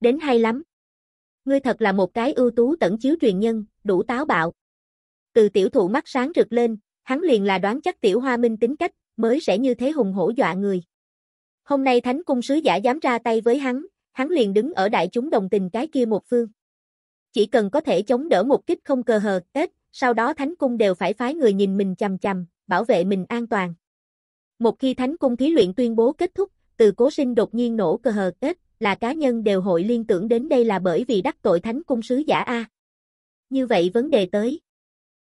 đến hay lắm. Ngươi thật là một cái ưu tú tẩn chiếu truyền nhân, đủ táo bạo. Từ tiểu thụ mắt sáng rực lên, hắn liền là đoán chắc tiểu hoa minh tính cách, mới sẽ như thế hùng hổ dọa người. Hôm nay thánh cung sứ giả dám ra tay với hắn, hắn liền đứng ở đại chúng đồng tình cái kia một phương. Chỉ cần có thể chống đỡ một kích không cờ hờ, tết, sau đó thánh cung đều phải phái người nhìn mình chằm chằm, bảo vệ mình an toàn. Một khi thánh cung thí luyện tuyên bố kết thúc, từ cố sinh đột nhiên nổ cờ hờ tết, là cá nhân đều hội liên tưởng đến đây là bởi vì đắc tội thánh cung sứ giả A. Như vậy vấn đề tới.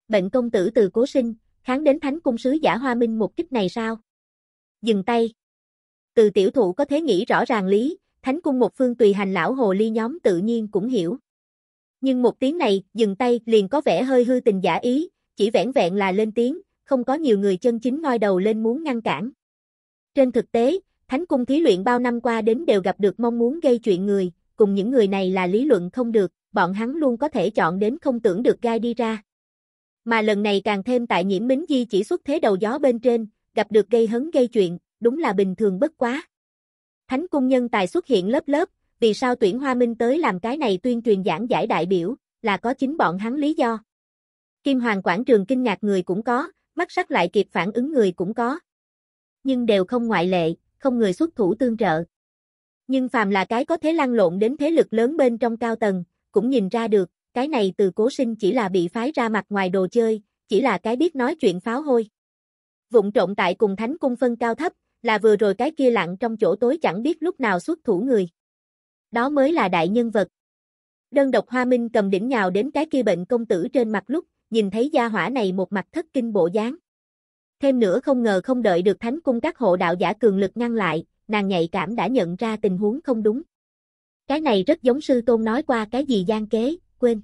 Bệnh công tử từ cố sinh, kháng đến thánh cung sứ giả hoa minh một kích này sao? Dừng tay. Từ tiểu thụ có thế nghĩ rõ ràng lý, thánh cung một phương tùy hành lão hồ ly nhóm tự nhiên cũng hiểu. Nhưng một tiếng này, dừng tay, liền có vẻ hơi hư tình giả ý, chỉ vẻn vẹn là lên tiếng, không có nhiều người chân chính ngoi đầu lên muốn ngăn cản. Trên thực tế, Thánh cung thí luyện bao năm qua đến đều gặp được mong muốn gây chuyện người, cùng những người này là lý luận không được, bọn hắn luôn có thể chọn đến không tưởng được gai đi ra. Mà lần này càng thêm tại nhiễm Mính Di chỉ xuất thế đầu gió bên trên, gặp được gây hấn gây chuyện, đúng là bình thường bất quá. Thánh cung nhân tài xuất hiện lớp lớp, vì sao tuyển Hoa Minh tới làm cái này tuyên truyền giảng giải đại biểu, là có chính bọn hắn lý do. Kim Hoàng quảng trường kinh ngạc người cũng có, mắt sắc lại kịp phản ứng người cũng có. Nhưng đều không ngoại lệ, không người xuất thủ tương trợ. Nhưng phàm là cái có thế lăn lộn đến thế lực lớn bên trong cao tầng, cũng nhìn ra được, cái này từ cố sinh chỉ là bị phái ra mặt ngoài đồ chơi, chỉ là cái biết nói chuyện pháo hôi. Vụng trộn tại cùng thánh cung phân cao thấp, là vừa rồi cái kia lặng trong chỗ tối chẳng biết lúc nào xuất thủ người. Đó mới là đại nhân vật. Đơn độc Hoa Minh cầm đỉnh nhào đến cái kia bệnh công tử trên mặt lúc, nhìn thấy gia hỏa này một mặt thất kinh bộ dáng. Thêm nữa không ngờ không đợi được thánh cung các hộ đạo giả cường lực ngăn lại, nàng nhạy cảm đã nhận ra tình huống không đúng. Cái này rất giống sư tôn nói qua cái gì gian kế, quên.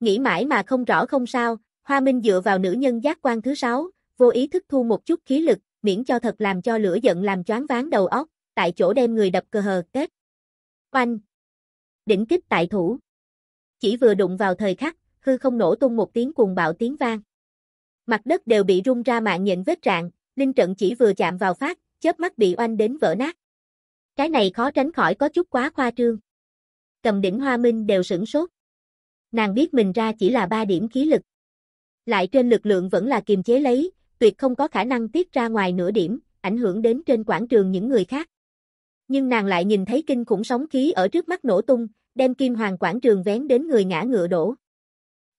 Nghĩ mãi mà không rõ không sao, Hoa Minh dựa vào nữ nhân giác quan thứ sáu, vô ý thức thu một chút khí lực, miễn cho thật làm cho lửa giận làm choáng váng đầu óc, tại chỗ đem người đập cờ hờ kết. Oanh! Đỉnh kích tại thủ. Chỉ vừa đụng vào thời khắc, hư không nổ tung một tiếng cuồng bạo tiếng vang. Mặt đất đều bị rung ra mạng nhện vết rạn, linh trận chỉ vừa chạm vào phát, chớp mắt bị oanh đến vỡ nát. Cái này khó tránh khỏi có chút quá khoa trương. Cầm đỉnh hoa minh đều sửng sốt. Nàng biết mình ra chỉ là ba điểm khí lực. Lại trên lực lượng vẫn là kiềm chế lấy, tuyệt không có khả năng tiết ra ngoài nửa điểm, ảnh hưởng đến trên quảng trường những người khác. Nhưng nàng lại nhìn thấy kinh khủng sóng khí ở trước mắt nổ tung, đem kim hoàng quảng trường vén đến người ngã ngựa đổ.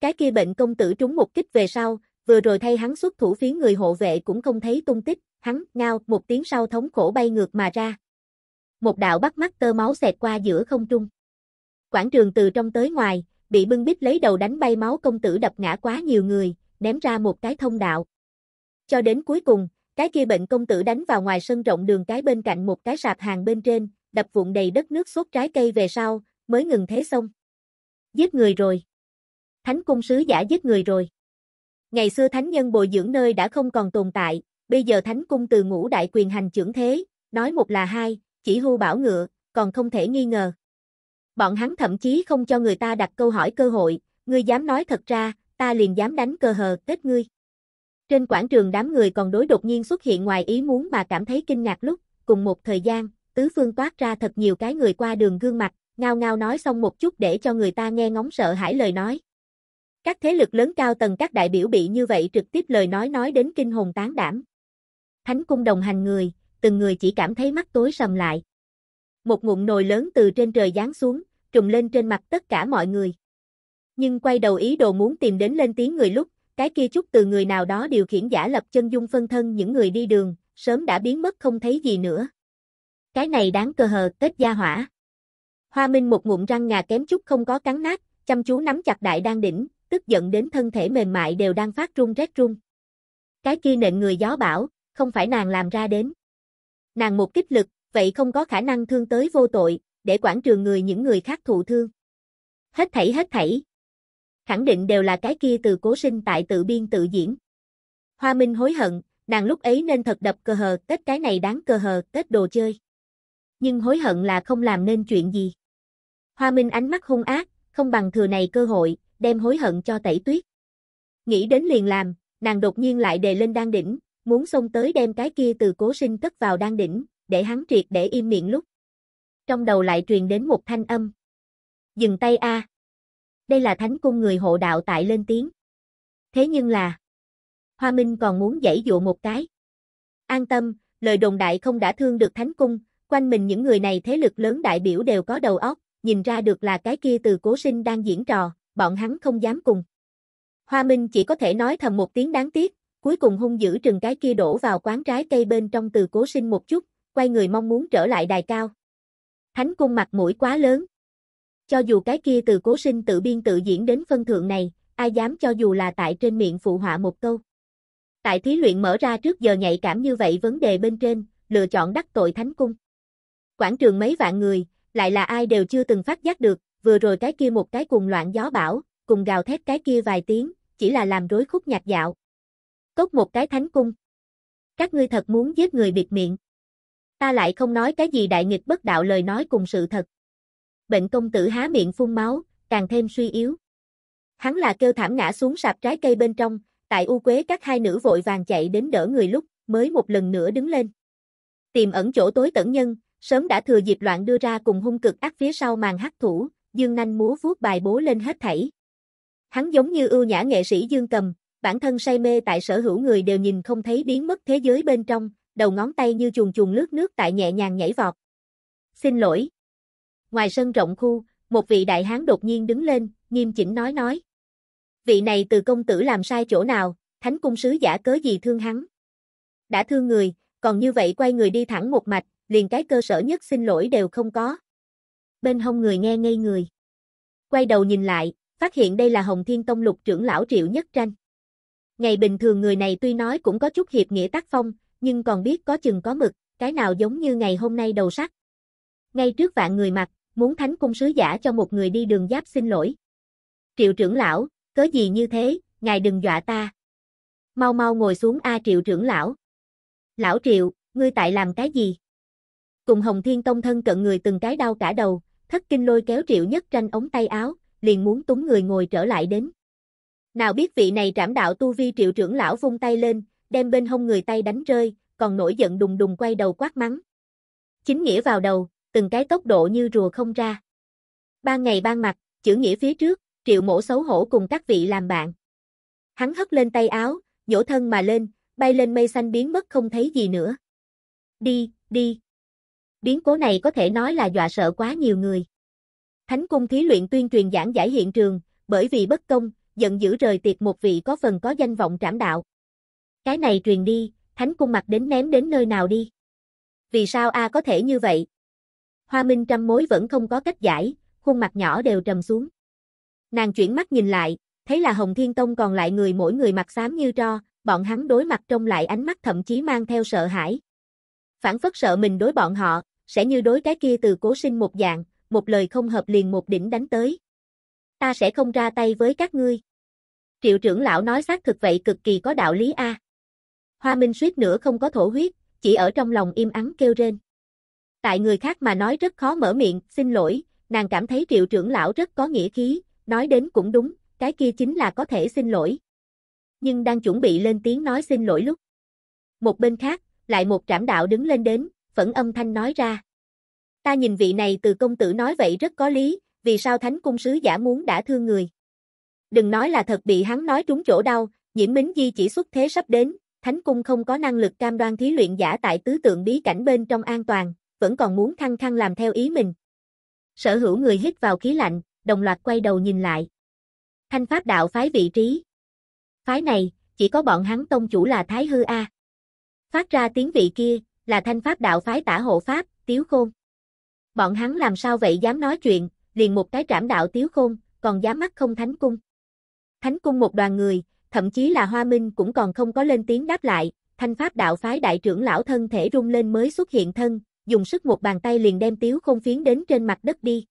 Cái kia bệnh công tử trúng một kích về sau, vừa rồi thay hắn xuất thủ phía người hộ vệ cũng không thấy tung tích, hắn, ngao, một tiếng sau thống khổ bay ngược mà ra. Một đạo bắt mắt tơ máu xẹt qua giữa không trung. Quảng trường từ trong tới ngoài, bị bưng bít lấy đầu đánh bay máu công tử đập ngã quá nhiều người, ném ra một cái thông đạo. Cho đến cuối cùng, cái kia bệnh công tử đánh vào ngoài sân rộng đường cái bên cạnh một cái sạp hàng bên trên, đập vụn đầy đất nước sốt trái cây về sau, mới ngừng thế xong. Giết người rồi. Thánh cung sứ giả giết người rồi. Ngày xưa thánh nhân bồi dưỡng nơi đã không còn tồn tại, bây giờ thánh cung từ ngũ đại quyền hành trưởng thế, nói một là hai, chỉ hưu bảo ngựa, còn không thể nghi ngờ. Bọn hắn thậm chí không cho người ta đặt câu hỏi cơ hội, ngươi dám nói thật ra, ta liền dám đánh cơ hờ kết ngươi. Trên quảng trường đám người còn đối đột nhiên xuất hiện ngoài ý muốn mà cảm thấy kinh ngạc lúc, cùng một thời gian, tứ phương toát ra thật nhiều cái người qua đường gương mặt, ngao ngao nói xong một chút để cho người ta nghe ngóng sợ hãi lời nói. Các thế lực lớn cao tầng các đại biểu bị như vậy trực tiếp lời nói nói đến kinh hồn tán đảm. Thánh cung đồng hành người, từng người chỉ cảm thấy mắt tối sầm lại. Một ngụm nồi lớn từ trên trời giáng xuống, trùng lên trên mặt tất cả mọi người. Nhưng quay đầu ý đồ muốn tìm đến lên tiếng người lúc, cái kia chút từ người nào đó điều khiển giả lập chân dung phân thân những người đi đường, sớm đã biến mất không thấy gì nữa. Cái này đáng cơ hờ kết gia hỏa. Hoa Minh một ngụm răng ngà kém chút không có cắn nát, chăm chú nắm chặt đại đan đỉnh, tức giận đến thân thể mềm mại đều đang phát run rét run. Cái kia nện người gió bảo, không phải nàng làm ra đến. Nàng một kích lực, vậy không có khả năng thương tới vô tội, để quảng trường người những người khác thụ thương. Hết thảy hết thảy. Khẳng định đều là cái kia từ cố sinh tại tự biên tự diễn. Hoa Minh hối hận, nàng lúc ấy nên thật đập cơ hờ, tết cái này đáng cơ hờ, tết đồ chơi. Nhưng hối hận là không làm nên chuyện gì. Hoa Minh ánh mắt hung ác, không bằng thừa này cơ hội, đem hối hận cho tẩy tuyết. Nghĩ đến liền làm, nàng đột nhiên lại đề lên đan đỉnh, muốn xông tới đem cái kia từ cố sinh cất vào đan đỉnh, để hắn triệt để im miệng lúc. Trong đầu lại truyền đến một thanh âm. Dừng tay a. Đây là thánh cung người hộ đạo tại lên tiếng. Thế nhưng là Hoa Minh còn muốn dãy dụ một cái. An tâm, lời đồng đại không đã thương được thánh cung, quanh mình những người này thế lực lớn đại biểu đều có đầu óc, nhìn ra được là cái kia từ cố sinh đang diễn trò, bọn hắn không dám cùng. Hoa Minh chỉ có thể nói thầm một tiếng đáng tiếc, cuối cùng hung dữ trừng cái kia đổ vào quán trái cây bên trong từ cố sinh một chút, quay người mong muốn trở lại đài cao. Thánh cung mặt mũi quá lớn. Cho dù cái kia từ cố sinh tự biên tự diễn đến phân thượng này, ai dám cho dù là tại trên miệng phụ họa một câu. Tại thí luyện mở ra trước giờ nhạy cảm như vậy vấn đề bên trên, lựa chọn đắc tội thánh cung. Quảng trường mấy vạn người, lại là ai đều chưa từng phát giác được, vừa rồi cái kia một cái cuồng loạn gió bão, cùng gào thét cái kia vài tiếng, chỉ là làm rối khúc nhạc dạo. cốt một cái thánh cung. Các ngươi thật muốn giết người biệt miệng. Ta lại không nói cái gì đại nghịch bất đạo lời nói cùng sự thật. Bệnh công tử há miệng phun máu, càng thêm suy yếu. Hắn là kêu thảm ngã xuống sạp trái cây bên trong, tại u quế các hai nữ vội vàng chạy đến đỡ người lúc, mới một lần nữa đứng lên. Tìm ẩn chỗ tối tẩn nhân, sớm đã thừa dịp loạn đưa ra cùng hung cực ác phía sau màn hắc thủ, dương nanh múa vuốt bài bố lên hết thảy. Hắn giống như ưu nhã nghệ sĩ dương cầm, bản thân say mê tại sở hữu người đều nhìn không thấy biến mất thế giới bên trong, đầu ngón tay như chuồng chuồng lướt nước tại nhẹ nhàng nhảy vọt. Xin lỗi. Ngoài sân rộng khu, một vị đại hán đột nhiên đứng lên, nghiêm chỉnh nói nói. Vị này từ công tử làm sai chỗ nào, thánh cung sứ giả cớ gì thương hắn. Đã thương người, còn như vậy quay người đi thẳng một mạch, liền cái cơ sở nhất xin lỗi đều không có bên hông người nghe ngây người. Quay đầu nhìn lại, phát hiện đây là Hồng Thiên Tông lục trưởng lão Triệu Nhất Tranh. Ngày bình thường người này tuy nói cũng có chút hiệp nghĩa tác phong, nhưng còn biết có chừng có mực, cái nào giống như ngày hôm nay đầu sắc. Ngay trước vạn người mặt, muốn thánh cung sứ giả cho một người đi đường giáp xin lỗi. Triệu trưởng lão, cớ gì như thế, ngài đừng dọa ta. Mau mau ngồi xuống A Triệu trưởng lão. Lão Triệu, ngươi tại làm cái gì? Cùng Hồng Thiên Tông thân cận người từng cái đau cả đầu, thất kinh lôi kéo triệu nhất tranh ống tay áo, liền muốn túng người ngồi trở lại đến. Nào biết vị này trảm đạo tu vi triệu trưởng lão vung tay lên, đem bên hông người tay đánh rơi, còn nổi giận đùng đùng quay đầu quát mắng. Chính nghĩa vào đầu, từng cái tốc độ như rùa không ra. Ban ngày ban mặt, chữ nghĩa phía trước, triệu mổ xấu hổ cùng các vị làm bạn. Hắn hất lên tay áo, nhổ thân mà lên, bay lên mây xanh biến mất không thấy gì nữa. Đi, đi biến cố này có thể nói là dọa sợ quá nhiều người. Thánh cung thí luyện tuyên truyền giảng giải hiện trường, bởi vì bất công, giận dữ rời tiệc một vị có phần có danh vọng trảm đạo. Cái này truyền đi, thánh cung mặt đến ném đến nơi nào đi. Vì sao A có thể như vậy? Hoa Minh trăm mối vẫn không có cách giải, khuôn mặt nhỏ đều trầm xuống. Nàng chuyển mắt nhìn lại, thấy là Hồng Thiên Tông còn lại người mỗi người mặt xám như tro, bọn hắn đối mặt trông lại ánh mắt thậm chí mang theo sợ hãi. Phản phất sợ mình đối bọn họ, sẽ như đối cái kia từ cố sinh một dạng, một lời không hợp liền một đỉnh đánh tới. Ta sẽ không ra tay với các ngươi. Triệu trưởng lão nói xác thực vậy cực kỳ có đạo lý a. Hoa Minh suýt nữa không có thổ huyết, chỉ ở trong lòng im ắng kêu rên. Tại người khác mà nói rất khó mở miệng, xin lỗi, nàng cảm thấy triệu trưởng lão rất có nghĩa khí, nói đến cũng đúng, cái kia chính là có thể xin lỗi. Nhưng đang chuẩn bị lên tiếng nói xin lỗi lúc. Một bên khác, lại một trảm đạo đứng lên đến, vẫn âm thanh nói ra. Ta nhìn vị này từ công tử nói vậy rất có lý, vì sao thánh cung sứ giả muốn đã thương người. Đừng nói là thật bị hắn nói trúng chỗ đau, nhiễm mính di chỉ xuất thế sắp đến, thánh cung không có năng lực cam đoan thí luyện giả tại tứ tượng bí cảnh bên trong an toàn, vẫn còn muốn khăng khăng làm theo ý mình. Sở hữu người hít vào khí lạnh, đồng loạt quay đầu nhìn lại. Thanh pháp đạo phái vị trí. Phái này, chỉ có bọn hắn tông chủ là Thái Hư A. Phát ra tiếng vị kia, là thanh pháp đạo phái tả hộ pháp, tiếu khôn. Bọn hắn làm sao vậy dám nói chuyện, liền một cái trảm đạo tiếu khôn, còn dám mắt không thánh cung. Thánh cung một đoàn người, thậm chí là hoa minh cũng còn không có lên tiếng đáp lại, thanh pháp đạo phái đại trưởng lão thân thể rung lên mới xuất hiện thân, dùng sức một bàn tay liền đem tiếu khôn phiến đến trên mặt đất đi.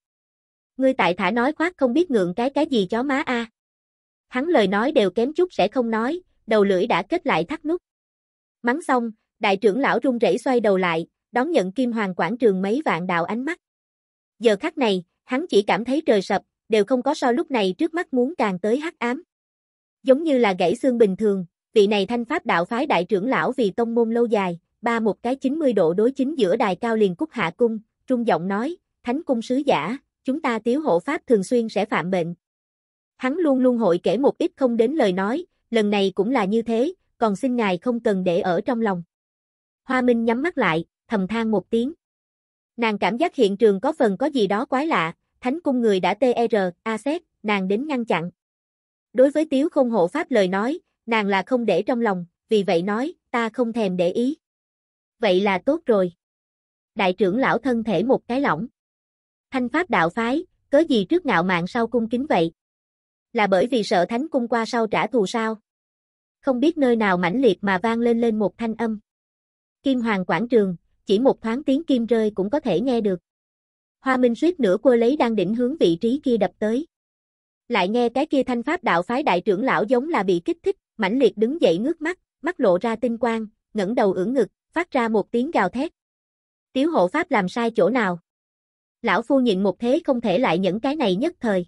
Ngươi tại thả nói khoác không biết ngượng cái cái gì chó má a. Hắn lời nói đều kém chút sẽ không nói, đầu lưỡi đã kết lại thắt nút. Mắng xong, Đại trưởng lão run rẩy xoay đầu lại, đón nhận kim hoàng quảng trường mấy vạn đạo ánh mắt. Giờ khắc này, hắn chỉ cảm thấy trời sập, đều không có so lúc này trước mắt muốn càng tới hắc ám. Giống như là gãy xương bình thường, vị này thanh pháp đạo phái đại trưởng lão vì tông môn lâu dài, ba một cái 90 độ đối chính giữa đài cao liền cúc hạ cung, trung giọng nói, thánh cung sứ giả, chúng ta tiếu hộ pháp thường xuyên sẽ phạm bệnh. Hắn luôn luôn hội kể một ít không đến lời nói, lần này cũng là như thế, còn xin ngài không cần để ở trong lòng. Hoa Minh nhắm mắt lại, thầm than một tiếng. Nàng cảm giác hiện trường có phần có gì đó quái lạ, thánh cung người đã TR, A xét, nàng đến ngăn chặn. Đối với Tiếu không hộ pháp lời nói, nàng là không để trong lòng, vì vậy nói, ta không thèm để ý. Vậy là tốt rồi. Đại trưởng lão thân thể một cái lỏng. Thanh pháp đạo phái, cớ gì trước ngạo mạn sau cung kính vậy? Là bởi vì sợ thánh cung qua sau trả thù sao? Không biết nơi nào mãnh liệt mà vang lên lên một thanh âm. Kim Hoàng quảng trường, chỉ một thoáng tiếng kim rơi cũng có thể nghe được. Hoa Minh suýt nửa cô lấy đang đỉnh hướng vị trí kia đập tới. Lại nghe cái kia thanh pháp đạo phái đại trưởng lão giống là bị kích thích, mãnh liệt đứng dậy ngước mắt, mắt lộ ra tinh quang, ngẩng đầu ưỡn ngực, phát ra một tiếng gào thét. Tiếu hộ pháp làm sai chỗ nào? Lão phu nhịn một thế không thể lại những cái này nhất thời.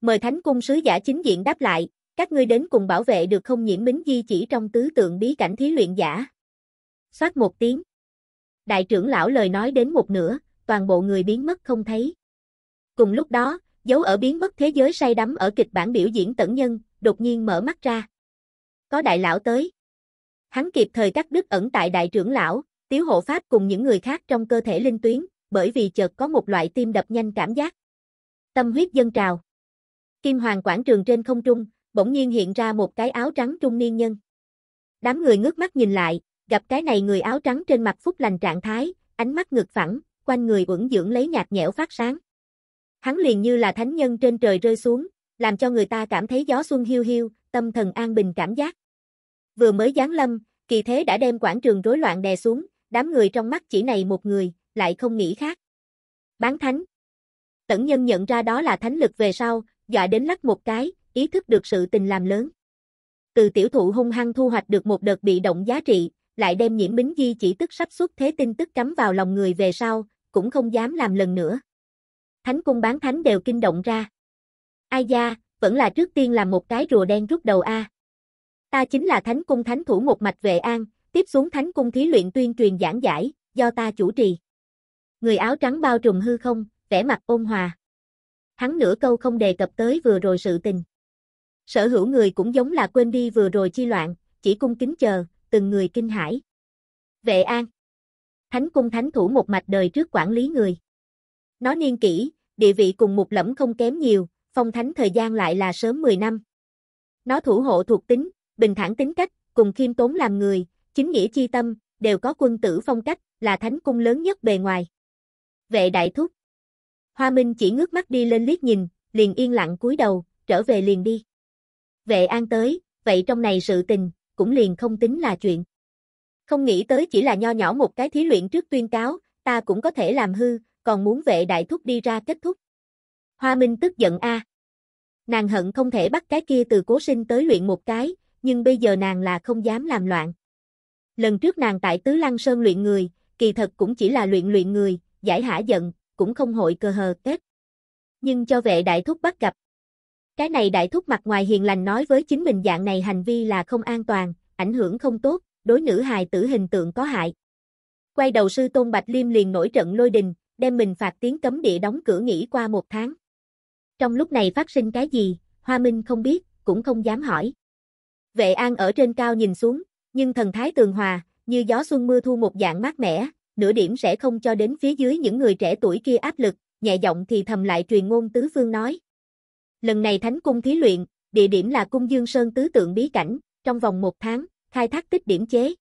Mời thánh cung sứ giả chính diện đáp lại, các ngươi đến cùng bảo vệ được không nhiễm bính di chỉ trong tứ tượng bí cảnh thí luyện giả. Xoát một tiếng. Đại trưởng lão lời nói đến một nửa, toàn bộ người biến mất không thấy. Cùng lúc đó, dấu ở biến mất thế giới say đắm ở kịch bản biểu diễn tẩn nhân, đột nhiên mở mắt ra. Có đại lão tới. Hắn kịp thời cắt đứt ẩn tại đại trưởng lão, tiếu hộ pháp cùng những người khác trong cơ thể linh tuyến, bởi vì chợt có một loại tim đập nhanh cảm giác. Tâm huyết dân trào. Kim Hoàng quảng trường trên không trung, bỗng nhiên hiện ra một cái áo trắng trung niên nhân. Đám người ngước mắt nhìn lại, Gặp cái này người áo trắng trên mặt phúc lành trạng thái, ánh mắt ngược phẳng, quanh người uẩn dưỡng lấy nhạt nhẽo phát sáng. Hắn liền như là thánh nhân trên trời rơi xuống, làm cho người ta cảm thấy gió xuân hiu hiu, tâm thần an bình cảm giác. Vừa mới giáng lâm, kỳ thế đã đem quảng trường rối loạn đè xuống, đám người trong mắt chỉ này một người, lại không nghĩ khác. Bán thánh. Tẩn nhân nhận ra đó là thánh lực về sau, dọa đến lắc một cái, ý thức được sự tình làm lớn. Từ tiểu thụ hung hăng thu hoạch được một đợt bị động giá trị, lại đem nhiễm bính di chỉ tức sắp xuất thế tin tức cắm vào lòng người về sau, cũng không dám làm lần nữa. Thánh cung bán thánh đều kinh động ra. Ai da, vẫn là trước tiên làm một cái rùa đen rút đầu a. Ta chính là thánh cung thánh thủ một mạch vệ an, tiếp xuống thánh cung thí luyện tuyên truyền giảng giải, do ta chủ trì. Người áo trắng bao trùm hư không, vẻ mặt ôn hòa. Hắn nửa câu không đề cập tới vừa rồi sự tình. Sở hữu người cũng giống là quên đi vừa rồi chi loạn, chỉ cung kính chờ, từng người kinh hãi. Vệ An Thánh cung thánh thủ một mạch đời trước quản lý người. Nó niên kỷ, địa vị cùng một lẫm không kém nhiều, phong thánh thời gian lại là sớm 10 năm. Nó thủ hộ thuộc tính, bình thản tính cách, cùng khiêm tốn làm người, chính nghĩa chi tâm, đều có quân tử phong cách, là thánh cung lớn nhất bề ngoài. Vệ đại thúc Hoa Minh chỉ ngước mắt đi lên liếc nhìn, liền yên lặng cúi đầu, trở về liền đi. Vệ an tới, vậy trong này sự tình, cũng liền không tính là chuyện. Không nghĩ tới chỉ là nho nhỏ một cái thí luyện trước tuyên cáo, ta cũng có thể làm hư, còn muốn vệ đại thúc đi ra kết thúc. Hoa Minh tức giận a. Nàng hận không thể bắt cái kia từ cố sinh tới luyện một cái, nhưng bây giờ nàng là không dám làm loạn. Lần trước nàng tại Tứ Lăng Sơn luyện người, kỳ thật cũng chỉ là luyện luyện người, giải hả giận, cũng không hội cơ hờ kết. Nhưng cho vệ đại thúc bắt gặp. Cái này đại thúc mặt ngoài hiền lành nói với chính mình dạng này hành vi là không an toàn, ảnh hưởng không tốt, đối nữ hài tử hình tượng có hại. Quay đầu sư Tôn Bạch Liêm liền nổi trận lôi đình, đem mình phạt tiếng cấm địa đóng cửa nghỉ qua một tháng. Trong lúc này phát sinh cái gì, Hoa Minh không biết, cũng không dám hỏi. Vệ an ở trên cao nhìn xuống, nhưng thần thái tường hòa, như gió xuân mưa thu một dạng mát mẻ, nửa điểm sẽ không cho đến phía dưới những người trẻ tuổi kia áp lực, nhẹ giọng thì thầm lại truyền ngôn tứ phương nói, Lần này Thánh Cung thí luyện, địa điểm là Cung Dương Sơn Tứ Tượng Bí Cảnh, trong vòng một tháng, khai thác tích điểm chế.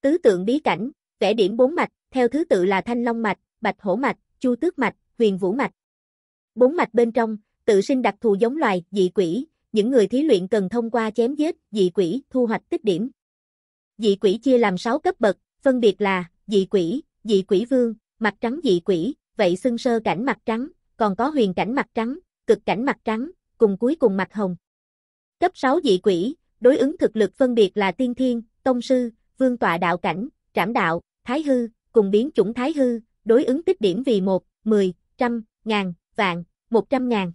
Tứ Tượng Bí Cảnh, vẽ điểm bốn mạch, theo thứ tự là Thanh Long Mạch, Bạch Hổ Mạch, Chu Tước Mạch, Huyền Vũ Mạch. Bốn mạch bên trong, tự sinh đặc thù giống loài, dị quỷ, những người thí luyện cần thông qua chém giết, dị quỷ, thu hoạch tích điểm. Dị quỷ chia làm 6 cấp bậc, phân biệt là dị quỷ, dị quỷ vương, mặt trắng dị quỷ, vậy xưng sơ cảnh mặt trắng, còn có huyền cảnh mặt trắng, cực cảnh mặt trắng, cùng cuối cùng mặt hồng. Cấp 6 dị quỷ, đối ứng thực lực phân biệt là tiên thiên, tông sư, vương tọa đạo cảnh, trảm đạo, thái hư, cùng biến chủng thái hư, đối ứng tích điểm vì 1, 10, trăm, ngàn, vạn, 100 ngàn.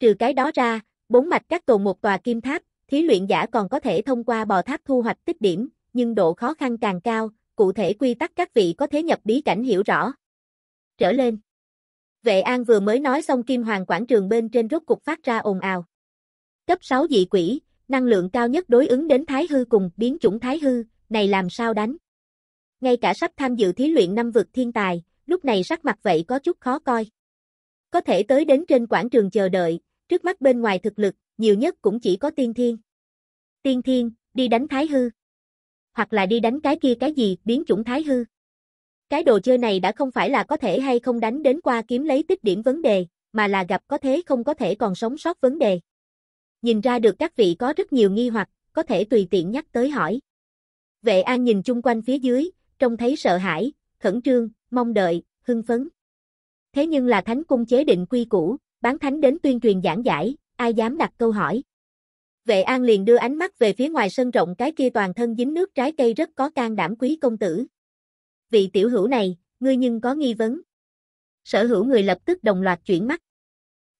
Trừ cái đó ra, bốn mạch các tồn một tòa kim tháp, thí luyện giả còn có thể thông qua bò tháp thu hoạch tích điểm, nhưng độ khó khăn càng cao, cụ thể quy tắc các vị có thể nhập bí cảnh hiểu rõ. Trở lên Vệ An vừa mới nói xong Kim Hoàng quảng trường bên trên rốt cục phát ra ồn ào. Cấp 6 dị quỷ, năng lượng cao nhất đối ứng đến Thái Hư cùng biến chủng Thái Hư, này làm sao đánh? Ngay cả sắp tham dự thí luyện năm vực thiên tài, lúc này sắc mặt vậy có chút khó coi. Có thể tới đến trên quảng trường chờ đợi, trước mắt bên ngoài thực lực, nhiều nhất cũng chỉ có tiên thiên. Tiên thiên, đi đánh Thái Hư. Hoặc là đi đánh cái kia cái gì biến chủng Thái Hư. Cái đồ chơi này đã không phải là có thể hay không đánh đến qua kiếm lấy tích điểm vấn đề, mà là gặp có thế không có thể còn sống sót vấn đề. Nhìn ra được các vị có rất nhiều nghi hoặc, có thể tùy tiện nhắc tới hỏi. Vệ an nhìn chung quanh phía dưới, trông thấy sợ hãi, khẩn trương, mong đợi, hưng phấn. Thế nhưng là thánh cung chế định quy củ, bán thánh đến tuyên truyền giảng giải, ai dám đặt câu hỏi. Vệ an liền đưa ánh mắt về phía ngoài sân rộng cái kia toàn thân dính nước trái cây rất có can đảm quý công tử vị tiểu hữu này, ngươi nhưng có nghi vấn. Sở hữu người lập tức đồng loạt chuyển mắt.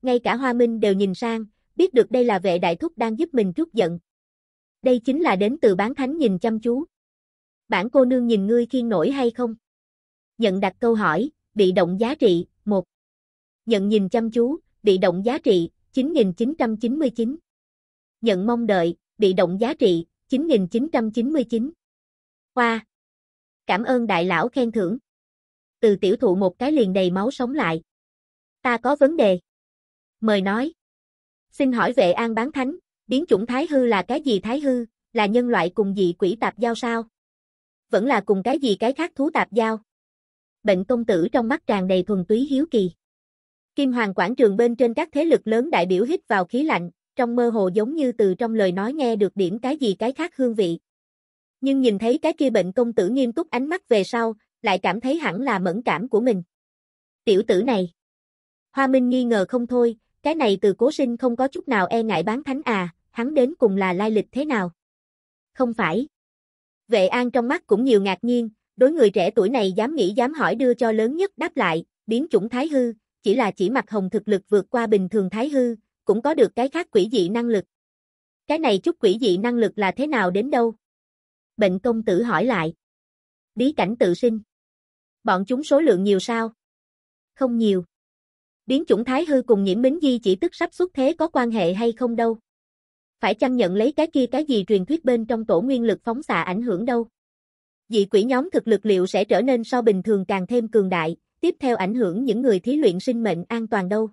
Ngay cả Hoa Minh đều nhìn sang, biết được đây là vệ đại thúc đang giúp mình trút giận. Đây chính là đến từ bán thánh nhìn chăm chú. Bản cô nương nhìn ngươi khiên nổi hay không? Nhận đặt câu hỏi, bị động giá trị, 1. Nhận nhìn chăm chú, bị động giá trị, 9.999. Nhận mong đợi, bị động giá trị, 9.999. Hoa, Cảm ơn đại lão khen thưởng. Từ tiểu thụ một cái liền đầy máu sống lại. Ta có vấn đề. Mời nói. Xin hỏi vệ an bán thánh, biến chủng thái hư là cái gì thái hư, là nhân loại cùng dị quỷ tạp giao sao? Vẫn là cùng cái gì cái khác thú tạp giao? Bệnh công tử trong mắt tràn đầy thuần túy hiếu kỳ. Kim Hoàng quảng trường bên trên các thế lực lớn đại biểu hít vào khí lạnh, trong mơ hồ giống như từ trong lời nói nghe được điểm cái gì cái khác hương vị nhưng nhìn thấy cái kia bệnh công tử nghiêm túc ánh mắt về sau, lại cảm thấy hẳn là mẫn cảm của mình. Tiểu tử này. Hoa Minh nghi ngờ không thôi, cái này từ cố sinh không có chút nào e ngại bán thánh à, hắn đến cùng là lai lịch thế nào? Không phải. Vệ an trong mắt cũng nhiều ngạc nhiên, đối người trẻ tuổi này dám nghĩ dám hỏi đưa cho lớn nhất đáp lại, biến chủng thái hư, chỉ là chỉ mặt hồng thực lực vượt qua bình thường thái hư, cũng có được cái khác quỷ dị năng lực. Cái này chút quỷ dị năng lực là thế nào đến đâu? bệnh công tử hỏi lại. Bí cảnh tự sinh. Bọn chúng số lượng nhiều sao? Không nhiều. Biến chủng thái hư cùng nhiễm bính di chỉ tức sắp xuất thế có quan hệ hay không đâu? Phải chăng nhận lấy cái kia cái gì truyền thuyết bên trong tổ nguyên lực phóng xạ ảnh hưởng đâu? Dị quỷ nhóm thực lực liệu sẽ trở nên so bình thường càng thêm cường đại, tiếp theo ảnh hưởng những người thí luyện sinh mệnh an toàn đâu?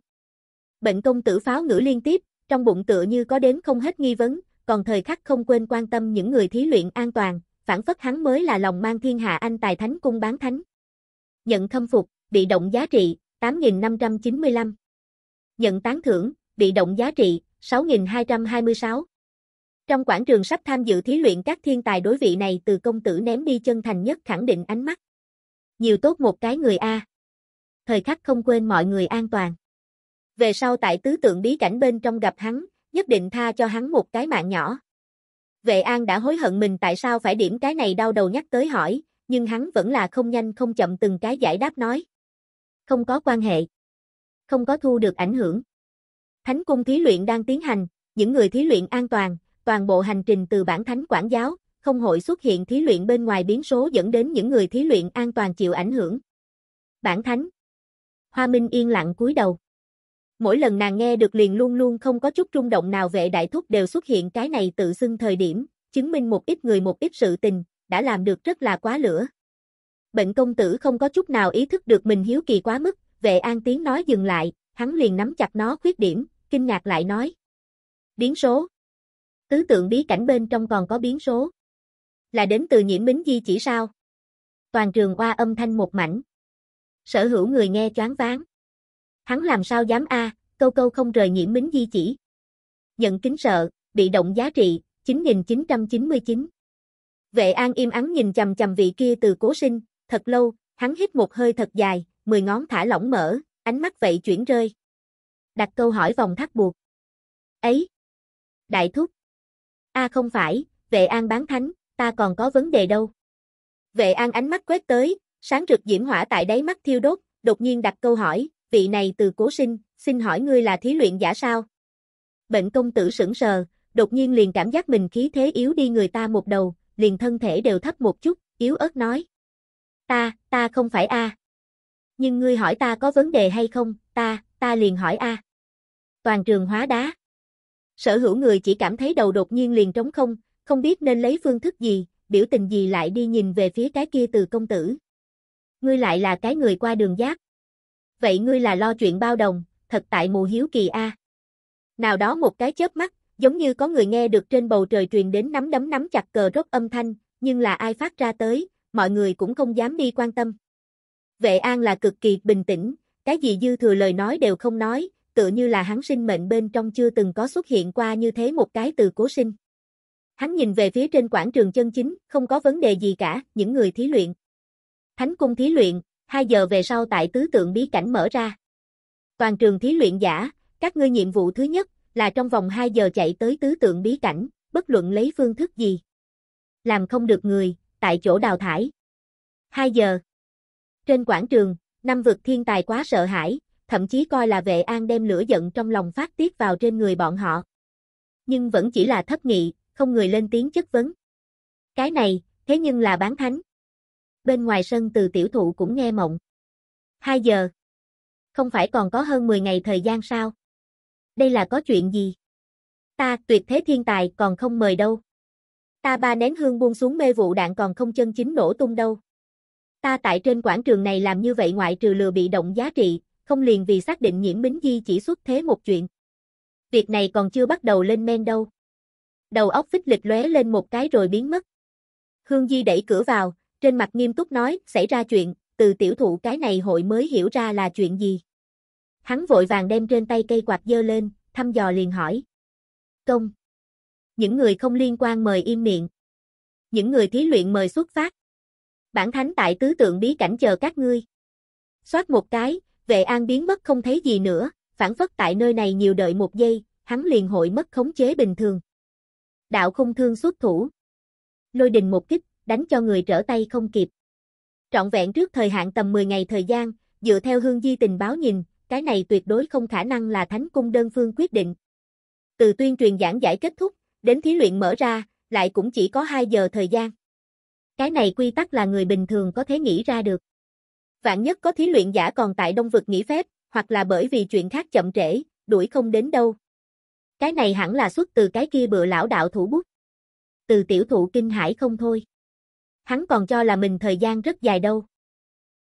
Bệnh công tử pháo ngữ liên tiếp, trong bụng tựa như có đến không hết nghi vấn, còn thời khắc không quên quan tâm những người thí luyện an toàn, phản phất hắn mới là lòng mang thiên hạ anh tài thánh cung bán thánh. Nhận khâm phục, bị động giá trị, 8.595. Nhận tán thưởng, bị động giá trị, 6.226. Trong quảng trường sắp tham dự thí luyện các thiên tài đối vị này từ công tử ném đi chân thành nhất khẳng định ánh mắt. Nhiều tốt một cái người A. Thời khắc không quên mọi người an toàn. Về sau tại tứ tượng bí cảnh bên trong gặp hắn, nhất định tha cho hắn một cái mạng nhỏ. Vệ An đã hối hận mình tại sao phải điểm cái này đau đầu nhắc tới hỏi, nhưng hắn vẫn là không nhanh không chậm từng cái giải đáp nói. Không có quan hệ. Không có thu được ảnh hưởng. Thánh cung thí luyện đang tiến hành, những người thí luyện an toàn, toàn bộ hành trình từ bản thánh quản giáo, không hội xuất hiện thí luyện bên ngoài biến số dẫn đến những người thí luyện an toàn chịu ảnh hưởng. Bản thánh. Hoa Minh yên lặng cúi đầu mỗi lần nàng nghe được liền luôn luôn không có chút rung động nào vệ đại thúc đều xuất hiện cái này tự xưng thời điểm, chứng minh một ít người một ít sự tình, đã làm được rất là quá lửa. Bệnh công tử không có chút nào ý thức được mình hiếu kỳ quá mức, vệ an tiếng nói dừng lại, hắn liền nắm chặt nó khuyết điểm, kinh ngạc lại nói. Biến số. Tứ tượng bí cảnh bên trong còn có biến số. Là đến từ nhiễm bính di chỉ sao? Toàn trường qua âm thanh một mảnh. Sở hữu người nghe choáng váng. Hắn làm sao dám a, câu câu không rời nhiễm mính di chỉ. Nhận kính sợ, bị động giá trị, 9999. Vệ an im ắng nhìn chầm chầm vị kia từ cố sinh, thật lâu, hắn hít một hơi thật dài, mười ngón thả lỏng mở, ánh mắt vậy chuyển rơi. Đặt câu hỏi vòng thắt buộc. Ấy! Đại thúc! a không phải, vệ an bán thánh, ta còn có vấn đề đâu. Vệ an ánh mắt quét tới, sáng rực diễm hỏa tại đáy mắt thiêu đốt, đột nhiên đặt câu hỏi, vị này từ cố sinh, xin hỏi ngươi là thí luyện giả sao? Bệnh công tử sững sờ, đột nhiên liền cảm giác mình khí thế yếu đi người ta một đầu, liền thân thể đều thấp một chút, yếu ớt nói. Ta, ta không phải A. Nhưng ngươi hỏi ta có vấn đề hay không, ta, ta liền hỏi A. Toàn trường hóa đá. Sở hữu người chỉ cảm thấy đầu đột nhiên liền trống không, không biết nên lấy phương thức gì, biểu tình gì lại đi nhìn về phía cái kia từ công tử. Ngươi lại là cái người qua đường giác vậy ngươi là lo chuyện bao đồng, thật tại mù hiếu kỳ a. Nào đó một cái chớp mắt, giống như có người nghe được trên bầu trời truyền đến nắm đấm nắm chặt cờ rốt âm thanh, nhưng là ai phát ra tới, mọi người cũng không dám đi quan tâm. Vệ An là cực kỳ bình tĩnh, cái gì dư thừa lời nói đều không nói, tựa như là hắn sinh mệnh bên trong chưa từng có xuất hiện qua như thế một cái từ cố sinh. Hắn nhìn về phía trên quảng trường chân chính, không có vấn đề gì cả, những người thí luyện. Thánh cung thí luyện, 2 giờ về sau tại tứ tượng bí cảnh mở ra. Toàn trường thí luyện giả, các ngươi nhiệm vụ thứ nhất là trong vòng 2 giờ chạy tới tứ tượng bí cảnh, bất luận lấy phương thức gì. Làm không được người, tại chỗ đào thải. 2 giờ. Trên quảng trường, năm vực thiên tài quá sợ hãi, thậm chí coi là vệ an đem lửa giận trong lòng phát tiết vào trên người bọn họ. Nhưng vẫn chỉ là thất nghị, không người lên tiếng chất vấn. Cái này, thế nhưng là bán thánh bên ngoài sân từ tiểu thụ cũng nghe mộng. 2 giờ. Không phải còn có hơn 10 ngày thời gian sao? Đây là có chuyện gì? Ta, tuyệt thế thiên tài, còn không mời đâu. Ta ba nén hương buông xuống mê vụ đạn còn không chân chính nổ tung đâu. Ta tại trên quảng trường này làm như vậy ngoại trừ lừa bị động giá trị, không liền vì xác định nhiễm bính di chỉ xuất thế một chuyện. Việc này còn chưa bắt đầu lên men đâu. Đầu óc phích lịch lóe lên một cái rồi biến mất. Hương Di đẩy cửa vào, trên mặt nghiêm túc nói, xảy ra chuyện, từ tiểu thụ cái này hội mới hiểu ra là chuyện gì. Hắn vội vàng đem trên tay cây quạt dơ lên, thăm dò liền hỏi. Công. Những người không liên quan mời im miệng. Những người thí luyện mời xuất phát. Bản thánh tại tứ tượng bí cảnh chờ các ngươi. Xoát một cái, vệ an biến mất không thấy gì nữa, phản phất tại nơi này nhiều đợi một giây, hắn liền hội mất khống chế bình thường. Đạo không thương xuất thủ. Lôi đình một kích, đánh cho người trở tay không kịp. Trọn vẹn trước thời hạn tầm 10 ngày thời gian, dựa theo hương di tình báo nhìn, cái này tuyệt đối không khả năng là thánh cung đơn phương quyết định. Từ tuyên truyền giảng giải kết thúc, đến thí luyện mở ra, lại cũng chỉ có 2 giờ thời gian. Cái này quy tắc là người bình thường có thể nghĩ ra được. Vạn nhất có thí luyện giả còn tại đông vực nghỉ phép, hoặc là bởi vì chuyện khác chậm trễ, đuổi không đến đâu. Cái này hẳn là xuất từ cái kia bựa lão đạo thủ bút. Từ tiểu thụ kinh hải không thôi hắn còn cho là mình thời gian rất dài đâu.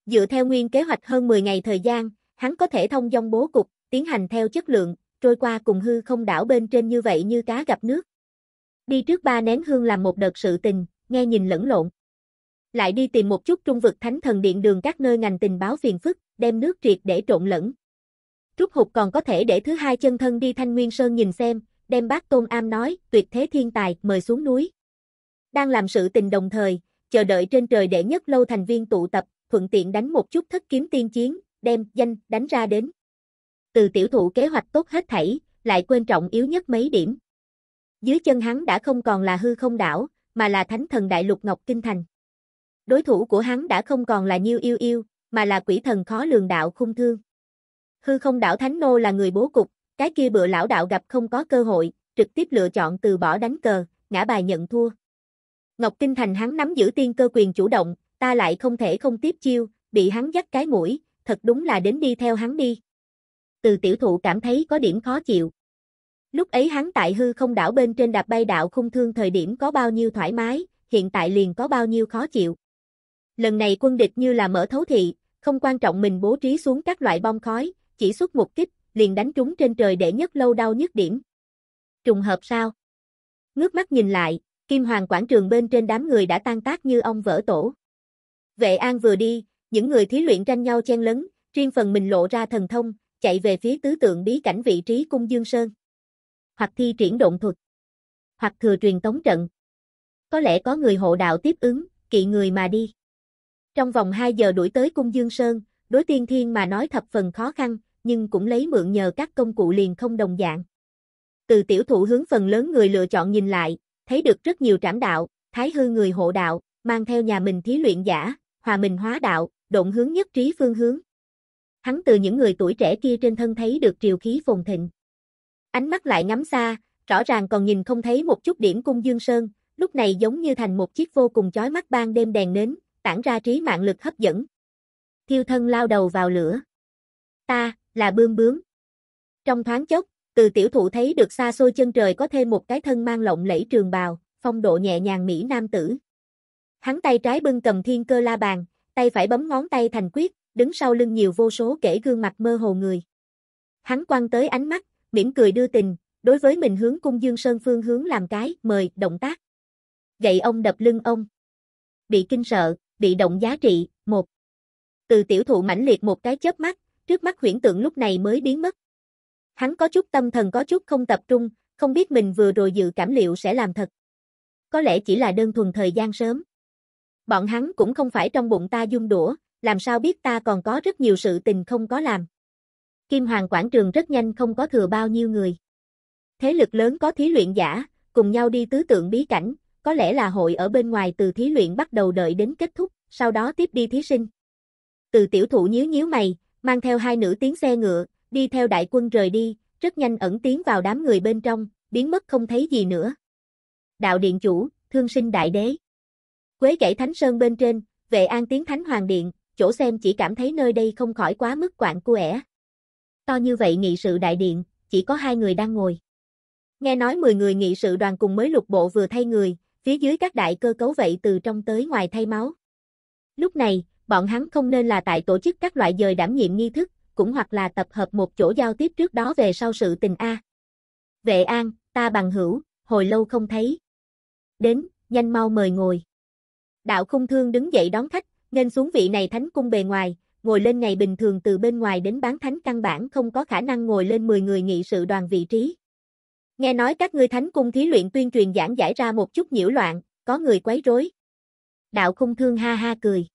Dựa theo nguyên kế hoạch hơn 10 ngày thời gian, hắn có thể thông dong bố cục, tiến hành theo chất lượng, trôi qua cùng hư không đảo bên trên như vậy như cá gặp nước. Đi trước ba nén hương làm một đợt sự tình, nghe nhìn lẫn lộn. Lại đi tìm một chút trung vực thánh thần điện đường các nơi ngành tình báo phiền phức, đem nước triệt để trộn lẫn. Trúc Hục còn có thể để thứ hai chân thân đi Thanh Nguyên Sơn nhìn xem, đem bác Tôn Am nói, tuyệt thế thiên tài, mời xuống núi. Đang làm sự tình đồng thời, chờ đợi trên trời đệ nhất lâu thành viên tụ tập, thuận tiện đánh một chút thất kiếm tiên chiến, đem danh đánh ra đến. Từ tiểu thụ kế hoạch tốt hết thảy, lại quên trọng yếu nhất mấy điểm. Dưới chân hắn đã không còn là hư không đảo, mà là thánh thần đại lục Ngọc Kinh Thành. Đối thủ của hắn đã không còn là Nhiêu Yêu Yêu, mà là quỷ thần khó lường đạo khung thương. Hư không đảo Thánh Nô là người bố cục, cái kia bựa lão đạo gặp không có cơ hội, trực tiếp lựa chọn từ bỏ đánh cờ, ngã bài nhận thua. Ngọc Kinh Thành hắn nắm giữ tiên cơ quyền chủ động, ta lại không thể không tiếp chiêu, bị hắn dắt cái mũi, thật đúng là đến đi theo hắn đi. Từ tiểu thụ cảm thấy có điểm khó chịu. Lúc ấy hắn tại hư không đảo bên trên đạp bay đạo khung thương thời điểm có bao nhiêu thoải mái, hiện tại liền có bao nhiêu khó chịu. Lần này quân địch như là mở thấu thị, không quan trọng mình bố trí xuống các loại bom khói, chỉ xuất một kích, liền đánh trúng trên trời để nhất lâu đau nhất điểm. Trùng hợp sao? Ngước mắt nhìn lại, Kim Hoàng quảng trường bên trên đám người đã tan tác như ông vỡ tổ. Vệ An vừa đi, những người thí luyện tranh nhau chen lấn, riêng phần mình lộ ra thần thông, chạy về phía tứ tượng bí cảnh vị trí cung Dương Sơn. Hoặc thi triển động thuật, hoặc thừa truyền tống trận. Có lẽ có người hộ đạo tiếp ứng, kỵ người mà đi. Trong vòng 2 giờ đuổi tới cung Dương Sơn, đối tiên thiên mà nói thập phần khó khăn, nhưng cũng lấy mượn nhờ các công cụ liền không đồng dạng. Từ tiểu thủ hướng phần lớn người lựa chọn nhìn lại, thấy được rất nhiều trảm đạo, thái hư người hộ đạo, mang theo nhà mình thí luyện giả, hòa mình hóa đạo, động hướng nhất trí phương hướng. Hắn từ những người tuổi trẻ kia trên thân thấy được triều khí phồn thịnh. Ánh mắt lại ngắm xa, rõ ràng còn nhìn không thấy một chút điểm cung dương sơn, lúc này giống như thành một chiếc vô cùng chói mắt ban đêm đèn nến, tản ra trí mạng lực hấp dẫn. Thiêu thân lao đầu vào lửa. Ta, là bươm bướm. Trong thoáng chốc, từ tiểu thụ thấy được xa xôi chân trời có thêm một cái thân mang lộng lẫy trường bào, phong độ nhẹ nhàng mỹ nam tử. Hắn tay trái bưng cầm thiên cơ la bàn, tay phải bấm ngón tay thành quyết, đứng sau lưng nhiều vô số kể gương mặt mơ hồ người. Hắn quan tới ánh mắt, mỉm cười đưa tình, đối với mình hướng cung dương sơn phương hướng làm cái, mời, động tác. Gậy ông đập lưng ông. Bị kinh sợ, bị động giá trị, một. Từ tiểu thụ mãnh liệt một cái chớp mắt, trước mắt huyễn tượng lúc này mới biến mất. Hắn có chút tâm thần có chút không tập trung, không biết mình vừa rồi dự cảm liệu sẽ làm thật. Có lẽ chỉ là đơn thuần thời gian sớm. Bọn hắn cũng không phải trong bụng ta dung đũa, làm sao biết ta còn có rất nhiều sự tình không có làm. Kim Hoàng quảng trường rất nhanh không có thừa bao nhiêu người. Thế lực lớn có thí luyện giả, cùng nhau đi tứ tượng bí cảnh, có lẽ là hội ở bên ngoài từ thí luyện bắt đầu đợi đến kết thúc, sau đó tiếp đi thí sinh. Từ tiểu thụ nhíu nhíu mày, mang theo hai nữ tiếng xe ngựa, đi theo đại quân rời đi, rất nhanh ẩn tiến vào đám người bên trong, biến mất không thấy gì nữa. Đạo điện chủ, thương sinh đại đế. Quế gãy thánh sơn bên trên, vệ an tiến thánh hoàng điện, chỗ xem chỉ cảm thấy nơi đây không khỏi quá mức quạng quẻ. To như vậy nghị sự đại điện, chỉ có hai người đang ngồi. Nghe nói 10 người nghị sự đoàn cùng mới lục bộ vừa thay người, phía dưới các đại cơ cấu vậy từ trong tới ngoài thay máu. Lúc này, bọn hắn không nên là tại tổ chức các loại dời đảm nhiệm nghi thức, cũng hoặc là tập hợp một chỗ giao tiếp trước đó về sau sự tình A. Vệ An, ta bằng hữu, hồi lâu không thấy. Đến, nhanh mau mời ngồi. Đạo khung thương đứng dậy đón khách, nên xuống vị này thánh cung bề ngoài, ngồi lên ngày bình thường từ bên ngoài đến bán thánh căn bản không có khả năng ngồi lên 10 người nghị sự đoàn vị trí. Nghe nói các ngươi thánh cung thí luyện tuyên truyền giảng giải ra một chút nhiễu loạn, có người quấy rối. Đạo khung thương ha ha cười.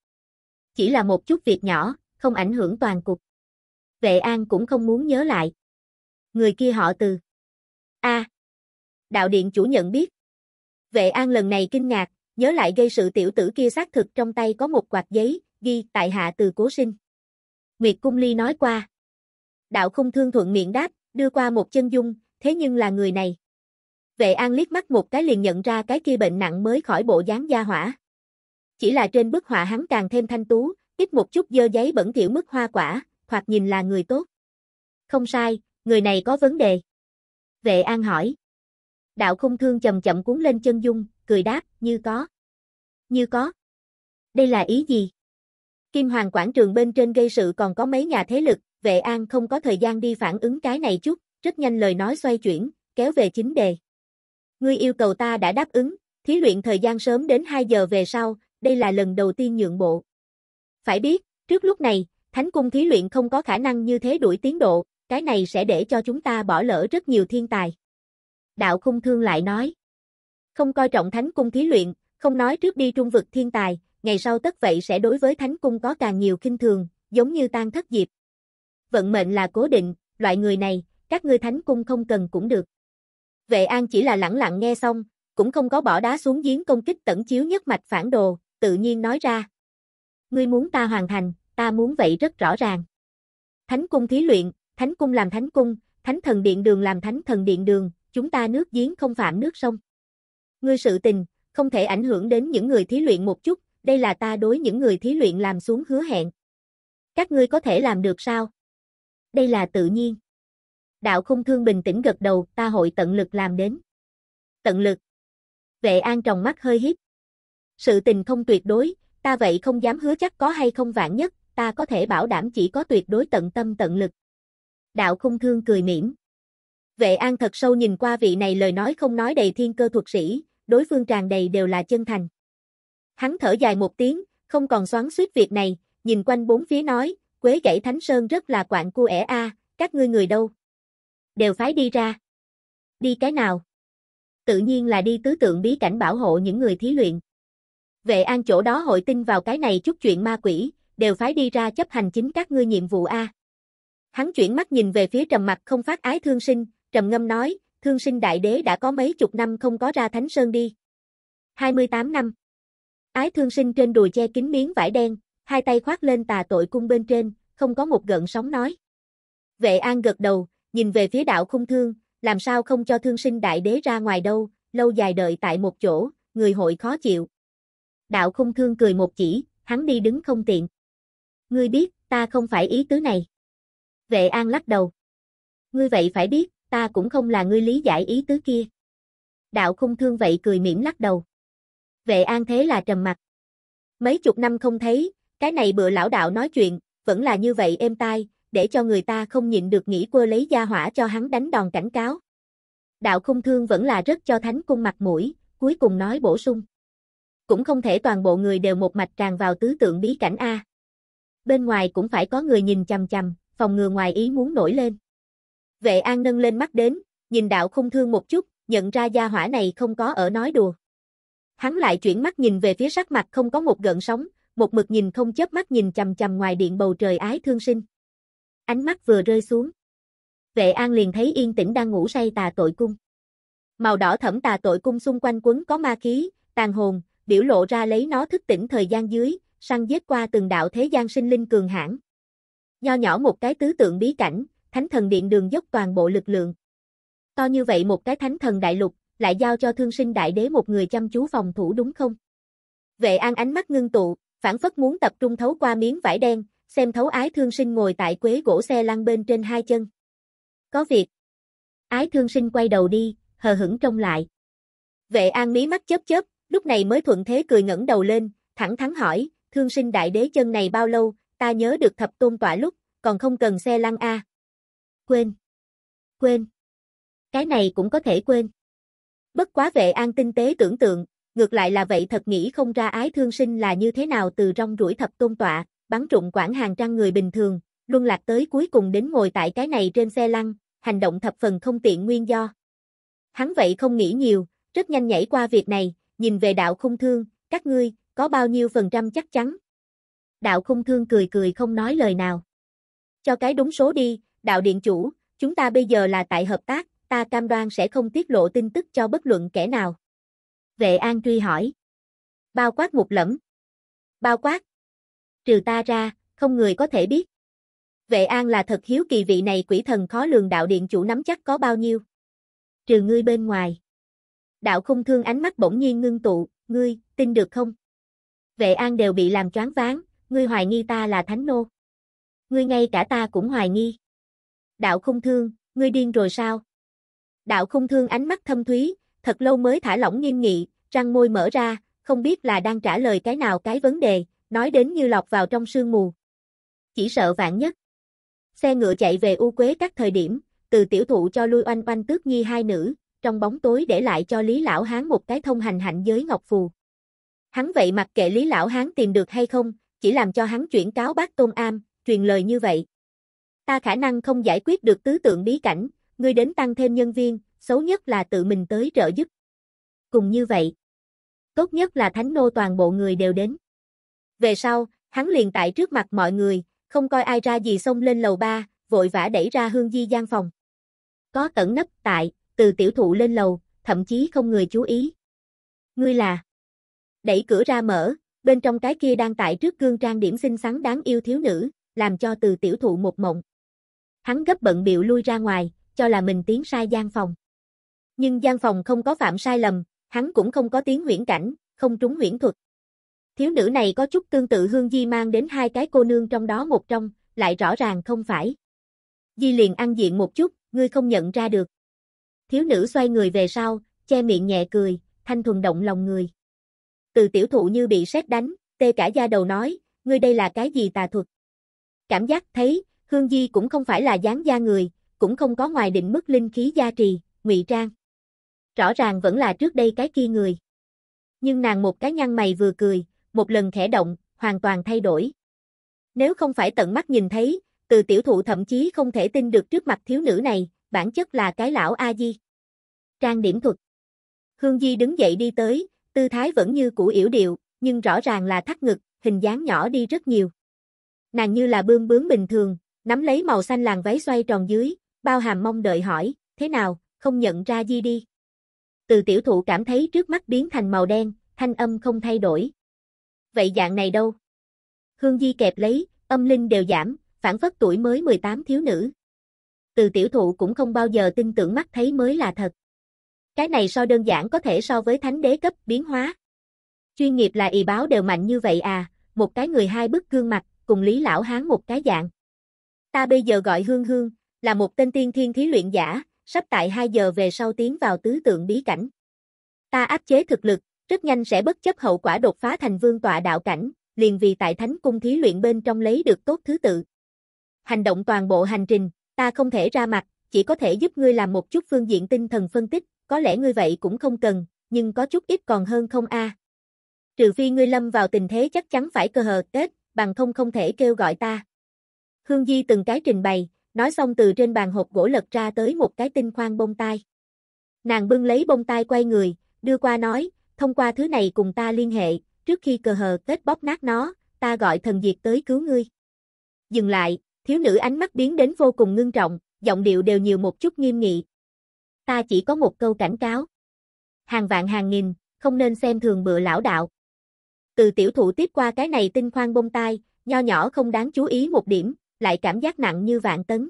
Chỉ là một chút việc nhỏ, không ảnh hưởng toàn cục. Vệ An cũng không muốn nhớ lại. Người kia họ từ. A. đạo điện chủ nhận biết. Vệ An lần này kinh ngạc, nhớ lại gây sự tiểu tử kia xác thực trong tay có một quạt giấy, ghi tại hạ từ cố sinh. Nguyệt Cung Ly nói qua. Đạo không thương thuận miệng đáp, đưa qua một chân dung, thế nhưng là người này. Vệ An liếc mắt một cái liền nhận ra cái kia bệnh nặng mới khỏi bộ dáng gia hỏa. Chỉ là trên bức họa hắn càng thêm thanh tú, ít một chút dơ giấy bẩn thiểu mức hoa quả hoặc nhìn là người tốt. Không sai, người này có vấn đề. Vệ An hỏi. Đạo khung thương chậm chậm cuốn lên chân dung, cười đáp, như có. Như có. Đây là ý gì? Kim Hoàng quảng trường bên trên gây sự còn có mấy nhà thế lực, vệ an không có thời gian đi phản ứng cái này chút, rất nhanh lời nói xoay chuyển, kéo về chính đề. Ngươi yêu cầu ta đã đáp ứng, thí luyện thời gian sớm đến 2 giờ về sau, đây là lần đầu tiên nhượng bộ. Phải biết, trước lúc này, thánh cung thí luyện không có khả năng như thế đuổi tiến độ, cái này sẽ để cho chúng ta bỏ lỡ rất nhiều thiên tài. Đạo khung thương lại nói, không coi trọng thánh cung thí luyện, không nói trước đi trung vực thiên tài, ngày sau tất vậy sẽ đối với thánh cung có càng nhiều kinh thường, giống như tan thất diệp. Vận mệnh là cố định, loại người này, các ngươi thánh cung không cần cũng được. Vệ An chỉ là lẳng lặng nghe xong, cũng không có bỏ đá xuống giếng công kích tẩn chiếu nhất mạch phản đồ, tự nhiên nói ra. Ngươi muốn ta hoàn thành, ta muốn vậy rất rõ ràng. Thánh cung thí luyện, thánh cung làm thánh cung, thánh thần điện đường làm thánh thần điện đường, chúng ta nước giếng không phạm nước sông. Ngươi sự tình, không thể ảnh hưởng đến những người thí luyện một chút, đây là ta đối những người thí luyện làm xuống hứa hẹn. Các ngươi có thể làm được sao? Đây là tự nhiên. Đạo không thương bình tĩnh gật đầu, ta hội tận lực làm đến. Tận lực. Vệ an trong mắt hơi híp. Sự tình không tuyệt đối, ta vậy không dám hứa chắc có hay không vạn nhất, ta có thể bảo đảm chỉ có tuyệt đối tận tâm tận lực. Đạo khung thương cười mỉm. Vệ an thật sâu nhìn qua vị này lời nói không nói đầy thiên cơ thuật sĩ, đối phương tràn đầy đều là chân thành. Hắn thở dài một tiếng, không còn xoắn suýt việc này, nhìn quanh bốn phía nói, quế gãy thánh sơn rất là quạng cu ẻ a, các ngươi người đâu? Đều phái đi ra. Đi cái nào? Tự nhiên là đi tứ tượng bí cảnh bảo hộ những người thí luyện. Vệ an chỗ đó hội tin vào cái này chút chuyện ma quỷ, đều phái đi ra chấp hành chính các ngươi nhiệm vụ A. Hắn chuyển mắt nhìn về phía trầm mặt không phát ái thương sinh, trầm ngâm nói, thương sinh đại đế đã có mấy chục năm không có ra Thánh Sơn đi. 28 năm. Ái thương sinh trên đùi che kín miếng vải đen, hai tay khoác lên tà tội cung bên trên, không có một gợn sóng nói. Vệ an gật đầu, nhìn về phía đạo khung thương, làm sao không cho thương sinh đại đế ra ngoài đâu, lâu dài đợi tại một chỗ, người hội khó chịu. Đạo khung thương cười một chỉ, hắn đi đứng không tiện. Ngươi biết, ta không phải ý tứ này. Vệ An lắc đầu. Ngươi vậy phải biết, ta cũng không là ngươi lý giải ý tứ kia. Đạo khung thương vậy cười mỉm lắc đầu. Vệ An thế là trầm mặt. Mấy chục năm không thấy, cái này bữa lão đạo nói chuyện, vẫn là như vậy êm tai, để cho người ta không nhịn được nghĩ quơ lấy gia hỏa cho hắn đánh đòn cảnh cáo. Đạo khung thương vẫn là rất cho thánh cung mặt mũi, cuối cùng nói bổ sung. Cũng không thể toàn bộ người đều một mạch tràn vào tứ tượng bí cảnh A bên ngoài cũng phải có người nhìn chằm chằm, phòng ngừa ngoài ý muốn nổi lên. Vệ an nâng lên mắt đến, nhìn đạo không thương một chút, nhận ra gia hỏa này không có ở nói đùa. Hắn lại chuyển mắt nhìn về phía sắc mặt không có một gợn sóng, một mực nhìn không chớp mắt nhìn chằm chằm ngoài điện bầu trời ái thương sinh. Ánh mắt vừa rơi xuống. Vệ an liền thấy yên tĩnh đang ngủ say tà tội cung. Màu đỏ thẫm tà tội cung xung quanh quấn có ma khí, tàn hồn, biểu lộ ra lấy nó thức tỉnh thời gian dưới, săn giết qua từng đạo thế gian sinh linh cường hãn. Nho nhỏ một cái tứ tượng bí cảnh, thánh thần điện đường dốc toàn bộ lực lượng. To như vậy một cái thánh thần đại lục, lại giao cho thương sinh đại đế một người chăm chú phòng thủ đúng không? Vệ an ánh mắt ngưng tụ, phản phất muốn tập trung thấu qua miếng vải đen, xem thấu ái thương sinh ngồi tại quế gỗ xe lăn bên trên hai chân. Có việc. Ái thương sinh quay đầu đi, hờ hững trông lại. Vệ an mí mắt chớp chớp, lúc này mới thuận thế cười ngẩng đầu lên, thẳng thắn hỏi, thương sinh đại đế chân này bao lâu, ta nhớ được thập tôn tỏa lúc, còn không cần xe lăn a. Quên. Quên. Cái này cũng có thể quên. Bất quá vệ an tinh tế tưởng tượng, ngược lại là vậy thật nghĩ không ra ái thương sinh là như thế nào từ rong rủi thập tôn tọa, bắn trụng quảng hàng trăng người bình thường, luân lạc tới cuối cùng đến ngồi tại cái này trên xe lăn, hành động thập phần không tiện nguyên do. Hắn vậy không nghĩ nhiều, rất nhanh nhảy qua việc này, nhìn về đạo không thương, các ngươi, có bao nhiêu phần trăm chắc chắn? Đạo khung thương cười cười không nói lời nào. Cho cái đúng số đi, đạo điện chủ, chúng ta bây giờ là tại hợp tác, ta cam đoan sẽ không tiết lộ tin tức cho bất luận kẻ nào. Vệ An truy hỏi. Bao quát một lẫm. Bao quát. Trừ ta ra, không người có thể biết. Vệ An là thật hiếu kỳ vị này quỷ thần khó lường đạo điện chủ nắm chắc có bao nhiêu. Trừ ngươi bên ngoài. Đạo khung thương ánh mắt bỗng nhiên ngưng tụ, ngươi, tin được không? vệ an đều bị làm choáng váng, ngươi hoài nghi ta là thánh nô. Ngươi ngay cả ta cũng hoài nghi. Đạo không thương, ngươi điên rồi sao? Đạo không thương ánh mắt thâm thúy, thật lâu mới thả lỏng nghiêm nghị, răng môi mở ra, không biết là đang trả lời cái nào cái vấn đề, nói đến như lọc vào trong sương mù. Chỉ sợ vạn nhất. Xe ngựa chạy về u quế các thời điểm, từ tiểu thụ cho lui oanh oanh tước nhi hai nữ, trong bóng tối để lại cho Lý Lão Hán một cái thông hành hạnh giới ngọc phù. Hắn vậy mặc kệ Lý Lão Hán tìm được hay không, chỉ làm cho hắn chuyển cáo bác Tôn Am, truyền lời như vậy. Ta khả năng không giải quyết được tứ tượng bí cảnh, ngươi đến tăng thêm nhân viên, xấu nhất là tự mình tới trợ giúp. Cùng như vậy, tốt nhất là thánh nô toàn bộ người đều đến. Về sau, hắn liền tại trước mặt mọi người, không coi ai ra gì xông lên lầu ba, vội vã đẩy ra hương di gian phòng. Có cẩn nấp tại, từ tiểu thụ lên lầu, thậm chí không người chú ý. Ngươi là đẩy cửa ra mở, bên trong cái kia đang tại trước gương trang điểm xinh xắn đáng yêu thiếu nữ, làm cho từ tiểu thụ một mộng. Hắn gấp bận biểu lui ra ngoài, cho là mình tiến sai gian phòng. Nhưng gian phòng không có phạm sai lầm, hắn cũng không có tiếng huyễn cảnh, không trúng huyễn thuật. Thiếu nữ này có chút tương tự Hương Di mang đến hai cái cô nương trong đó một trong, lại rõ ràng không phải. Di liền ăn diện một chút, ngươi không nhận ra được. Thiếu nữ xoay người về sau, che miệng nhẹ cười, thanh thuần động lòng người từ tiểu thụ như bị sét đánh, tê cả da đầu nói, ngươi đây là cái gì tà thuật. Cảm giác thấy, Hương Di cũng không phải là dáng da người, cũng không có ngoài định mức linh khí gia trì, ngụy trang. Rõ ràng vẫn là trước đây cái kia người. Nhưng nàng một cái nhăn mày vừa cười, một lần khẽ động, hoàn toàn thay đổi. Nếu không phải tận mắt nhìn thấy, từ tiểu thụ thậm chí không thể tin được trước mặt thiếu nữ này, bản chất là cái lão A-di. Trang điểm thuật. Hương Di đứng dậy đi tới, tư thái vẫn như cũ yểu điệu, nhưng rõ ràng là thắt ngực, hình dáng nhỏ đi rất nhiều. Nàng như là bươm bướm bình thường, nắm lấy màu xanh làng váy xoay tròn dưới, bao hàm mong đợi hỏi, thế nào, không nhận ra gì đi. Từ tiểu thụ cảm thấy trước mắt biến thành màu đen, thanh âm không thay đổi. Vậy dạng này đâu? Hương Di kẹp lấy, âm linh đều giảm, phản phất tuổi mới 18 thiếu nữ. Từ tiểu thụ cũng không bao giờ tin tưởng mắt thấy mới là thật. Cái này so đơn giản có thể so với thánh đế cấp biến hóa. Chuyên nghiệp là y báo đều mạnh như vậy à, một cái người hai bức gương mặt, cùng Lý Lão Hán một cái dạng. Ta bây giờ gọi Hương Hương, là một tên tiên thiên thí luyện giả, sắp tại 2 giờ về sau tiến vào tứ tượng bí cảnh. Ta áp chế thực lực, rất nhanh sẽ bất chấp hậu quả đột phá thành vương tọa đạo cảnh, liền vì tại thánh cung thí luyện bên trong lấy được tốt thứ tự. Hành động toàn bộ hành trình, ta không thể ra mặt, chỉ có thể giúp ngươi làm một chút phương diện tinh thần phân tích, có lẽ ngươi vậy cũng không cần, nhưng có chút ít còn hơn không a. À. Trừ phi ngươi lâm vào tình thế chắc chắn phải cơ hờ kết, bằng không không thể kêu gọi ta. Hương Di từng cái trình bày, nói xong từ trên bàn hộp gỗ lật ra tới một cái tinh khoan bông tai. Nàng bưng lấy bông tai quay người, đưa qua nói, thông qua thứ này cùng ta liên hệ, trước khi cơ hờ kết bóp nát nó, ta gọi thần diệt tới cứu ngươi. Dừng lại, thiếu nữ ánh mắt biến đến vô cùng ngưng trọng, giọng điệu đều nhiều một chút nghiêm nghị, ta chỉ có một câu cảnh cáo. Hàng vạn hàng nghìn, không nên xem thường bựa lão đạo. Từ tiểu thụ tiếp qua cái này tinh khoan bông tai, nho nhỏ không đáng chú ý một điểm, lại cảm giác nặng như vạn tấn.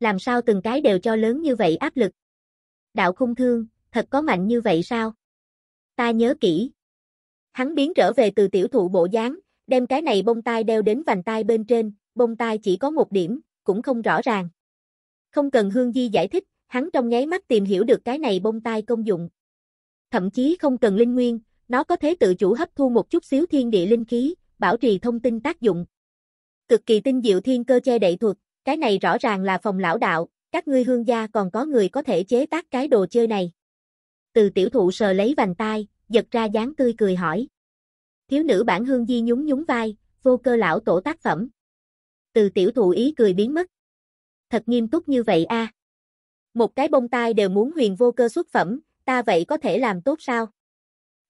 Làm sao từng cái đều cho lớn như vậy áp lực. Đạo khung thương, thật có mạnh như vậy sao? Ta nhớ kỹ. Hắn biến trở về từ tiểu thụ bộ dáng, đem cái này bông tai đeo đến vành tai bên trên, bông tai chỉ có một điểm, cũng không rõ ràng. Không cần Hương Di giải thích, hắn trong nháy mắt tìm hiểu được cái này bông tai công dụng. Thậm chí không cần linh nguyên, nó có thể tự chủ hấp thu một chút xíu thiên địa linh khí, bảo trì thông tin tác dụng. Cực kỳ tinh diệu thiên cơ che đậy thuật, cái này rõ ràng là phòng lão đạo, các ngươi hương gia còn có người có thể chế tác cái đồ chơi này. Từ tiểu thụ sờ lấy vành tai, giật ra dáng tươi cười hỏi. Thiếu nữ bản hương di nhún nhún vai, vô cơ lão tổ tác phẩm. Từ tiểu thụ ý cười biến mất. Thật nghiêm túc như vậy a. À. Một cái bông tai đều muốn huyền vô cơ xuất phẩm, ta vậy có thể làm tốt sao?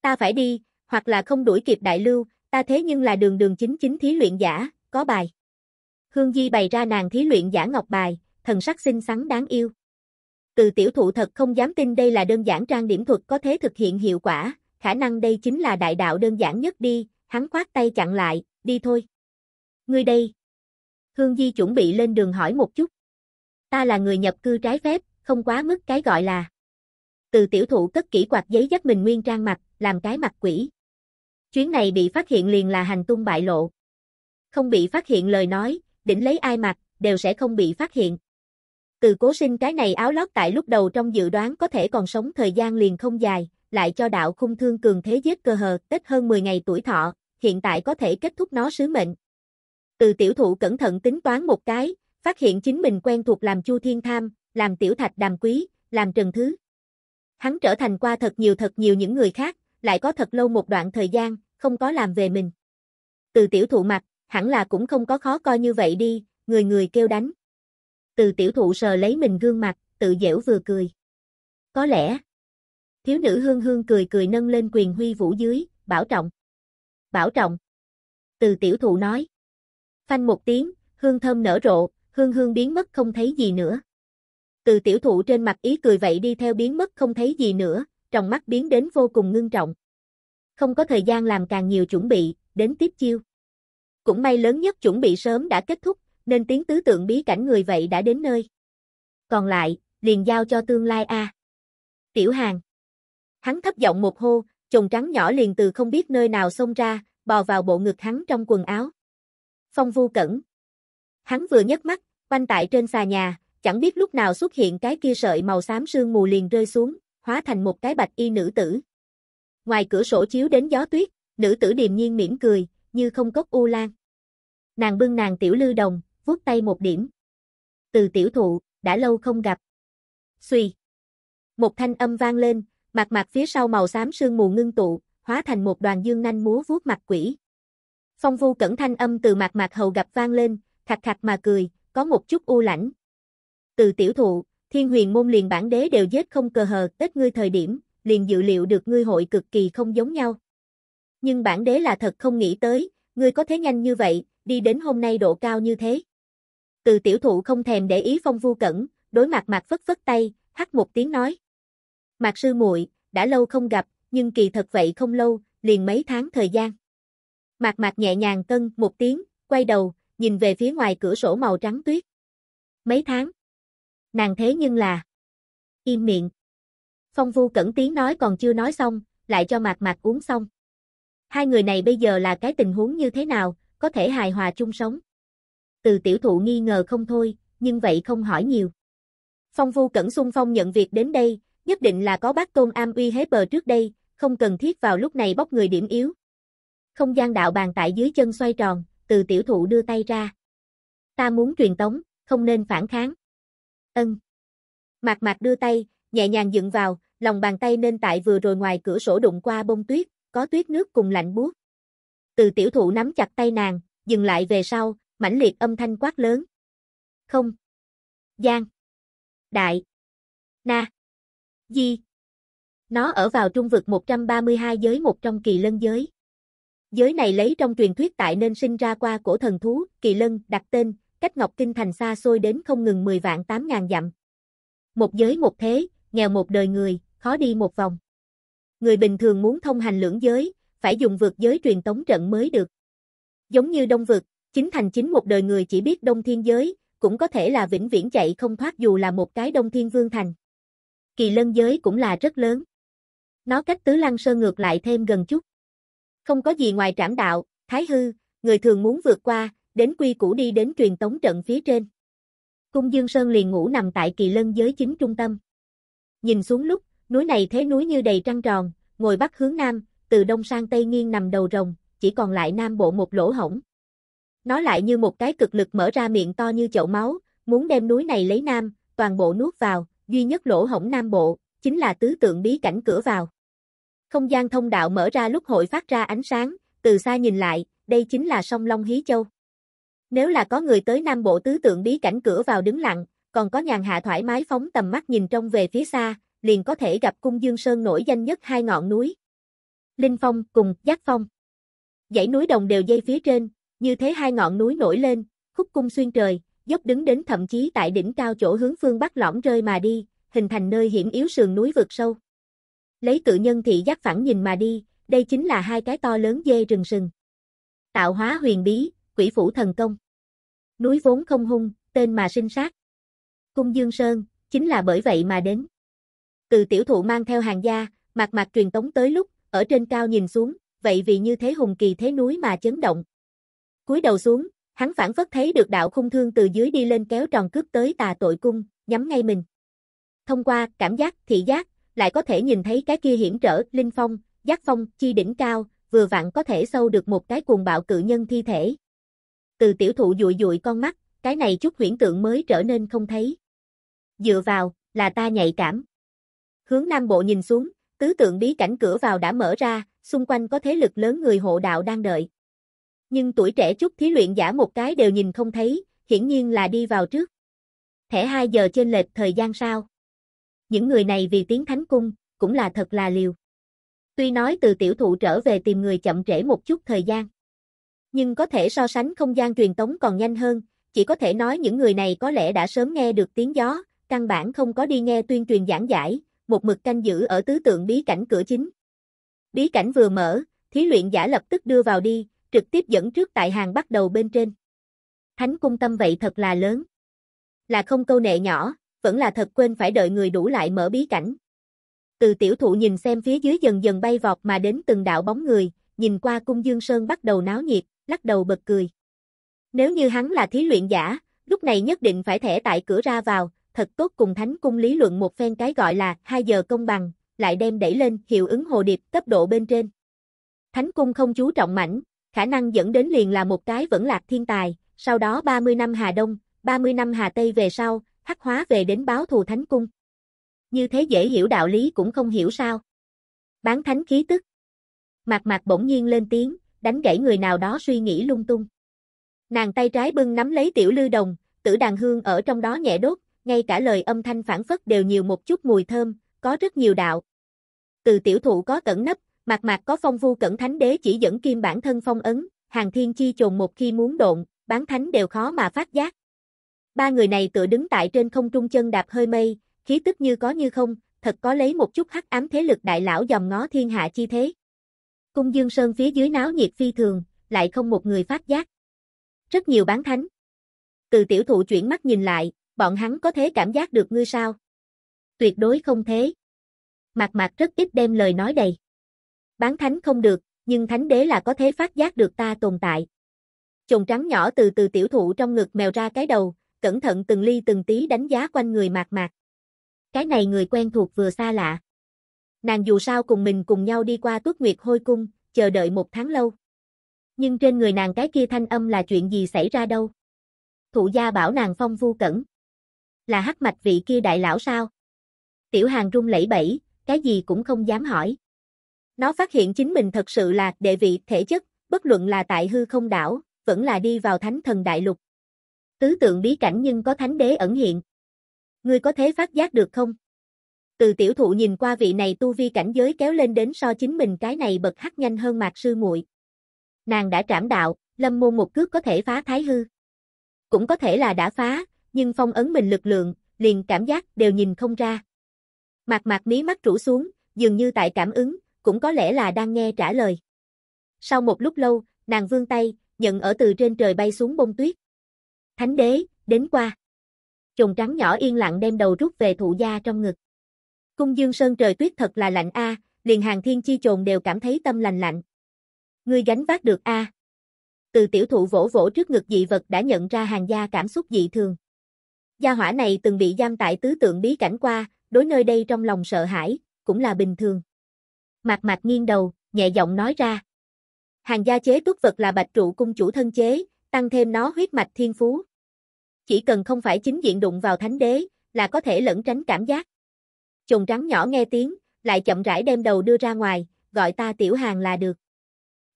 Ta phải đi, hoặc là không đuổi kịp đại lưu, ta thế nhưng là đường đường chính chính thí luyện giả, có bài. Hương Di bày ra nàng thí luyện giả ngọc bài, thần sắc xinh xắn đáng yêu. Từ tiểu thụ thật không dám tin đây là đơn giản trang điểm thuật có thể thực hiện hiệu quả, khả năng đây chính là đại đạo đơn giản nhất đi, hắn khoát tay chặn lại, đi thôi. Ngươi đây. Hương Di chuẩn bị lên đường hỏi một chút. Ta là người nhập cư trái phép, không quá mức cái gọi là. Từ tiểu thụ cất kỹ quạt giấy dắt mình nguyên trang mặt, làm cái mặt quỷ. Chuyến này bị phát hiện liền là hành tung bại lộ. Không bị phát hiện lời nói, đỉnh lấy ai mặt, đều sẽ không bị phát hiện. Từ cố sinh cái này áo lót tại lúc đầu trong dự đoán có thể còn sống thời gian liền không dài, lại cho đạo khung thương cường thế giết cơ hờ, tết hơn 10 ngày tuổi thọ, hiện tại có thể kết thúc nó sứ mệnh. Từ tiểu thụ cẩn thận tính toán một cái, phát hiện chính mình quen thuộc làm Chu Thiên Tham, làm tiểu thạch đàm quý, làm trần thứ. Hắn trở thành qua thật nhiều thật nhiều những người khác, lại có thật lâu một đoạn thời gian, không có làm về mình. Từ tiểu thụ mặt, hẳn là cũng không có khó coi như vậy đi, người người kêu đánh. Từ tiểu thụ sờ lấy mình gương mặt, tự dễu vừa cười. Có lẽ, thiếu nữ hương hương cười cười nâng lên quyền huy vũ dưới, bảo trọng. Bảo trọng. Từ tiểu thụ nói. Phanh một tiếng, hương thơm nở rộ, hương hương biến mất không thấy gì nữa từ tiểu thụ trên mặt ý cười vậy đi theo biến mất không thấy gì nữa, trong mắt biến đến vô cùng ngưng trọng. Không có thời gian làm càng nhiều chuẩn bị, đến tiếp chiêu. Cũng may lớn nhất chuẩn bị sớm đã kết thúc, nên tiếng tứ tượng bí cảnh người vậy đã đến nơi. Còn lại, liền giao cho tương lai a. Tiểu hàng Hắn thấp giọng một hô, chồng trắng nhỏ liền từ không biết nơi nào xông ra, bò vào bộ ngực hắn trong quần áo. Phong Vu Cẩn. Hắn vừa nhấc mắt, quanh tại trên xà nhà, Chẳng biết lúc nào xuất hiện cái kia sợi màu xám sương mù liền rơi xuống, hóa thành một cái bạch y nữ tử. Ngoài cửa sổ chiếu đến gió tuyết, nữ tử điềm nhiên mỉm cười, như không cốc u lan. Nàng bưng nàng tiểu lư đồng, vuốt tay một điểm. Từ tiểu thụ, đã lâu không gặp. Xùy. Một thanh âm vang lên, mặt mặt phía sau màu xám sương mù ngưng tụ, hóa thành một đoàn dương nanh múa vuốt mặt quỷ. Phong vu cẩn thanh âm từ mặt mặt hầu gặp vang lên, khặt khặt mà cười, có một chút u lãnh, từ tiểu thụ, thiên huyền môn liền bản đế đều giết không cờ hờ, ít ngươi thời điểm, liền dự liệu được ngươi hội cực kỳ không giống nhau. Nhưng bản đế là thật không nghĩ tới, ngươi có thế nhanh như vậy, đi đến hôm nay độ cao như thế. Từ tiểu thụ không thèm để ý phong vu cẩn, đối mặt mặt phất phất tay, hắt một tiếng nói. Mạc sư muội đã lâu không gặp, nhưng kỳ thật vậy không lâu, liền mấy tháng thời gian. Mạc mạc nhẹ nhàng cân một tiếng, quay đầu, nhìn về phía ngoài cửa sổ màu trắng tuyết. Mấy tháng? nàng thế nhưng là... Im miệng. Phong vu cẩn tiếng nói còn chưa nói xong, lại cho mạc mạc uống xong. Hai người này bây giờ là cái tình huống như thế nào, có thể hài hòa chung sống. Từ tiểu thụ nghi ngờ không thôi, nhưng vậy không hỏi nhiều. Phong vu cẩn xung phong nhận việc đến đây, nhất định là có bác tôn am uy hế bờ trước đây, không cần thiết vào lúc này bóc người điểm yếu. Không gian đạo bàn tại dưới chân xoay tròn, từ tiểu thụ đưa tay ra. Ta muốn truyền tống, không nên phản kháng. Ân. Mạc Mạc đưa tay, nhẹ nhàng dựng vào, lòng bàn tay nên tại vừa rồi ngoài cửa sổ đụng qua bông tuyết, có tuyết nước cùng lạnh buốt. Từ tiểu thụ nắm chặt tay nàng, dừng lại về sau, mãnh liệt âm thanh quát lớn. Không. Giang. Đại. Na. Di. Nó ở vào trung vực 132 giới một trong kỳ lân giới. Giới này lấy trong truyền thuyết tại nên sinh ra qua cổ thần thú, kỳ lân, đặt tên, cách Ngọc Kinh thành xa xôi đến không ngừng 10 vạn 8 ngàn dặm. Một giới một thế, nghèo một đời người, khó đi một vòng. Người bình thường muốn thông hành lưỡng giới, phải dùng vượt giới truyền tống trận mới được. Giống như đông vực, chính thành chính một đời người chỉ biết đông thiên giới, cũng có thể là vĩnh viễn chạy không thoát dù là một cái đông thiên vương thành. Kỳ lân giới cũng là rất lớn. Nó cách tứ lăng sơn ngược lại thêm gần chút. Không có gì ngoài trảm đạo, thái hư, người thường muốn vượt qua, đến quy củ đi đến truyền tống trận phía trên. Cung Dương Sơn liền ngủ nằm tại kỳ lân giới chính trung tâm. Nhìn xuống lúc, núi này thế núi như đầy trăng tròn, ngồi bắc hướng nam, từ đông sang tây nghiêng nằm đầu rồng, chỉ còn lại nam bộ một lỗ hổng. Nó lại như một cái cực lực mở ra miệng to như chậu máu, muốn đem núi này lấy nam, toàn bộ nuốt vào, duy nhất lỗ hổng nam bộ, chính là tứ tượng bí cảnh cửa vào. Không gian thông đạo mở ra lúc hội phát ra ánh sáng, từ xa nhìn lại, đây chính là sông Long Hí Châu. Nếu là có người tới Nam Bộ tứ tượng bí cảnh cửa vào đứng lặng, còn có nhàn hạ thoải mái phóng tầm mắt nhìn trông về phía xa, liền có thể gặp cung dương sơn nổi danh nhất hai ngọn núi. Linh Phong cùng Giác Phong. Dãy núi đồng đều dây phía trên, như thế hai ngọn núi nổi lên, khúc cung xuyên trời, dốc đứng đến thậm chí tại đỉnh cao chỗ hướng phương bắc lõm rơi mà đi, hình thành nơi hiểm yếu sườn núi vượt sâu. Lấy tự nhân thị giác phản nhìn mà đi, đây chính là hai cái to lớn dê rừng sừng. Tạo hóa huyền bí, quỷ phủ thần công. Núi vốn không hung, tên mà sinh sát. Cung Dương Sơn, chính là bởi vậy mà đến. Từ tiểu thụ mang theo hàng gia, mặt mặt truyền tống tới lúc, ở trên cao nhìn xuống, vậy vì như thế hùng kỳ thế núi mà chấn động. cúi đầu xuống, hắn phản phất thấy được đạo khung thương từ dưới đi lên kéo tròn cướp tới tà tội cung, nhắm ngay mình. Thông qua cảm giác, thị giác, lại có thể nhìn thấy cái kia hiểm trở, linh phong, giác phong, chi đỉnh cao, vừa vặn có thể sâu được một cái cuồng bạo cự nhân thi thể, từ tiểu thụ dụi dụi con mắt, cái này chút huyễn tượng mới trở nên không thấy. Dựa vào, là ta nhạy cảm. Hướng nam bộ nhìn xuống, tứ tượng bí cảnh cửa vào đã mở ra, xung quanh có thế lực lớn người hộ đạo đang đợi. Nhưng tuổi trẻ chút thí luyện giả một cái đều nhìn không thấy, hiển nhiên là đi vào trước. Thẻ 2 giờ trên lệch thời gian sao? Những người này vì tiếng thánh cung, cũng là thật là liều. Tuy nói từ tiểu thụ trở về tìm người chậm trễ một chút thời gian nhưng có thể so sánh không gian truyền tống còn nhanh hơn, chỉ có thể nói những người này có lẽ đã sớm nghe được tiếng gió, căn bản không có đi nghe tuyên truyền giảng giải, một mực canh giữ ở tứ tượng bí cảnh cửa chính. Bí cảnh vừa mở, thí luyện giả lập tức đưa vào đi, trực tiếp dẫn trước tại hàng bắt đầu bên trên. Thánh cung tâm vậy thật là lớn. Là không câu nệ nhỏ, vẫn là thật quên phải đợi người đủ lại mở bí cảnh. Từ tiểu thụ nhìn xem phía dưới dần dần bay vọt mà đến từng đạo bóng người, nhìn qua cung dương sơn bắt đầu náo nhiệt, lắc đầu bật cười. Nếu như hắn là thí luyện giả, lúc này nhất định phải thẻ tại cửa ra vào, thật tốt cùng thánh cung lý luận một phen cái gọi là 2 giờ công bằng, lại đem đẩy lên hiệu ứng hồ điệp cấp độ bên trên. Thánh cung không chú trọng mảnh, khả năng dẫn đến liền là một cái vẫn lạc thiên tài, sau đó 30 năm Hà Đông, 30 năm Hà Tây về sau, hắc hóa về đến báo thù thánh cung. Như thế dễ hiểu đạo lý cũng không hiểu sao. Bán thánh khí tức. Mạc mạc bỗng nhiên lên tiếng, đánh gãy người nào đó suy nghĩ lung tung. Nàng tay trái bưng nắm lấy tiểu lư đồng, tử đàn hương ở trong đó nhẹ đốt, ngay cả lời âm thanh phản phất đều nhiều một chút mùi thơm, có rất nhiều đạo. Từ tiểu thụ có cẩn nấp, mặt mặt có phong vu cẩn thánh đế chỉ dẫn kim bản thân phong ấn, hàng thiên chi trồn một khi muốn độn, bán thánh đều khó mà phát giác. Ba người này tựa đứng tại trên không trung chân đạp hơi mây, khí tức như có như không, thật có lấy một chút hắc ám thế lực đại lão dòng ngó thiên hạ chi thế. Cung Dương Sơn phía dưới náo nhiệt phi thường, lại không một người phát giác. Rất nhiều bán thánh. Từ tiểu thụ chuyển mắt nhìn lại, bọn hắn có thế cảm giác được ngươi sao? Tuyệt đối không thế. Mạc Mạc rất ít đem lời nói đầy. Bán thánh không được, nhưng thánh đế là có thế phát giác được ta tồn tại. Chồng trắng nhỏ từ từ tiểu thụ trong ngực mèo ra cái đầu, cẩn thận từng ly từng tí đánh giá quanh người Mạc Mạc. Cái này người quen thuộc vừa xa lạ nàng dù sao cùng mình cùng nhau đi qua tuất nguyệt hôi cung, chờ đợi một tháng lâu. Nhưng trên người nàng cái kia thanh âm là chuyện gì xảy ra đâu. Thụ gia bảo nàng phong vu cẩn. Là hắc mạch vị kia đại lão sao? Tiểu hàng rung lẫy bẫy, cái gì cũng không dám hỏi. Nó phát hiện chính mình thật sự là đệ vị thể chất, bất luận là tại hư không đảo, vẫn là đi vào thánh thần đại lục. Tứ tượng bí cảnh nhưng có thánh đế ẩn hiện. Ngươi có thế phát giác được không? Từ tiểu thụ nhìn qua vị này tu vi cảnh giới kéo lên đến so chính mình cái này bật hắc nhanh hơn mạc sư muội. Nàng đã trảm đạo, lâm môn một cước có thể phá thái hư. Cũng có thể là đã phá, nhưng phong ấn mình lực lượng, liền cảm giác đều nhìn không ra. Mạc mạc mí mắt rũ xuống, dường như tại cảm ứng, cũng có lẽ là đang nghe trả lời. Sau một lúc lâu, nàng vươn tay, nhận ở từ trên trời bay xuống bông tuyết. Thánh đế, đến qua. chồng trắng nhỏ yên lặng đem đầu rút về thụ gia trong ngực. Cung dương sơn trời tuyết thật là lạnh a, liền hàng thiên chi trồn đều cảm thấy tâm lành lạnh. Ngươi gánh vác được a. Từ tiểu thụ vỗ vỗ trước ngực dị vật đã nhận ra hàng gia cảm xúc dị thường. Gia hỏa này từng bị giam tại tứ tượng bí cảnh qua, đối nơi đây trong lòng sợ hãi, cũng là bình thường. Mạc mạc nghiêng đầu, nhẹ giọng nói ra. Hàng gia chế tuất vật là bạch trụ cung chủ thân chế, tăng thêm nó huyết mạch thiên phú. Chỉ cần không phải chính diện đụng vào thánh đế, là có thể lẫn tránh cảm giác. Chồng trắng nhỏ nghe tiếng, lại chậm rãi đem đầu đưa ra ngoài, gọi ta tiểu hàng là được.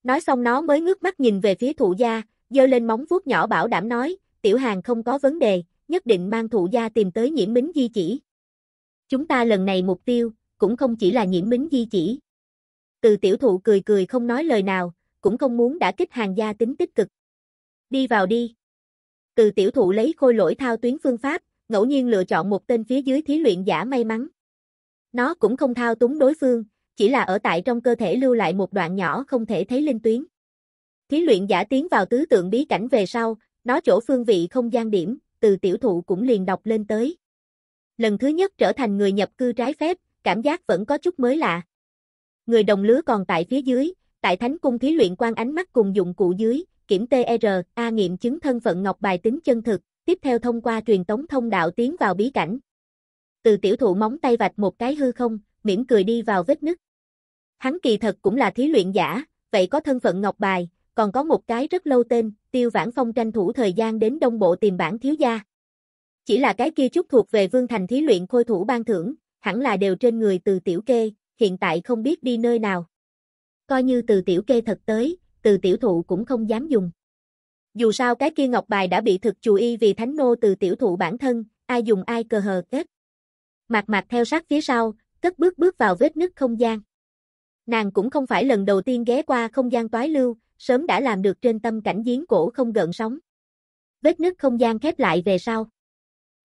Nói xong nó mới ngước mắt nhìn về phía thụ gia, dơ lên móng vuốt nhỏ bảo đảm nói, tiểu hàng không có vấn đề, nhất định mang thụ gia tìm tới nhiễm bính di chỉ. Chúng ta lần này mục tiêu, cũng không chỉ là nhiễm bính di chỉ. Từ tiểu thụ cười cười không nói lời nào, cũng không muốn đã kích hàng gia tính tích cực. Đi vào đi. Từ tiểu thụ lấy khôi lỗi thao tuyến phương pháp, ngẫu nhiên lựa chọn một tên phía dưới thí luyện giả may mắn. Nó cũng không thao túng đối phương, chỉ là ở tại trong cơ thể lưu lại một đoạn nhỏ không thể thấy linh tuyến. Thí luyện giả tiến vào tứ tượng bí cảnh về sau, nó chỗ phương vị không gian điểm, từ tiểu thụ cũng liền đọc lên tới. Lần thứ nhất trở thành người nhập cư trái phép, cảm giác vẫn có chút mới lạ. Người đồng lứa còn tại phía dưới, tại thánh cung thí luyện quan ánh mắt cùng dụng cụ dưới, kiểm TR, e A nghiệm chứng thân phận ngọc bài tính chân thực, tiếp theo thông qua truyền tống thông đạo tiến vào bí cảnh từ tiểu thụ móng tay vạch một cái hư không, miễn cười đi vào vết nứt. Hắn kỳ thật cũng là thí luyện giả, vậy có thân phận ngọc bài, còn có một cái rất lâu tên, tiêu vãn phong tranh thủ thời gian đến đông bộ tìm bản thiếu gia. Chỉ là cái kia chút thuộc về vương thành thí luyện khôi thủ ban thưởng, hẳn là đều trên người từ tiểu kê, hiện tại không biết đi nơi nào. Coi như từ tiểu kê thật tới, từ tiểu thụ cũng không dám dùng. Dù sao cái kia ngọc bài đã bị thực chủ y vì thánh nô từ tiểu thụ bản thân, ai dùng ai cờ hờ kết. Mạc Mạc theo sát phía sau, cất bước bước vào vết nứt không gian. Nàng cũng không phải lần đầu tiên ghé qua không gian toái lưu, sớm đã làm được trên tâm cảnh giếng cổ không gần sóng. Vết nứt không gian khép lại về sau.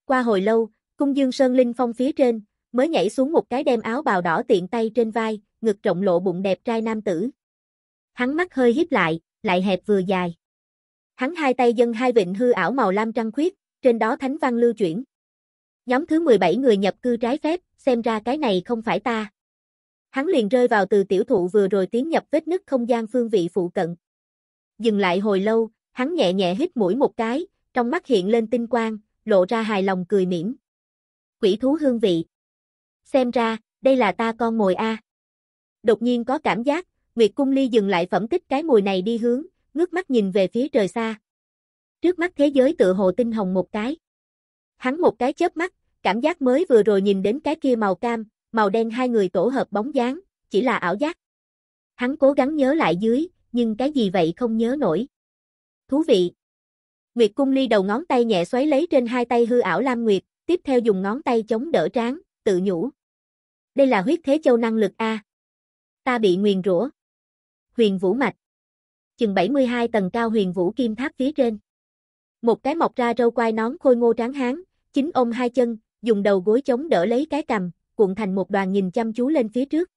Qua hồi lâu, cung dương sơn linh phong phía trên, mới nhảy xuống một cái đem áo bào đỏ tiện tay trên vai, ngực rộng lộ bụng đẹp trai nam tử. Hắn mắt hơi híp lại, lại hẹp vừa dài. Hắn hai tay dâng hai vịnh hư ảo màu lam trăng khuyết, trên đó thánh văn lưu chuyển. Nhóm thứ 17 người nhập cư trái phép, xem ra cái này không phải ta. Hắn liền rơi vào từ tiểu thụ vừa rồi tiến nhập vết nứt không gian phương vị phụ cận. Dừng lại hồi lâu, hắn nhẹ nhẹ hít mũi một cái, trong mắt hiện lên tinh quang, lộ ra hài lòng cười mỉm. Quỷ thú hương vị. Xem ra, đây là ta con mồi a. Đột nhiên có cảm giác, Nguyệt Cung Ly dừng lại phẩm tích cái mùi này đi hướng, ngước mắt nhìn về phía trời xa. Trước mắt thế giới tự hồ tinh hồng một cái. Hắn một cái chớp mắt, cảm giác mới vừa rồi nhìn đến cái kia màu cam, màu đen hai người tổ hợp bóng dáng, chỉ là ảo giác. Hắn cố gắng nhớ lại dưới, nhưng cái gì vậy không nhớ nổi. Thú vị. Nguyệt cung ly đầu ngón tay nhẹ xoáy lấy trên hai tay hư ảo Lam Nguyệt, tiếp theo dùng ngón tay chống đỡ tráng, tự nhủ. Đây là huyết thế châu năng lực A. Ta bị nguyền rủa. Huyền vũ mạch. Chừng 72 tầng cao huyền vũ kim tháp phía trên một cái mọc ra râu quai nón khôi ngô tráng hán, chính ôm hai chân, dùng đầu gối chống đỡ lấy cái cầm, cuộn thành một đoàn nhìn chăm chú lên phía trước.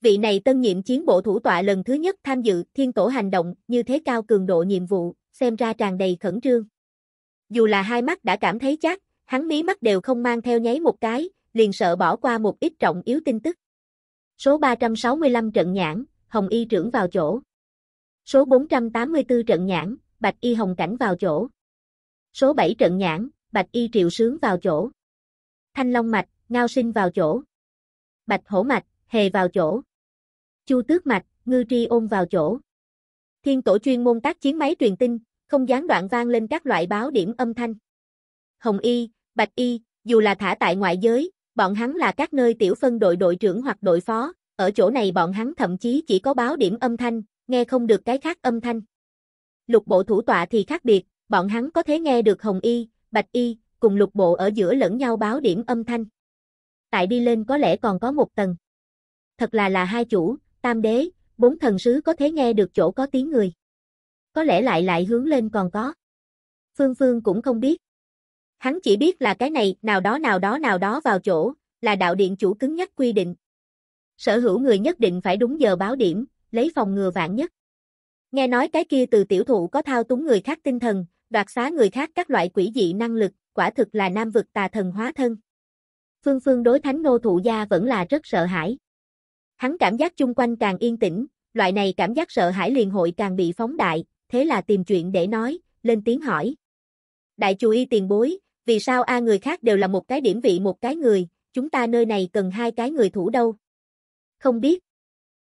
Vị này tân nhiệm chiến bộ thủ tọa lần thứ nhất tham dự thiên tổ hành động như thế cao cường độ nhiệm vụ, xem ra tràn đầy khẩn trương. Dù là hai mắt đã cảm thấy chắc, hắn mí mắt đều không mang theo nháy một cái, liền sợ bỏ qua một ít trọng yếu tin tức. Số 365 trận nhãn, Hồng Y trưởng vào chỗ. Số 484 trận nhãn, Bạch Y Hồng Cảnh vào chỗ. Số 7 trận nhãn, bạch y triệu sướng vào chỗ. Thanh long mạch, ngao sinh vào chỗ. Bạch hổ mạch, hề vào chỗ. Chu tước mạch, ngư tri ôn vào chỗ. Thiên tổ chuyên môn tác chiến máy truyền tin, không gián đoạn vang lên các loại báo điểm âm thanh. Hồng y, bạch y, dù là thả tại ngoại giới, bọn hắn là các nơi tiểu phân đội đội trưởng hoặc đội phó, ở chỗ này bọn hắn thậm chí chỉ có báo điểm âm thanh, nghe không được cái khác âm thanh. Lục bộ thủ tọa thì khác biệt, bọn hắn có thể nghe được hồng y, bạch y, cùng lục bộ ở giữa lẫn nhau báo điểm âm thanh. Tại đi lên có lẽ còn có một tầng. Thật là là hai chủ, tam đế, bốn thần sứ có thể nghe được chỗ có tiếng người. Có lẽ lại lại hướng lên còn có. Phương Phương cũng không biết. Hắn chỉ biết là cái này, nào đó nào đó nào đó vào chỗ, là đạo điện chủ cứng nhắc quy định. Sở hữu người nhất định phải đúng giờ báo điểm, lấy phòng ngừa vạn nhất. Nghe nói cái kia từ tiểu thụ có thao túng người khác tinh thần, đoạt xá người khác các loại quỷ dị năng lực, quả thực là nam vực tà thần hóa thân. Phương Phương đối thánh nô thụ gia vẫn là rất sợ hãi. Hắn cảm giác chung quanh càng yên tĩnh, loại này cảm giác sợ hãi liền hội càng bị phóng đại, thế là tìm chuyện để nói, lên tiếng hỏi. Đại chủ y tiền bối, vì sao a người khác đều là một cái điểm vị một cái người, chúng ta nơi này cần hai cái người thủ đâu? Không biết.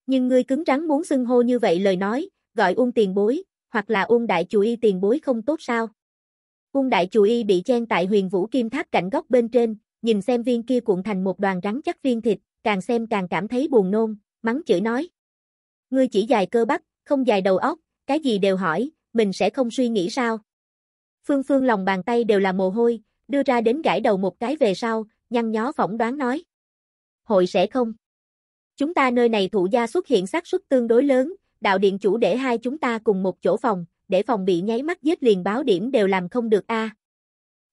Nhưng ngươi cứng rắn muốn xưng hô như vậy lời nói, gọi ung tiền bối, hoặc là Uông Đại Chủ Y tiền bối không tốt sao? Uông Đại Chủ Y bị chen tại huyền vũ kim tháp cạnh góc bên trên, nhìn xem viên kia cuộn thành một đoàn rắn chắc viên thịt, càng xem càng cảm thấy buồn nôn, mắng chửi nói. Ngươi chỉ dài cơ bắp, không dài đầu óc, cái gì đều hỏi, mình sẽ không suy nghĩ sao? Phương Phương lòng bàn tay đều là mồ hôi, đưa ra đến gãi đầu một cái về sau, nhăn nhó phỏng đoán nói. Hội sẽ không. Chúng ta nơi này thụ gia xuất hiện xác suất tương đối lớn, đạo điện chủ để hai chúng ta cùng một chỗ phòng, để phòng bị nháy mắt giết liền báo điểm đều làm không được a.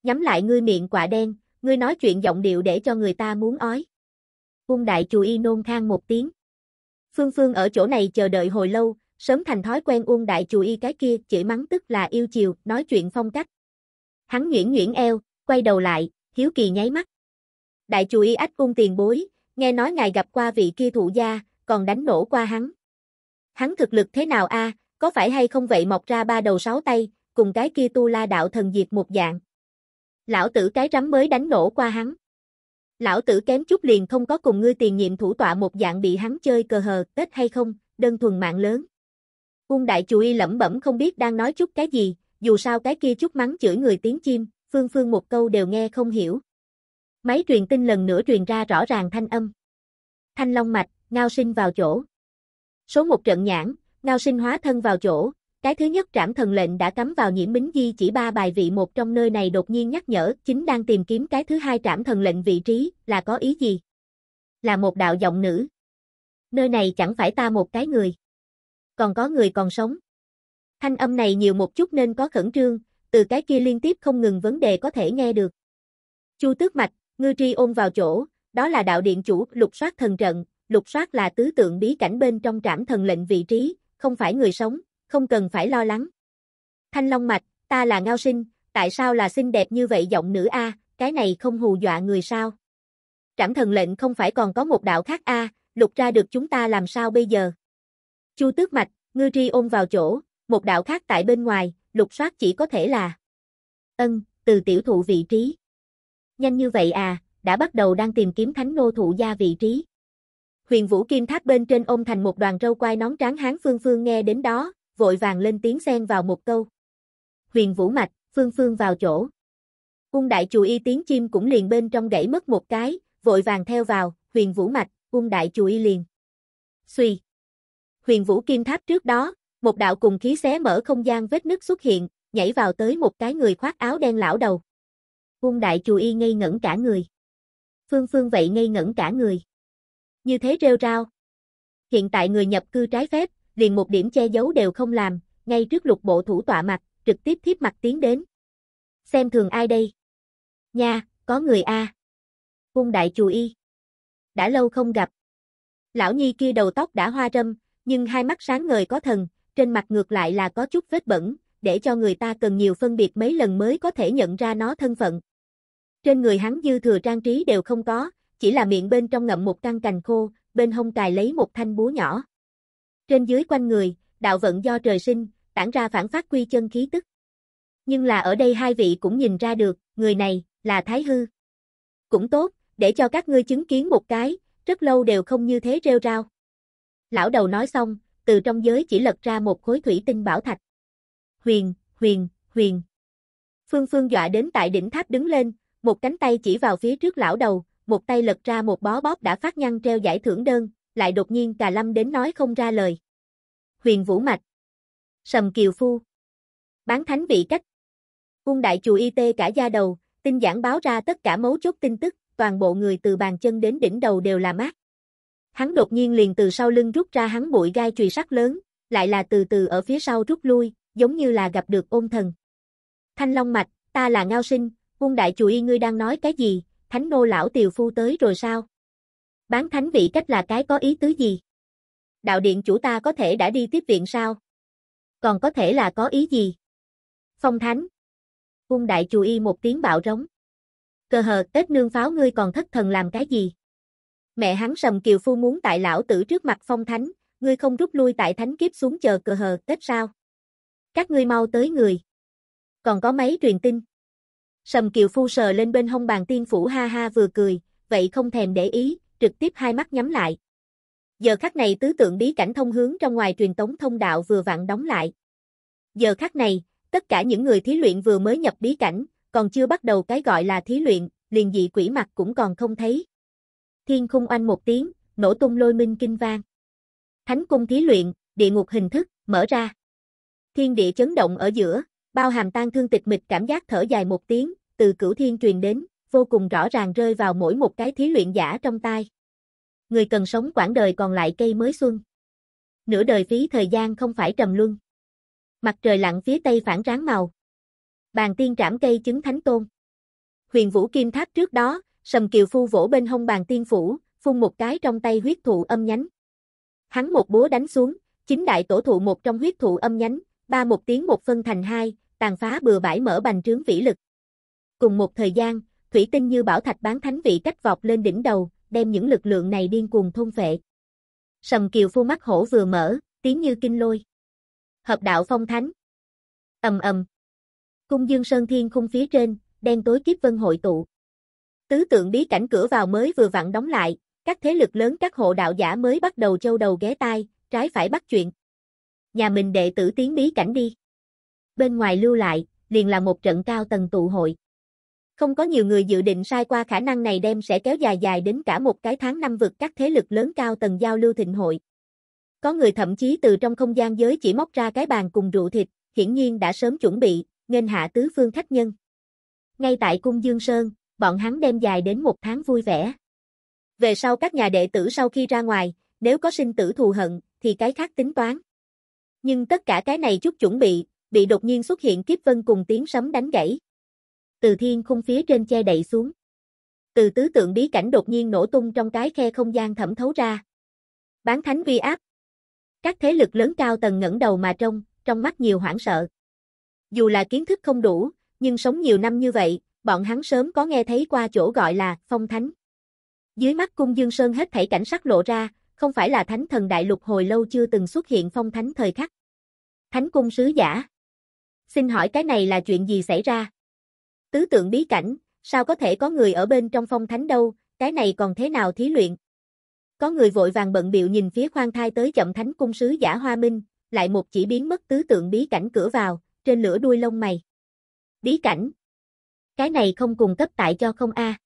Nhắm lại ngươi miệng quả đen, ngươi nói chuyện giọng điệu để cho người ta muốn ói. Cung đại chủ y nôn thang một tiếng. Phương Phương ở chỗ này chờ đợi hồi lâu, sớm thành thói quen uông đại chủ y cái kia, chửi mắng tức là yêu chiều, nói chuyện phong cách. Hắn nhuyễn nhuyễn eo, quay đầu lại, hiếu kỳ nháy mắt. Đại chủ y ách cung tiền bối, nghe nói ngài gặp qua vị kia thụ gia, còn đánh nổ qua hắn. Hắn thực lực thế nào a? có phải hay không vậy mọc ra ba đầu sáu tay, cùng cái kia tu la đạo thần diệt một dạng. Lão tử cái rắm mới đánh nổ qua hắn. Lão tử kém chút liền không có cùng ngươi tiền nhiệm thủ tọa một dạng bị hắn chơi cờ hờ, tết hay không, đơn thuần mạng lớn. Ung đại chủ y lẩm bẩm không biết đang nói chút cái gì, dù sao cái kia chút mắng chửi người tiếng chim, phương phương một câu đều nghe không hiểu. Máy truyền tin lần nữa truyền ra rõ ràng thanh âm. Thanh long mạch, ngao sinh vào chỗ. Số một trận nhãn, ngao sinh hóa thân vào chỗ, cái thứ nhất trảm thần lệnh đã cắm vào nhiễm bính di chỉ ba bài vị một trong nơi này đột nhiên nhắc nhở, chính đang tìm kiếm cái thứ hai trảm thần lệnh vị trí, là có ý gì? Là một đạo giọng nữ. Nơi này chẳng phải ta một cái người. Còn có người còn sống. Thanh âm này nhiều một chút nên có khẩn trương, từ cái kia liên tiếp không ngừng vấn đề có thể nghe được. Chu tước mạch, ngư tri ôm vào chỗ, đó là đạo điện chủ lục soát thần trận, lục soát là tứ tượng bí cảnh bên trong trảm thần lệnh vị trí, không phải người sống, không cần phải lo lắng. Thanh Long Mạch, ta là Ngao Sinh, tại sao là xinh đẹp như vậy giọng nữ A, cái này không hù dọa người sao? Trảm thần lệnh không phải còn có một đạo khác A, lục ra được chúng ta làm sao bây giờ? Chu Tước Mạch, ngư tri ôm vào chỗ, một đạo khác tại bên ngoài, lục soát chỉ có thể là Ân, từ tiểu thụ vị trí. Nhanh như vậy à, đã bắt đầu đang tìm kiếm thánh nô thụ gia vị trí. Huyền Vũ Kim Tháp bên trên ôm thành một đoàn râu quai nón tráng hán Phương Phương nghe đến đó, vội vàng lên tiếng xen vào một câu. Huyền Vũ Mạch, Phương Phương vào chỗ. Ung đại chùi y tiếng chim cũng liền bên trong gãy mất một cái, vội vàng theo vào, Huyền Vũ Mạch, Ung đại chùi y liền. Xuy. Huyền Vũ Kim Tháp trước đó, một đạo cùng khí xé mở không gian vết nứt xuất hiện, nhảy vào tới một cái người khoác áo đen lão đầu. Ung đại chùi y ngây ngẩn cả người. Phương Phương vậy ngây ngẩn cả người như thế rêu rao. Hiện tại người nhập cư trái phép, liền một điểm che giấu đều không làm, ngay trước lục bộ thủ tọa mặt, trực tiếp thiếp mặt tiến đến. Xem thường ai đây? Nha, có người A. Cung đại chùi y. Đã lâu không gặp. Lão Nhi kia đầu tóc đã hoa râm, nhưng hai mắt sáng ngời có thần, trên mặt ngược lại là có chút vết bẩn, để cho người ta cần nhiều phân biệt mấy lần mới có thể nhận ra nó thân phận. Trên người hắn dư thừa trang trí đều không có, chỉ là miệng bên trong ngậm một căn cành khô, bên hông cài lấy một thanh búa nhỏ. Trên dưới quanh người, đạo vận do trời sinh, tản ra phản phát quy chân khí tức. Nhưng là ở đây hai vị cũng nhìn ra được, người này, là Thái Hư. Cũng tốt, để cho các ngươi chứng kiến một cái, rất lâu đều không như thế rêu rao. Lão đầu nói xong, từ trong giới chỉ lật ra một khối thủy tinh bảo thạch. Huyền, huyền, huyền. Phương Phương dọa đến tại đỉnh tháp đứng lên, một cánh tay chỉ vào phía trước lão đầu, một tay lật ra một bó bóp đã phát nhăn treo giải thưởng đơn, lại đột nhiên cà lâm đến nói không ra lời. Huyền Vũ Mạch Sầm Kiều Phu Bán thánh vị cách Cung đại chùa y tê cả da đầu, tin giảng báo ra tất cả mấu chốt tin tức, toàn bộ người từ bàn chân đến đỉnh đầu đều là mát. Hắn đột nhiên liền từ sau lưng rút ra hắn bụi gai chùy sắt lớn, lại là từ từ ở phía sau rút lui, giống như là gặp được ôn thần. Thanh Long Mạch, ta là Ngao Sinh, cung đại chùa y ngươi đang nói cái gì, thánh nô lão tiều phu tới rồi sao? Bán thánh vị cách là cái có ý tứ gì? Đạo điện chủ ta có thể đã đi tiếp viện sao? Còn có thể là có ý gì? Phong thánh. Cung đại chù y một tiếng bạo rống. Cờ hờ, tết nương pháo ngươi còn thất thần làm cái gì? Mẹ hắn sầm kiều phu muốn tại lão tử trước mặt phong thánh, ngươi không rút lui tại thánh kiếp xuống chờ cờ hờ, tết sao? Các ngươi mau tới người. Còn có mấy truyền tin. Sầm Kiều Phu sờ lên bên hông bàn tiên phủ ha ha vừa cười, vậy không thèm để ý, trực tiếp hai mắt nhắm lại. Giờ khắc này tứ tượng bí cảnh thông hướng trong ngoài truyền tống thông đạo vừa vặn đóng lại. Giờ khắc này, tất cả những người thí luyện vừa mới nhập bí cảnh, còn chưa bắt đầu cái gọi là thí luyện, liền dị quỷ mặt cũng còn không thấy. Thiên khung oanh một tiếng, nổ tung lôi minh kinh vang. Thánh cung thí luyện, địa ngục hình thức, mở ra. Thiên địa chấn động ở giữa, bao hàm tan thương tịch mịch cảm giác thở dài một tiếng, từ cửu thiên truyền đến, vô cùng rõ ràng rơi vào mỗi một cái thí luyện giả trong tai. Người cần sống quãng đời còn lại cây mới xuân. Nửa đời phí thời gian không phải trầm luân. Mặt trời lặng phía tây phản ráng màu. Bàn tiên trảm cây chứng thánh tôn. Huyền vũ kim tháp trước đó, sầm kiều phu vỗ bên hông bàn tiên phủ, phun một cái trong tay huyết thụ âm nhánh. Hắn một búa đánh xuống, chính đại tổ thụ một trong huyết thụ âm nhánh, ba một tiếng một phân thành hai, tàn phá bừa bãi mở bành trướng vĩ lực. Cùng một thời gian, thủy tinh như bảo thạch bán thánh vị cách vọt lên đỉnh đầu, đem những lực lượng này điên cuồng thôn vệ. Sầm Kiều phu mắt hổ vừa mở, tiếng như kinh lôi. Hợp đạo phong thánh. Ầm ầm. Cung Dương Sơn Thiên khung phía trên, đen tối kiếp vân hội tụ. Tứ tượng bí cảnh cửa vào mới vừa vặn đóng lại, các thế lực lớn các hộ đạo giả mới bắt đầu châu đầu ghé tai, trái phải bắt chuyện. Nhà mình đệ tử tiến bí cảnh đi bên ngoài lưu lại, liền là một trận cao tầng tụ hội. Không có nhiều người dự định sai qua khả năng này đem sẽ kéo dài dài đến cả một cái tháng năm vực các thế lực lớn cao tầng giao lưu thịnh hội. Có người thậm chí từ trong không gian giới chỉ móc ra cái bàn cùng rượu thịt, hiển nhiên đã sớm chuẩn bị, nghênh hạ tứ phương khách nhân. Ngay tại cung Dương Sơn, bọn hắn đem dài đến một tháng vui vẻ. Về sau các nhà đệ tử sau khi ra ngoài, nếu có sinh tử thù hận, thì cái khác tính toán. Nhưng tất cả cái này chút chuẩn bị, bị đột nhiên xuất hiện kiếp vân cùng tiếng sấm đánh gãy. Từ thiên khung phía trên che đậy xuống. Từ tứ tượng bí cảnh đột nhiên nổ tung trong cái khe không gian thẩm thấu ra. Bán thánh vi áp. Các thế lực lớn cao tầng ngẩng đầu mà trông, trong mắt nhiều hoảng sợ. Dù là kiến thức không đủ, nhưng sống nhiều năm như vậy, bọn hắn sớm có nghe thấy qua chỗ gọi là phong thánh. Dưới mắt cung Dương Sơn hết thảy cảnh sắc lộ ra, không phải là thánh thần đại lục hồi lâu chưa từng xuất hiện phong thánh thời khắc. Thánh cung sứ giả. Xin hỏi cái này là chuyện gì xảy ra? Tứ tượng bí cảnh, sao có thể có người ở bên trong phong thánh đâu, cái này còn thế nào thí luyện? Có người vội vàng bận biệu nhìn phía khoan thai tới chậm thánh cung sứ giả hoa minh, lại một chỉ biến mất tứ tượng bí cảnh cửa vào, trên lửa đuôi lông mày. Bí cảnh. Cái này không cùng cấp tại cho không a.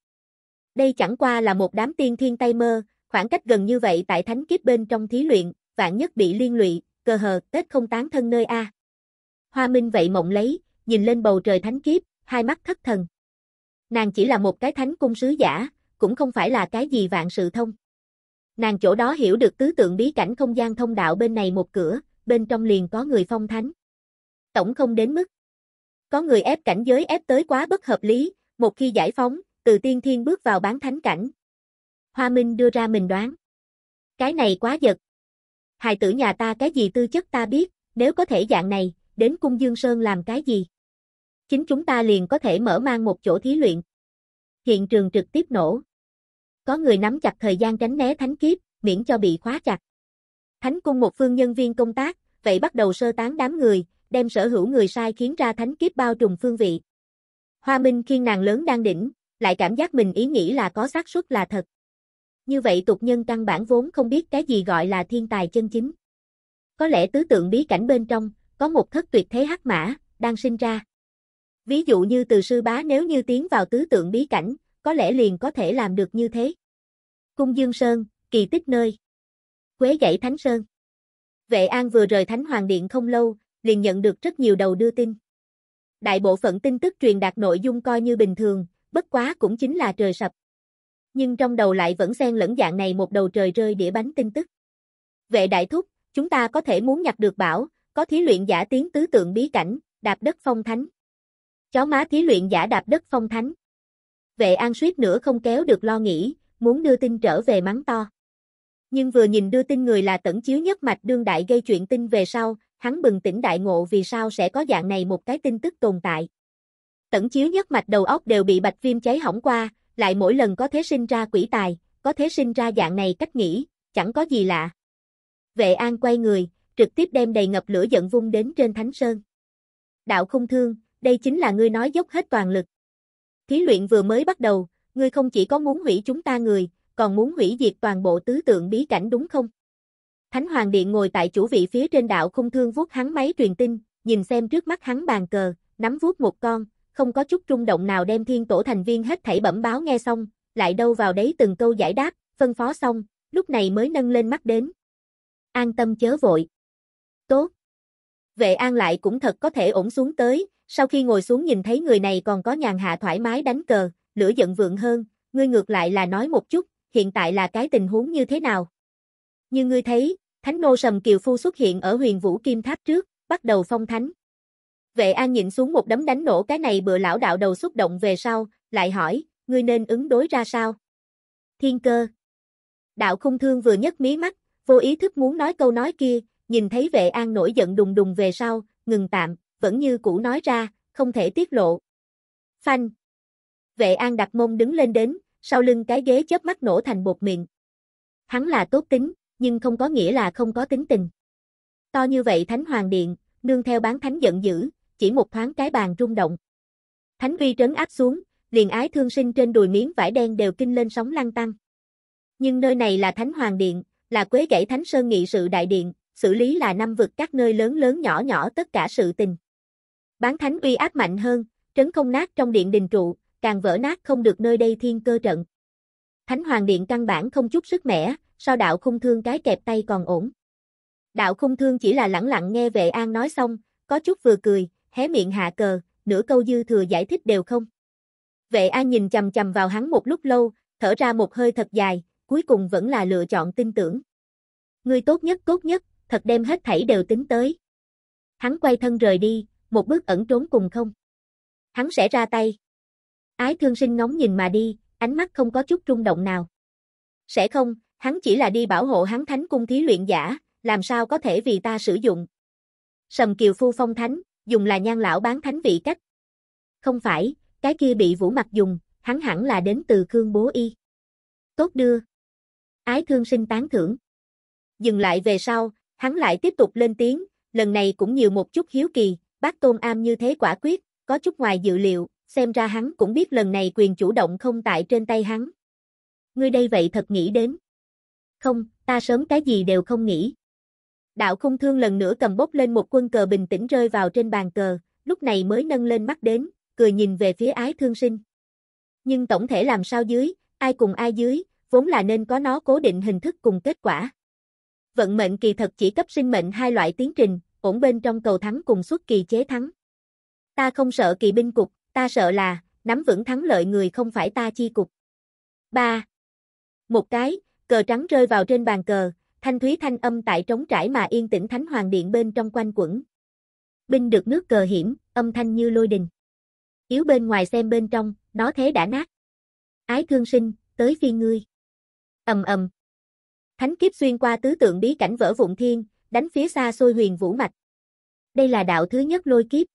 Đây chẳng qua là một đám tiên thiên tay mơ, khoảng cách gần như vậy tại thánh kiếp bên trong thí luyện, vạn nhất bị liên lụy, cơ hờ, tết không tán thân nơi a. Hoa Minh vậy mộng lấy, nhìn lên bầu trời thánh kiếp, hai mắt thất thần. Nàng chỉ là một cái thánh cung sứ giả, cũng không phải là cái gì vạn sự thông. Nàng chỗ đó hiểu được tứ tượng bí cảnh không gian thông đạo bên này một cửa, bên trong liền có người phong thánh. Tổng không đến mức. Có người ép cảnh giới ép tới quá bất hợp lý, một khi giải phóng, từ tiên thiên bước vào bán thánh cảnh. Hoa Minh đưa ra mình đoán. Cái này quá giật. Hài tử nhà ta cái gì tư chất ta biết, nếu có thể dạng này, đến cung dương sơn làm cái gì? Chính chúng ta liền có thể mở mang một chỗ thí luyện. Hiện trường trực tiếp nổ. Có người nắm chặt thời gian tránh né thánh kiếp, miễn cho bị khóa chặt. Thánh cung một phương nhân viên công tác, vậy bắt đầu sơ tán đám người, đem sở hữu người sai khiến ra thánh kiếp bao trùm phương vị. Hoa Minh khiên nàng lớn đang đỉnh, lại cảm giác mình ý nghĩ là có xác suất là thật. Như vậy tục nhân căn bản vốn không biết cái gì gọi là thiên tài chân chính. Có lẽ tứ tượng bí cảnh bên trong, có một thất tuyệt thế hắc mã, đang sinh ra. Ví dụ như từ sư bá nếu như tiến vào tứ tượng bí cảnh, có lẽ liền có thể làm được như thế. Cung Dương Sơn, kỳ tích nơi. Quế gãy Thánh Sơn. Vệ An vừa rời Thánh Hoàng Điện không lâu, liền nhận được rất nhiều đầu đưa tin. Đại bộ phận tin tức truyền đạt nội dung coi như bình thường, bất quá cũng chính là trời sập. Nhưng trong đầu lại vẫn xen lẫn dạng này một đầu trời rơi đĩa bánh tin tức. Vệ đại thúc, chúng ta có thể muốn nhặt được bảo, có thí luyện giả tiến tứ tượng bí cảnh, đạp đất phong thánh. Chó má thí luyện giả đạp đất phong thánh. Vệ an suýt nữa không kéo được lo nghĩ, muốn đưa tin trở về mắng to. Nhưng vừa nhìn đưa tin người là tẩn chiếu nhất mạch đương đại gây chuyện tin về sau, hắn bừng tỉnh đại ngộ vì sao sẽ có dạng này một cái tin tức tồn tại. Tẩn chiếu nhất mạch đầu óc đều bị bạch viêm cháy hỏng qua, lại mỗi lần có thế sinh ra quỷ tài, có thế sinh ra dạng này cách nghĩ, chẳng có gì lạ. Vệ an quay người, trực tiếp đem đầy ngập lửa giận vung đến trên thánh sơn. Đạo không thương, đây chính là ngươi nói dốc hết toàn lực. Thí luyện vừa mới bắt đầu, ngươi không chỉ có muốn hủy chúng ta người, còn muốn hủy diệt toàn bộ tứ tượng bí cảnh đúng không? Thánh Hoàng Điện ngồi tại chủ vị phía trên đạo không thương vuốt hắn máy truyền tin, nhìn xem trước mắt hắn bàn cờ, nắm vuốt một con, không có chút trung động nào đem thiên tổ thành viên hết thảy bẩm báo nghe xong, lại đâu vào đấy từng câu giải đáp, phân phó xong, lúc này mới nâng lên mắt đến. An tâm chớ vội tốt. Vệ an lại cũng thật có thể ổn xuống tới, sau khi ngồi xuống nhìn thấy người này còn có nhàn hạ thoải mái đánh cờ, lửa giận vượng hơn, ngươi ngược lại là nói một chút, hiện tại là cái tình huống như thế nào. Như ngươi thấy, Thánh Nô Sầm Kiều Phu xuất hiện ở huyền vũ kim tháp trước, bắt đầu phong thánh. Vệ an nhìn xuống một đấm đánh nổ cái này bừa lão đạo đầu xúc động về sau, lại hỏi, ngươi nên ứng đối ra sao? Thiên cơ. Đạo khung thương vừa nhấc mí mắt, vô ý thức muốn nói câu nói kia, nhìn thấy vệ an nổi giận đùng đùng về sau, ngừng tạm, vẫn như cũ nói ra, không thể tiết lộ. Phanh. Vệ an đặt mông đứng lên đến, sau lưng cái ghế chớp mắt nổ thành bột miệng. Hắn là tốt tính, nhưng không có nghĩa là không có tính tình. To như vậy Thánh Hoàng Điện, nương theo bán thánh giận dữ, chỉ một thoáng cái bàn rung động. Thánh vi trấn áp xuống, liền ái thương sinh trên đùi miếng vải đen đều kinh lên sóng lăn tăng. Nhưng nơi này là Thánh Hoàng Điện, là quế gãy Thánh Sơn Nghị sự Đại Điện, xử lý là năm vực các nơi lớn lớn nhỏ nhỏ tất cả sự tình. Bán thánh uy áp mạnh hơn, trấn không nát trong điện đình trụ, càng vỡ nát không được nơi đây thiên cơ trận. Thánh hoàng điện căn bản không chút sức mẻ, sao đạo khung thương cái kẹp tay còn ổn. Đạo khung thương chỉ là lẳng lặng nghe vệ an nói xong, có chút vừa cười, hé miệng hạ cờ, nửa câu dư thừa giải thích đều không. Vệ an nhìn chầm chầm vào hắn một lúc lâu, thở ra một hơi thật dài, cuối cùng vẫn là lựa chọn tin tưởng. người tốt nhất tốt nhất, thật đem hết thảy đều tính tới. Hắn quay thân rời đi, một bước ẩn trốn cùng không. Hắn sẽ ra tay. Ái thương sinh ngóng nhìn mà đi, ánh mắt không có chút rung động nào. Sẽ không, hắn chỉ là đi bảo hộ hắn thánh cung thí luyện giả, làm sao có thể vì ta sử dụng. Sầm kiều phu phong thánh, dùng là nhan lão bán thánh vị cách. Không phải, cái kia bị vũ mặt dùng, hắn hẳn là đến từ Khương Bố Y. Tốt đưa. Ái thương sinh tán thưởng. Dừng lại về sau, Hắn lại tiếp tục lên tiếng, lần này cũng nhiều một chút hiếu kỳ, bác Tôn Am như thế quả quyết, có chút ngoài dự liệu, xem ra hắn cũng biết lần này quyền chủ động không tại trên tay hắn. Ngươi đây vậy thật nghĩ đến. Không, ta sớm cái gì đều không nghĩ. Đạo khung thương lần nữa cầm bốc lên một quân cờ bình tĩnh rơi vào trên bàn cờ, lúc này mới nâng lên mắt đến, cười nhìn về phía ái thương sinh. Nhưng tổng thể làm sao dưới, ai cùng ai dưới, vốn là nên có nó cố định hình thức cùng kết quả vận mệnh kỳ thật chỉ cấp sinh mệnh hai loại tiến trình, ổn bên trong cầu thắng cùng xuất kỳ chế thắng. Ta không sợ kỳ binh cục, ta sợ là nắm vững thắng lợi người không phải ta chi cục. 3. Một cái, cờ trắng rơi vào trên bàn cờ, thanh thúy thanh âm tại trống trải mà yên tĩnh thánh hoàng điện bên trong quanh quẩn. Binh được nước cờ hiểm, âm thanh như lôi đình. Yếu bên ngoài xem bên trong, nó thế đã nát. Ái thương sinh, tới phi ngươi. Ầm ầm, Thánh kiếp xuyên qua tứ tượng bí cảnh vỡ vụn thiên, đánh phía xa xôi huyền vũ mạch. Đây là đạo thứ nhất lôi kiếp.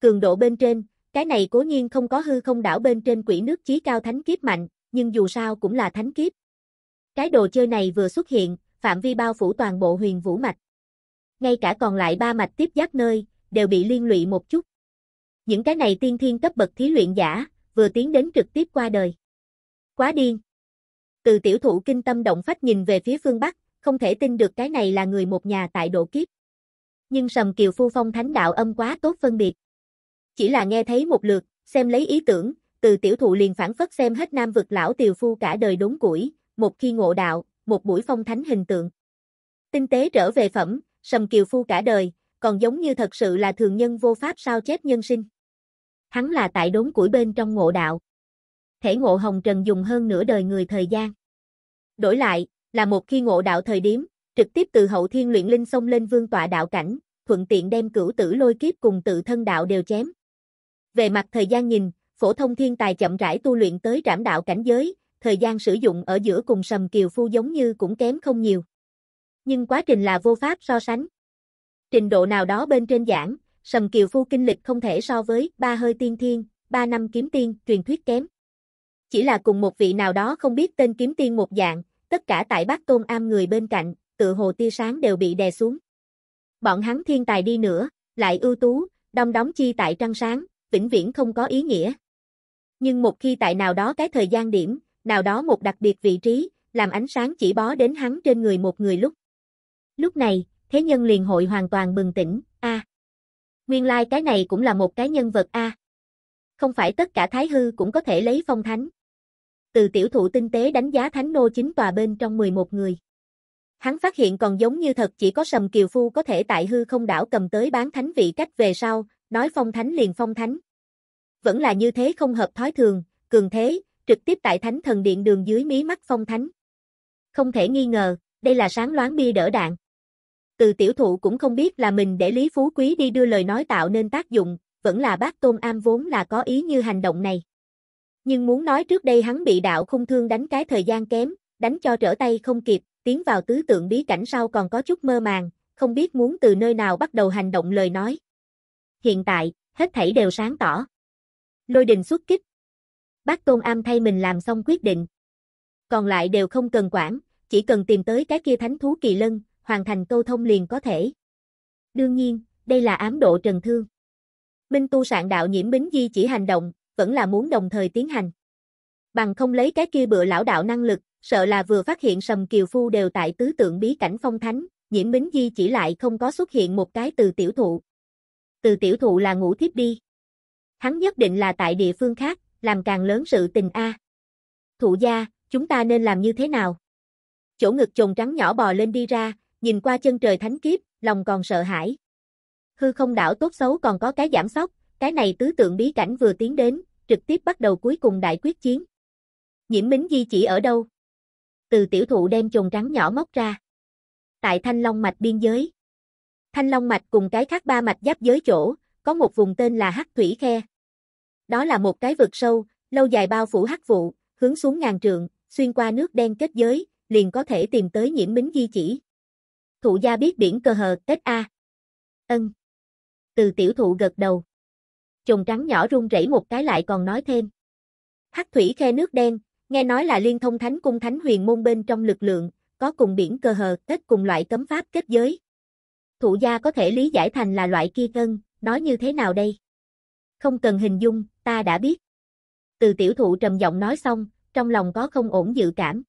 Cường độ bên trên, cái này cố nhiên không có hư không đảo bên trên quỷ nước chí cao thánh kiếp mạnh, nhưng dù sao cũng là thánh kiếp. Cái đồ chơi này vừa xuất hiện, phạm vi bao phủ toàn bộ huyền vũ mạch. Ngay cả còn lại ba mạch tiếp giáp nơi, đều bị liên lụy một chút. Những cái này tiên thiên cấp bậc thí luyện giả, vừa tiến đến trực tiếp qua đời. Quá điên! Từ tiểu thụ kinh tâm động phách nhìn về phía phương Bắc, không thể tin được cái này là người một nhà tại độ kiếp. Nhưng sầm kiều phu phong thánh đạo âm quá tốt phân biệt. Chỉ là nghe thấy một lượt, xem lấy ý tưởng, từ tiểu thụ liền phản phất xem hết nam vực lão tiều phu cả đời đốn củi, một khi ngộ đạo, một buổi phong thánh hình tượng. Tinh tế trở về phẩm, sầm kiều phu cả đời, còn giống như thật sự là thường nhân vô pháp sao chép nhân sinh. Hắn là tại đốn củi bên trong ngộ đạo thể ngộ hồng trần dùng hơn nửa đời người thời gian. Đổi lại, là một khi ngộ đạo thời điểm, trực tiếp từ hậu thiên luyện linh xông lên vương tọa đạo cảnh, thuận tiện đem cửu tử lôi kiếp cùng tự thân đạo đều chém. Về mặt thời gian nhìn, phổ thông thiên tài chậm rãi tu luyện tới trảm đạo cảnh giới, thời gian sử dụng ở giữa cùng sầm kiều phu giống như cũng kém không nhiều. Nhưng quá trình là vô pháp so sánh. Trình độ nào đó bên trên giảng, sầm kiều phu kinh lịch không thể so với ba hơi tiên thiên, ba năm kiếm tiên, truyền thuyết kém chỉ là cùng một vị nào đó không biết tên kiếm tiên một dạng, tất cả tại bác tôn am người bên cạnh, tự hồ tia sáng đều bị đè xuống. Bọn hắn thiên tài đi nữa, lại ưu tú, đông đóng chi tại trăng sáng, vĩnh viễn không có ý nghĩa. Nhưng một khi tại nào đó cái thời gian điểm, nào đó một đặc biệt vị trí, làm ánh sáng chỉ bó đến hắn trên người một người lúc. Lúc này, thế nhân liền hội hoàn toàn bừng tỉnh, a. nguyên lai like cái này cũng là một cái nhân vật a. Không phải tất cả thái hư cũng có thể lấy phong thánh từ tiểu thụ tinh tế đánh giá thánh nô chính tòa bên trong 11 người. Hắn phát hiện còn giống như thật chỉ có sầm kiều phu có thể tại hư không đảo cầm tới bán thánh vị cách về sau, nói phong thánh liền phong thánh. Vẫn là như thế không hợp thói thường, cường thế, trực tiếp tại thánh thần điện đường dưới mí mắt phong thánh. Không thể nghi ngờ, đây là sáng loáng bia đỡ đạn. Từ tiểu thụ cũng không biết là mình để Lý Phú Quý đi đưa lời nói tạo nên tác dụng, vẫn là bác Tôn Am vốn là có ý như hành động này. Nhưng muốn nói trước đây hắn bị đạo khung thương đánh cái thời gian kém, đánh cho trở tay không kịp, tiến vào tứ tượng bí cảnh sau còn có chút mơ màng, không biết muốn từ nơi nào bắt đầu hành động lời nói. Hiện tại, hết thảy đều sáng tỏ. Lôi đình xuất kích. Bác Tôn Am thay mình làm xong quyết định. Còn lại đều không cần quản, chỉ cần tìm tới cái kia thánh thú kỳ lân, hoàn thành câu thông liền có thể. Đương nhiên, đây là ám độ trần thương. Minh tu sạn đạo nhiễm bính di chỉ hành động, vẫn là muốn đồng thời tiến hành. Bằng không lấy cái kia bựa lão đạo năng lực, sợ là vừa phát hiện sầm kiều phu đều tại tứ tượng bí cảnh phong thánh, nhiễm bính di chỉ lại không có xuất hiện một cái từ tiểu thụ. Từ tiểu thụ là ngủ thiếp đi. Hắn nhất định là tại địa phương khác, làm càng lớn sự tình A. À. Thụ gia, chúng ta nên làm như thế nào? Chỗ ngực trồn trắng nhỏ bò lên đi ra, nhìn qua chân trời thánh kiếp, lòng còn sợ hãi. Hư không đảo tốt xấu còn có cái giảm sóc, cái này tứ tượng bí cảnh vừa tiến đến, trực tiếp bắt đầu cuối cùng đại quyết chiến. Nhiễm Mính Di chỉ ở đâu? Từ tiểu thụ đem chồng trắng nhỏ móc ra. Tại Thanh Long Mạch biên giới. Thanh Long Mạch cùng cái khác ba mạch giáp giới chỗ, có một vùng tên là Hắc Thủy Khe. Đó là một cái vực sâu, lâu dài bao phủ hắc vụ, hướng xuống ngàn trượng, xuyên qua nước đen kết giới, liền có thể tìm tới nhiễm Mính Di chỉ. Thụ gia biết biển cơ hờ, kết A. Ân. Từ tiểu thụ gật đầu. Trùng trắng nhỏ run rẩy một cái lại còn nói thêm. Hắc thủy khe nước đen, nghe nói là liên thông thánh cung thánh huyền môn bên trong lực lượng, có cùng biển cơ hờ, kết cùng loại cấm pháp kết giới. Thủ gia có thể lý giải thành là loại kia cân, nói như thế nào đây? Không cần hình dung, ta đã biết. Từ tiểu thụ trầm giọng nói xong, trong lòng có không ổn dự cảm.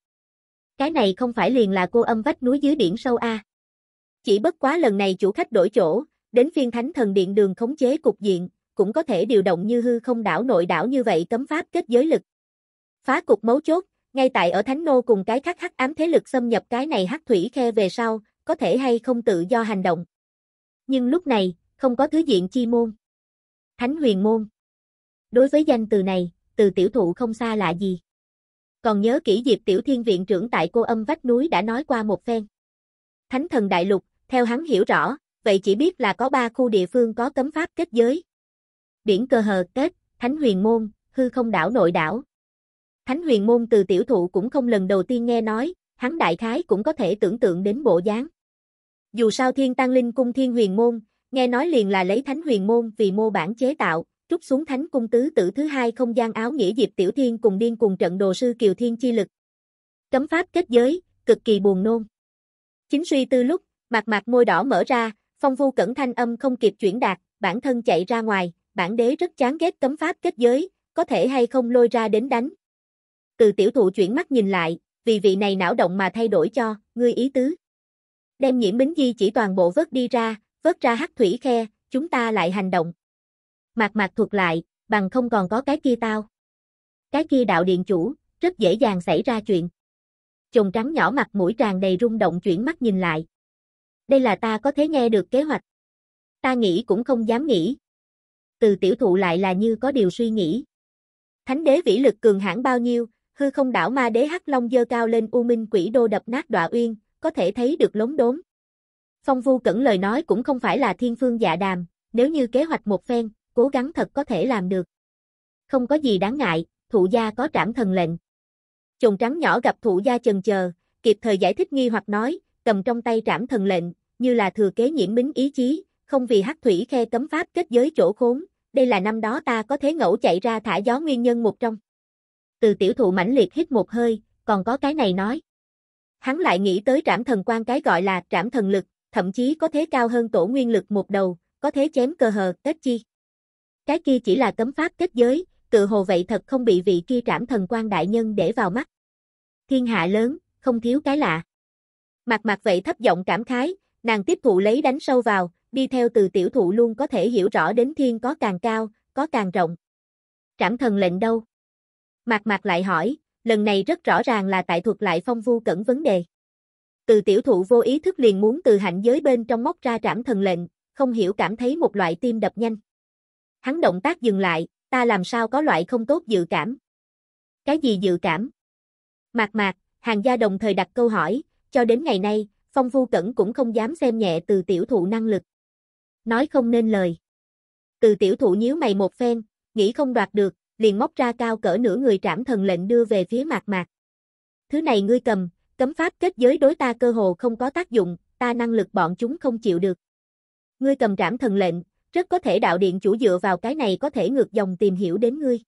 Cái này không phải liền là cô âm vách núi dưới biển sâu A. Chỉ bất quá lần này chủ khách đổi chỗ, đến phiên thánh thần điện đường khống chế cục diện, cũng có thể điều động như hư không đảo nội đảo như vậy cấm pháp kết giới lực. Phá cục mấu chốt, ngay tại ở Thánh Nô cùng cái khắc hắc ám thế lực xâm nhập cái này hắc thủy khe về sau, có thể hay không tự do hành động. Nhưng lúc này, không có thứ diện chi môn. Thánh huyền môn. Đối với danh từ này, từ tiểu thụ không xa lạ gì. Còn nhớ kỹ Diệp Tiểu Thiên viện trưởng tại cô âm vách núi đã nói qua một phen. Thánh thần đại lục, theo hắn hiểu rõ, vậy chỉ biết là có ba khu địa phương có cấm pháp kết giới, biển cơ hờ kết, Thánh huyền môn, hư không đảo nội đảo. Thánh huyền môn từ tiểu thụ cũng không lần đầu tiên nghe nói, hắn đại khái cũng có thể tưởng tượng đến bộ dáng. Dù sao thiên tăng linh cung thiên huyền môn, nghe nói liền là lấy thánh huyền môn vì mô bản chế tạo, trút xuống thánh cung tứ tử thứ hai không gian áo nghĩa diệp tiểu thiên cùng điên cùng trận đồ sư kiều thiên chi lực. Cấm pháp kết giới, cực kỳ buồn nôn. Chính suy tư lúc, mặt mặt môi đỏ mở ra, phong vu cẩn thanh âm không kịp chuyển đạt, bản thân chạy ra ngoài, bản đế rất chán ghét cấm pháp kết giới, có thể hay không lôi ra đến đánh. Từ tiểu thụ chuyển mắt nhìn lại, vì vị này não động mà thay đổi cho, ngươi ý tứ. Đem nhiễm bính di chỉ toàn bộ vớt đi ra, vớt ra hắc thủy khe, chúng ta lại hành động. Mạc mạc thuật lại, bằng không còn có cái kia tao. Cái kia đạo điện chủ, rất dễ dàng xảy ra chuyện. Chồng trắng nhỏ mặt mũi tràn đầy rung động chuyển mắt nhìn lại. Đây là ta có thể nghe được kế hoạch. Ta nghĩ cũng không dám nghĩ, từ tiểu thụ lại là như có điều suy nghĩ. Thánh đế vĩ lực cường hãn bao nhiêu, hư không đảo ma đế hắc long dơ cao lên u minh quỷ đô đập nát đọa uyên, có thể thấy được lống đốn. Phong vu cẩn lời nói cũng không phải là thiên phương dạ đàm, nếu như kế hoạch một phen, cố gắng thật có thể làm được. Không có gì đáng ngại, thụ gia có trảm thần lệnh. Chồng trắng nhỏ gặp thụ gia chần chờ, kịp thời giải thích nghi hoặc nói, cầm trong tay trảm thần lệnh, như là thừa kế nhiễm bính ý chí, không vì hắc thủy khe cấm pháp kết giới chỗ khốn, đây là năm đó ta có thế ngẫu chạy ra thả gió nguyên nhân một trong. Từ tiểu thụ mãnh liệt hít một hơi, còn có cái này nói. Hắn lại nghĩ tới trảm thần quan cái gọi là trảm thần lực, thậm chí có thế cao hơn tổ nguyên lực một đầu, có thế chém cơ hờ, kết chi. Cái kia chỉ là cấm pháp kết giới, tự hồ vậy thật không bị vị kia trảm thần quan đại nhân để vào mắt. Thiên hạ lớn, không thiếu cái lạ. Mặt mặt vậy thấp giọng cảm khái, nàng tiếp thụ lấy đánh sâu vào, đi theo từ tiểu thụ luôn có thể hiểu rõ đến thiên có càng cao, có càng rộng. Trảm thần lệnh đâu? Mạc Mạc lại hỏi, lần này rất rõ ràng là tại thuộc lại phong vu cẩn vấn đề. Từ tiểu thụ vô ý thức liền muốn từ hạnh giới bên trong móc ra trảm thần lệnh, không hiểu cảm thấy một loại tim đập nhanh. Hắn động tác dừng lại, ta làm sao có loại không tốt dự cảm. Cái gì dự cảm? Mạc Mạc, hàng gia đồng thời đặt câu hỏi, cho đến ngày nay, Phong Vu Cẩn cũng không dám xem nhẹ từ tiểu thụ năng lực nói không nên lời. Từ tiểu thụ nhíu mày một phen, nghĩ không đoạt được, liền móc ra cao cỡ nửa người trảm thần lệnh đưa về phía mạc mạc. Thứ này ngươi cầm, cấm pháp kết giới đối ta cơ hồ không có tác dụng, ta năng lực bọn chúng không chịu được. Ngươi cầm trảm thần lệnh, rất có thể đạo điện chủ dựa vào cái này có thể ngược dòng tìm hiểu đến ngươi.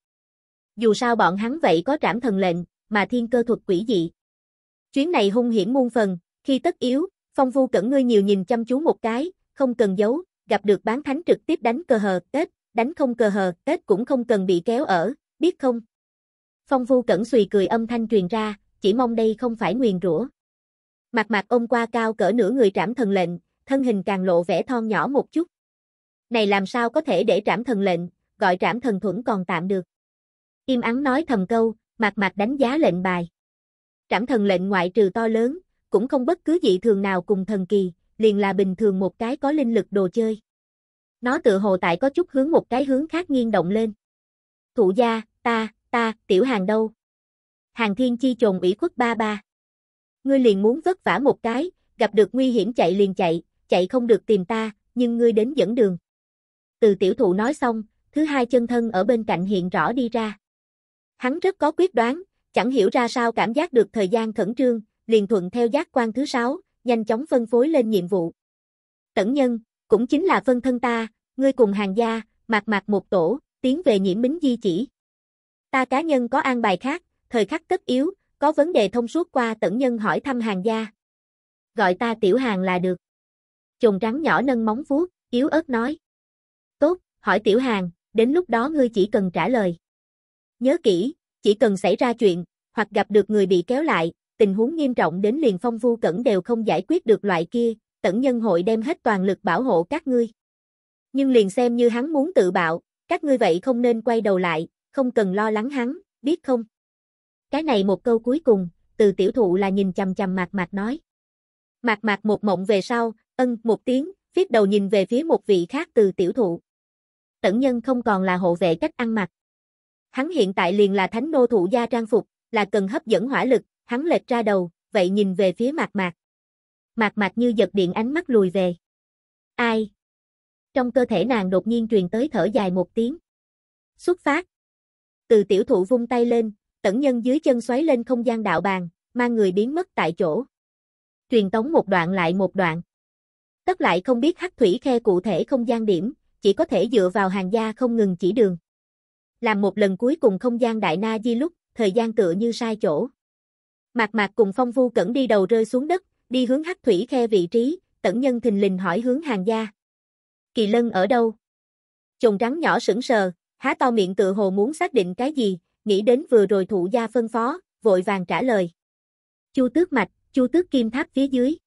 Dù sao bọn hắn vậy có trảm thần lệnh, mà thiên cơ thuật quỷ dị. Chuyến này hung hiểm muôn phần, khi tất yếu, phong vu cẩn ngươi nhiều nhìn chăm chú một cái, không cần giấu, gặp được bán thánh trực tiếp đánh cờ hờ, kết, đánh không cờ hờ, kết cũng không cần bị kéo ở, biết không? Phong vu cẩn xùy cười âm thanh truyền ra, chỉ mong đây không phải nguyền rủa. Mặt mặt ông qua cao cỡ nửa người trảm thần lệnh, thân hình càng lộ vẻ thon nhỏ một chút. Này làm sao có thể để trảm thần lệnh, gọi trảm thần thuẫn còn tạm được. Im ắng nói thầm câu, mặt mặt đánh giá lệnh bài. Trảm thần lệnh ngoại trừ to lớn, cũng không bất cứ dị thường nào cùng thần kỳ, liền là bình thường một cái có linh lực đồ chơi. Nó tự hồ tại có chút hướng một cái hướng khác nghiêng động lên. thủ gia, ta, ta, tiểu hàng đâu? Hàng thiên chi trồn ủy khuất ba ba. Ngươi liền muốn vất vả một cái, gặp được nguy hiểm chạy liền chạy, chạy không được tìm ta, nhưng ngươi đến dẫn đường. Từ tiểu thụ nói xong, thứ hai chân thân ở bên cạnh hiện rõ đi ra. Hắn rất có quyết đoán, chẳng hiểu ra sao cảm giác được thời gian khẩn trương, liền thuận theo giác quan thứ sáu, nhanh chóng phân phối lên nhiệm vụ. Tẩn nhân, cũng chính là phân thân ta, ngươi cùng hàng gia, mạc mạc một tổ, tiến về nhiễm bính di chỉ. Ta cá nhân có an bài khác, thời khắc tất yếu, có vấn đề thông suốt qua tẩn nhân hỏi thăm hàng gia. Gọi ta tiểu hàng là được. Chồn trắng nhỏ nâng móng vuốt, yếu ớt nói. Tốt, hỏi tiểu hàng, đến lúc đó ngươi chỉ cần trả lời. Nhớ kỹ, chỉ cần xảy ra chuyện, hoặc gặp được người bị kéo lại, tình huống nghiêm trọng đến liền phong vu cẩn đều không giải quyết được loại kia, tẩn nhân hội đem hết toàn lực bảo hộ các ngươi. Nhưng liền xem như hắn muốn tự bạo, các ngươi vậy không nên quay đầu lại, không cần lo lắng hắn, biết không? Cái này một câu cuối cùng, từ tiểu thụ là nhìn chầm chầm mạc mạc nói. Mạc mạc một mộng về sau, ân một tiếng, phiết đầu nhìn về phía một vị khác từ tiểu thụ. Tẩn nhân không còn là hộ vệ cách ăn mặc. Hắn hiện tại liền là thánh nô thụ gia trang phục, là cần hấp dẫn hỏa lực, hắn lệch ra đầu, vậy nhìn về phía mạc mạc. Mạc mạc như giật điện ánh mắt lùi về. Ai? Trong cơ thể nàng đột nhiên truyền tới thở dài một tiếng. Xuất phát. Từ tiểu thụ vung tay lên, tẩn nhân dưới chân xoáy lên không gian đạo bàn, mang người biến mất tại chỗ. Truyền tống một đoạn lại một đoạn. Tất lại không biết hắc thủy khe cụ thể không gian điểm, chỉ có thể dựa vào hàng gia không ngừng chỉ đường. Làm một lần cuối cùng không gian đại na di lúc, thời gian tựa như sai chỗ. Mạc Mạc cùng Phong Vu Cẩn đi đầu rơi xuống đất, đi hướng hắc thủy khe vị trí, Tẩn Nhân thình lình hỏi hướng hàng gia. Kỳ Lân ở đâu? Chồng rắn nhỏ sững sờ, há to miệng tự hồ muốn xác định cái gì, nghĩ đến vừa rồi thụ gia phân phó, vội vàng trả lời. Chu Tước Mạch, Chu Tước Kim Tháp phía dưới.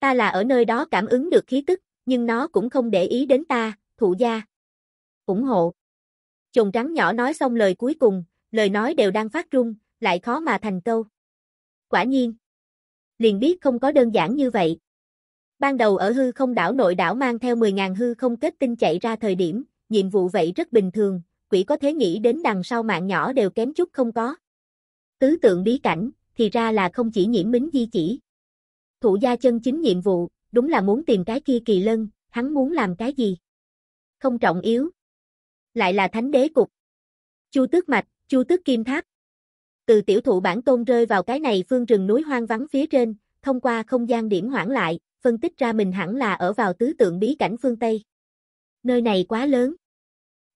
Ta là ở nơi đó cảm ứng được khí tức, nhưng nó cũng không để ý đến ta, thụ gia. ủng hộ. Chồng rắn nhỏ nói xong lời cuối cùng, lời nói đều đang phát rung, lại khó mà thành câu quả nhiên. Liền biết không có đơn giản như vậy. Ban đầu ở hư không đảo nội đảo mang theo 10.000 hư không kết tinh chạy ra thời điểm, nhiệm vụ vậy rất bình thường, quỷ có thế nghĩ đến đằng sau mạng nhỏ đều kém chút không có. Tứ tượng bí cảnh, thì ra là không chỉ nhiễm mính di chỉ. thủ gia chân chính nhiệm vụ, đúng là muốn tìm cái kia kỳ lân, hắn muốn làm cái gì? Không trọng yếu. Lại là thánh đế cục. Chu tước mạch, chu tước kim tháp, từ tiểu thụ bản tôn rơi vào cái này phương rừng núi hoang vắng phía trên, thông qua không gian điểm hoãn lại, phân tích ra mình hẳn là ở vào tứ tượng bí cảnh phương Tây. Nơi này quá lớn.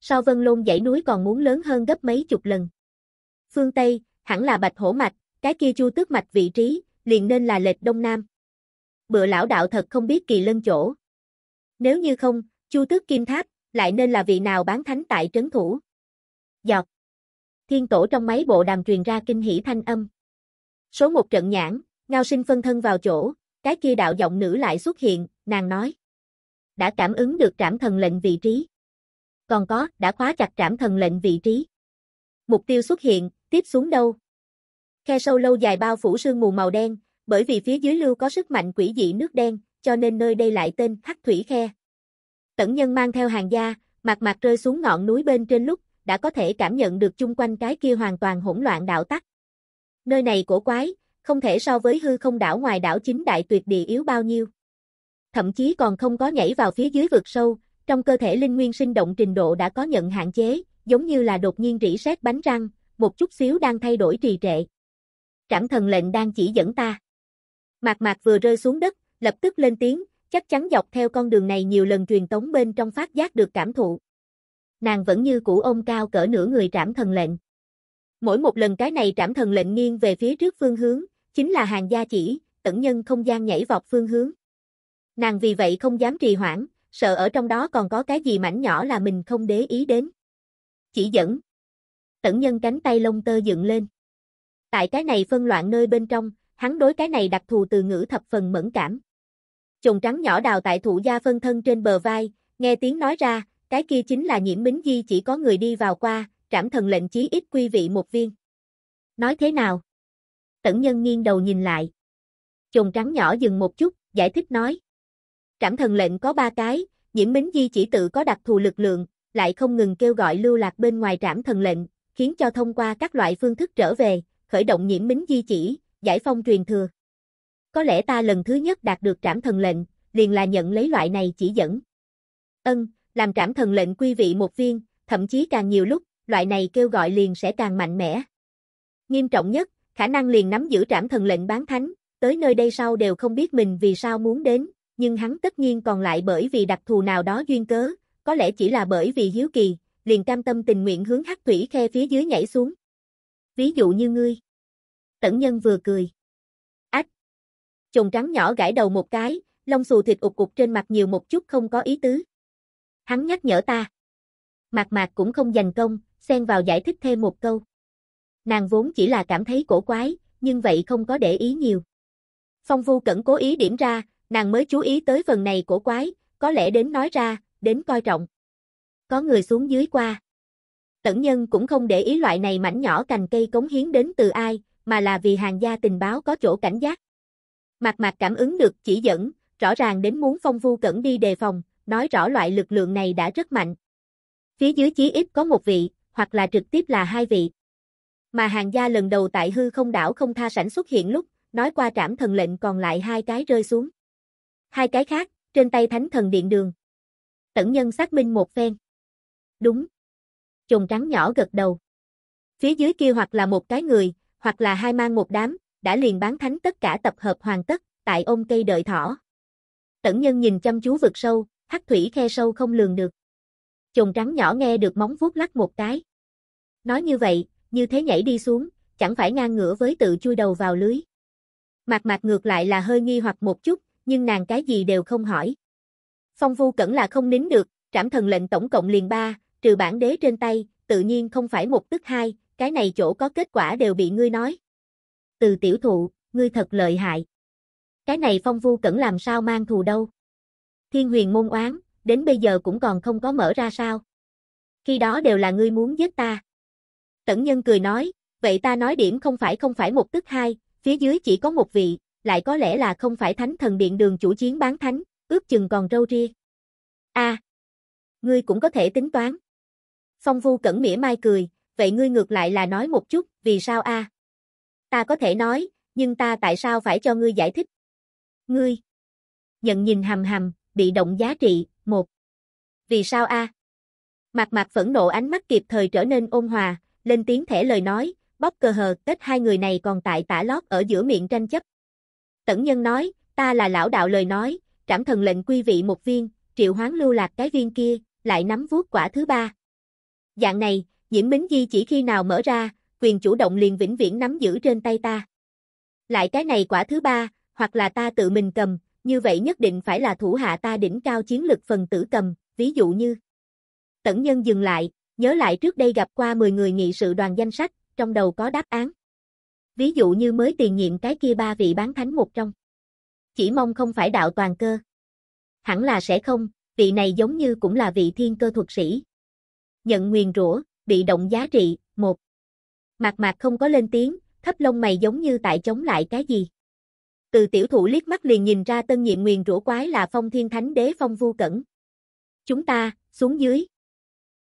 So vân lôn dãy núi còn muốn lớn hơn gấp mấy chục lần. Phương Tây, hẳn là bạch hổ mạch, cái kia chu tước mạch vị trí, liền nên là lệch đông nam. Bựa lão đạo thật không biết kỳ lân chỗ. Nếu như không, chu tước kim tháp, lại nên là vị nào bán thánh tại trấn thủ. Giọt thiên tổ trong máy bộ đàm truyền ra kinh hỉ thanh âm. Số một trận nhãn, ngao sinh phân thân vào chỗ, cái kia đạo giọng nữ lại xuất hiện, nàng nói. Đã cảm ứng được trảm thần lệnh vị trí. Còn có, đã khóa chặt trảm thần lệnh vị trí. Mục tiêu xuất hiện, tiếp xuống đâu? Khe sâu lâu dài bao phủ sương mù màu đen, bởi vì phía dưới lưu có sức mạnh quỷ dị nước đen, cho nên nơi đây lại tên Hắc Thủy Khe. Tẩn nhân mang theo hàng gia, mặt mặt rơi xuống ngọn núi bên trên lúc, đã có thể cảm nhận được chung quanh cái kia hoàn toàn hỗn loạn đạo tắc. Nơi này cổ quái, không thể so với hư không đảo ngoài đảo chính đại tuyệt địa yếu bao nhiêu. Thậm chí còn không có nhảy vào phía dưới vực sâu, trong cơ thể linh nguyên sinh động trình độ đã có nhận hạn chế, giống như là đột nhiên rỉ sét bánh răng, một chút xíu đang thay đổi trì trệ. Trảm thần lệnh đang chỉ dẫn ta. Mạc mạc vừa rơi xuống đất, lập tức lên tiếng, chắc chắn dọc theo con đường này nhiều lần truyền tống bên trong phát giác được cảm thụ nàng vẫn như cũ ôm cao cỡ nửa người trảm thần lệnh. Mỗi một lần cái này trảm thần lệnh nghiêng về phía trước phương hướng, chính là hàng gia chỉ, tẩn nhân không gian nhảy vọt phương hướng. Nàng vì vậy không dám trì hoãn, sợ ở trong đó còn có cái gì mảnh nhỏ là mình không để ý đến. Chỉ dẫn. Tẩn nhân cánh tay lông tơ dựng lên. Tại cái này phân loạn nơi bên trong, hắn đối cái này đặc thù từ ngữ thập phần mẫn cảm. Chồng trắng nhỏ đào tại thủ gia phân thân trên bờ vai, nghe tiếng nói ra, cái kia chính là nhiễm bính di chỉ có người đi vào qua, trảm thần lệnh chí ít quy vị một viên. Nói thế nào? Tẩn nhân nghiêng đầu nhìn lại. chồng trắng nhỏ dừng một chút, giải thích nói. Trảm thần lệnh có ba cái, nhiễm bính di chỉ tự có đặc thù lực lượng, lại không ngừng kêu gọi lưu lạc bên ngoài trảm thần lệnh, khiến cho thông qua các loại phương thức trở về, khởi động nhiễm bính di chỉ, giải phong truyền thừa. Có lẽ ta lần thứ nhất đạt được trảm thần lệnh, liền là nhận lấy loại này chỉ dẫn. Ân, làm trảm thần lệnh quy vị một viên, thậm chí càng nhiều lúc, loại này kêu gọi liền sẽ càng mạnh mẽ. Nghiêm trọng nhất, khả năng liền nắm giữ trảm thần lệnh bán thánh, tới nơi đây sau đều không biết mình vì sao muốn đến, nhưng hắn tất nhiên còn lại bởi vì đặc thù nào đó duyên cớ, có lẽ chỉ là bởi vì hiếu kỳ, liền cam tâm tình nguyện hướng hắc thủy khe phía dưới nhảy xuống. Ví dụ như ngươi. Tẩn nhân vừa cười. Ách. Chồng trắng nhỏ gãi đầu một cái, lông xù thịt ụt cục trên mặt nhiều một chút không có ý tứ hắn nhắc nhở ta. Mạc mạc cũng không dành công, xen vào giải thích thêm một câu. Nàng vốn chỉ là cảm thấy cổ quái, nhưng vậy không có để ý nhiều. Phong vu cẩn cố ý điểm ra, nàng mới chú ý tới phần này cổ quái, có lẽ đến nói ra, đến coi trọng. Có người xuống dưới qua. Tẩn nhân cũng không để ý loại này mảnh nhỏ cành cây cống hiến đến từ ai, mà là vì hàng gia tình báo có chỗ cảnh giác. Mạc mạc cảm ứng được chỉ dẫn, rõ ràng đến muốn phong vu cẩn đi đề phòng, nói rõ loại lực lượng này đã rất mạnh. Phía dưới chí ít có một vị, hoặc là trực tiếp là hai vị. Mà hàng gia lần đầu tại hư không đảo không tha sảnh xuất hiện lúc, nói qua trảm thần lệnh còn lại hai cái rơi xuống. Hai cái khác, trên tay thánh thần điện đường. Tẩn nhân xác minh một phen. Đúng. Trùng trắng nhỏ gật đầu. Phía dưới kia hoặc là một cái người, hoặc là hai mang một đám, đã liền bán thánh tất cả tập hợp hoàn tất, tại ôm cây đợi thỏ. Tẩn nhân nhìn chăm chú vực sâu, hắc thủy khe sâu không lường được. chồng trắng nhỏ nghe được móng vuốt lắc một cái. Nói như vậy, như thế nhảy đi xuống, chẳng phải ngang ngửa với tự chui đầu vào lưới. Mạc mạc ngược lại là hơi nghi hoặc một chút, nhưng nàng cái gì đều không hỏi. Phong vu cẩn là không nín được, trảm thần lệnh tổng cộng liền ba, trừ bản đế trên tay, tự nhiên không phải một tức hai, cái này chỗ có kết quả đều bị ngươi nói. Từ tiểu thụ, ngươi thật lợi hại. Cái này phong vu cẩn làm sao mang thù đâu. Thiên huyền môn oán, đến bây giờ cũng còn không có mở ra sao. Khi đó đều là ngươi muốn giết ta. Tẩn nhân cười nói, vậy ta nói điểm không phải không phải một tức hai, phía dưới chỉ có một vị, lại có lẽ là không phải thánh thần điện đường chủ chiến bán thánh, ước chừng còn râu ria. a ngươi cũng có thể tính toán. Phong vu cẩn mỉa mai cười, vậy ngươi ngược lại là nói một chút, vì sao a Ta có thể nói, nhưng ta tại sao phải cho ngươi giải thích? Ngươi, nhận nhìn hầm hầm, bị động giá trị, 1. Vì sao a? À? Mạc Mạc phẫn nộ ánh mắt kịp thời trở nên ôn hòa, lên tiếng thẻ lời nói, bóc cờ hờ, tết hai người này còn tại tả lót ở giữa miệng tranh chấp. Tẩn nhân nói, ta là lão đạo lời nói, trảm thần lệnh quy vị một viên, triệu hoán lưu lạc cái viên kia, lại nắm vuốt quả thứ ba. Dạng này, nhiễm bính di chỉ khi nào mở ra, quyền chủ động liền vĩnh viễn nắm giữ trên tay ta. Lại cái này quả thứ ba, hoặc là ta tự mình cầm, như vậy nhất định phải là thủ hạ ta đỉnh cao chiến lực phần tử cầm, ví dụ như. Tẩn nhân dừng lại, nhớ lại trước đây gặp qua 10 người nghị sự đoàn danh sách, trong đầu có đáp án. Ví dụ như mới tiền nhiệm cái kia ba vị bán thánh một trong. Chỉ mong không phải đạo toàn cơ. Hẳn là sẽ không, vị này giống như cũng là vị thiên cơ thuật sĩ. Nhận nguyền rủa, bị động giá trị, một. Mạc mạc không có lên tiếng, thấp lông mày giống như tại chống lại cái gì. Từ tiểu thủ liếc mắt liền nhìn ra tân nhiệm nguyền rủa quái là phong thiên thánh đế phong vu cẩn. Chúng ta, xuống dưới.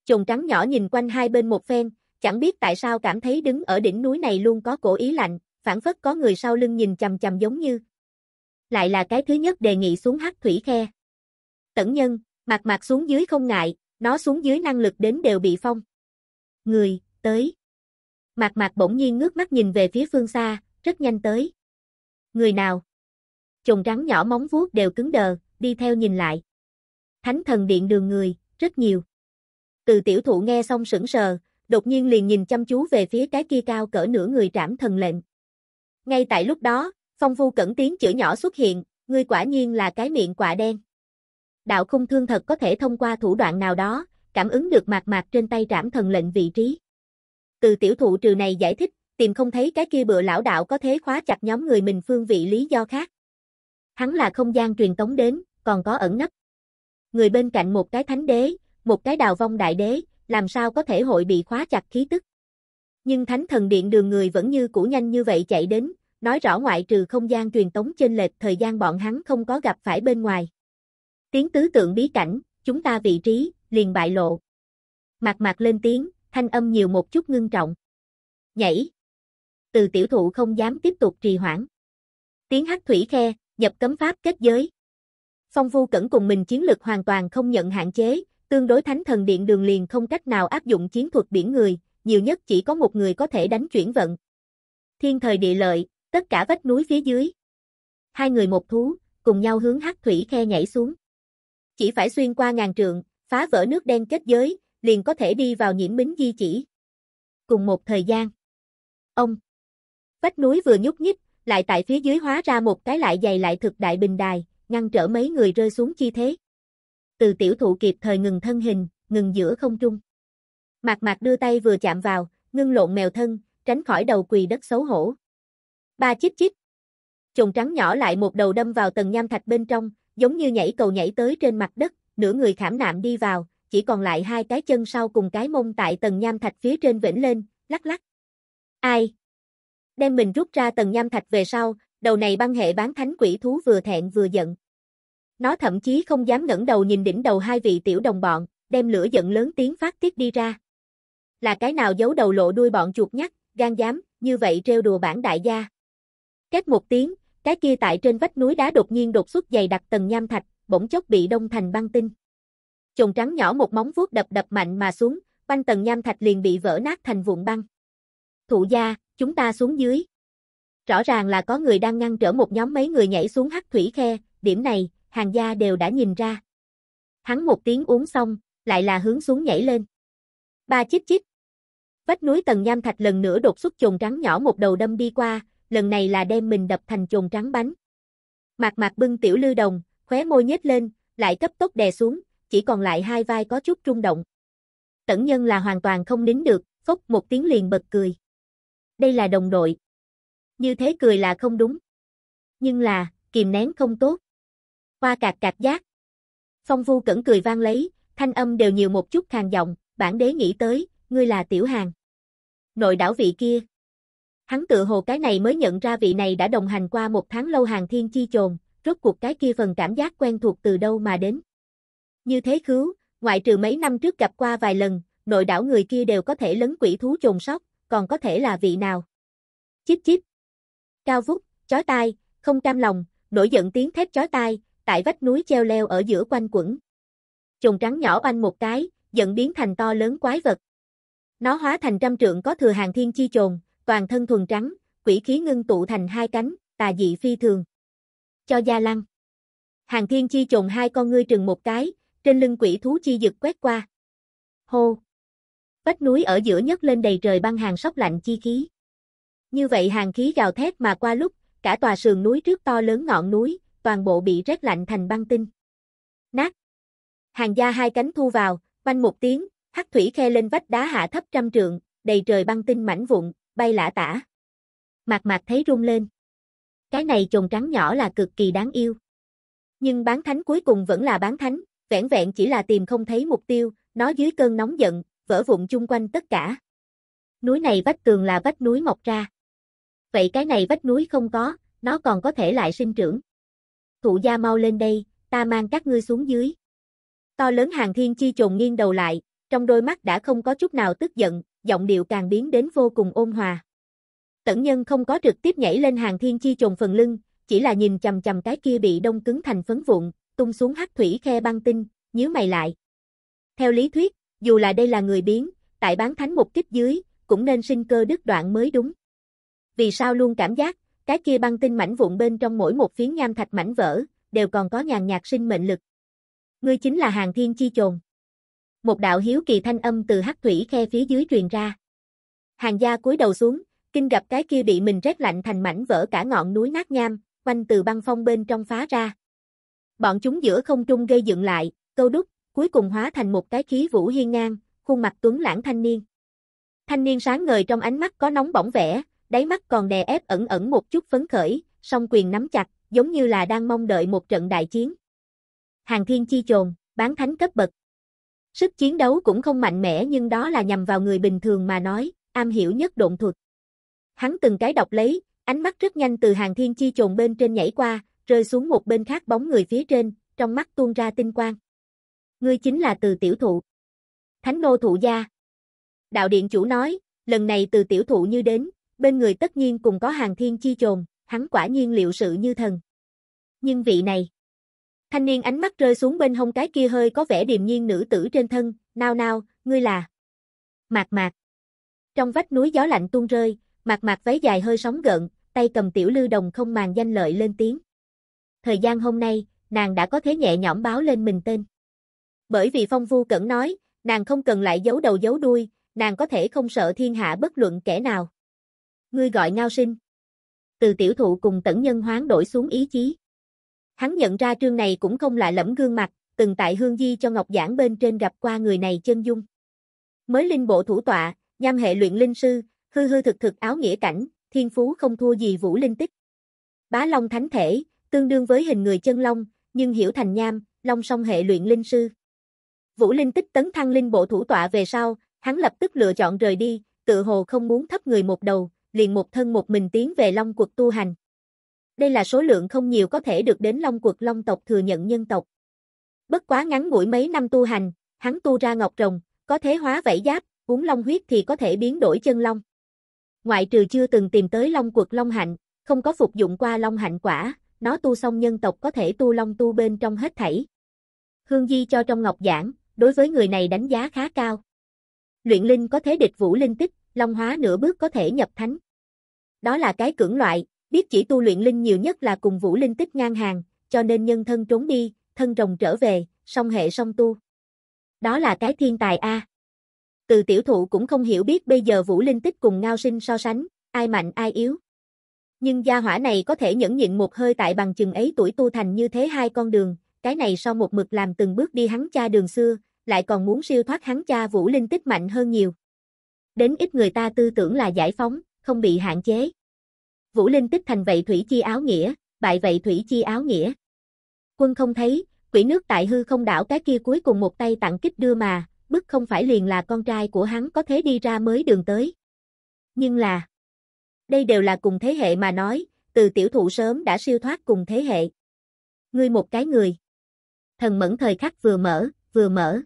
Chồng trắng nhỏ nhìn quanh hai bên một phen, chẳng biết tại sao cảm thấy đứng ở đỉnh núi này luôn có cổ ý lạnh, phản phất có người sau lưng nhìn chầm chầm giống như. Lại là cái thứ nhất đề nghị xuống hắc thủy khe. Tẩn nhân, mặt mặt xuống dưới không ngại, nó xuống dưới năng lực đến đều bị phong. Người, tới. Mạc Mạc bỗng nhiên ngước mắt nhìn về phía phương xa, rất nhanh tới. Người nào? Chồng rắn nhỏ móng vuốt đều cứng đờ, đi theo nhìn lại. Thánh thần điện đường người, rất nhiều. Từ tiểu thụ nghe xong sững sờ, đột nhiên liền nhìn chăm chú về phía cái kia cao cỡ nửa người trảm thần lệnh. Ngay tại lúc đó, phong vu cẩn tiếng chữ nhỏ xuất hiện, người quả nhiên là cái miệng quạ đen. Đạo khung thương thật có thể thông qua thủ đoạn nào đó, cảm ứng được mạc mạc trên tay trảm thần lệnh vị trí. Từ tiểu thụ trừ này giải thích tìm không thấy cái kia bựa lão đạo có thế khóa chặt nhóm người mình phương vị lý do khác. Hắn là không gian truyền tống đến, còn có ẩn nấp. Người bên cạnh một cái thánh đế, một cái đào vong đại đế, làm sao có thể hội bị khóa chặt khí tức. Nhưng thánh thần điện đường người vẫn như cũ nhanh như vậy chạy đến, nói rõ ngoại trừ không gian truyền tống trên lệch thời gian bọn hắn không có gặp phải bên ngoài. Tiếng tứ tượng bí cảnh, chúng ta vị trí, liền bại lộ. Mạc mạc lên tiếng, thanh âm nhiều một chút ngưng trọng. Nhảy từ tiểu thụ không dám tiếp tục trì hoãn. Tiếng hắc thủy khe, nhập cấm pháp kết giới. Phong Vu Cẩn cùng mình chiến lực hoàn toàn không nhận hạn chế, tương đối thánh thần điện đường liền không cách nào áp dụng chiến thuật biển người, nhiều nhất chỉ có một người có thể đánh chuyển vận. Thiên thời địa lợi, tất cả vách núi phía dưới. Hai người một thú, cùng nhau hướng hắc thủy khe nhảy xuống. Chỉ phải xuyên qua ngàn trượng, phá vỡ nước đen kết giới, liền có thể đi vào nhiễm bính di chỉ. Cùng một thời gian. Ông Vách núi vừa nhúc nhích, lại tại phía dưới hóa ra một cái lại dày lại thực đại bình đài, ngăn trở mấy người rơi xuống chi thế. Từ tiểu thụ kịp thời ngừng thân hình, ngừng giữa không trung. Mạc mạc đưa tay vừa chạm vào, ngưng lộn mèo thân, tránh khỏi đầu quỳ đất xấu hổ. Ba chít chít. Trùng trắng nhỏ lại một đầu đâm vào tầng nham thạch bên trong, giống như nhảy cầu nhảy tới trên mặt đất, nửa người khảm nạm đi vào, chỉ còn lại hai cái chân sau cùng cái mông tại tầng nham thạch phía trên vĩnh lên, lắc lắc. Ai? Đem mình rút ra tầng nham thạch về sau, đầu này băng hệ bán thánh quỷ thú vừa thẹn vừa giận. Nó thậm chí không dám ngẩng đầu nhìn đỉnh đầu hai vị tiểu đồng bọn, đem lửa giận lớn tiếng phát tiết đi ra. Là cái nào giấu đầu lộ đuôi bọn chuột nhắt, gan dám, như vậy trêu đùa bản đại gia. Kết một tiếng, cái kia tại trên vách núi đá đột nhiên đột xuất dày đặc tầng nham thạch, bỗng chốc bị đông thành băng tinh. Chồng trắng nhỏ một móng vuốt đập đập mạnh mà xuống, băng tầng nham thạch liền bị vỡ nát thành vụn băng. thủ gia, chúng ta xuống dưới. Rõ ràng là có người đang ngăn trở một nhóm mấy người nhảy xuống hắc thủy khe, điểm này, hàng gia đều đã nhìn ra. Hắn một tiếng uống xong, lại là hướng xuống nhảy lên. Ba chít chít. Vách núi tầng nham thạch lần nữa đột xuất chồn trắng nhỏ một đầu đâm đi qua, lần này là đem mình đập thành chồn trắng bánh. Mạc mạc bưng tiểu lưu đồng, khóe môi nhếch lên, lại cấp tốc đè xuống, chỉ còn lại hai vai có chút rung động. Tẩn nhân là hoàn toàn không nín được, phốc một tiếng liền bật cười đây là đồng đội. Như thế cười là không đúng. Nhưng là, kìm nén không tốt. Hoa cạc cạc giác. Phong vu cẩn cười vang lấy, thanh âm đều nhiều một chút khàn giọng, bản đế nghĩ tới, ngươi là tiểu hàng. Nội đảo vị kia. Hắn tự hồ cái này mới nhận ra vị này đã đồng hành qua một tháng lâu hàng thiên chi trồn, rốt cuộc cái kia phần cảm giác quen thuộc từ đâu mà đến. Như thế khứu, ngoại trừ mấy năm trước gặp qua vài lần, nội đảo người kia đều có thể lấn quỷ thú trồn sóc, còn có thể là vị nào? Chíp chíp. Cao vút, chói tai, không cam lòng, nổi giận tiếng thép chói tai, tại vách núi treo leo ở giữa quanh quẩn. Trùng trắng nhỏ oanh một cái, giận biến thành to lớn quái vật. Nó hóa thành trăm trượng có thừa hàng thiên chi trồn, toàn thân thuần trắng, quỷ khí ngưng tụ thành hai cánh, tà dị phi thường. Cho gia lăng. Hàng thiên chi trồn hai con ngươi trừng một cái, trên lưng quỷ thú chi dực quét qua. Hô! vách núi ở giữa nhấc lên đầy trời băng hàng sóc lạnh chi khí. Như vậy hàng khí gào thét mà qua lúc, cả tòa sườn núi trước to lớn ngọn núi, toàn bộ bị rét lạnh thành băng tinh. Nát. Hàng gia hai cánh thu vào, quanh một tiếng, hắc thủy khe lên vách đá hạ thấp trăm trượng, đầy trời băng tinh mảnh vụn, bay lả tả. Mạc mạc thấy rung lên. Cái này chồng trắng nhỏ là cực kỳ đáng yêu. Nhưng bán thánh cuối cùng vẫn là bán thánh, vẹn vẹn chỉ là tìm không thấy mục tiêu, nó dưới cơn nóng giận, vỡ vụn chung quanh tất cả. Núi này vách tường là vách núi mọc ra. Vậy cái này vách núi không có, nó còn có thể lại sinh trưởng. Thụ gia mau lên đây, ta mang các ngươi xuống dưới. To lớn hàng thiên chi trùng nghiêng đầu lại, trong đôi mắt đã không có chút nào tức giận, giọng điệu càng biến đến vô cùng ôn hòa. Tẩn nhân không có trực tiếp nhảy lên hàng thiên chi trùng phần lưng, chỉ là nhìn chầm chầm cái kia bị đông cứng thành phấn vụn, tung xuống hắc thủy khe băng tinh, nhíu mày lại. Theo lý thuyết, dù là đây là người biến, tại bán thánh một kích dưới, cũng nên sinh cơ đứt đoạn mới đúng. Vì sao luôn cảm giác, cái kia băng tinh mảnh vụn bên trong mỗi một phiến nham thạch mảnh vỡ, đều còn có nhàn nhạt sinh mệnh lực. Ngươi chính là hàng thiên chi trồn. Một đạo hiếu kỳ thanh âm từ hắc thủy khe phía dưới truyền ra. Hàng gia cúi đầu xuống, kinh gặp cái kia bị mình rét lạnh thành mảnh vỡ cả ngọn núi nát nham, quanh từ băng phong bên trong phá ra. Bọn chúng giữa không trung gây dựng lại, câu đúc, cuối cùng hóa thành một cái khí vũ hiên ngang, khuôn mặt tuấn lãng thanh niên. Thanh niên sáng ngời trong ánh mắt có nóng bỏng vẻ, đáy mắt còn đè ép ẩn ẩn một chút phấn khởi, song quyền nắm chặt, giống như là đang mong đợi một trận đại chiến. Hàng thiên chi trồn, bán thánh cấp bậc. Sức chiến đấu cũng không mạnh mẽ nhưng đó là nhằm vào người bình thường mà nói, am hiểu nhất độn thuật. Hắn từng cái đọc lấy, ánh mắt rất nhanh từ hàng thiên chi trồn bên trên nhảy qua, rơi xuống một bên khác bóng người phía trên, trong mắt tuôn ra tinh quang. Ngươi chính là từ tiểu thụ. Thánh nô thụ gia. Đạo điện chủ nói, lần này từ tiểu thụ như đến, bên người tất nhiên cùng có hàng thiên chi trồn, hắn quả nhiên liệu sự như thần. Nhưng vị này. Thanh niên ánh mắt rơi xuống bên hông cái kia hơi có vẻ điềm nhiên nữ tử trên thân, nào nào, ngươi là. Mạc mạc. Trong vách núi gió lạnh tuôn rơi, mạc mạc váy dài hơi sóng gợn, tay cầm tiểu lưu đồng không màng danh lợi lên tiếng. Thời gian hôm nay, nàng đã có thế nhẹ nhõm báo lên mình tên. Bởi vì Phong Vu Cẩn nói, nàng không cần lại giấu đầu giấu đuôi, nàng có thể không sợ thiên hạ bất luận kẻ nào. Ngươi gọi ngao sinh. Từ tiểu thụ cùng tẩn nhân hoán đổi xuống ý chí. Hắn nhận ra trương này cũng không lạ lẫm gương mặt, từng tại hương di cho Ngọc Giảng bên trên gặp qua người này chân dung. Mới linh bộ thủ tọa, nham hệ luyện linh sư, hư hư thực thực áo nghĩa cảnh, thiên phú không thua gì vũ linh tích. Bá Long Thánh Thể, tương đương với hình người chân long, nhưng hiểu thành nham, long song hệ luyện linh sư. Vũ Linh tích tấn thăng linh bộ thủ tọa về sau, hắn lập tức lựa chọn rời đi, tự hồ không muốn thấp người một đầu, liền một thân một mình tiến về Long Quật tu hành. Đây là số lượng không nhiều có thể được đến Long Quật Long tộc thừa nhận nhân tộc. Bất quá ngắn ngủi mấy năm tu hành, hắn tu ra ngọc rồng, có thế hóa vảy giáp, uống long huyết thì có thể biến đổi chân long. Ngoại trừ chưa từng tìm tới Long Quật Long Hạnh, không có phục dụng qua Long Hạnh quả, nó tu xong nhân tộc có thể tu long tu bên trong hết thảy. Hương Di cho trong ngọc giảng, đối với người này đánh giá khá cao. Luyện linh có thế địch vũ linh tích, long hóa nửa bước có thể nhập thánh. Đó là cái cưỡng loại, biết chỉ tu luyện linh nhiều nhất là cùng vũ linh tích ngang hàng, cho nên nhân thân trốn đi, thân rồng trở về, song hệ song tu. Đó là cái thiên tài A. Từ tiểu thụ cũng không hiểu biết bây giờ vũ linh tích cùng ngao sinh so sánh, ai mạnh ai yếu. Nhưng gia hỏa này có thể nhẫn nhịn một hơi tại bằng chừng ấy tuổi tu thành như thế hai con đường, cái này sau một mực làm từng bước đi hắn cha đường xưa, lại còn muốn siêu thoát hắn cha Vũ Linh tích mạnh hơn nhiều. Đến ít người ta tư tưởng là giải phóng, không bị hạn chế. Vũ Linh tích thành vậy thủy chi áo nghĩa, bại vậy thủy chi áo nghĩa. Quân không thấy, quỷ nước tại hư không đảo cái kia cuối cùng một tay tặng kích đưa mà, bức không phải liền là con trai của hắn có thế đi ra mới đường tới. Nhưng là, đây đều là cùng thế hệ mà nói, từ tiểu thụ sớm đã siêu thoát cùng thế hệ. Ngươi một cái người. Thần mẫn thời khắc vừa mở, vừa mở.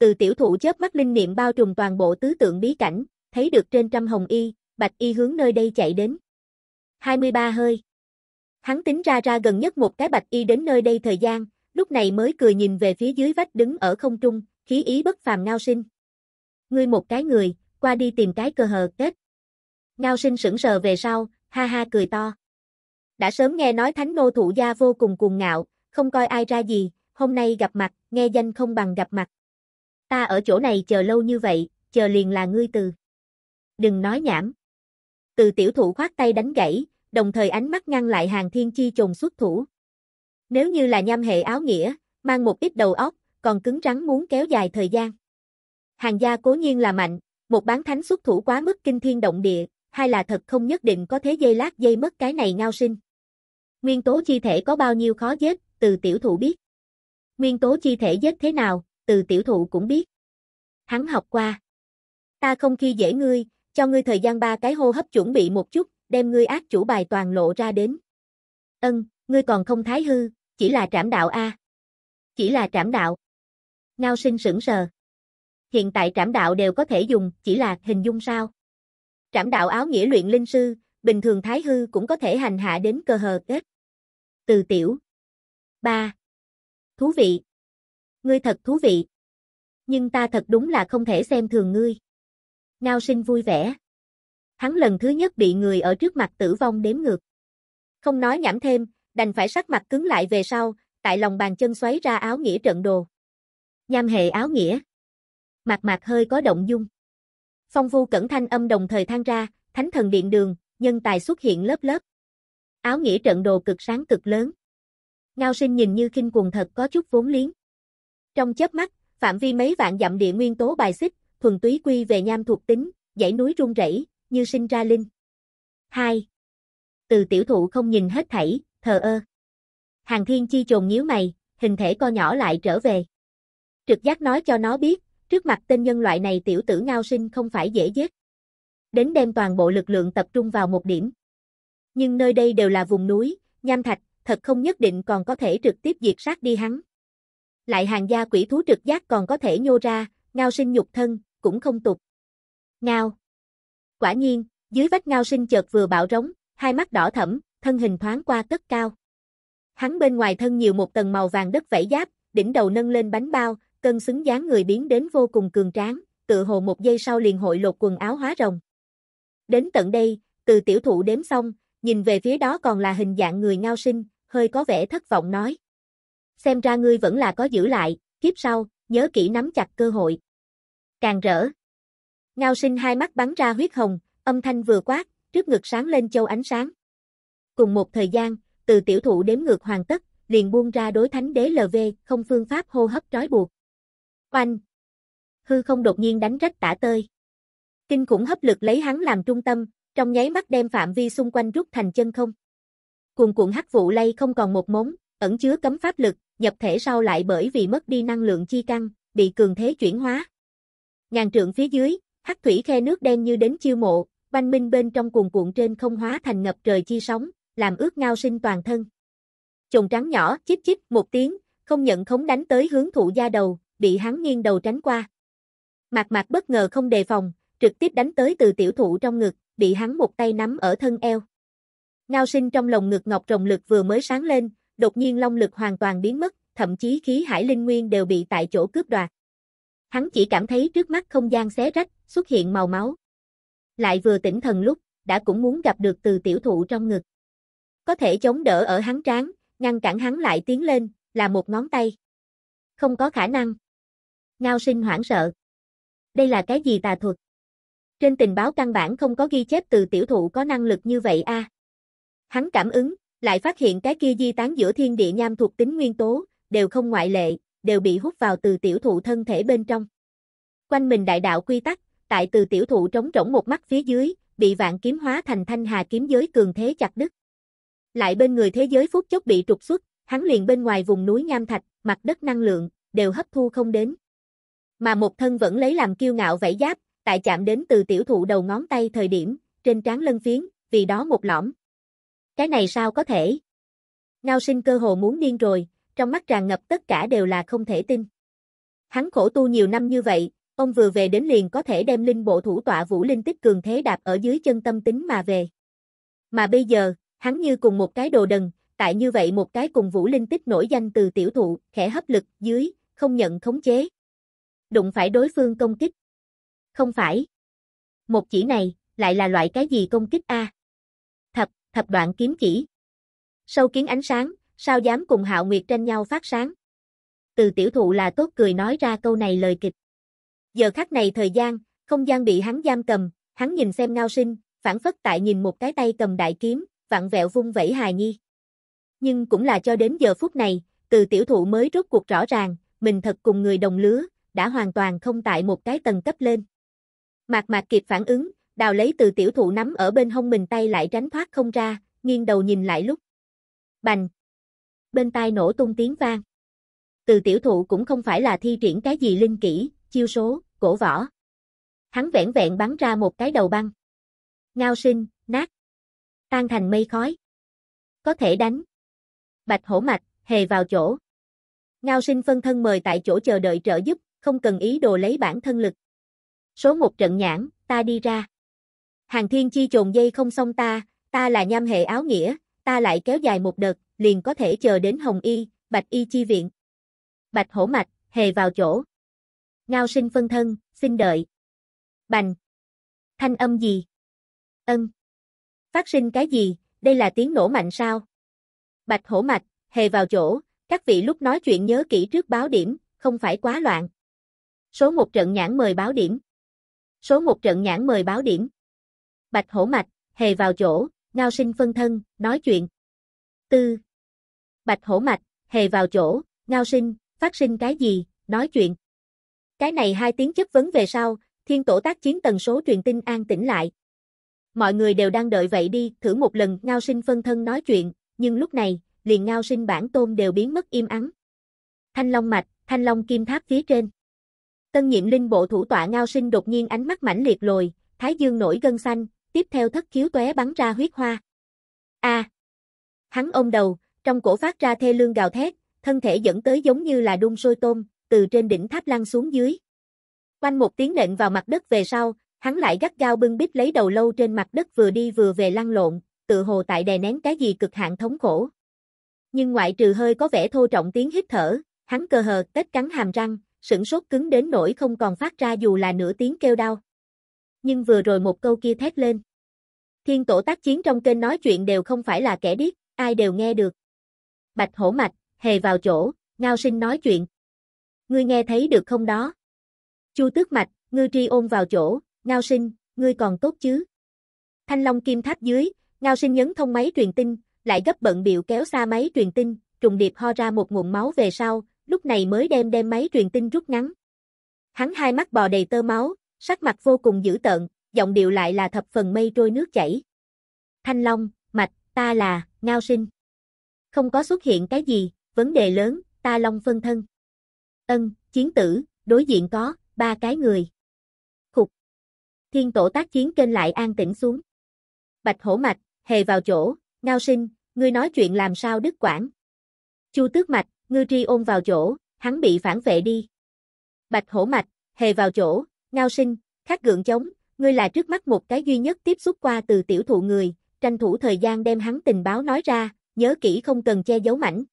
Từ tiểu thụ chớp mắt linh niệm bao trùm toàn bộ tứ tượng bí cảnh, thấy được trên trăm hồng y, bạch y hướng nơi đây chạy đến. 23 hơi. Hắn tính ra ra gần nhất một cái bạch y đến nơi đây thời gian, lúc này mới cười nhìn về phía dưới vách đứng ở không trung, khí ý bất phàm ngao sinh. Ngươi một cái người, qua đi tìm cái cơ hờ kết. Ngao sinh sững sờ về sau, ha ha cười to. Đã sớm nghe nói thánh nô thủ gia vô cùng cuồng ngạo, không coi ai ra gì, hôm nay gặp mặt, nghe danh không bằng gặp mặt. Ta ở chỗ này chờ lâu như vậy, chờ liền là ngươi từ. Đừng nói nhảm. Từ tiểu thủ khoát tay đánh gãy, đồng thời ánh mắt ngăn lại hàng thiên chi trùng xuất thủ. Nếu như là nham hệ áo nghĩa, mang một ít đầu óc, còn cứng rắn muốn kéo dài thời gian. Hàng gia cố nhiên là mạnh, một bán thánh xuất thủ quá mức kinh thiên động địa, hay là thật không nhất định có thế dây lát dây mất cái này ngao sinh. Nguyên tố chi thể có bao nhiêu khó giết, từ tiểu thủ biết. Nguyên tố chi thể giết thế nào, từ tiểu thụ cũng biết. Hắn học qua. Ta không khi dễ ngươi, cho ngươi thời gian ba cái hô hấp chuẩn bị một chút, đem ngươi ác chủ bài toàn lộ ra đến. Ân, ngươi còn không thái hư, chỉ là trảm đạo a. Chỉ là trảm đạo. Ngao sinh sững sờ. Hiện tại trảm đạo đều có thể dùng, chỉ là hình dung sao? Trảm đạo áo nghĩa luyện linh sư, bình thường thái hư cũng có thể hành hạ đến cơ hờ kết. Từ tiểu. 3. Thú vị ngươi thật thú vị. Nhưng ta thật đúng là không thể xem thường ngươi. Ngao sinh vui vẻ. Hắn lần thứ nhất bị người ở trước mặt tử vong đếm ngược. Không nói nhảm thêm, đành phải sắc mặt cứng lại về sau, tại lòng bàn chân xoáy ra áo nghĩa trận đồ. Nham hệ áo nghĩa. Mặt mặt hơi có động dung. Phong vu cẩn thanh âm đồng thời than ra, thánh thần điện đường, nhân tài xuất hiện lớp lớp. Áo nghĩa trận đồ cực sáng cực lớn. Ngao sinh nhìn như kinh cuồng thật có chút vốn liếng. Trong chớp mắt, phạm vi mấy vạn dặm địa nguyên tố bài xích, thuần túy quy về nham thuộc tính, dãy núi rung rẩy, như sinh ra linh. 2. Từ tiểu thụ không nhìn hết thảy, thờ ơ. Hàng thiên chi trồn nhíu mày, hình thể co nhỏ lại trở về. Trực giác nói cho nó biết, trước mặt tên nhân loại này tiểu tử ngao sinh không phải dễ giết. Đến đem toàn bộ lực lượng tập trung vào một điểm. Nhưng nơi đây đều là vùng núi, nham thạch, thật không nhất định còn có thể trực tiếp diệt sát đi hắn lại hàng gia quỷ thú trực giác còn có thể nhô ra, ngao sinh nhục thân, cũng không tục. Ngao. Quả nhiên, dưới vách ngao sinh chợt vừa bạo rống, hai mắt đỏ thẫm, thân hình thoáng qua cất cao. Hắn bên ngoài thân nhiều một tầng màu vàng đất vảy giáp, đỉnh đầu nâng lên bánh bao, cân xứng dáng người biến đến vô cùng cường tráng, tự hồ một giây sau liền hội lột quần áo hóa rồng. Đến tận đây, từ tiểu thụ đếm xong, nhìn về phía đó còn là hình dạng người ngao sinh, hơi có vẻ thất vọng nói xem ra ngươi vẫn là có giữ lại, kiếp sau, nhớ kỹ nắm chặt cơ hội. Càng rỡ. Ngao sinh hai mắt bắn ra huyết hồng, âm thanh vừa quát, trước ngực sáng lên châu ánh sáng. Cùng một thời gian, từ tiểu thụ đếm ngược hoàn tất, liền buông ra đối thánh đế LV, không phương pháp hô hấp trói buộc. Oanh! Hư không đột nhiên đánh rách tả tơi. Kinh khủng hấp lực lấy hắn làm trung tâm, trong nháy mắt đem phạm vi xung quanh rút thành chân không. Cuồn cuộn hắc vụ lây không còn một mống, ẩn chứa cấm pháp lực, nhập thể sau lại bởi vì mất đi năng lượng chi căn, bị cường thế chuyển hóa. Ngàn trượng phía dưới, hắc thủy khe nước đen như đến chiêu mộ, banh minh bên trong cuồn cuộn trên không hóa thành ngập trời chi sóng, làm ướt ngao sinh toàn thân. Chồng trắng nhỏ, chít chít một tiếng, không nhận khống đánh tới hướng thụ da đầu, bị hắn nghiêng đầu tránh qua. Mạc mạc bất ngờ không đề phòng, trực tiếp đánh tới từ tiểu thụ trong ngực, bị hắn một tay nắm ở thân eo. Ngao sinh trong lồng ngực ngọc rồng lực vừa mới sáng lên, đột nhiên long lực hoàn toàn biến mất, thậm chí khí hải linh nguyên đều bị tại chỗ cướp đoạt. Hắn chỉ cảm thấy trước mắt không gian xé rách, xuất hiện màu máu. Lại vừa tỉnh thần lúc, đã cũng muốn gặp được từ tiểu thụ trong ngực. Có thể chống đỡ ở hắn tráng ngăn cản hắn lại tiến lên, là một ngón tay. Không có khả năng. Ngao sinh hoảng sợ. Đây là cái gì tà thuật? Trên tình báo căn bản không có ghi chép từ tiểu thụ có năng lực như vậy a. Hắn cảm ứng, lại phát hiện cái kia di tán giữa thiên địa nham thuộc tính nguyên tố, đều không ngoại lệ, đều bị hút vào từ tiểu thụ thân thể bên trong. Quanh mình đại đạo quy tắc, tại từ tiểu thụ trống rỗng một mắt phía dưới, bị vạn kiếm hóa thành thanh hà kiếm giới cường thế chặt đứt. Lại bên người thế giới phút chốc bị trục xuất, hắn liền bên ngoài vùng núi nham thạch, mặt đất năng lượng, đều hấp thu không đến. Mà một thân vẫn lấy làm kiêu ngạo vẫy giáp, tại chạm đến từ tiểu thụ đầu ngón tay thời điểm, trên trán lân phiến, vì đó một lõm, cái này sao có thể? Ngao sinh cơ hồ muốn điên rồi, trong mắt tràn ngập tất cả đều là không thể tin. Hắn khổ tu nhiều năm như vậy, ông vừa về đến liền có thể đem linh bộ thủ tọa vũ linh tích cường thế đạp ở dưới chân tâm tính mà về. Mà bây giờ, hắn như cùng một cái đồ đần, tại như vậy một cái cùng vũ linh tích nổi danh từ tiểu thụ, khẽ hấp lực, dưới, không nhận khống chế. Đụng phải đối phương công kích. Không phải. Một chỉ này, lại là loại cái gì công kích a? thập đoạn kiếm chỉ. Sâu kiến ánh sáng, sao dám cùng hạo nguyệt tranh nhau phát sáng. Từ tiểu thụ là tốt cười nói ra câu này lời kịch. Giờ khắc này thời gian, không gian bị hắn giam cầm, hắn nhìn xem ngao sinh, phản phất tại nhìn một cái tay cầm đại kiếm, vặn vẹo vung vẩy hài nhi. Nhưng cũng là cho đến giờ phút này, từ tiểu thụ mới rốt cuộc rõ ràng, mình thật cùng người đồng lứa, đã hoàn toàn không tại một cái tầng cấp lên. Mạc Mạc kịp phản ứng, đào lấy từ tiểu thụ nắm ở bên hông mình tay lại tránh thoát không ra, nghiêng đầu nhìn lại lúc. Bành! Bên tai nổ tung tiếng vang. Từ tiểu thụ cũng không phải là thi triển cái gì linh kỹ, chiêu số, cổ võ. Hắn vẹn vẹn bắn ra một cái đầu băng. Ngao sinh, nát. Tan thành mây khói. Có thể đánh. Bạch hổ mạch, hề vào chỗ. Ngao sinh phân thân mời tại chỗ chờ đợi trợ giúp, không cần ý đồ lấy bản thân lực. Số một trận nhãn, ta đi ra. Hàng thiên chi trồn dây không xong ta, ta là nham hệ áo nghĩa, ta lại kéo dài một đợt, liền có thể chờ đến hồng y, bạch y chi viện. Bạch hổ mạch, hề vào chỗ. Ngao sinh phân thân, xin đợi. Bành. Thanh âm gì? Ân. Phát sinh cái gì, đây là tiếng nổ mạnh sao? Bạch hổ mạch, hề vào chỗ, các vị lúc nói chuyện nhớ kỹ trước báo điểm, không phải quá loạn. Số một trận nhãn mời báo điểm. Số một trận nhãn mời báo điểm bạch hổ mạch, hề vào chỗ, ngao sinh phân thân, nói chuyện. Tư. Bạch hổ mạch, hề vào chỗ, ngao sinh, phát sinh cái gì, nói chuyện. Cái này hai tiếng chất vấn về sau, thiên tổ tác chiến tần số truyền tin an tĩnh lại. Mọi người đều đang đợi vậy đi, thử một lần ngao sinh phân thân nói chuyện, nhưng lúc này, liền ngao sinh bản tôn đều biến mất im ắng. Thanh long mạch, thanh long kim tháp phía trên. Tân nhiệm linh bộ thủ tọa ngao sinh đột nhiên ánh mắt mãnh liệt lồi, thái dương nổi gân xanh, tiếp theo thất khiếu tóe bắn ra huyết hoa. A. À. Hắn ôm đầu, trong cổ phát ra thê lương gào thét, thân thể dẫn tới giống như là đun sôi tôm, từ trên đỉnh tháp lăn xuống dưới. Quanh một tiếng nện vào mặt đất về sau, hắn lại gắt gao bưng bít lấy đầu lâu trên mặt đất vừa đi vừa về lăn lộn, tự hồ tại đè nén cái gì cực hạn thống khổ. Nhưng ngoại trừ hơi có vẻ thô trọng tiếng hít thở, hắn cơ hờ tết cắn hàm răng, sửng sốt cứng đến nỗi không còn phát ra dù là nửa tiếng kêu đau nhưng vừa rồi một câu kia thét lên. Thiên tổ tác chiến trong kênh nói chuyện đều không phải là kẻ điếc, ai đều nghe được. Bạch hổ mạch, hề vào chỗ, ngao sinh nói chuyện. Ngươi nghe thấy được không đó? Chu tước mạch, ngư tri ôn vào chỗ, ngao sinh, ngươi còn tốt chứ? Thanh long kim tháp dưới, ngao sinh nhấn thông máy truyền tin, lại gấp bận biệu kéo xa máy truyền tin, trùng điệp ho ra một nguồn máu về sau, lúc này mới đem đem máy truyền tin rút ngắn. Hắn hai mắt bò đầy tơ máu, sắc mặt vô cùng dữ tợn, giọng điệu lại là thập phần mây trôi nước chảy. Thanh Long, mạch, ta là, ngao sinh. Không có xuất hiện cái gì, vấn đề lớn, ta Long phân thân. Ân, chiến tử, đối diện có, ba cái người. Khục. Thiên tổ tác chiến kênh lại an tĩnh xuống. Bạch hổ mạch, hề vào chỗ, ngao sinh, ngươi nói chuyện làm sao đức quản. Chu tước mạch, ngư tri ôm vào chỗ, hắn bị phản vệ đi. Bạch hổ mạch, hề vào chỗ, Ngao sinh, khát gượng chống, ngươi là trước mắt một cái duy nhất tiếp xúc qua từ tiểu thụ người, tranh thủ thời gian đem hắn tình báo nói ra, nhớ kỹ không cần che giấu mảnh.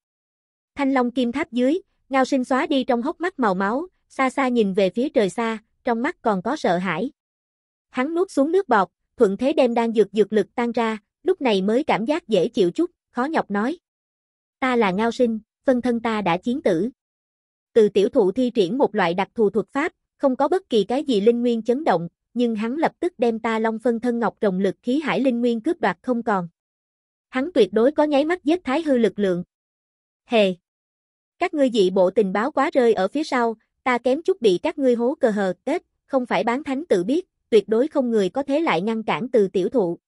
Thanh Long kim tháp dưới, Ngao sinh xóa đi trong hốc mắt màu máu, xa xa nhìn về phía trời xa, trong mắt còn có sợ hãi. Hắn nuốt xuống nước bọt, thuận thế đem đang dược dược lực tan ra, lúc này mới cảm giác dễ chịu chút, khó nhọc nói. Ta là Ngao sinh, phân thân ta đã chiến tử. Từ tiểu thụ thi triển một loại đặc thù thuật pháp, không có bất kỳ cái gì linh nguyên chấn động, nhưng hắn lập tức đem ta long phân thân ngọc rồng lực khí hải linh nguyên cướp đoạt không còn. Hắn tuyệt đối có nháy mắt giết thái hư lực lượng. Hề! Các ngươi dị bộ tình báo quá rơi ở phía sau, ta kém chút bị các ngươi hố cờ hờ kết, không phải bán thánh tự biết, tuyệt đối không người có thế lại ngăn cản từ tiểu thụ.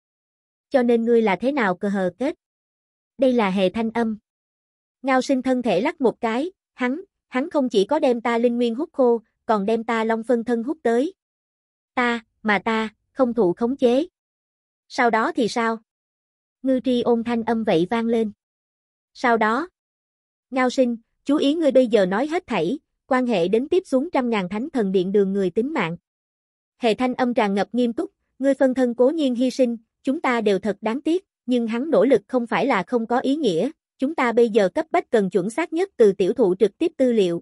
Cho nên ngươi là thế nào cờ hờ kết? Đây là hề thanh âm. Ngao sinh thân thể lắc một cái, hắn, hắn không chỉ có đem ta linh nguyên hút khô, còn đem ta long phân thân hút tới. Ta, mà ta, không thụ khống chế. Sau đó thì sao? Ngư tri ôn thanh âm vậy vang lên. Sau đó, Ngao sinh, chú ý ngươi bây giờ nói hết thảy, quan hệ đến tiếp xuống trăm ngàn thánh thần điện đường người tính mạng. Hệ thanh âm tràn ngập nghiêm túc, ngươi phân thân cố nhiên hy sinh, chúng ta đều thật đáng tiếc, nhưng hắn nỗ lực không phải là không có ý nghĩa, chúng ta bây giờ cấp bách cần chuẩn xác nhất từ tiểu thụ trực tiếp tư liệu,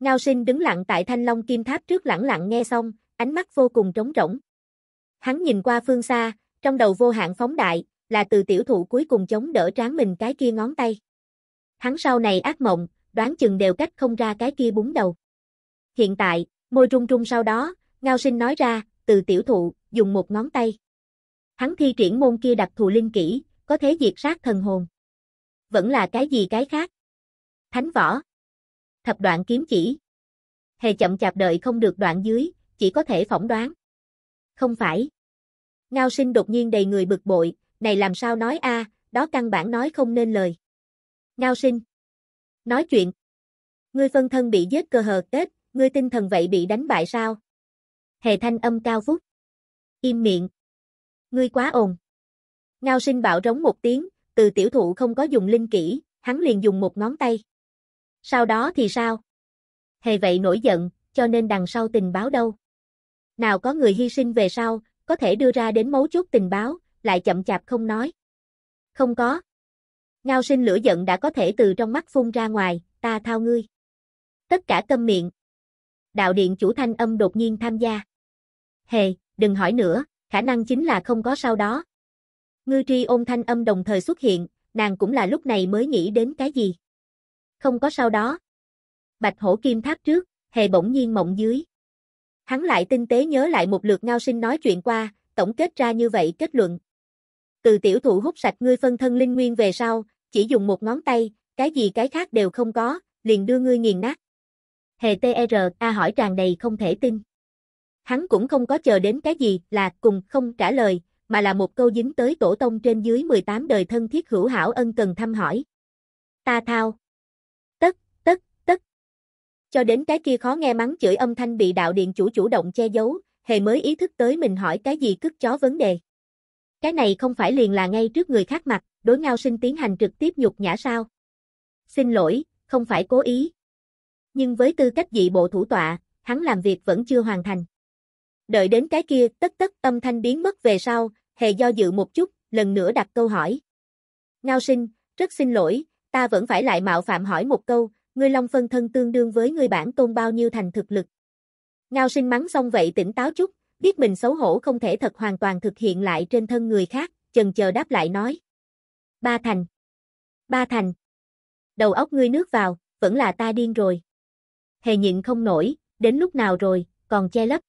Ngao sinh đứng lặng tại thanh long kim tháp trước lặng lặng nghe xong, ánh mắt vô cùng trống rỗng. Hắn nhìn qua phương xa, trong đầu vô hạn phóng đại, là từ tiểu thụ cuối cùng chống đỡ tráng mình cái kia ngón tay. Hắn sau này ác mộng, đoán chừng đều cách không ra cái kia búng đầu. Hiện tại, môi rung rung sau đó, Ngao sinh nói ra, từ tiểu thụ, dùng một ngón tay. Hắn thi triển môn kia đặc thù linh kỹ, có thế diệt sát thần hồn. Vẫn là cái gì cái khác. Thánh võ thập đoạn kiếm chỉ. Hề chậm chạp đợi không được đoạn dưới, chỉ có thể phỏng đoán. Không phải. Ngao sinh đột nhiên đầy người bực bội, này làm sao nói a? đó căn bản nói không nên lời. Ngao sinh. Nói chuyện. Ngươi phân thân bị giết cơ hờ kết, ngươi tinh thần vậy bị đánh bại sao? Hề thanh âm cao phúc. Im miệng. Ngươi quá ồn. Ngao sinh bạo rống một tiếng, từ tiểu thụ không có dùng linh kỹ, hắn liền dùng một ngón tay. Sau đó thì sao? Hề vậy nổi giận, cho nên đằng sau tình báo đâu? Nào có người hy sinh về sau, có thể đưa ra đến mấu chốt tình báo, lại chậm chạp không nói. Không có. Ngao sinh lửa giận đã có thể từ trong mắt phun ra ngoài, ta thao ngươi. Tất cả câm miệng. Đạo điện chủ thanh âm đột nhiên tham gia. Hề, đừng hỏi nữa, khả năng chính là không có sau đó. Ngư tri ôn thanh âm đồng thời xuất hiện, nàng cũng là lúc này mới nghĩ đến cái gì không có sau đó. Bạch hổ kim tháp trước, hề bỗng nhiên mộng dưới. Hắn lại tinh tế nhớ lại một lượt ngao sinh nói chuyện qua, tổng kết ra như vậy kết luận. Từ tiểu thụ hút sạch ngươi phân thân linh nguyên về sau, chỉ dùng một ngón tay, cái gì cái khác đều không có, liền đưa ngươi nghiền nát. Hề e a hỏi tràn đầy không thể tin. Hắn cũng không có chờ đến cái gì là cùng không trả lời, mà là một câu dính tới tổ tông trên dưới 18 đời thân thiết hữu hảo ân cần thăm hỏi. Ta thao cho đến cái kia khó nghe mắng chửi âm thanh bị đạo điện chủ chủ động che giấu, hề mới ý thức tới mình hỏi cái gì cứt chó vấn đề. Cái này không phải liền là ngay trước người khác mặt, đối ngao sinh tiến hành trực tiếp nhục nhã sao? Xin lỗi, không phải cố ý. Nhưng với tư cách dị bộ thủ tọa, hắn làm việc vẫn chưa hoàn thành. Đợi đến cái kia, tất tất âm thanh biến mất về sau, hề do dự một chút, lần nữa đặt câu hỏi. Ngao sinh, rất xin lỗi, ta vẫn phải lại mạo phạm hỏi một câu, ngươi long phân thân tương đương với ngươi bản tôn bao nhiêu thành thực lực. Ngao sinh mắng xong vậy tỉnh táo chút, biết mình xấu hổ không thể thật hoàn toàn thực hiện lại trên thân người khác, chần chờ đáp lại nói. Ba thành. Ba thành. Đầu óc ngươi nước vào, vẫn là ta điên rồi. Hề nhịn không nổi, đến lúc nào rồi, còn che lấp.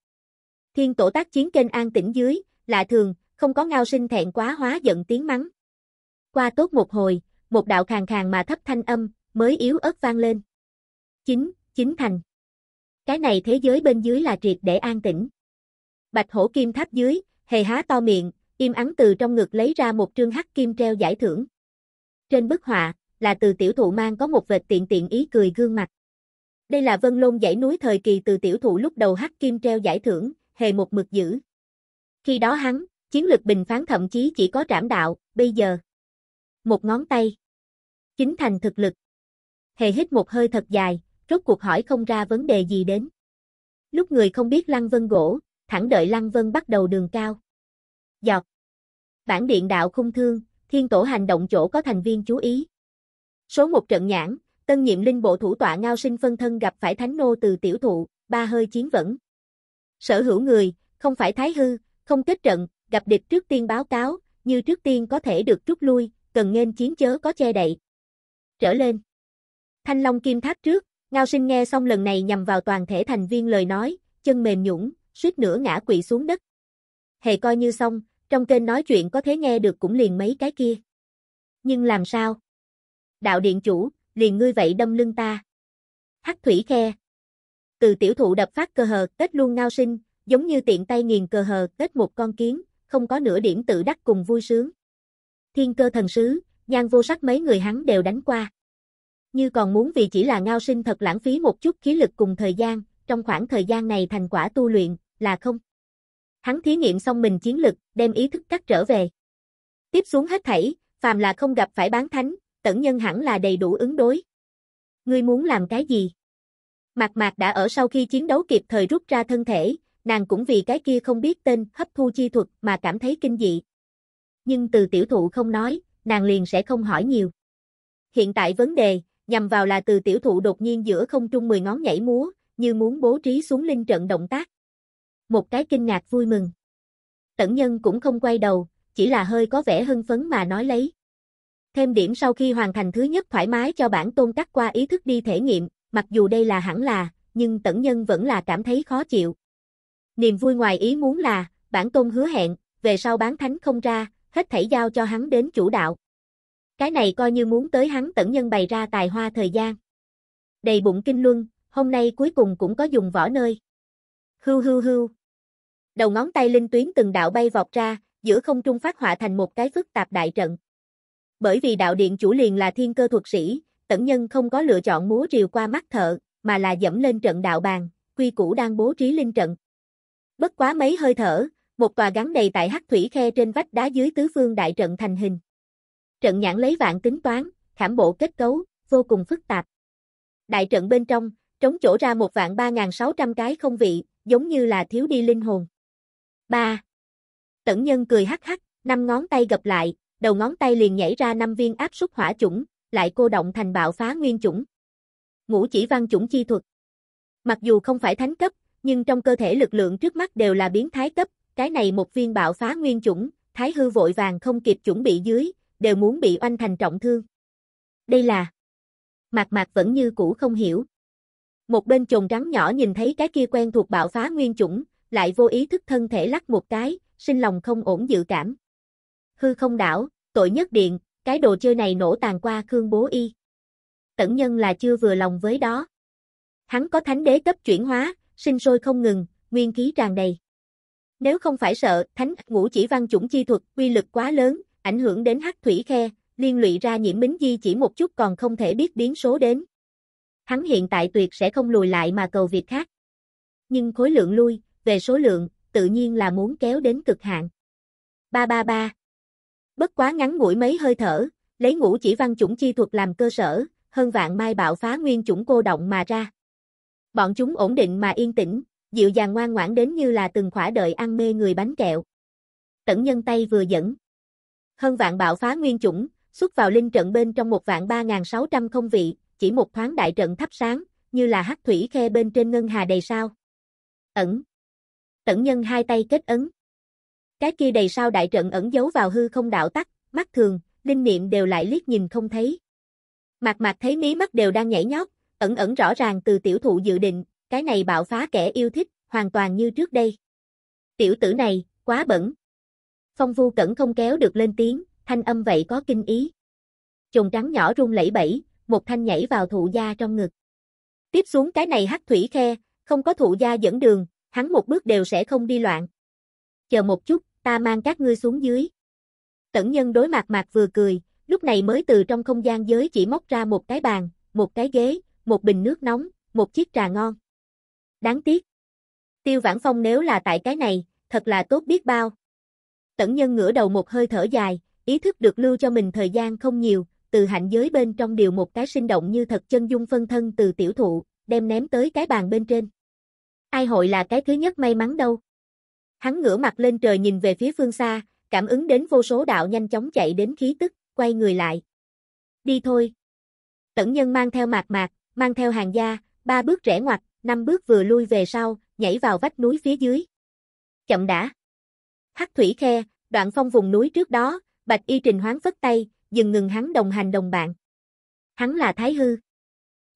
Thiên tổ tác chiến kênh an tĩnh dưới, lạ thường, không có ngao sinh thẹn quá hóa giận tiếng mắng. Qua tốt một hồi, một đạo khàn khàn mà thấp thanh âm, mới yếu ớt vang lên. Chính, chính thành. Cái này thế giới bên dưới là triệt để an tĩnh. Bạch hổ kim tháp dưới, hề há to miệng, im ắng từ trong ngực lấy ra một trương hắc kim treo giải thưởng. Trên bức họa, là từ tiểu thụ mang có một vệt tiện tiện ý cười gương mặt. Đây là vân lôn dãy núi thời kỳ từ tiểu thụ lúc đầu hắc kim treo giải thưởng, hề một mực giữ. Khi đó hắn, chiến lược bình phán thậm chí chỉ có trảm đạo, bây giờ. Một ngón tay. Chính thành thực lực hề hít một hơi thật dài, rốt cuộc hỏi không ra vấn đề gì đến. Lúc người không biết Lăng Vân gỗ, thẳng đợi Lăng Vân bắt đầu đường cao. Dọc. Bản điện đạo khung thương, thiên tổ hành động chỗ có thành viên chú ý. Số một trận nhãn, tân nhiệm linh bộ thủ tọa ngao sinh phân thân gặp phải thánh nô từ tiểu thụ, ba hơi chiến vẫn. Sở hữu người, không phải thái hư, không kết trận, gặp địch trước tiên báo cáo, như trước tiên có thể được rút lui, cần nên chiến chớ có che đậy. Trở lên. Thanh Long Kim Tháp trước, Ngao Sinh nghe xong lần này nhằm vào toàn thể thành viên lời nói, chân mềm nhũng, suýt nữa ngã quỵ xuống đất. Hề coi như xong, trong kênh nói chuyện có thể nghe được cũng liền mấy cái kia. Nhưng làm sao? Đạo điện chủ, liền ngươi vậy đâm lưng ta. Hắc thủy khe. Từ tiểu thụ đập phát cơ hờ kết luôn Ngao Sinh, giống như tiện tay nghiền cơ hờ kết một con kiến, không có nửa điểm tự đắc cùng vui sướng. Thiên cơ thần sứ, nhan vô sắc mấy người hắn đều đánh qua như còn muốn vì chỉ là ngao sinh thật lãng phí một chút khí lực cùng thời gian, trong khoảng thời gian này thành quả tu luyện, là không. Hắn thí nghiệm xong mình chiến lực, đem ý thức cắt trở về. Tiếp xuống hết thảy, phàm là không gặp phải bán thánh, tẩn nhân hẳn là đầy đủ ứng đối. Ngươi muốn làm cái gì? Mạc Mạc đã ở sau khi chiến đấu kịp thời rút ra thân thể, nàng cũng vì cái kia không biết tên hấp thu chi thuật mà cảm thấy kinh dị. Nhưng từ tiểu thụ không nói, nàng liền sẽ không hỏi nhiều. Hiện tại vấn đề, nhằm vào là từ tiểu thụ đột nhiên giữa không trung 10 ngón nhảy múa, như muốn bố trí xuống linh trận động tác. Một cái kinh ngạc vui mừng. Tẩn nhân cũng không quay đầu, chỉ là hơi có vẻ hưng phấn mà nói lấy. Thêm điểm sau khi hoàn thành thứ nhất thoải mái cho bản tôn cắt qua ý thức đi thể nghiệm, mặc dù đây là hẳn là, nhưng tẩn nhân vẫn là cảm thấy khó chịu. Niềm vui ngoài ý muốn là, bản tôn hứa hẹn, về sau bán thánh không ra, hết thảy giao cho hắn đến chủ đạo. Cái này coi như muốn tới hắn tẩn nhân bày ra tài hoa thời gian. Đầy bụng kinh luân, hôm nay cuối cùng cũng có dùng võ nơi. Hưu hưu hưu. Đầu ngón tay linh tuyến từng đạo bay vọt ra, giữa không trung phát họa thành một cái phức tạp đại trận. Bởi vì đạo điện chủ liền là thiên cơ thuật sĩ, tẩn nhân không có lựa chọn múa rìu qua mắt thợ, mà là dẫm lên trận đạo bàn, quy củ đang bố trí linh trận. Bất quá mấy hơi thở, một tòa gắn đầy tại hắc thủy khe trên vách đá dưới tứ phương đại trận thành hình. Trận nhãn lấy vạn tính toán, khảm bộ kết cấu, vô cùng phức tạp. Đại trận bên trong, trống chỗ ra một vạn ba ngàn sáu trăm cái không vị, giống như là thiếu đi linh hồn. 3. Tẩn nhân cười hắc hắc, năm ngón tay gập lại, đầu ngón tay liền nhảy ra năm viên áp suất hỏa chủng, lại cô động thành bạo phá nguyên chủng. Ngũ chỉ văn chủng chi thuật. Mặc dù không phải thánh cấp, nhưng trong cơ thể lực lượng trước mắt đều là biến thái cấp, cái này một viên bạo phá nguyên chủng, thái hư vội vàng không kịp chuẩn bị dưới, đều muốn bị oanh thành trọng thương. Đây là... Mạc Mạc vẫn như cũ không hiểu. Một bên chồn rắn nhỏ nhìn thấy cái kia quen thuộc bạo phá nguyên chủng, lại vô ý thức thân thể lắc một cái, sinh lòng không ổn dự cảm. Hư không đảo, tội nhất điện, cái đồ chơi này nổ tàn qua Khương Bố Y. Tẩn nhân là chưa vừa lòng với đó. Hắn có thánh đế cấp chuyển hóa, sinh sôi không ngừng, nguyên khí tràn đầy. Nếu không phải sợ, thánh ngũ chỉ văn chủng chi thuật quy lực quá lớn, ảnh hưởng đến hắc thủy khe, liên lụy ra nhiễm bính di chỉ một chút còn không thể biết biến số đến. Hắn hiện tại tuyệt sẽ không lùi lại mà cầu việc khác. Nhưng khối lượng lui, về số lượng, tự nhiên là muốn kéo đến cực hạn. 333 Bất quá ngắn ngủi mấy hơi thở, lấy ngũ chỉ văn chủng chi thuật làm cơ sở, hơn vạn mai bạo phá nguyên chủng cô động mà ra. Bọn chúng ổn định mà yên tĩnh, dịu dàng ngoan ngoãn đến như là từng khỏa đợi ăn mê người bánh kẹo. Tẩn nhân tay vừa dẫn, hơn vạn bạo phá nguyên chủng, xuất vào linh trận bên trong một vạn ba ngàn sáu trăm không vị, chỉ một thoáng đại trận thắp sáng, như là hắc thủy khe bên trên ngân hà đầy sao. Ẩn. Tẩn nhân hai tay kết ấn. Cái kia đầy sao đại trận ẩn giấu vào hư không đạo tắc, mắt thường, linh niệm đều lại liếc nhìn không thấy. Mạc mạc thấy mí mắt đều đang nhảy nhót, ẩn ẩn rõ ràng từ tiểu thụ dự định, cái này bạo phá kẻ yêu thích, hoàn toàn như trước đây. Tiểu tử này, quá bẩn. Phong Vu Cẩn không kéo được lên tiếng, thanh âm vậy có kinh ý. Trùng trắng nhỏ rung lẩy bẩy, một thanh nhảy vào thụ gia trong ngực. Tiếp xuống cái này hắc thủy khe, không có thụ gia dẫn đường, hắn một bước đều sẽ không đi loạn. Chờ một chút, ta mang các ngươi xuống dưới. Tẩn nhân đối mặt mặt vừa cười, lúc này mới từ trong không gian giới chỉ móc ra một cái bàn, một cái ghế, một bình nước nóng, một chiếc trà ngon. Đáng tiếc. Tiêu Vãn Phong nếu là tại cái này, thật là tốt biết bao. Tẩn nhân ngửa đầu một hơi thở dài, ý thức được lưu cho mình thời gian không nhiều, từ hạnh giới bên trong điều một cái sinh động như thật chân dung phân thân từ tiểu thụ, đem ném tới cái bàn bên trên. Ai hội là cái thứ nhất may mắn đâu. Hắn ngửa mặt lên trời nhìn về phía phương xa, cảm ứng đến vô số đạo nhanh chóng chạy đến khí tức, quay người lại. Đi thôi. Tẩn nhân mang theo mạc mạc, mang theo hàng gia, ba bước rẽ ngoặt, năm bước vừa lui về sau, nhảy vào vách núi phía dưới. Chậm đã. Hắc thủy khe, đoạn phong vùng núi trước đó, Bạch Y Trình hoáng phất tay, dừng ngừng hắn đồng hành đồng bạn. Hắn là Thái Hư.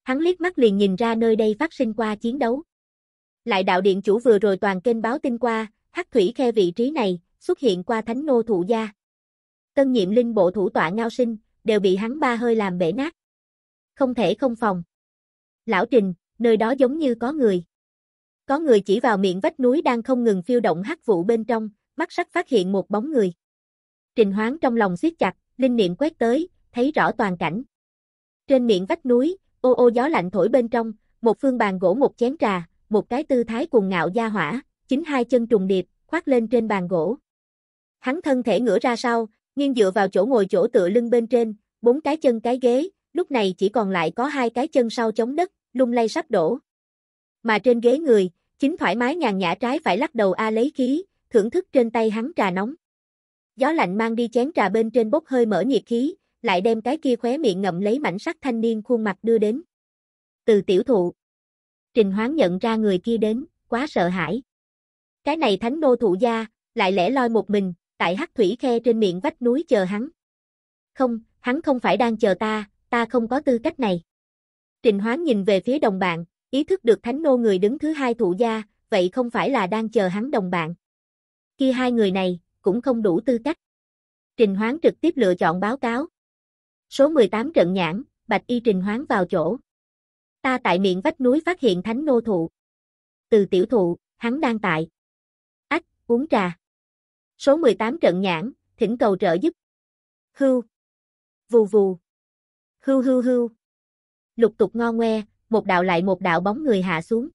Hắn liếc mắt liền nhìn ra nơi đây phát sinh qua chiến đấu. Lại đạo điện chủ vừa rồi toàn kênh báo tin qua, Hắc thủy khe vị trí này, xuất hiện qua thánh nô thụ gia. Tân nhiệm linh bộ thủ tọa ngao sinh, đều bị hắn ba hơi làm bể nát. Không thể không phòng. Lão Trình, nơi đó giống như có người. Có người chỉ vào miệng vách núi đang không ngừng phiêu động hắc vụ bên trong, mắt sắc phát hiện một bóng người. Trình Hoáng trong lòng siết chặt, linh niệm quét tới, thấy rõ toàn cảnh. Trên miệng vách núi, ô ô gió lạnh thổi bên trong, một phương bàn gỗ một chén trà, một cái tư thái cuồng ngạo gia hỏa, chính hai chân trùng điệp, khoác lên trên bàn gỗ. Hắn thân thể ngửa ra sau, nghiêng dựa vào chỗ ngồi chỗ tựa lưng bên trên, bốn cái chân cái ghế, lúc này chỉ còn lại có hai cái chân sau chống đất, lung lay sắp đổ. Mà trên ghế người, chính thoải mái nhàn nhã trái phải lắc đầu a lấy khí, thưởng thức trên tay hắn trà nóng. Gió lạnh mang đi chén trà bên trên bốc hơi mở nhiệt khí, lại đem cái kia khóe miệng ngậm lấy mảnh sắc thanh niên khuôn mặt đưa đến. Từ tiểu thụ. Trình Hoán nhận ra người kia đến, quá sợ hãi. Cái này thánh nô thụ gia, lại lẻ loi một mình, tại hắc thủy khe trên miệng vách núi chờ hắn. Không, hắn không phải đang chờ ta, ta không có tư cách này. Trình Hoán nhìn về phía đồng bạn, ý thức được thánh nô người đứng thứ hai thụ gia, vậy không phải là đang chờ hắn đồng bạn kia hai người này, cũng không đủ tư cách. Trình Hoáng trực tiếp lựa chọn báo cáo. Số 18 trận nhãn, Bạch Y Trình Hoáng vào chỗ. Ta tại miệng vách núi phát hiện thánh nô thụ. Từ tiểu thụ, hắn đang tại. Ách, uống trà. Số 18 trận nhãn, thỉnh cầu trợ giúp. Hưu. Vù vù. Hưu hưu hưu. Lục tục ngo ngoe, một đạo lại một đạo bóng người hạ xuống.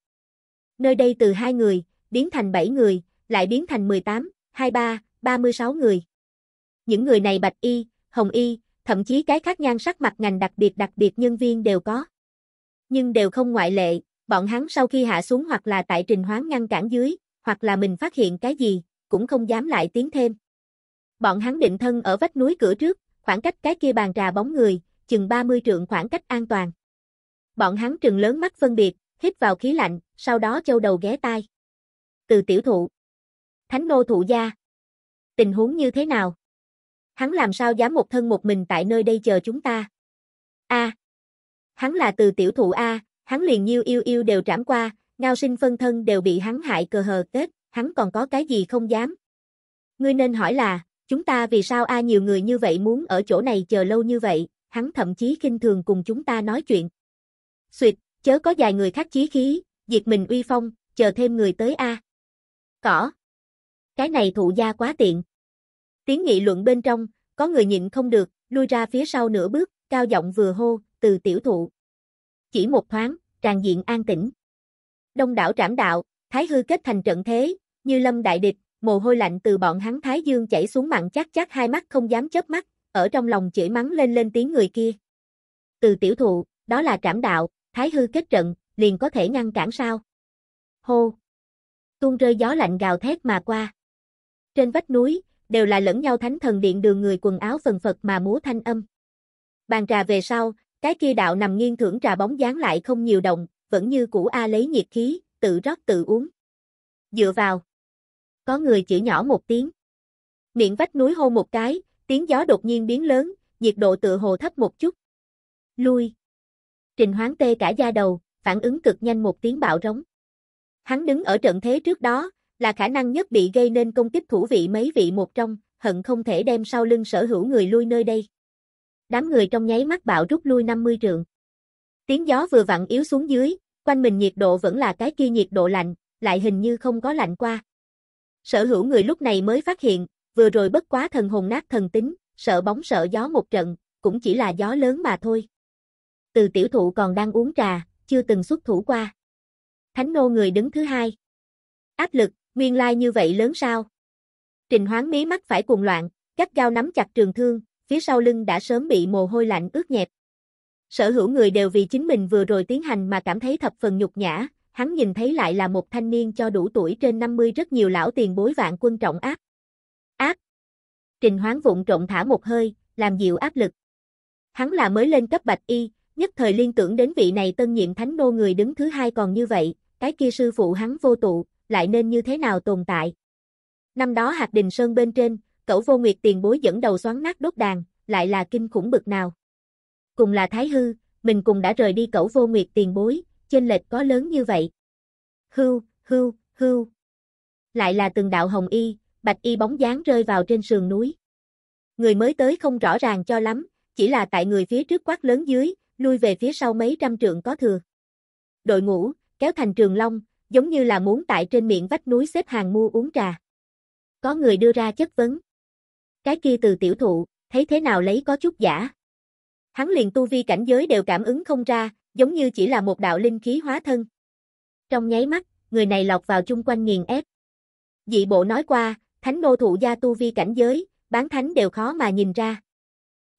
Nơi đây từ hai người, biến thành bảy người, lại biến thành 18, 23, 36 người. Những người này bạch y, hồng y, thậm chí cái khác nhan sắc mặt ngành đặc biệt đặc biệt nhân viên đều có. Nhưng đều không ngoại lệ, bọn hắn sau khi hạ xuống hoặc là tại trình hoán ngăn cản dưới, hoặc là mình phát hiện cái gì, cũng không dám lại tiến thêm. Bọn hắn định thân ở vách núi cửa trước, khoảng cách cái kia bàn trà bóng người, chừng 30 trượng khoảng cách an toàn. Bọn hắn trừng lớn mắt phân biệt, hít vào khí lạnh, sau đó châu đầu ghé tai. Từ tiểu thụ, Thánh nô thụ gia. Tình huống như thế nào? Hắn làm sao dám một thân một mình tại nơi đây chờ chúng ta? A. Hắn là từ tiểu thụ A, hắn liền nhiêu yêu yêu đều trảm qua, ngao sinh phân thân đều bị hắn hại cờ hờ kết, hắn còn có cái gì không dám. Ngươi nên hỏi là, chúng ta vì sao A nhiều người như vậy muốn ở chỗ này chờ lâu như vậy, hắn thậm chí khinh thường cùng chúng ta nói chuyện. Xuyệt, chớ có vài người khác chí khí, diệt mình uy phong, chờ thêm người tới A. Cỏ, cái này thụ gia quá tiện. Tiếng nghị luận bên trong, có người nhịn không được, lui ra phía sau nửa bước, cao giọng vừa hô, từ tiểu thụ. Chỉ một thoáng, tràn diện an tĩnh. Đông đảo trảm đạo, thái hư kết thành trận thế, như lâm đại địch, mồ hôi lạnh từ bọn hắn thái dương chảy xuống mặn chắc chắc hai mắt không dám chớp mắt, ở trong lòng chửi mắng lên lên tiếng người kia. Từ tiểu thụ, đó là trảm đạo, thái hư kết trận, liền có thể ngăn cản sao? Hô! Tuôn rơi gió lạnh gào thét mà qua. Trên vách núi, đều là lẫn nhau thánh thần điện đường người quần áo phần phật mà múa thanh âm. Bàn trà về sau, cái kia đạo nằm nghiêng thưởng trà bóng dáng lại không nhiều động, vẫn như cũ A lấy nhiệt khí, tự rót tự uống. Dựa vào. Có người chỉ nhỏ một tiếng. Miệng vách núi hô một cái, tiếng gió đột nhiên biến lớn, nhiệt độ tự hồ thấp một chút. Lui. Trình hoáng tê cả da đầu, phản ứng cực nhanh một tiếng bạo rống. Hắn đứng ở trận thế trước đó, là khả năng nhất bị gây nên công kích thủ vị mấy vị một trong, hận không thể đem sau lưng sở hữu người lui nơi đây. Đám người trong nháy mắt bạo rút lui 50 trượng. Tiếng gió vừa vặn yếu xuống dưới, quanh mình nhiệt độ vẫn là cái kia nhiệt độ lạnh, lại hình như không có lạnh qua. Sở hữu người lúc này mới phát hiện, vừa rồi bất quá thần hồn nát thần tính, sợ bóng sợ gió một trận, cũng chỉ là gió lớn mà thôi. Từ tiểu thụ còn đang uống trà, chưa từng xuất thủ qua. Thánh nô người đứng thứ hai. Áp lực, Nguyên lai như vậy lớn sao? Trình Hoáng mí mắt phải cuồng loạn, gắt gao nắm chặt trường thương, phía sau lưng đã sớm bị mồ hôi lạnh ướt nhẹp. Sở hữu người đều vì chính mình vừa rồi tiến hành mà cảm thấy thập phần nhục nhã, hắn nhìn thấy lại là một thanh niên cho đủ tuổi trên 50 rất nhiều lão tiền bối vạn quân trọng áp. Ác. Trình Hoáng vụng trộn thả một hơi, làm dịu áp lực. Hắn là mới lên cấp bạch y, nhất thời liên tưởng đến vị này tân nhiệm thánh nô người đứng thứ hai còn như vậy, cái kia sư phụ hắn vô tụ, lại nên như thế nào tồn tại. Năm đó hạt đình sơn bên trên, cẩu vô nguyệt tiền bối dẫn đầu xoắn nát đốt đàn, lại là kinh khủng bực nào. Cùng là thái hư, mình cùng đã rời đi cẩu vô nguyệt tiền bối, trên lệch có lớn như vậy. Hưu, hưu, hưu. Lại là từng đạo hồng y, bạch y bóng dáng rơi vào trên sườn núi. Người mới tới không rõ ràng cho lắm, chỉ là tại người phía trước quát lớn dưới, lui về phía sau mấy trăm trượng có thừa. Đội ngũ, kéo thành trường long, giống như là muốn tại trên miệng vách núi xếp hàng mua uống trà. Có người đưa ra chất vấn. Cái kia từ tiểu thụ, thấy thế nào lấy có chút giả. Hắn liền tu vi cảnh giới đều cảm ứng không ra, giống như chỉ là một đạo linh khí hóa thân. Trong nháy mắt, người này lọc vào chung quanh nghiền ép. Dị bộ nói qua, thánh nô thụ gia tu vi cảnh giới, bán thánh đều khó mà nhìn ra.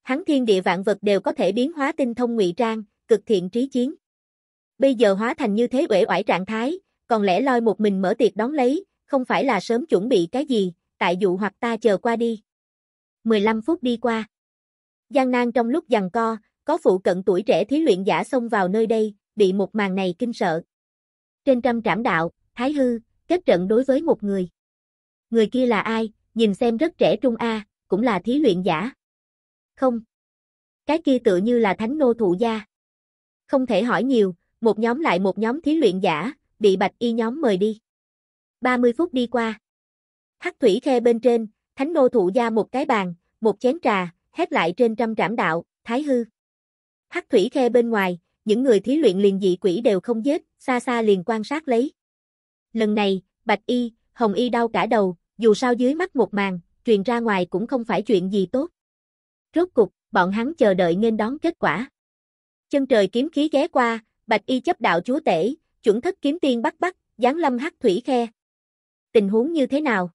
Hắn thiên địa vạn vật đều có thể biến hóa tinh thông ngụy trang, cực thiện trí chiến. Bây giờ hóa thành như thế uể oải trạng thái, còn lẽ loi một mình mở tiệc đón lấy, không phải là sớm chuẩn bị cái gì, tại dụ hoặc ta chờ qua đi. 15 phút đi qua. Giang nan trong lúc giằng co, có phụ cận tuổi trẻ thí luyện giả xông vào nơi đây, bị một màn này kinh sợ. Trên trăm trảm đạo, Thái Hư, kết trận đối với một người. Người kia là ai, nhìn xem rất trẻ trung A, cũng là thí luyện giả. Không. Cái kia tự như là thánh nô thụ gia. Không thể hỏi nhiều, một nhóm lại một nhóm thí luyện giả, bị bạch y nhóm mời đi. 30 phút đi qua. Hắc thủy khe bên trên, thánh nô thụ ra một cái bàn, một chén trà, hét lại trên trăm trảm đạo, thái hư. Hắc thủy khe bên ngoài, những người thí luyện liền dị quỷ đều không giết, xa xa liền quan sát lấy. Lần này, bạch y, hồng y đau cả đầu, dù sao dưới mắt một màn, truyền ra ngoài cũng không phải chuyện gì tốt. Rốt cục, bọn hắn chờ đợi nên đón kết quả. Chân trời kiếm khí ghé qua, bạch y chấp đạo chúa tể, chuẩn thất kiếm tiên bắt bắt giáng lâm hắc thủy khe. Tình huống như thế nào?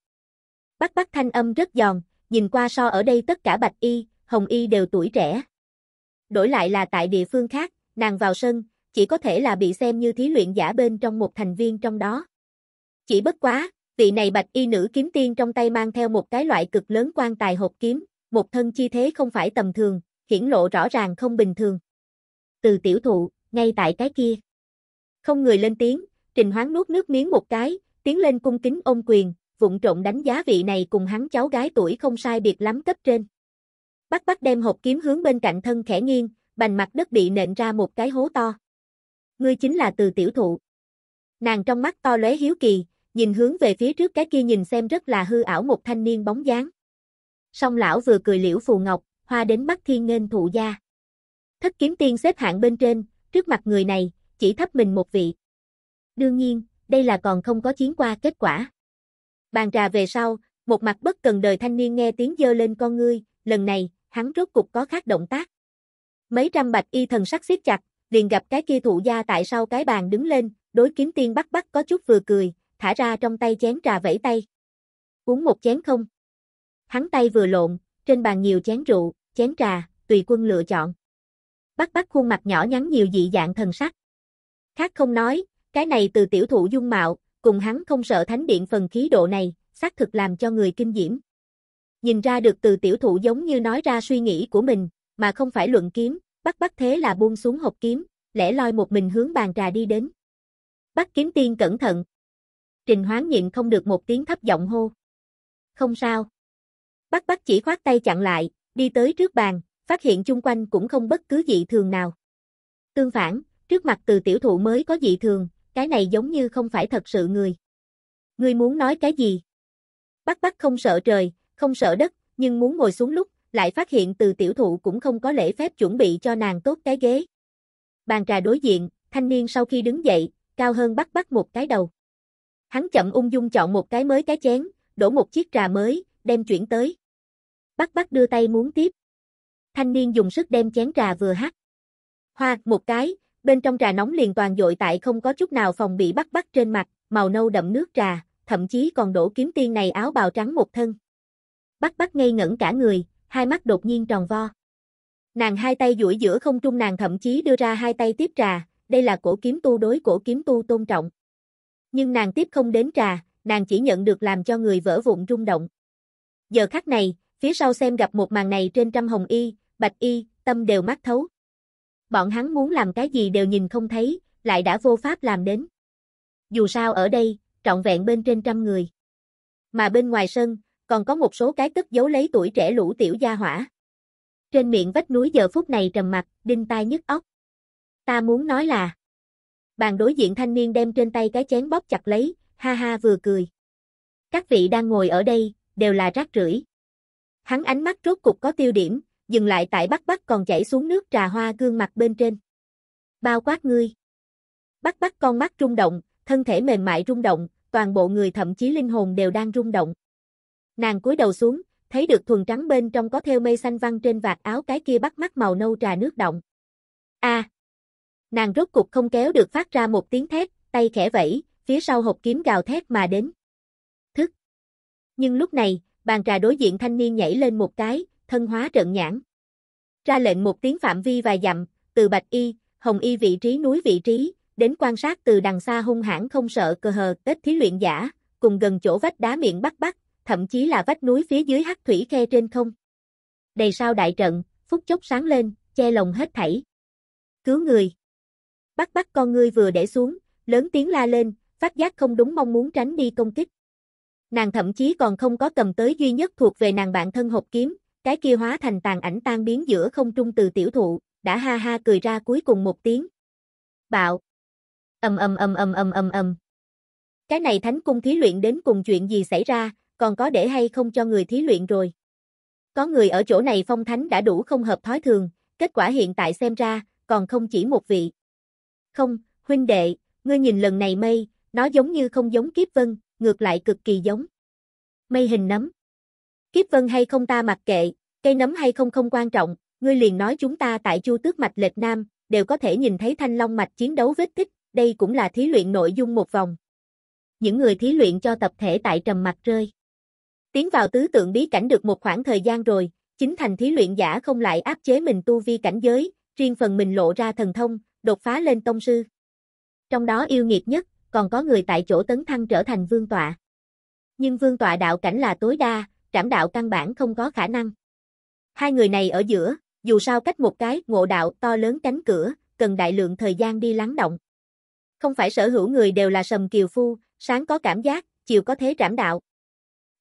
bắt bắt thanh âm rất giòn, nhìn qua so ở đây tất cả bạch y, hồng y đều tuổi trẻ. Đổi lại là tại địa phương khác, nàng vào sân, chỉ có thể là bị xem như thí luyện giả bên trong một thành viên trong đó. Chỉ bất quá, vị này bạch y nữ kiếm tiên trong tay mang theo một cái loại cực lớn quan tài hộp kiếm, một thân chi thế không phải tầm thường, hiển lộ rõ ràng không bình thường. Từ tiểu thụ, ngay tại cái kia. Không người lên tiếng, Trình Hoáng nuốt nước miếng một cái, tiến lên cung kính ôm quyền, vụng trộn đánh giá vị này cùng hắn cháu gái tuổi không sai biệt lắm cấp trên. Bắt bắt đem hộp kiếm hướng bên cạnh thân khẽ nghiêng, bành mặt đất bị nện ra một cái hố to. Ngươi chính là từ tiểu thụ. Nàng trong mắt to lóe hiếu kỳ, nhìn hướng về phía trước cái kia nhìn xem rất là hư ảo một thanh niên bóng dáng. Song lão vừa cười liễu phù ngọc, hoa đến mắt thiên nên thụ gia. Thất kiếm tiên xếp hạng bên trên, trước mặt người này, chỉ thấp mình một vị. Đương nhiên, đây là còn không có chiến qua kết quả. Bàn trà về sau, một mặt bất cần đời thanh niên nghe tiếng dơ lên con ngươi, lần này, hắn rốt cục có khác động tác. Mấy trăm bạch y thần sắc siết chặt, liền gặp cái kia thụ gia tại sau cái bàn đứng lên, đối kiếm tiên bắt bắt có chút vừa cười, thả ra trong tay chén trà vẫy tay. Uống một chén không? Hắn tay vừa lộn, trên bàn nhiều chén rượu, chén trà, tùy quân lựa chọn. Bắt bắt khuôn mặt nhỏ nhắn nhiều dị dạng thần sắc. Khác không nói, cái này từ tiểu thụ dung mạo, cùng hắn không sợ thánh điện phần khí độ này, xác thực làm cho người kinh diễm. Nhìn ra được từ tiểu thụ giống như nói ra suy nghĩ của mình, mà không phải luận kiếm, bắt bắt thế là buông xuống hộp kiếm, lẻ loi một mình hướng bàn trà đi đến. Bắt kiếm tiên cẩn thận. Trình hoán nhịn không được một tiếng thấp giọng hô. Không sao. Bắt bắt chỉ khoát tay chặn lại, đi tới trước bàn, phát hiện chung quanh cũng không bất cứ dị thường nào. Tương phản, trước mặt từ tiểu thụ mới có dị thường, cái này giống như không phải thật sự người. Ngươi muốn nói cái gì? Bắc Bắc không sợ trời, không sợ đất, nhưng muốn ngồi xuống lúc, lại phát hiện từ tiểu thụ cũng không có lễ phép chuẩn bị cho nàng tốt cái ghế. Bàn trà đối diện, thanh niên sau khi đứng dậy, cao hơn Bắc Bắc một cái đầu. Hắn chậm ung dung chọn một cái mới cái chén, đổ một chiếc trà mới, đem chuyển tới. Bắc Bắc đưa tay muốn tiếp. Thanh niên dùng sức đem chén trà vừa hắt. Hoa, một cái, bên trong trà nóng liền toàn dội tại không có chút nào phòng bị bắt bắt trên mặt, màu nâu đậm nước trà, thậm chí còn đổ kiếm tiên này áo bào trắng một thân. Bắt bắt ngây ngẩn cả người, hai mắt đột nhiên tròn vo. Nàng hai tay duỗi giữa không trung nàng thậm chí đưa ra hai tay tiếp trà, đây là cổ kiếm tu đối cổ kiếm tu tôn trọng. Nhưng nàng tiếp không đến trà, nàng chỉ nhận được làm cho người vỡ vụn rung động. Giờ khắc này, phía sau xem gặp một màn này trên trăm hồng y, bạch y, tâm đều mắt thấu bọn hắn muốn làm cái gì đều nhìn không thấy, lại đã vô pháp làm đến. Dù sao ở đây, trọn vẹn bên trên trăm người. Mà bên ngoài sân, còn có một số cái tức giấu lấy tuổi trẻ lũ tiểu gia hỏa. Trên miệng vách núi giờ phút này trầm mặt, đinh tai nhức óc. Ta muốn nói là Bàn đối diện thanh niên đem trên tay cái chén bóp chặt lấy, ha ha vừa cười. Các vị đang ngồi ở đây, đều là rác rưởi. Hắn ánh mắt rốt cục có tiêu điểm, dừng lại tại Bắc Bắc còn chảy xuống nước trà hoa gương mặt bên trên. Bao quát ngươi. Bắc Bắc con mắt rung động, thân thể mềm mại rung động, toàn bộ người thậm chí linh hồn đều đang rung động. Nàng cúi đầu xuống, thấy được thuần trắng bên trong có theo mây xanh văng trên vạt áo cái kia bắt mắt màu nâu trà nước động. A. nàng rốt cục không kéo được phát ra một tiếng thét, tay khẽ vẫy, phía sau hộp kiếm gào thét mà đến. Thức. Nhưng lúc này, bàn trà đối diện thanh niên nhảy lên một cái, thân hóa trận nhãn. Ra lệnh một tiếng phạm vi vài dặm, từ Bạch Y, Hồng Y vị trí núi vị trí, đến quan sát từ đằng xa hung hãn không sợ cơ hờ ít thí luyện giả, cùng gần chỗ vách đá miệng bắc bắc, thậm chí là vách núi phía dưới hắc thủy khe trên không. Đầy sao đại trận, phút chốc sáng lên, che lồng hết thảy. Cứu người. Bắc bắc con ngươi vừa để xuống, lớn tiếng la lên, phát giác không đúng mong muốn tránh đi công kích. Nàng thậm chí còn không có cầm tới duy nhất thuộc về nàng bạn thân hộp kiếm, cái kia hóa thành tàn ảnh tan biến giữa không trung từ tiểu thụ, đã ha ha cười ra cuối cùng một tiếng. Bạo. Ầm ầm ầm ầm ầm ầm ầm. Cái này thánh cung thí luyện đến cùng chuyện gì xảy ra, còn có để hay không cho người thí luyện rồi. Có người ở chỗ này phong thánh đã đủ không hợp thói thường, kết quả hiện tại xem ra, còn không chỉ một vị. Không, huynh đệ, ngươi nhìn lần này mây, nó giống như không giống kiếp vân, ngược lại cực kỳ giống. Mây hình nấm. Kiếp vân hay không ta mặc kệ, cây nấm hay không không quan trọng, ngươi liền nói chúng ta tại Chu Tước Mạch Lệch Nam, đều có thể nhìn thấy thanh long mạch chiến đấu vết tích, đây cũng là thí luyện nội dung một vòng. Những người thí luyện cho tập thể tại trầm mặt rơi. Tiến vào tứ tượng bí cảnh được một khoảng thời gian rồi, chính thành thí luyện giả không lại áp chế mình tu vi cảnh giới, riêng phần mình lộ ra thần thông, đột phá lên tông sư. Trong đó yêu nghiệt nhất, còn có người tại chỗ tấn thăng trở thành vương tọa. Nhưng vương tọa đạo cảnh là tối đa, trảm đạo căn bản không có khả năng. Hai người này ở giữa, dù sao cách một cái ngộ đạo to lớn cánh cửa, cần đại lượng thời gian đi lắng động. Không phải sở hữu người đều là sầm kiều phu, sáng có cảm giác, chiều có thế trảm đạo.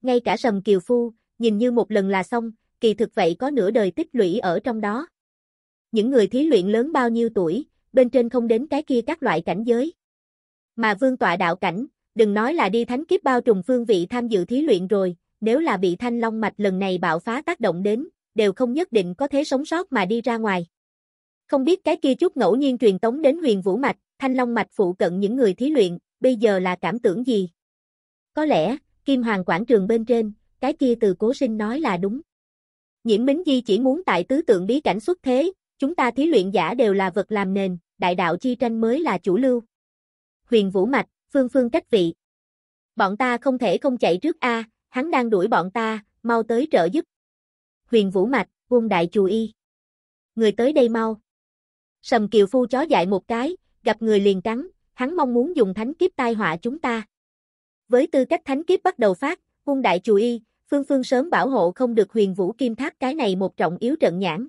Ngay cả sầm kiều phu, nhìn như một lần là xong, kỳ thực vậy có nửa đời tích lũy ở trong đó. Những người thí luyện lớn bao nhiêu tuổi, bên trên không đến cái kia các loại cảnh giới. Mà vương tọa đạo cảnh, đừng nói là đi thánh kiếp bao trùng phương vị tham dự thí luyện rồi, nếu là bị thanh long mạch lần này bạo phá tác động đến, đều không nhất định có thể sống sót mà đi ra ngoài. Không biết cái kia chút ngẫu nhiên truyền tống đến huyền vũ mạch, thanh long mạch phụ cận những người thí luyện, bây giờ là cảm tưởng gì? Có lẽ, Kim Hoàng quảng trường bên trên, cái kia từ cố sinh nói là đúng. Nhiễm Mính Di chỉ muốn tại tứ tượng bí cảnh xuất thế, chúng ta thí luyện giả đều là vật làm nền, đại đạo chi tranh mới là chủ lưu. Huyền Vũ Mạch, Phương Phương cách vị. Bọn ta không thể không chạy trước A, hắn đang đuổi bọn ta, mau tới trợ giúp. Huyền Vũ Mạch, Vương Đại Chù Y. Người tới đây mau. Sầm Kiều Phu chó dại một cái, gặp người liền cắn, hắn mong muốn dùng thánh kiếp tai họa chúng ta. Với tư cách thánh kiếp bắt đầu phát, Vương Đại Chù Y, Phương Phương sớm bảo hộ không được huyền vũ kim Thác cái này một trọng yếu trận nhãn.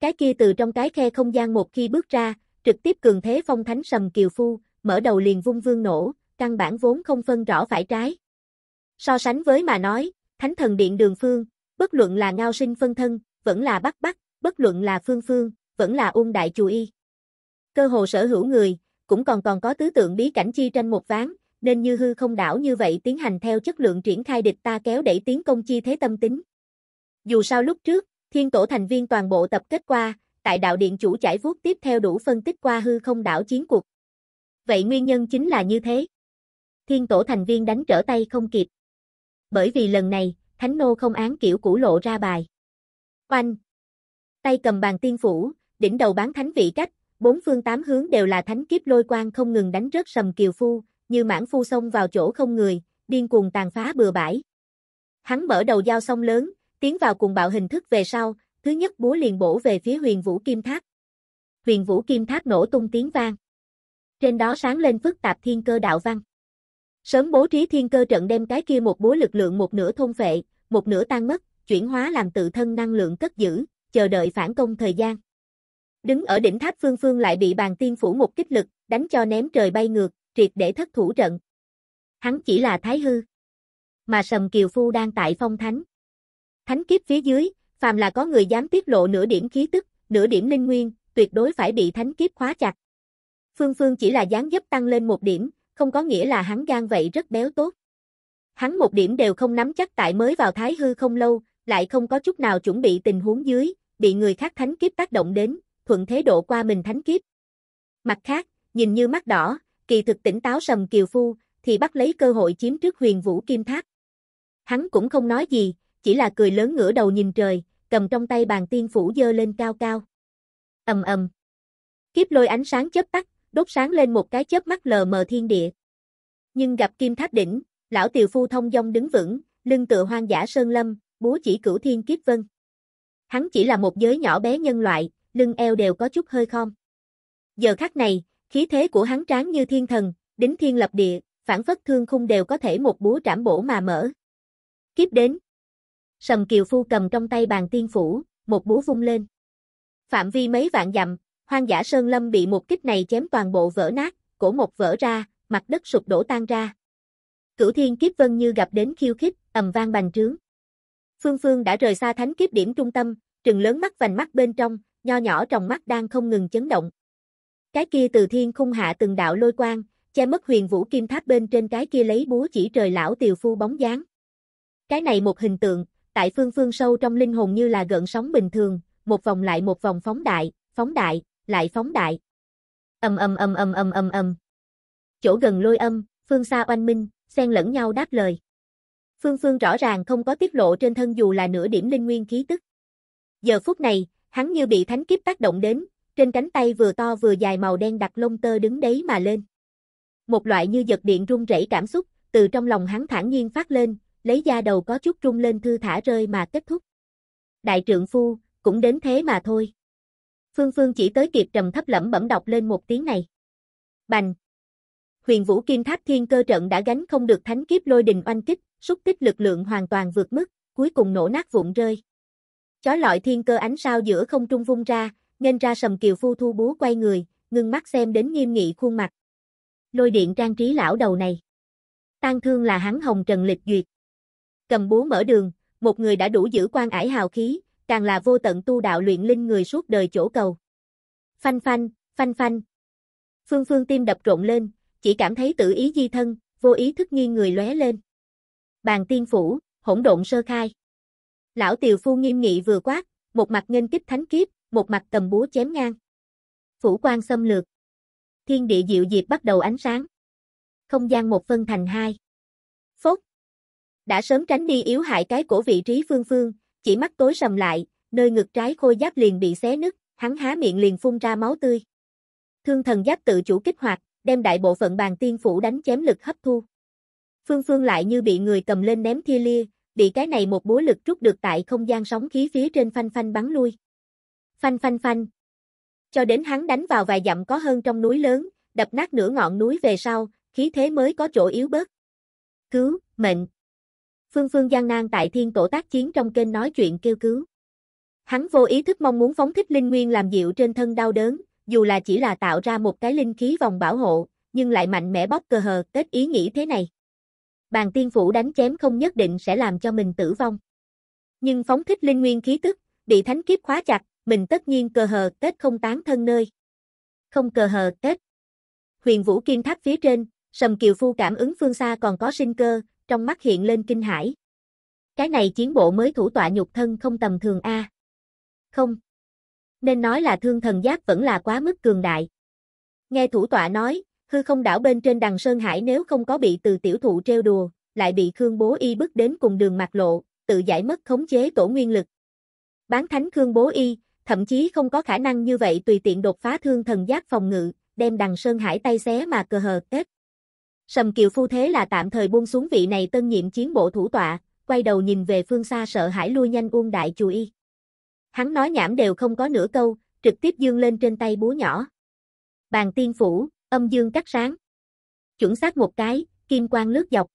Cái kia từ trong cái khe không gian một khi bước ra, trực tiếp cường thế phong thánh sầm kiều phu, mở đầu liền vung vương nổ, căn bản vốn không phân rõ phải trái. So sánh với mà nói, thánh thần điện đường phương, bất luận là ngao sinh phân thân, vẫn là bắc bắc, bất luận là phương phương, vẫn là ung đại chùa y. Cơ hồ sở hữu người, cũng còn còn có tứ tượng bí cảnh chi tranh một ván, nên như hư không đảo như vậy tiến hành theo chất lượng triển khai địch ta kéo đẩy tiến công chi thế tâm tính. Dù sao lúc trước, thiên tổ thành viên toàn bộ tập kết qua, tại đạo điện chủ chải vuốt tiếp theo đủ phân tích qua hư không đảo chiến cuộc. Vậy nguyên nhân chính là như thế. Thiên tổ thành viên đánh trở tay không kịp bởi vì lần này, Thánh Nô không án kiểu cũ lộ ra bài. Oanh! Tay cầm bàn tiên phủ, đỉnh đầu bán thánh vị cách, bốn phương tám hướng đều là thánh kiếp lôi quang không ngừng đánh rớt sầm kiều phu, như mãn phu sông vào chỗ không người, điên cuồng tàn phá bừa bãi. Hắn mở đầu dao sông lớn, tiến vào cùng bạo hình thức về sau, thứ nhất búa liền bổ về phía huyền vũ kim tháp. Huyền vũ kim tháp nổ tung tiếng vang. Trên đó sáng lên phức tạp thiên cơ đạo văn. Sớm bố trí thiên cơ trận đem cái kia một bố lực lượng một nửa thôn phệ, một nửa tan mất, chuyển hóa làm tự thân năng lượng cất giữ, chờ đợi phản công thời gian. Đứng ở đỉnh tháp phương phương lại bị bàn tiên phủ một kích lực, đánh cho ném trời bay ngược, triệt để thất thủ trận. Hắn chỉ là thái hư. Mà sầm kiều phu đang tại phong thánh. Thánh kiếp phía dưới, phàm là có người dám tiết lộ nửa điểm khí tức, nửa điểm linh nguyên, tuyệt đối phải bị thánh kiếp khóa chặt. Phương Phương chỉ là dáng dấp tăng lên một điểm, không có nghĩa là hắn gan vậy rất béo tốt. Hắn một điểm đều không nắm chắc tại mới vào thái hư không lâu, lại không có chút nào chuẩn bị tình huống dưới, bị người khác thánh kiếp tác động đến, thuận thế độ qua mình thánh kiếp. Mặt khác, nhìn như mắt đỏ, kỳ thực tỉnh táo sầm kiều phu, thì bắt lấy cơ hội chiếm trước huyền vũ kim tháp. Hắn cũng không nói gì, chỉ là cười lớn ngửa đầu nhìn trời, cầm trong tay bàn tiên phủ dơ lên cao cao. ầm ầm Kiếp lôi ánh sáng chớp tắt, đốt sáng lên một cái chớp mắt lờ mờ thiên địa. Nhưng gặp kim tháp đỉnh, lão tiều phu thông dong đứng vững, lưng tựa hoang dã sơn lâm, búa chỉ cửu thiên kiếp vân. Hắn chỉ là một giới nhỏ bé nhân loại, lưng eo đều có chút hơi khom. Giờ khắc này, khí thế của hắn tráng như thiên thần, đính thiên lập địa, phản phất thương khung đều có thể một búa trảm bổ mà mở. Kiếp đến. Sầm Kiều Phu cầm trong tay bàn tiên phủ, một búa vung lên. Phạm vi mấy vạn dặm, Hoang dã Sơn Lâm bị một kích này chém toàn bộ vỡ nát, cổ một vỡ ra, mặt đất sụp đổ tan ra. Cửu thiên kiếp vân như gặp đến khiêu khích, ầm vang bành trướng. Phương Phương đã rời xa thánh kiếp điểm trung tâm, trừng lớn mắt vành mắt bên trong, nho nhỏ trong mắt đang không ngừng chấn động. Cái kia từ thiên khung hạ từng đạo lôi quang, che mất huyền vũ kim tháp bên trên cái kia lấy búa chỉ trời lão tiều phu bóng dáng. Cái này một hình tượng, tại phương phương sâu trong linh hồn như là gợn sóng bình thường, một vòng lại một vòng phóng đại, phóng đại, lại phóng đại. Ầm ầm ầm ầm ầm ầm ầm. Chỗ gần lôi âm, phương xa oanh minh, xen lẫn nhau đáp lời. Phương Phương rõ ràng không có tiết lộ trên thân dù là nửa điểm linh nguyên khí tức. Giờ phút này, hắn như bị thánh kiếp tác động đến, trên cánh tay vừa to vừa dài màu đen đặc lông tơ đứng đấy mà lên. Một loại như giật điện rung rẩy cảm xúc, từ trong lòng hắn thản nhiên phát lên, lấy da đầu có chút rung lên thư thả rơi mà kết thúc. Đại trượng phu, cũng đến thế mà thôi. Phương Phương chỉ tới kịp trầm thấp lẩm bẩm đọc lên một tiếng này. Bành. Huyền Vũ Kim Tháp Thiên Cơ trận đã gánh không được thánh kiếp lôi đình oanh kích, xúc kích lực lượng hoàn toàn vượt mức, cuối cùng nổ nát vụn rơi. Chó lọi thiên cơ ánh sao giữa không trung vung ra, nghênh ra sầm kiều phu thu búa quay người, ngưng mắt xem đến nghiêm nghị khuôn mặt. Lôi điện trang trí lão đầu này. Tan thương là hắn hồng trần lịch duyệt. Cầm búa mở đường, một người đã đủ giữ quan ải hào khí, càng là vô tận tu đạo luyện linh người suốt đời chỗ cầu. Phanh phanh, phanh phanh. Phương Phương tim đập rộn lên, chỉ cảm thấy tự ý di thân, vô ý thức nghiêng người lóe lên. Bàn tiên phủ, hỗn độn sơ khai. Lão tiều phu nghiêm nghị vừa quát, một mặt nghênh kích thánh kiếp, một mặt cầm búa chém ngang. Phủ quan xâm lược. Thiên địa diệu diệp bắt đầu ánh sáng. Không gian một phân thành hai. Phốt. Đã sớm tránh đi yếu hại cái cổ vị trí phương phương, chỉ mắt tối sầm lại, nơi ngực trái khôi giáp liền bị xé nứt, hắn há miệng liền phun ra máu tươi. Thương thần giáp tự chủ kích hoạt, đem đại bộ phận bàn tiên phủ đánh chém lực hấp thu. Phương Phương lại như bị người cầm lên ném thi lia, bị cái này một búa lực rút được tại không gian sóng khí phía trên phanh phanh bắn lui. Phanh phanh phanh. Cho đến hắn đánh vào vài dặm có hơn trong núi lớn, đập nát nửa ngọn núi về sau, khí thế mới có chỗ yếu bớt. Cứu, mệnh. Phương Phương gian nan tại thiên tổ tác chiến trong kênh nói chuyện kêu cứu. Hắn vô ý thức mong muốn phóng thích linh nguyên làm dịu trên thân đau đớn, dù là chỉ là tạo ra một cái linh khí vòng bảo hộ, nhưng lại mạnh mẽ bóp cơ hờ kết ý nghĩ thế này. Bàn tiên phủ đánh chém không nhất định sẽ làm cho mình tử vong. Nhưng phóng thích linh nguyên khí tức, bị thánh kiếp khóa chặt, mình tất nhiên cơ hờ kết không tán thân nơi. Không cơ hờ kết. Huyền vũ kim tháp phía trên, Sầm Kiều Phu cảm ứng phương xa còn có sinh cơ, trong mắt hiện lên kinh hãi. Cái này chiến bộ mới thủ tọa nhục thân không tầm thường a. Không. Nên nói là thương thần giáp vẫn là quá mức cường đại. Nghe thủ tọa nói, hư không đảo bên trên đằng Sơn Hải nếu không có bị từ tiểu thụ treo đùa, lại bị Khương Bố Y bước đến cùng đường mặt lộ, tự giải mất khống chế tổ nguyên lực. Bán thánh Khương Bố Y, thậm chí không có khả năng như vậy tùy tiện đột phá thương thần giác phòng ngự, đem đằng Sơn Hải tay xé mà cờ hờ kết. Sầm Kiều Phu thế là tạm thời buông xuống vị này tân nhiệm chiến bộ thủ tọa, quay đầu nhìn về phương xa sợ hãi lui nhanh Uông Đại Chùi Y. Hắn nói nhảm đều không có nửa câu, trực tiếp dương lên trên tay búa nhỏ. Bàn tiên phủ, âm dương cắt sáng. Chuẩn xác một cái, kim quang lướt dọc.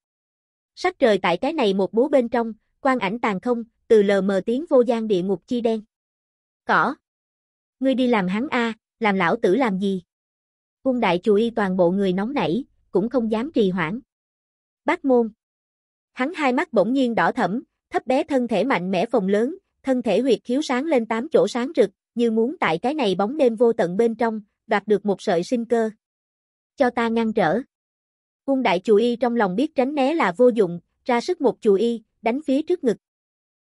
Sắc trời tại cái này một búa bên trong, quang ảnh tàn không, từ lờ mờ tiếng vô gian địa ngục chi đen. Cỏ. Ngươi đi làm hắn a, làm lão tử làm gì? uông đại y toàn bộ người nóng nảy, cũng không dám trì hoãn. Bác môn. Hắn hai mắt bỗng nhiên đỏ thẫm, thấp bé thân thể mạnh mẽ phồng lớn, thân thể huyệt khiếu sáng lên tám chỗ sáng rực, như muốn tại cái này bóng đêm vô tận bên trong, đoạt được một sợi sinh cơ. Cho ta ngăn trở. Quân đại chủ y trong lòng biết tránh né là vô dụng, ra sức một chủ y, đánh phía trước ngực.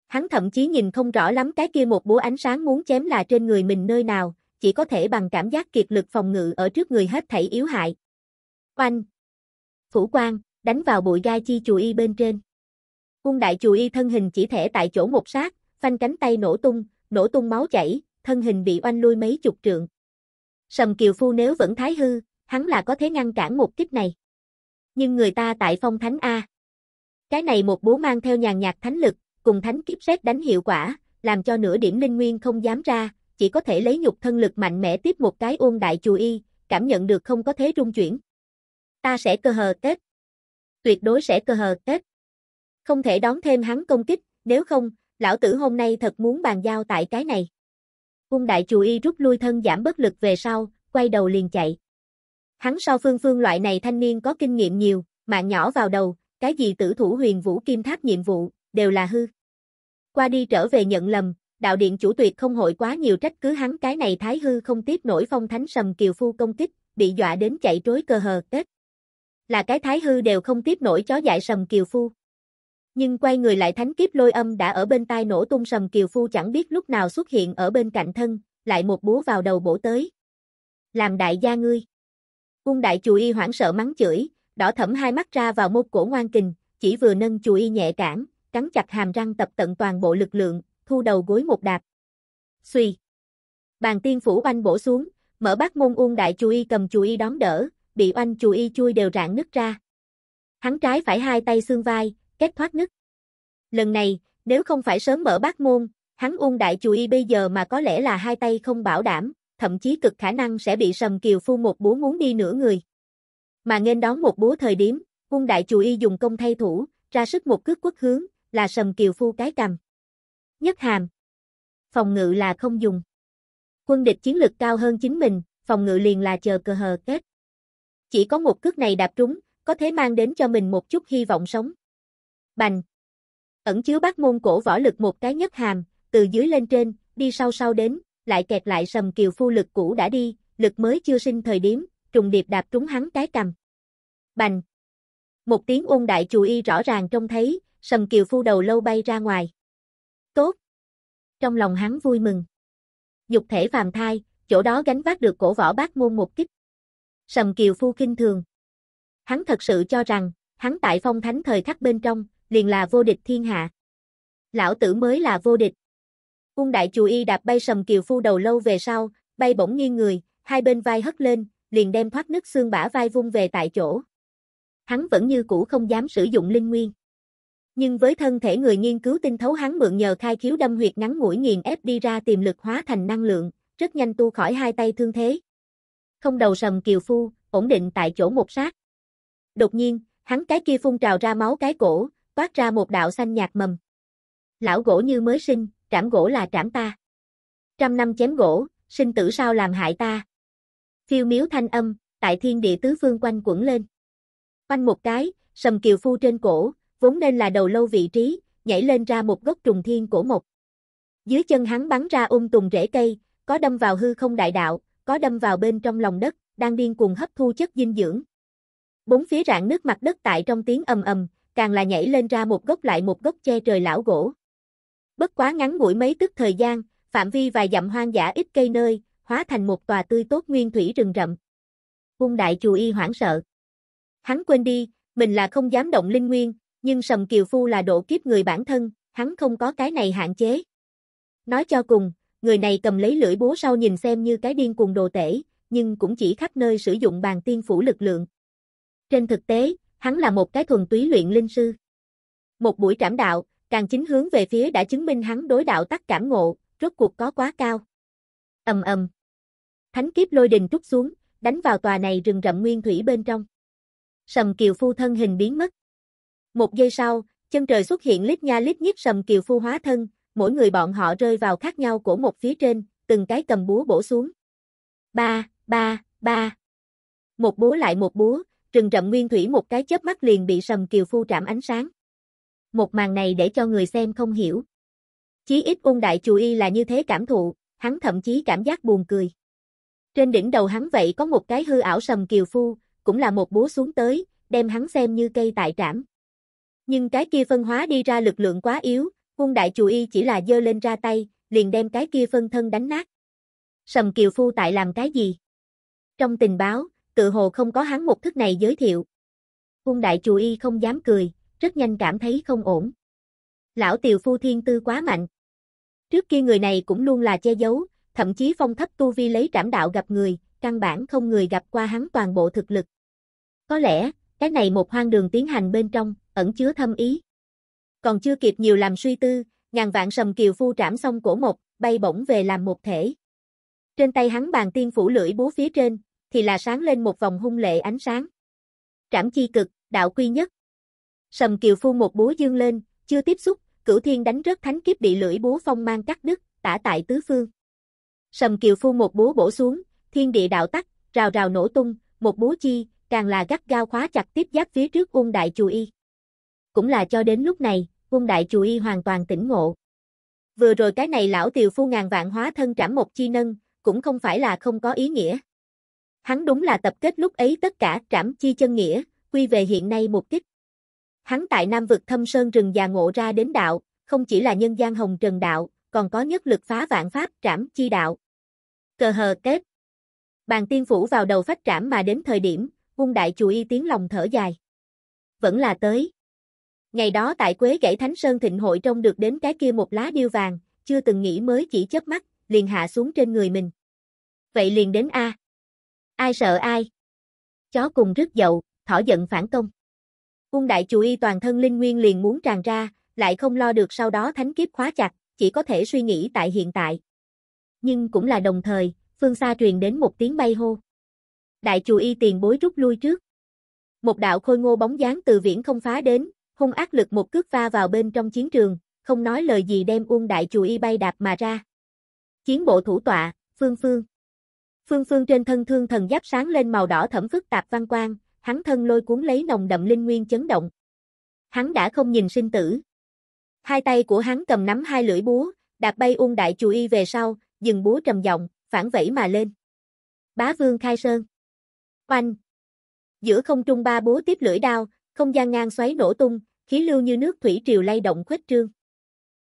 Hắn thậm chí nhìn không rõ lắm cái kia một bố ánh sáng muốn chém là trên người mình nơi nào, chỉ có thể bằng cảm giác kiệt lực phòng ngự ở trước người hết thảy yếu hại. Oanh! phủ quan đánh vào bụi gai chi chù y bên trên. quân đại chù y thân hình chỉ thể tại chỗ một sát, phanh cánh tay nổ tung, nổ tung máu chảy, thân hình bị oanh lui mấy chục trượng. Sầm Kiều Phu nếu vẫn thái hư, hắn là có thể ngăn cản một kích này. Nhưng người ta tại phong thánh A. Cái này một bố mang theo nhàn nhạt thánh lực, cùng thánh kiếp xét đánh hiệu quả, làm cho nửa điểm linh nguyên không dám ra, chỉ có thể lấy nhục thân lực mạnh mẽ tiếp một cái ôn đại chù y, cảm nhận được không có thế rung chuyển. Ta sẽ cơ hờ kết. Tuyệt đối sẽ cơ hờ kết. Không thể đón thêm hắn công kích, nếu không, lão tử hôm nay thật muốn bàn giao tại cái này. Cung đại chù y rút lui thân giảm bất lực về sau, quay đầu liền chạy. Hắn sau phương phương loại này thanh niên có kinh nghiệm nhiều, mạng nhỏ vào đầu, cái gì tử thủ huyền vũ kim tháp nhiệm vụ, đều là hư. Qua đi trở về nhận lầm, đạo điện chủ tuyệt không hội quá nhiều trách cứ hắn cái này thái hư không tiếp nổi phong thánh sầm kiều phu công kích, bị dọa đến chạy trối cơ hờ tết là cái thái hư đều không tiếp nổi chó dại sầm kiều phu. Nhưng quay người lại thánh kiếp lôi âm đã ở bên tai nổ tung sầm kiều phu chẳng biết lúc nào xuất hiện ở bên cạnh thân, lại một búa vào đầu bổ tới. Làm đại gia ngươi. Ung đại chùi y hoảng sợ mắng chửi, đỏ thẫm hai mắt ra vào môn cổ ngoan kình, chỉ vừa nâng chùi y nhẹ cản, cắn chặt hàm răng tập tận toàn bộ lực lượng, thu đầu gối một đạp. Xuy. Bàn tiên phủ oanh bổ xuống, mở bát môn Ung đại chùi y cầm chùi y đón đỡ, bị oanh y chui đều rạn nứt ra. Hắn trái phải hai tay xương vai, kết thoát nứt. Lần này, nếu không phải sớm mở bát môn, hắn ung đại y bây giờ mà có lẽ là hai tay không bảo đảm, thậm chí cực khả năng sẽ bị sầm kiều phu một búa muốn đi nửa người. Mà nên đón một búa thời điểm, ung đại y dùng công thay thủ, ra sức một cước quất hướng, là sầm kiều phu cái cầm. Nhất hàm. Phòng ngự là không dùng. Quân địch chiến lực cao hơn chính mình, phòng ngự liền là chờ cờ hờ kết chỉ có một cước này đạp trúng, có thể mang đến cho mình một chút hy vọng sống. Bành! Ẩn chứa bát môn cổ võ lực một cái nhất hàm, từ dưới lên trên, đi sau sau đến, lại kẹt lại sầm kiều phu lực cũ đã đi, lực mới chưa sinh thời điểm, trùng điệp đạp trúng hắn cái cầm. Bành! Một tiếng ôn đại chù y rõ ràng trông thấy, sầm kiều phu đầu lâu bay ra ngoài. Tốt! Trong lòng hắn vui mừng. Dục thể phàm thai, chỗ đó gánh vác được cổ võ bát môn một kích. Sầm Kiều Phu kinh thường. Hắn thật sự cho rằng, hắn tại phong thánh thời khắc bên trong, liền là vô địch thiên hạ. Lão tử mới là vô địch. Ung đại chùa y đạp bay Sầm Kiều Phu đầu lâu về sau, bay bổng nghiêng người, hai bên vai hất lên, liền đem thoát nứt xương bả vai vung về tại chỗ. Hắn vẫn như cũ không dám sử dụng linh nguyên. Nhưng với thân thể người nghiên cứu tinh thấu hắn mượn nhờ khai khiếu đâm huyệt ngắn mũi nghiền ép đi ra tiềm lực hóa thành năng lượng, rất nhanh tu khỏi hai tay thương thế không đầu sầm kiều phu, ổn định tại chỗ một sát. Đột nhiên, hắn cái kia phun trào ra máu cái cổ, toát ra một đạo xanh nhạt mầm. Lão gỗ như mới sinh, trảm gỗ là trảm ta. Trăm năm chém gỗ, sinh tử sao làm hại ta. Phiêu miếu thanh âm, tại thiên địa tứ phương quanh quẩn lên. Quanh một cái, sầm kiều phu trên cổ, vốn nên là đầu lâu vị trí, nhảy lên ra một gốc trùng thiên cổ mộc. Dưới chân hắn bắn ra ung tùng rễ cây, có đâm vào hư không đại đạo, có đâm vào bên trong lòng đất, đang điên cuồng hấp thu chất dinh dưỡng. Bốn phía rạn nước mặt đất tại trong tiếng ầm ầm, càng là nhảy lên ra một gốc lại một gốc che trời lão gỗ. Bất quá ngắn ngủi mấy tức thời gian, phạm vi vài dặm hoang dã ít cây nơi, hóa thành một tòa tươi tốt nguyên thủy rừng rậm. Cung đại chù y hoảng sợ. Hắn quên đi, mình là không dám động linh nguyên, nhưng Sầm Kiều Phu là độ kiếp người bản thân, hắn không có cái này hạn chế. Nói cho cùng, người này cầm lấy lưỡi búa sau nhìn xem như cái điên cuồng đồ tể, nhưng cũng chỉ khắp nơi sử dụng bàn tiên phủ lực lượng. Trên thực tế, hắn là một cái thuần túy luyện linh sư. Một buổi trảm đạo, càng chính hướng về phía đã chứng minh hắn đối đạo tắc cảm ngộ, rốt cuộc có quá cao. Ầm ầm. Thánh kiếp lôi đình trút xuống, đánh vào tòa này rừng rậm nguyên thủy bên trong. Sầm Kiều Phu thân hình biến mất. Một giây sau, chân trời xuất hiện lít nha lít nhít Sầm Kiều Phu hóa thân, mỗi người bọn họ rơi vào khác nhau của một phía trên, từng cái cầm búa bổ xuống. Ba, ba, ba. Một búa lại một búa, rừng rậm nguyên thủy một cái chớp mắt liền bị sầm kiều phu trảm ánh sáng. Một màn này để cho người xem không hiểu. Chí ít ung đại chù y là như thế cảm thụ, hắn thậm chí cảm giác buồn cười. Trên đỉnh đầu hắn vậy có một cái hư ảo sầm kiều phu, cũng là một búa xuống tới, đem hắn xem như cây tại trảm. Nhưng cái kia phân hóa đi ra lực lượng quá yếu, Quân đại chủ y chỉ là dơ lên ra tay, liền đem cái kia phân thân đánh nát. Sầm Kiều Phu tại làm cái gì? Trong tình báo, tự hồ không có hắn một thức này giới thiệu. Quân đại chủ y không dám cười, rất nhanh cảm thấy không ổn. Lão Tiều Phu thiên tư quá mạnh. Trước kia người này cũng luôn là che giấu, thậm chí phong thấp tu vi lấy trảm đạo gặp người, căn bản không người gặp qua hắn toàn bộ thực lực. Có lẽ, cái này một hoang đường tiến hành bên trong, ẩn chứa thâm ý còn chưa kịp nhiều làm suy tư, ngàn vạn sầm kiều phu trảm xong cổ một, bay bổng về làm một thể. Trên tay hắn bàn tiên phủ lưỡi búa phía trên, thì là sáng lên một vòng hung lệ ánh sáng. Trảm chi cực, đạo quy nhất. Sầm kiều phu một búa dương lên, chưa tiếp xúc, cửu thiên đánh rớt thánh kiếp bị lưỡi búa phong mang cắt đứt, tả tại tứ phương. Sầm kiều phu một búa bổ xuống, thiên địa đạo tắc, rào rào nổ tung, một búa chi, càng là gắt gao khóa chặt tiếp giáp phía trước ung đại chùa y. Cũng là cho đến lúc này, quân đại chủ y hoàn toàn tỉnh ngộ. Vừa rồi cái này lão tiều phu ngàn vạn hóa thân trảm một chi nâng, cũng không phải là không có ý nghĩa. Hắn đúng là tập kết lúc ấy tất cả trảm chi chân nghĩa, quy về hiện nay mục đích. Hắn tại Nam vực thâm sơn rừng già ngộ ra đến đạo, không chỉ là nhân gian hồng trần đạo, còn có nhất lực phá vạn pháp trảm chi đạo. Cờ hờ kết. Bàn tiên phủ vào đầu phách trảm mà đến thời điểm, quân đại chủ y tiếng lòng thở dài. Vẫn là tới. Ngày đó tại Quế Gãy Thánh Sơn Thịnh Hội trông được đến cái kia một lá điêu vàng, chưa từng nghĩ mới chỉ chớp mắt, liền hạ xuống trên người mình. Vậy liền đến A. Ai sợ ai? Chó cùng rứt dậu, thỏ giận phản công. Cung đại chủ y toàn thân linh nguyên liền muốn tràn ra, lại không lo được sau đó thánh kiếp khóa chặt, chỉ có thể suy nghĩ tại hiện tại. Nhưng cũng là đồng thời, phương xa truyền đến một tiếng bay hô. Đại chủ y tiền bối rút lui trước. Một đạo khôi ngô bóng dáng từ viễn không phá đến, hung ác lực một cước va vào bên trong chiến trường, không nói lời gì đem Uông Đại Chù Y bay đạp mà ra. Chiến bộ thủ tọa, Phương Phương. Phương Phương trên thân thương thần giáp sáng lên màu đỏ thẫm phức tạp văn quang, hắn thân lôi cuốn lấy nồng đậm linh nguyên chấn động. Hắn đã không nhìn sinh tử. Hai tay của hắn cầm nắm hai lưỡi búa, đạp bay Uông Đại Chù Y về sau, dừng búa trầm giọng, phản vẫy mà lên. Bá Vương Khai Sơn. Oanh! Giữa không trung ba búa tiếp lưỡi đao, không gian ngang xoáy nổ tung, khí lưu như nước thủy triều lay động khuếch trương.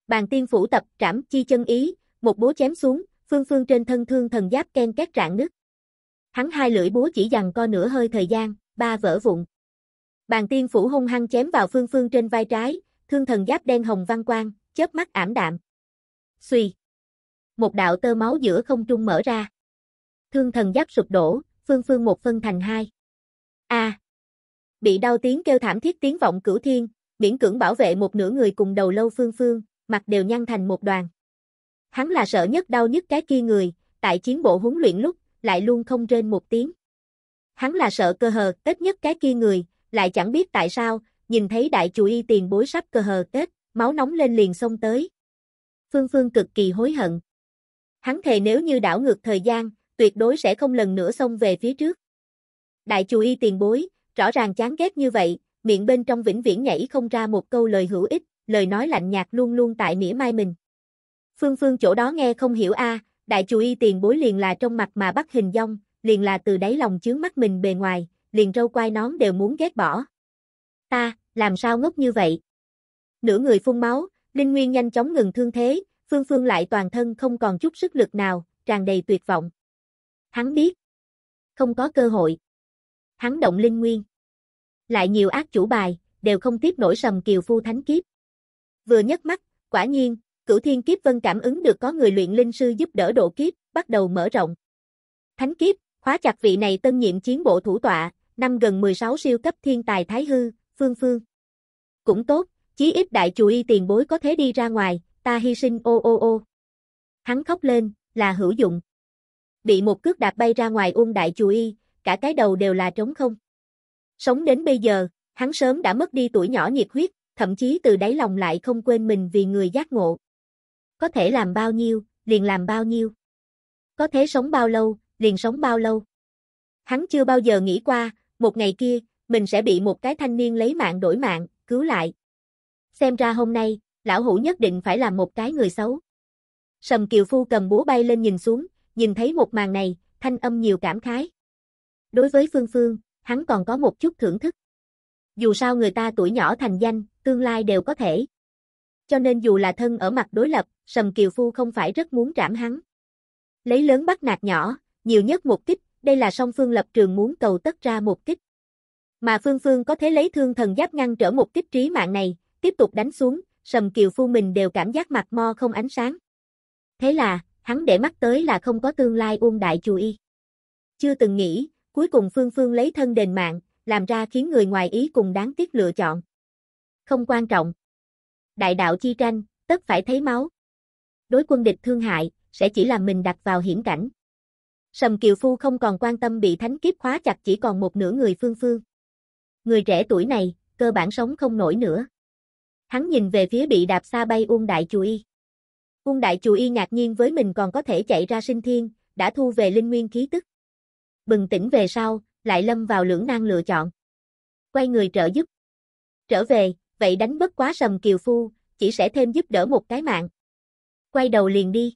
Bàn tiên phủ tập trảm chi chân ý, một búa chém xuống, phương phương trên thân thương thần giáp ken két rạn nứt. Hắn hai lưỡi búa chỉ dằn co nửa hơi thời gian, ba vỡ vụn. Bàn tiên phủ hung hăng chém vào phương phương trên vai trái, thương thần giáp đen hồng văn quang, chớp mắt ảm đạm. Xùy. Một đạo tơ máu giữa không trung mở ra. Thương thần giáp sụp đổ, phương phương một phân thành hai. A. À bị đau tiếng kêu thảm thiết tiếng vọng cửu thiên, miễn cưỡng bảo vệ một nửa người cùng đầu lâu phương phương, mặt đều nhăn thành một đoàn. Hắn là sợ nhất đau nhất cái kia người, tại chiến bộ huấn luyện lúc, lại luôn không trên một tiếng. Hắn là sợ cơ hờ tết nhất cái kia người, lại chẳng biết tại sao, nhìn thấy đại chủ y tiền bối sắp cơ hờ tết, máu nóng lên liền xông tới. Phương Phương cực kỳ hối hận. Hắn thề nếu như đảo ngược thời gian, tuyệt đối sẽ không lần nữa xông về phía trước. Đại chủ y tiền bối, Rõ ràng chán ghét như vậy, miệng bên trong vĩnh viễn nhảy không ra một câu lời hữu ích, lời nói lạnh nhạt luôn luôn tại mỉa mai mình. Phương Phương chỗ đó nghe không hiểu a, đại chủ y tiền bối liền là trong mặt mà bắt hình dong, liền là từ đáy lòng chướng mắt mình bề ngoài, liền râu quai nón đều muốn ghét bỏ. Ta, làm sao ngốc như vậy? Nửa người phun máu, Linh Nguyên nhanh chóng ngừng thương thế, Phương Phương lại toàn thân không còn chút sức lực nào, tràn đầy tuyệt vọng. Hắn biết, không có cơ hội. Hắn động Linh Nguyên lại nhiều ác chủ bài, đều không tiếp nổi sầm kiều phu thánh kiếp. Vừa nhấc mắt, quả nhiên, cửu thiên kiếp vân cảm ứng được có người luyện linh sư giúp đỡ độ kiếp, bắt đầu mở rộng. Thánh kiếp, khóa chặt vị này tân nhiệm chiến bộ thủ tọa, năm gần 16 siêu cấp thiên tài thái hư, phương phương. Cũng tốt, chí ít đại chủ y tiền bối có thể đi ra ngoài, ta hy sinh ô ô ô. Hắn khóc lên, là hữu dụng. Bị một cước đạp bay ra ngoài ung đại chủ y, cả cái đầu đều là trống không. Sống đến bây giờ, hắn sớm đã mất đi tuổi nhỏ nhiệt huyết, thậm chí từ đáy lòng lại không quên mình vì người giác ngộ. Có thể làm bao nhiêu, liền làm bao nhiêu. Có thể sống bao lâu, liền sống bao lâu. Hắn chưa bao giờ nghĩ qua, một ngày kia, mình sẽ bị một cái thanh niên lấy mạng đổi mạng, cứu lại. Xem ra hôm nay, lão hủ nhất định phải làm một cái người xấu. Sầm Kiều Phu cầm búa bay lên nhìn xuống, nhìn thấy một màn này, thanh âm nhiều cảm khái. Đối với Phương Phương, hắn còn có một chút thưởng thức. Dù sao người ta tuổi nhỏ thành danh, tương lai đều có thể. Cho nên dù là thân ở mặt đối lập, Sầm Kiều Phu không phải rất muốn trảm hắn. Lấy lớn bắt nạt nhỏ, nhiều nhất một kích, đây là song phương lập trường muốn cầu tất ra một kích. Mà Phương Phương có thể lấy thương thần giáp ngăn trở một kích trí mạng này, tiếp tục đánh xuống, Sầm Kiều Phu mình đều cảm giác mặt mo không ánh sáng. Thế là, hắn để mắt tới là không có tương lai uông đại chú y. Chưa từng nghĩ, Cuối cùng Phương Phương lấy thân đền mạng, làm ra khiến người ngoài ý cùng đáng tiếc lựa chọn. Không quan trọng. Đại đạo chi tranh, tất phải thấy máu. Đối quân địch thương hại, sẽ chỉ làm mình đặt vào hiểm cảnh. Sầm Kiều Phu không còn quan tâm bị thánh kiếp khóa chặt chỉ còn một nửa người Phương Phương. Người trẻ tuổi này, cơ bản sống không nổi nữa. Hắn nhìn về phía bị đạp xa bay Uông Đại Chù Y. Uông Đại Chù Y ngạc nhiên với mình còn có thể chạy ra sinh thiên, đã thu về linh nguyên khí tức bừng tỉnh về sau, lại lâm vào lưỡng nan lựa chọn. Quay người trợ giúp. Trở về, vậy đánh bất quá sầm kiều phu, chỉ sẽ thêm giúp đỡ một cái mạng. Quay đầu liền đi.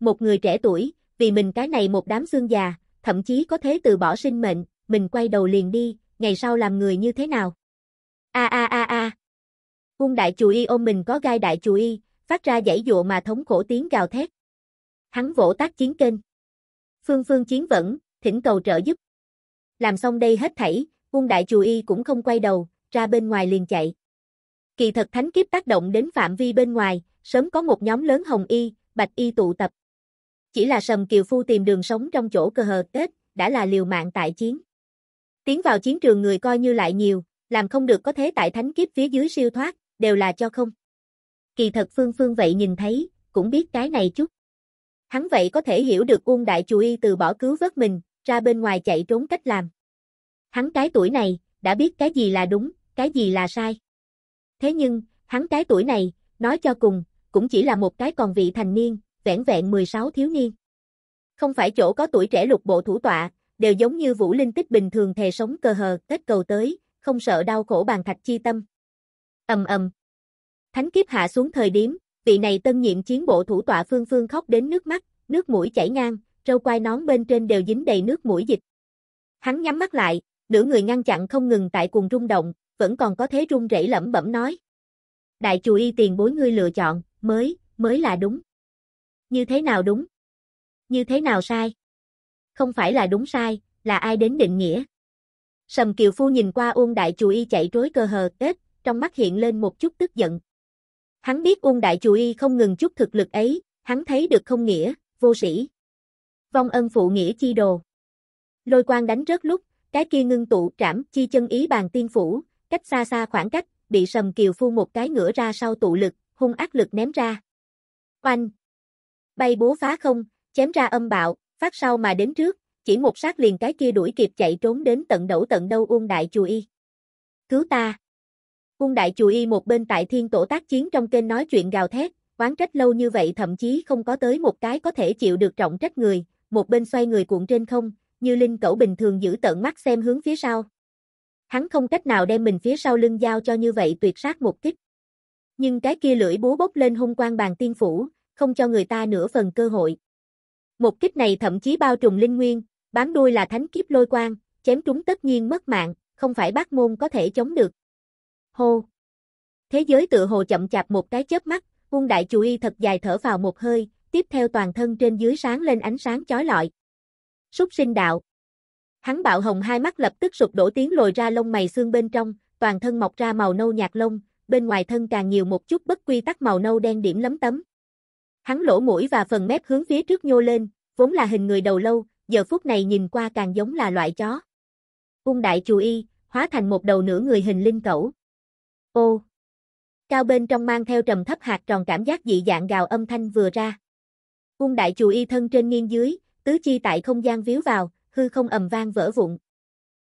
Một người trẻ tuổi, vì mình cái này một đám xương già, thậm chí có thế từ bỏ sinh mệnh, mình quay đầu liền đi, ngày sau làm người như thế nào? A a a a. quân đại chủ y ôm mình có gai đại chủ y, phát ra dãy dụa mà thống khổ tiếng gào thét. Hắn vỗ tác chiến kênh. Phương phương chiến vẫn, thỉnh cầu trợ giúp. Làm xong đây hết thảy, quân đại chùa y cũng không quay đầu, ra bên ngoài liền chạy. Kỳ thật thánh kiếp tác động đến phạm vi bên ngoài, sớm có một nhóm lớn hồng y, bạch y tụ tập. Chỉ là sầm kiều phu tìm đường sống trong chỗ cơ hờ tết, đã là liều mạng tại chiến. Tiến vào chiến trường người coi như lại nhiều, làm không được có thế tại thánh kiếp phía dưới siêu thoát, đều là cho không. Kỳ thật phương phương vậy nhìn thấy, cũng biết cái này chút. Hắn vậy có thể hiểu được quân đại chủ y từ bỏ cứu vớt mình, ra bên ngoài chạy trốn cách làm. Hắn cái tuổi này, đã biết cái gì là đúng, cái gì là sai. Thế nhưng, hắn cái tuổi này, nói cho cùng, cũng chỉ là một cái còn vị thành niên, vẻn vẹn 16 thiếu niên. Không phải chỗ có tuổi trẻ lục bộ thủ tọa, đều giống như vũ linh tích bình thường thề sống cơ hờ, tết cầu tới, không sợ đau khổ bàn thạch chi tâm. ầm ầm Thánh kiếp hạ xuống thời điểm, vị này tân nhiệm chiến bộ thủ tọa phương phương khóc đến nước mắt, nước mũi chảy ngang, râu quai nón bên trên đều dính đầy nước mũi dịch. Hắn nhắm mắt lại, nửa người ngăn chặn không ngừng tại cuồng rung động, vẫn còn có thế rung rẩy lẩm bẩm nói. Đại chủ y tiền bối ngươi lựa chọn, mới, mới là đúng. Như thế nào đúng? Như thế nào sai? Không phải là đúng sai, là ai đến định nghĩa? Sầm Kiều Phu nhìn qua Uông Đại Chù Y chạy trối cơ hờ kết, trong mắt hiện lên một chút tức giận. Hắn biết Uông Đại Chù Y không ngừng chút thực lực ấy, hắn thấy được không nghĩa, vô sĩ vong ân phụ nghĩa chi đồ. Lôi quang đánh rớt lúc, cái kia ngưng tụ trảm chi chân ý bàn tiên phủ, cách xa xa khoảng cách, bị sầm kiều phu một cái ngửa ra sau tụ lực, hung ác lực ném ra. Oanh! Bay bố phá không, chém ra âm bạo, phát sau mà đến trước, chỉ một sát liền cái kia đuổi kịp chạy trốn đến tận đẩu tận đâu Uông Đại Chùa Y. Cứu ta! Uông Đại Chùa Y một bên tại thiên tổ tác chiến trong kênh nói chuyện gào thét, quán trách lâu như vậy thậm chí không có tới một cái có thể chịu được trọng trách người, một bên xoay người cuộn trên không, như linh cẩu bình thường giữ tận mắt xem hướng phía sau. Hắn không cách nào đem mình phía sau lưng giao cho như vậy tuyệt sát một kích. Nhưng cái kia lưỡi búa bốc lên hung quang bàn tiên phủ, không cho người ta nửa phần cơ hội. Một kích này thậm chí bao trùm linh nguyên, bám đuôi là thánh kiếp lôi quang, chém trúng tất nhiên mất mạng, không phải bác môn có thể chống được. Hô! Thế giới tự hồ chậm chạp một cái chớp mắt, quân đại chủ y thật dài thở vào một hơi, tiếp theo toàn thân trên dưới sáng lên ánh sáng chói lọi. Súc sinh đạo. Hắn bạo hồng hai mắt lập tức sụp đổ tiếng lồi ra lông mày xương bên trong, toàn thân mọc ra màu nâu nhạt lông, bên ngoài thân càng nhiều một chút bất quy tắc màu nâu đen điểm lấm tấm. Hắn lỗ mũi và phần mép hướng phía trước nhô lên, vốn là hình người đầu lâu, giờ phút này nhìn qua càng giống là loại chó. Ung đại chù y, hóa thành một đầu nửa người hình linh cẩu. Ô! Cao bên trong mang theo trầm thấp hạt tròn cảm giác dị dạng gào âm thanh vừa ra. Ung đại chù y thân trên nghiêng dưới, tứ chi tại không gian víu vào, hư không ầm vang vỡ vụn.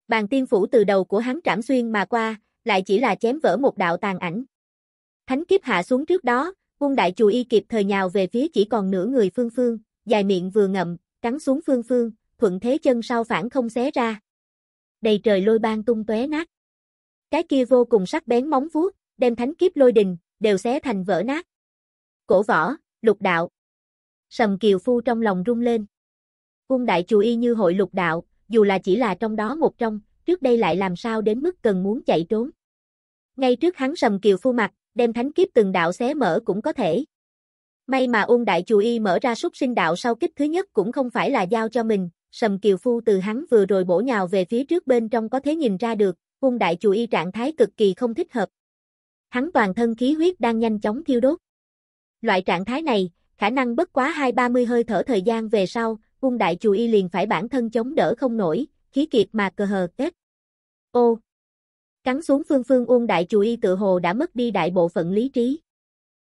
Bàn tiên phủ từ đầu của hắn trảm xuyên mà qua, lại chỉ là chém vỡ một đạo tàn ảnh. Thánh kiếp hạ xuống trước đó, Ung đại chù y kịp thời nhào về phía chỉ còn nửa người Phương Phương, dài miệng vừa ngậm, cắn xuống Phương Phương, thuận thế chân sau phản không xé ra. Đầy trời lôi bang tung tóe nát. Cái kia vô cùng sắc bén móng vuốt, đem thánh kiếp lôi đình, đều xé thành vỡ nát. Cổ võ, lục đạo. Sầm Kiều Phu trong lòng rung lên. Cung đại chùa y như hội lục đạo, dù là chỉ là trong đó một trong, trước đây lại làm sao đến mức cần muốn chạy trốn. Ngay trước hắn Sầm Kiều Phu mặt, đem thánh kiếp từng đạo xé mở cũng có thể. May mà ung đại chùa y mở ra súc sinh đạo sau kích thứ nhất cũng không phải là giao cho mình, Sầm Kiều Phu từ hắn vừa rồi bổ nhào về phía trước bên trong có thể nhìn ra được, ung đại chùa y trạng thái cực kỳ không thích hợp. Hắn toàn thân khí huyết đang nhanh chóng thiêu đốt. Loại trạng thái này, khả năng bất quá hai ba mươi hơi thở thời gian về sau, cung đại chù y liền phải bản thân chống đỡ không nổi, khí kiệt mà cờ hờ kết. Ô! Cắn xuống phương phương ung đại chù y tự hồ đã mất đi đại bộ phận lý trí.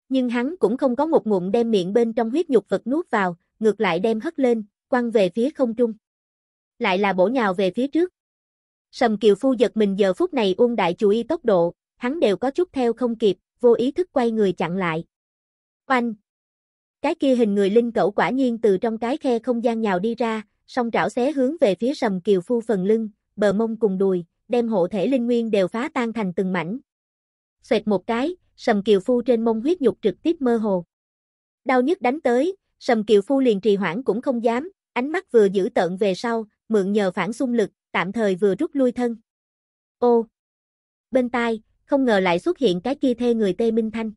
Nhưng hắn cũng không có một ngụm đem miệng bên trong huyết nhục vật nuốt vào, ngược lại đem hất lên, quăng về phía không trung. Lại là bổ nhào về phía trước. Sầm Kiều Phu giật mình giờ phút này ung đại chù y tốc độ, hắn đều có chút theo không kịp, vô ý thức quay người chặn lại. Oanh, cái kia hình người linh cẩu quả nhiên từ trong cái khe không gian nhào đi ra, song trảo xé hướng về phía sầm kiều phu phần lưng, bờ mông cùng đùi, đem hộ thể linh nguyên đều phá tan thành từng mảnh. Xoẹt một cái, sầm kiều phu trên mông huyết nhục trực tiếp mơ hồ. Đau nhức đánh tới, sầm kiều phu liền trì hoãn cũng không dám, ánh mắt vừa giữ tận về sau, mượn nhờ phản xung lực, tạm thời vừa rút lui thân. Ô! Bên tai, không ngờ lại xuất hiện cái kia thê người tê minh thanh.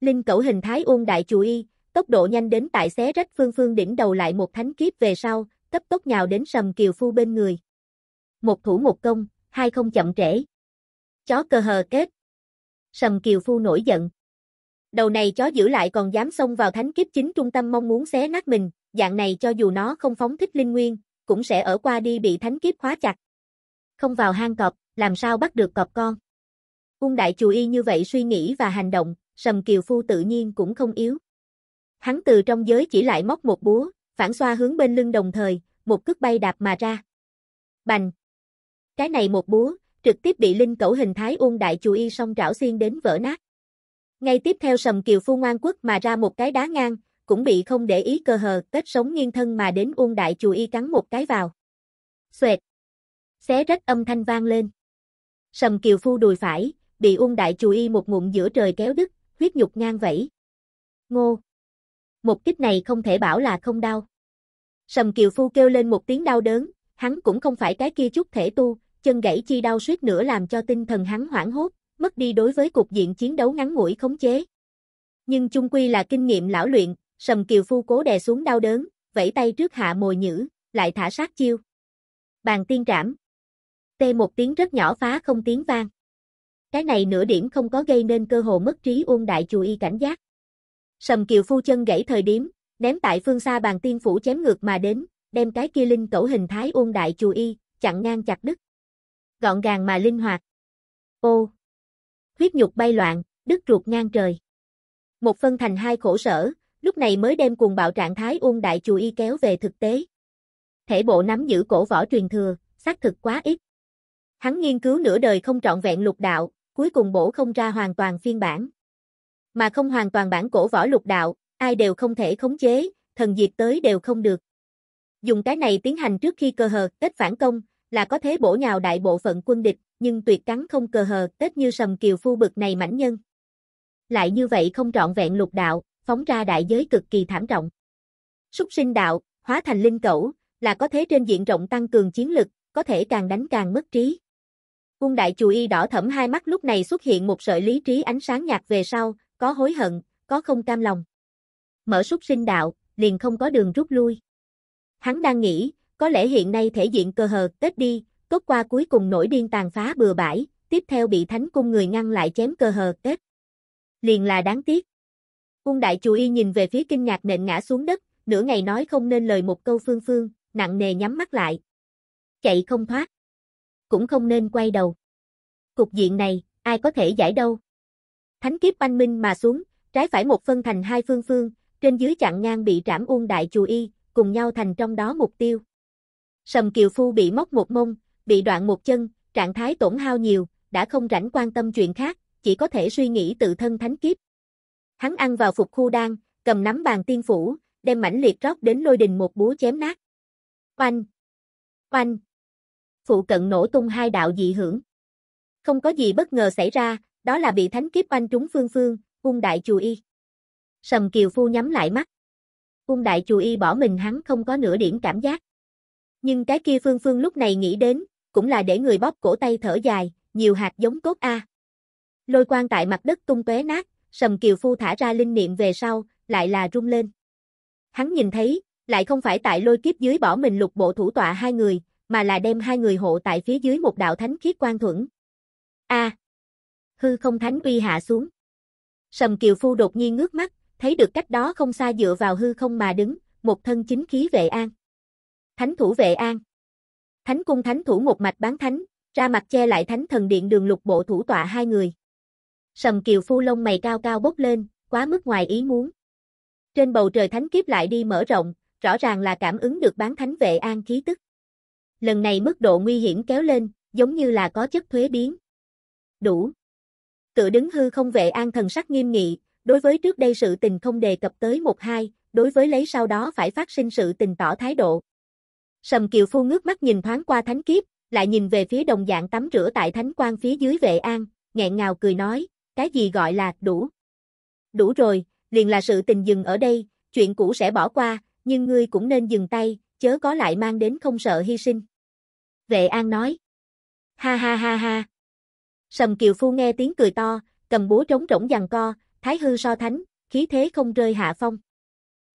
Linh cẩu hình thái ôn đại chủ y, tốc độ nhanh đến tại xé rách phương phương đỉnh đầu lại một thánh kiếp về sau, cấp tốc nhào đến sầm kiều phu bên người. Một thủ một công, hai không chậm trễ. Chó cơ hờ kết. Sầm kiều phu nổi giận. Đầu này chó giữ lại còn dám xông vào thánh kiếp chính trung tâm mong muốn xé nát mình, dạng này cho dù nó không phóng thích linh nguyên, cũng sẽ ở qua đi bị thánh kiếp khóa chặt. Không vào hang cọp, làm sao bắt được cọp con. Ung đại chù y như vậy suy nghĩ và hành động, sầm kiều phu tự nhiên cũng không yếu. Hắn từ trong giới chỉ lại móc một búa, phản xoa hướng bên lưng đồng thời, một cước bay đạp mà ra. Bành! Cái này một búa, trực tiếp bị linh cẩu hình thái ung đại chủ y song trảo xiên đến vỡ nát. Ngay tiếp theo sầm kiều phu ngoan quốc mà ra một cái đá ngang, cũng bị không để ý cơ hờ kết sống nghiêng thân mà đến ung đại chủ y cắn một cái vào. Xoẹt! Xé rách âm thanh vang lên. Sầm kiều phu đùi phải, bị ung đại chủ y một ngụm giữa trời kéo đứt, huyết nhục ngang vẫy. Ngô! một kích này không thể bảo là không đau. Sầm Kiều Phu kêu lên một tiếng đau đớn, hắn cũng không phải cái kia chút thể tu, chân gãy chi đau suýt nữa làm cho tinh thần hắn hoảng hốt, mất đi đối với cục diện chiến đấu ngắn ngủi khống chế. Nhưng chung quy là kinh nghiệm lão luyện, Sầm Kiều Phu cố đè xuống đau đớn, vẫy tay trước hạ mồi nhữ, lại thả sát chiêu. Bàn tiên trảm. Tê một tiếng rất nhỏ phá không tiếng vang. Cái này nửa điểm không có gây nên cơ hồ mất trí ôn đại chùi y cảnh giác. Sầm Kiều Phu chân gãy thời điểm, ném tại phương xa bàn tiên phủ chém ngược mà đến, đem cái kia linh cẩu hình thái ôn đại chùa y, chặn ngang chặt đứt. Gọn gàng mà linh hoạt. Ô! Huyết nhục bay loạn, đứt ruột ngang trời. Một phân thành hai khổ sở, lúc này mới đem cuồng bạo trạng thái ôn đại chùa y kéo về thực tế. Thể bộ nắm giữ cổ võ truyền thừa, xác thực quá ít. Hắn nghiên cứu nửa đời không trọn vẹn lục đạo, cuối cùng bổ không ra hoàn toàn phiên bản mà không hoàn toàn bản cổ võ lục đạo, ai đều không thể khống chế, thần diệt tới đều không được. Dùng cái này tiến hành trước khi cơ hờ tết phản công, là có thế bổ nhào đại bộ phận quân địch, nhưng tuyệt cắn không cơ hờ tết như sầm kiều phu bực này mảnh nhân. Lại như vậy không trọn vẹn lục đạo, phóng ra đại giới cực kỳ thảm trọng. Súc sinh đạo, hóa thành linh cẩu, là có thế trên diện rộng tăng cường chiến lực, có thể càng đánh càng mất trí. Quân đại chùy y đỏ thẫm hai mắt lúc này xuất hiện một sợi lý trí ánh sáng nhạt về sau, có hối hận, có không cam lòng. Mở súc sinh đạo, liền không có đường rút lui. Hắn đang nghĩ, có lẽ hiện nay thể diện cơ hờ, tết đi, cốt qua cuối cùng nổi điên tàn phá bừa bãi, tiếp theo bị thánh cung người ngăn lại chém cơ hờ, tết. Liền là đáng tiếc. Ung đại chủ y nhìn về phía kinh ngạc nện ngã xuống đất, nửa ngày nói không nên lời một câu phương phương, nặng nề nhắm mắt lại. Chạy không thoát. Cũng không nên quay đầu. Cục diện này, ai có thể giải đâu. Thánh kiếp anh minh mà xuống, trái phải một phân thành hai phương phương, trên dưới chặn ngang bị trảm uông đại chù y, cùng nhau thành trong đó mục tiêu. Sầm Kiều Phu bị móc một mông, bị đoạn một chân, trạng thái tổn hao nhiều, đã không rảnh quan tâm chuyện khác, chỉ có thể suy nghĩ tự thân thánh kiếp. Hắn ăn vào phục khu đan, cầm nắm bàn tiên phủ, đem mảnh liệt rót đến lôi đình một búa chém nát. Oanh! Oanh! Phụ cận nổ tung hai đạo dị hưởng. Không có gì bất ngờ xảy ra, đó là bị thánh kiếp oanh trúng phương phương, cung đại chù y. Sầm Kiều Phu nhắm lại mắt. Cung đại chù y bỏ mình hắn không có nửa điểm cảm giác. Nhưng cái kia phương phương lúc này nghĩ đến, cũng là để người bóp cổ tay thở dài, nhiều hạt giống tốt a. Lôi quan tại mặt đất tung tóe nát, Sầm Kiều Phu thả ra linh niệm về sau, lại là rung lên. Hắn nhìn thấy, lại không phải tại lôi kiếp dưới bỏ mình lục bộ thủ tọa hai người, mà là đem hai người hộ tại phía dưới một đạo thánh khiết quan thuẫn. A, à, hư không thánh uy hạ xuống. Sầm Kiều Phu đột nhiên ngước mắt, thấy được cách đó không xa dựa vào hư không mà đứng, một thân chính khí vệ an. Thánh thủ vệ an. Thánh cung thánh thủ một mạch bán thánh, ra mặt che lại thánh thần điện đường lục bộ thủ tọa hai người. Sầm Kiều Phu lông mày cao cao bốc lên, quá mức ngoài ý muốn. Trên bầu trời thánh kiếp lại đi mở rộng, rõ ràng là cảm ứng được bán thánh vệ an khí tức. Lần này mức độ nguy hiểm kéo lên, giống như là có chất thuế biến. Đủ. Tựa đứng hư không vệ an thần sắc nghiêm nghị, đối với trước đây sự tình không đề cập tới một hai, đối với lấy sau đó phải phát sinh sự tình tỏ thái độ. Sầm Kiều Phu ngước mắt nhìn thoáng qua thánh kiếp, lại nhìn về phía đồng dạng tắm rửa tại thánh quan phía dưới vệ an, nghẹn ngào cười nói, cái gì gọi là đủ. Đủ rồi, liền là sự tình dừng ở đây, chuyện cũ sẽ bỏ qua, nhưng ngươi cũng nên dừng tay, chớ có lại mang đến không sợ hy sinh. Vệ an nói, ha ha ha ha, Sầm Kiều Phu nghe tiếng cười to, cầm búa trống rỗng giằng co, thái hư so thánh, khí thế không rơi hạ phong.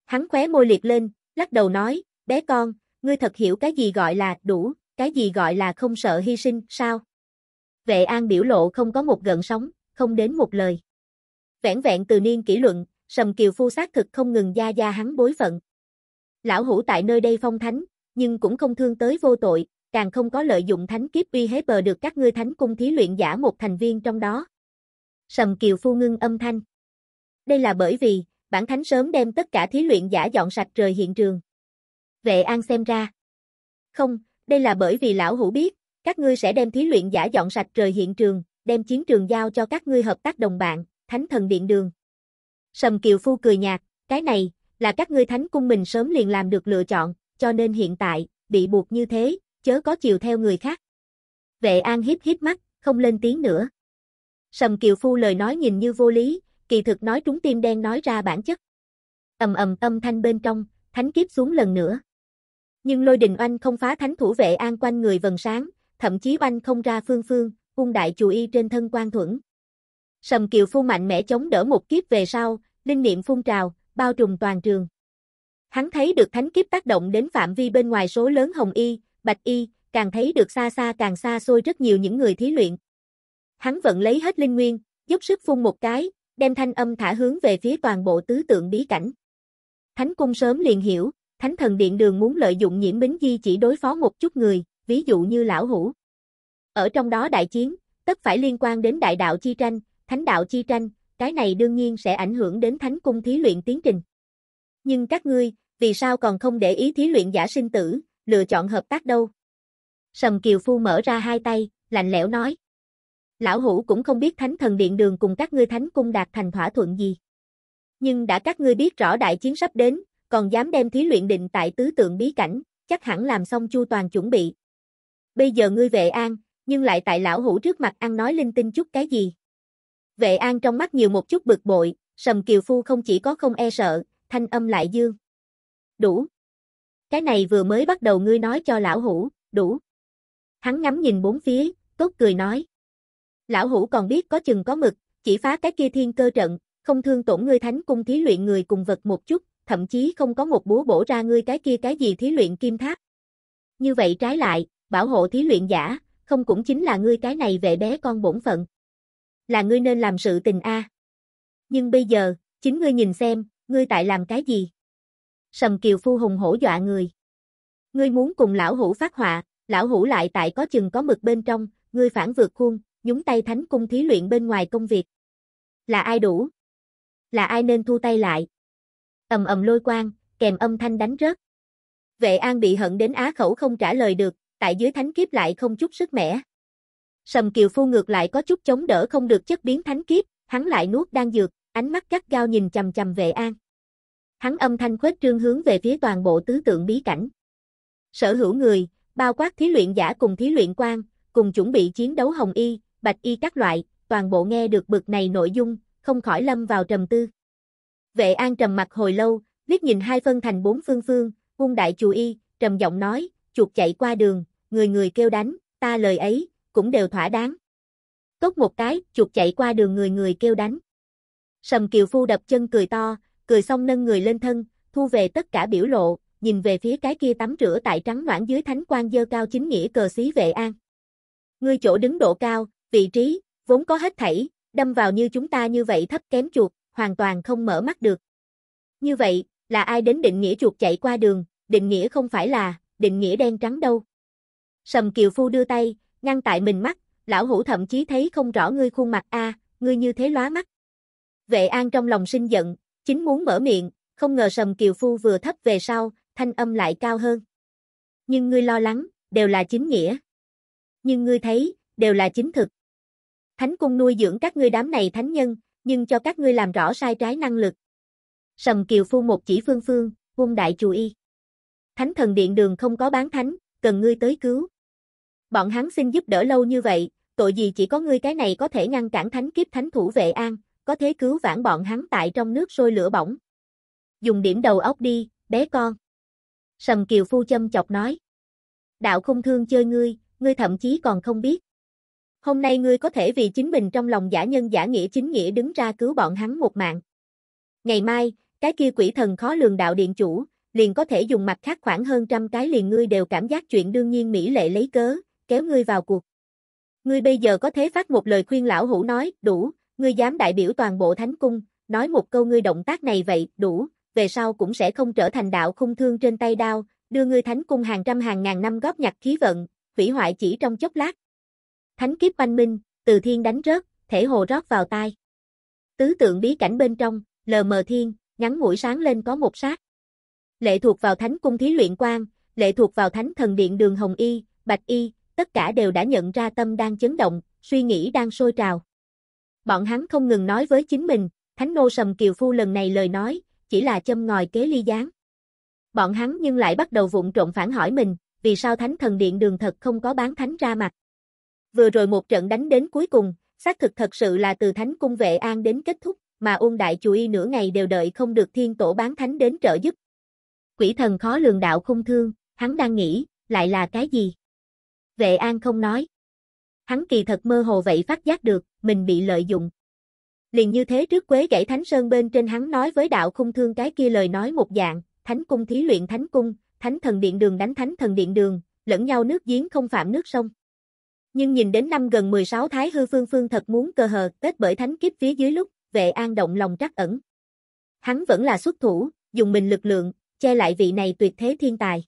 Hắn khóe môi liệt lên, lắc đầu nói, bé con, ngươi thật hiểu cái gì gọi là đủ, cái gì gọi là không sợ hy sinh, sao? Vệ an biểu lộ không có một gần sóng, không đến một lời. Vẹn vẹn từ niên kỷ luận, Sầm Kiều Phu xác thực không ngừng gia gia hắn bối phận. Lão hủ tại nơi đây phong thánh, nhưng cũng không thương tới vô tội, càng không có lợi dụng thánh kiếp uy hế bờ được các ngươi thánh cung thí luyện giả một thành viên trong đó. Sầm Kiều Phu ngưng âm thanh. Đây là bởi vì, bản thánh sớm đem tất cả thí luyện giả dọn sạch rời hiện trường. Vệ An xem ra. Không, đây là bởi vì lão hữu biết, các ngươi sẽ đem thí luyện giả dọn sạch rời hiện trường, đem chiến trường giao cho các ngươi hợp tác đồng bạn, thánh thần điện đường. Sầm Kiều Phu cười nhạt, cái này, là các ngươi thánh cung mình sớm liền làm được lựa chọn, cho nên hiện tại, bị buộc như thế, chớ có chiều theo người khác. Vệ An hiếp hiếp mắt, không lên tiếng nữa. Sầm Kiều Phu lời nói nhìn như vô lý, kỳ thực nói trúng tim đen nói ra bản chất. ầm ầm âm thanh bên trong, thánh kiếp xuống lần nữa. Nhưng lôi đình oanh không phá thánh thủ vệ An quanh người vần sáng, thậm chí oanh không ra phương phương, hung đại chủ y trên thân quan thuẫn. Sầm Kiều Phu mạnh mẽ chống đỡ một kiếp về sau, linh niệm phun trào, bao trùm toàn trường. Hắn thấy được thánh kiếp tác động đến phạm vi bên ngoài số lớn hồng y, Bạch Y, càng thấy được xa xa càng xa xôi rất nhiều những người thí luyện. Hắn vẫn lấy hết linh nguyên, giúp sức phun một cái, đem thanh âm thả hướng về phía toàn bộ tứ tượng bí cảnh. Thánh cung sớm liền hiểu, thánh thần điện đường muốn lợi dụng nhiễm bính di chỉ đối phó một chút người, ví dụ như lão hủ. Ở trong đó đại chiến, tất phải liên quan đến đại đạo chi tranh, thánh đạo chi tranh, cái này đương nhiên sẽ ảnh hưởng đến thánh cung thí luyện tiến trình. Nhưng các ngươi, vì sao còn không để ý thí luyện giả sinh tử, lựa chọn hợp tác đâu. Sầm Kiều Phu mở ra hai tay, lạnh lẽo nói. Lão hủ cũng không biết thánh thần điện đường cùng các ngươi thánh cung đạt thành thỏa thuận gì. Nhưng đã các ngươi biết rõ đại chiến sắp đến, còn dám đem thí luyện định tại tứ tượng bí cảnh, chắc hẳn làm xong chu toàn chuẩn bị. Bây giờ ngươi vệ an, nhưng lại tại lão hủ trước mặt ăn nói linh tinh chút cái gì. Vệ an trong mắt nhiều một chút bực bội, sầm kiều phu không chỉ có không e sợ, thanh âm lại dương. Đủ. Cái này vừa mới bắt đầu ngươi nói cho lão hủ, đủ. Hắn ngắm nhìn bốn phía, tốt cười nói. Lão hủ còn biết có chừng có mực, chỉ phá cái kia thiên cơ trận, không thương tổn ngươi thánh cung thí luyện người cùng vật một chút, thậm chí không có một búa bổ ra ngươi cái kia cái gì thí luyện kim tháp. Như vậy trái lại, bảo hộ thí luyện giả, không cũng chính là ngươi cái này vệ bé con bổn phận. Là ngươi nên làm sự tình a. Nhưng bây giờ, chính ngươi nhìn xem, ngươi tại làm cái gì? sầm kiều phu hùng hổ dọa người. Ngươi muốn cùng lão hủ phát họa, lão hủ lại tại có chừng có mực bên trong, ngươi phản vượt khuôn, nhúng tay thánh cung thí luyện bên ngoài công việc. Là ai đủ? Là ai nên thu tay lại? Ầm ầm lôi quang, kèm âm thanh đánh rớt. Vệ An bị hận đến á khẩu không trả lời được, tại dưới thánh kiếp lại không chút sức mẻ. Sầm Kiều Phu ngược lại có chút chống đỡ không được chất biến thánh kiếp, hắn lại nuốt đang dược, ánh mắt gắt gao nhìn chằm chằm Vệ An. Hắn âm thanh khuếch trương hướng về phía toàn bộ tứ tượng bí cảnh. Sở hữu người, bao quát thí luyện giả cùng thí luyện quan, cùng chuẩn bị chiến đấu hồng y, bạch y các loại, toàn bộ nghe được bực này nội dung, không khỏi lâm vào trầm tư. Vệ an trầm mặt hồi lâu, liếc nhìn hai phân thành bốn phương phương, hung đại chủ y, trầm giọng nói, chuột chạy qua đường, người người kêu đánh, ta lời ấy, cũng đều thỏa đáng. Tốt một cái, chuột chạy qua đường người người kêu đánh. Sầm Kiều Phu đập chân cười to, cười xong nâng người lên thân, thu về tất cả biểu lộ, nhìn về phía cái kia tắm rửa tại trắng noãn dưới thánh quan dơ cao chính nghĩa cờ xí vệ an. Ngươi chỗ đứng độ cao, vị trí, vốn có hết thảy, đâm vào như chúng ta như vậy thấp kém chuột, hoàn toàn không mở mắt được. Như vậy, là ai đến định nghĩa chuột chạy qua đường, định nghĩa không phải là, định nghĩa đen trắng đâu. Sầm Kiều Phu đưa tay, ngăn tại mình mắt, lão hủ thậm chí thấy không rõ ngươi khuôn mặt a, à, ngươi như thế lóa mắt. Vệ An trong lòng sinh giận, Chính muốn mở miệng, không ngờ Sầm Kiều Phu vừa thấp về sau, thanh âm lại cao hơn. Nhưng ngươi lo lắng, đều là chính nghĩa. Nhưng ngươi thấy, đều là chính thực. Thánh cung nuôi dưỡng các ngươi đám này thánh nhân, nhưng cho các ngươi làm rõ sai trái năng lực. Sầm Kiều Phu một chỉ phương phương, vung đại chù y. Thánh thần điện đường không có bán thánh, cần ngươi tới cứu. Bọn hắn xin giúp đỡ lâu như vậy, tội gì chỉ có ngươi cái này có thể ngăn cản thánh kiếp thánh thủ vệ an, có thế cứu vãn bọn hắn tại trong nước sôi lửa bỏng. Dùng điểm đầu óc đi, bé con. Sầm Kiều Phu châm chọc nói. Đạo không thương chơi ngươi, ngươi thậm chí còn không biết. Hôm nay ngươi có thể vì chính mình trong lòng giả nhân giả nghĩa chính nghĩa đứng ra cứu bọn hắn một mạng. Ngày mai, cái kia quỷ thần khó lường đạo điện chủ, liền có thể dùng mặt khác khoảng hơn trăm cái liền ngươi đều cảm giác chuyện đương nhiên mỹ lệ lấy cớ, kéo ngươi vào cuộc. Ngươi bây giờ có thế phát một lời khuyên lão hủ nói, đủ, Ngươi dám đại biểu toàn bộ thánh cung, nói một câu ngươi động tác này vậy, đủ, về sau cũng sẽ không trở thành đạo khung thương trên tay đao, đưa ngươi thánh cung hàng trăm hàng ngàn năm góp nhặt khí vận, hủy hoại chỉ trong chốc lát. Thánh kiếp oanh minh, từ thiên đánh rớt, thể hồ rót vào tai. Tứ tượng bí cảnh bên trong, lờ mờ thiên, ngắn mũi sáng lên có một sát. Lệ thuộc vào thánh cung thí luyện quan, lệ thuộc vào thánh thần điện đường hồng y, bạch y, tất cả đều đã nhận ra tâm đang chấn động, suy nghĩ đang sôi trào. Bọn hắn không ngừng nói với chính mình, Thánh Nô Sầm Kiều Phu lần này lời nói, chỉ là châm ngòi kế ly gián. Bọn hắn nhưng lại bắt đầu vụng trộn phản hỏi mình, vì sao Thánh Thần Điện đường thật không có bán Thánh ra mặt. Vừa rồi một trận đánh đến cuối cùng, xác thực thật sự là từ Thánh Cung Vệ An đến kết thúc, mà ôn đại chủ y nửa ngày đều đợi không được thiên tổ bán Thánh đến trợ giúp. Quỷ thần khó lường đạo không thương, hắn đang nghĩ, lại là cái gì? Vệ An không nói. Hắn kỳ thật mơ hồ vậy phát giác được, mình bị lợi dụng. Liền như thế trước quế gãy Thánh Sơn bên trên hắn nói với đạo khung thương cái kia lời nói một dạng, Thánh cung thí luyện Thánh cung, Thánh thần điện đường đánh Thánh thần điện đường, lẫn nhau nước giếng không phạm nước sông. Nhưng nhìn đến năm gần 16 Thái Hư Phương Phương thật muốn cơ hờ kết bởi thánh kiếp phía dưới lúc, vệ an động lòng trắc ẩn. Hắn vẫn là xuất thủ, dùng mình lực lượng, che lại vị này tuyệt thế thiên tài.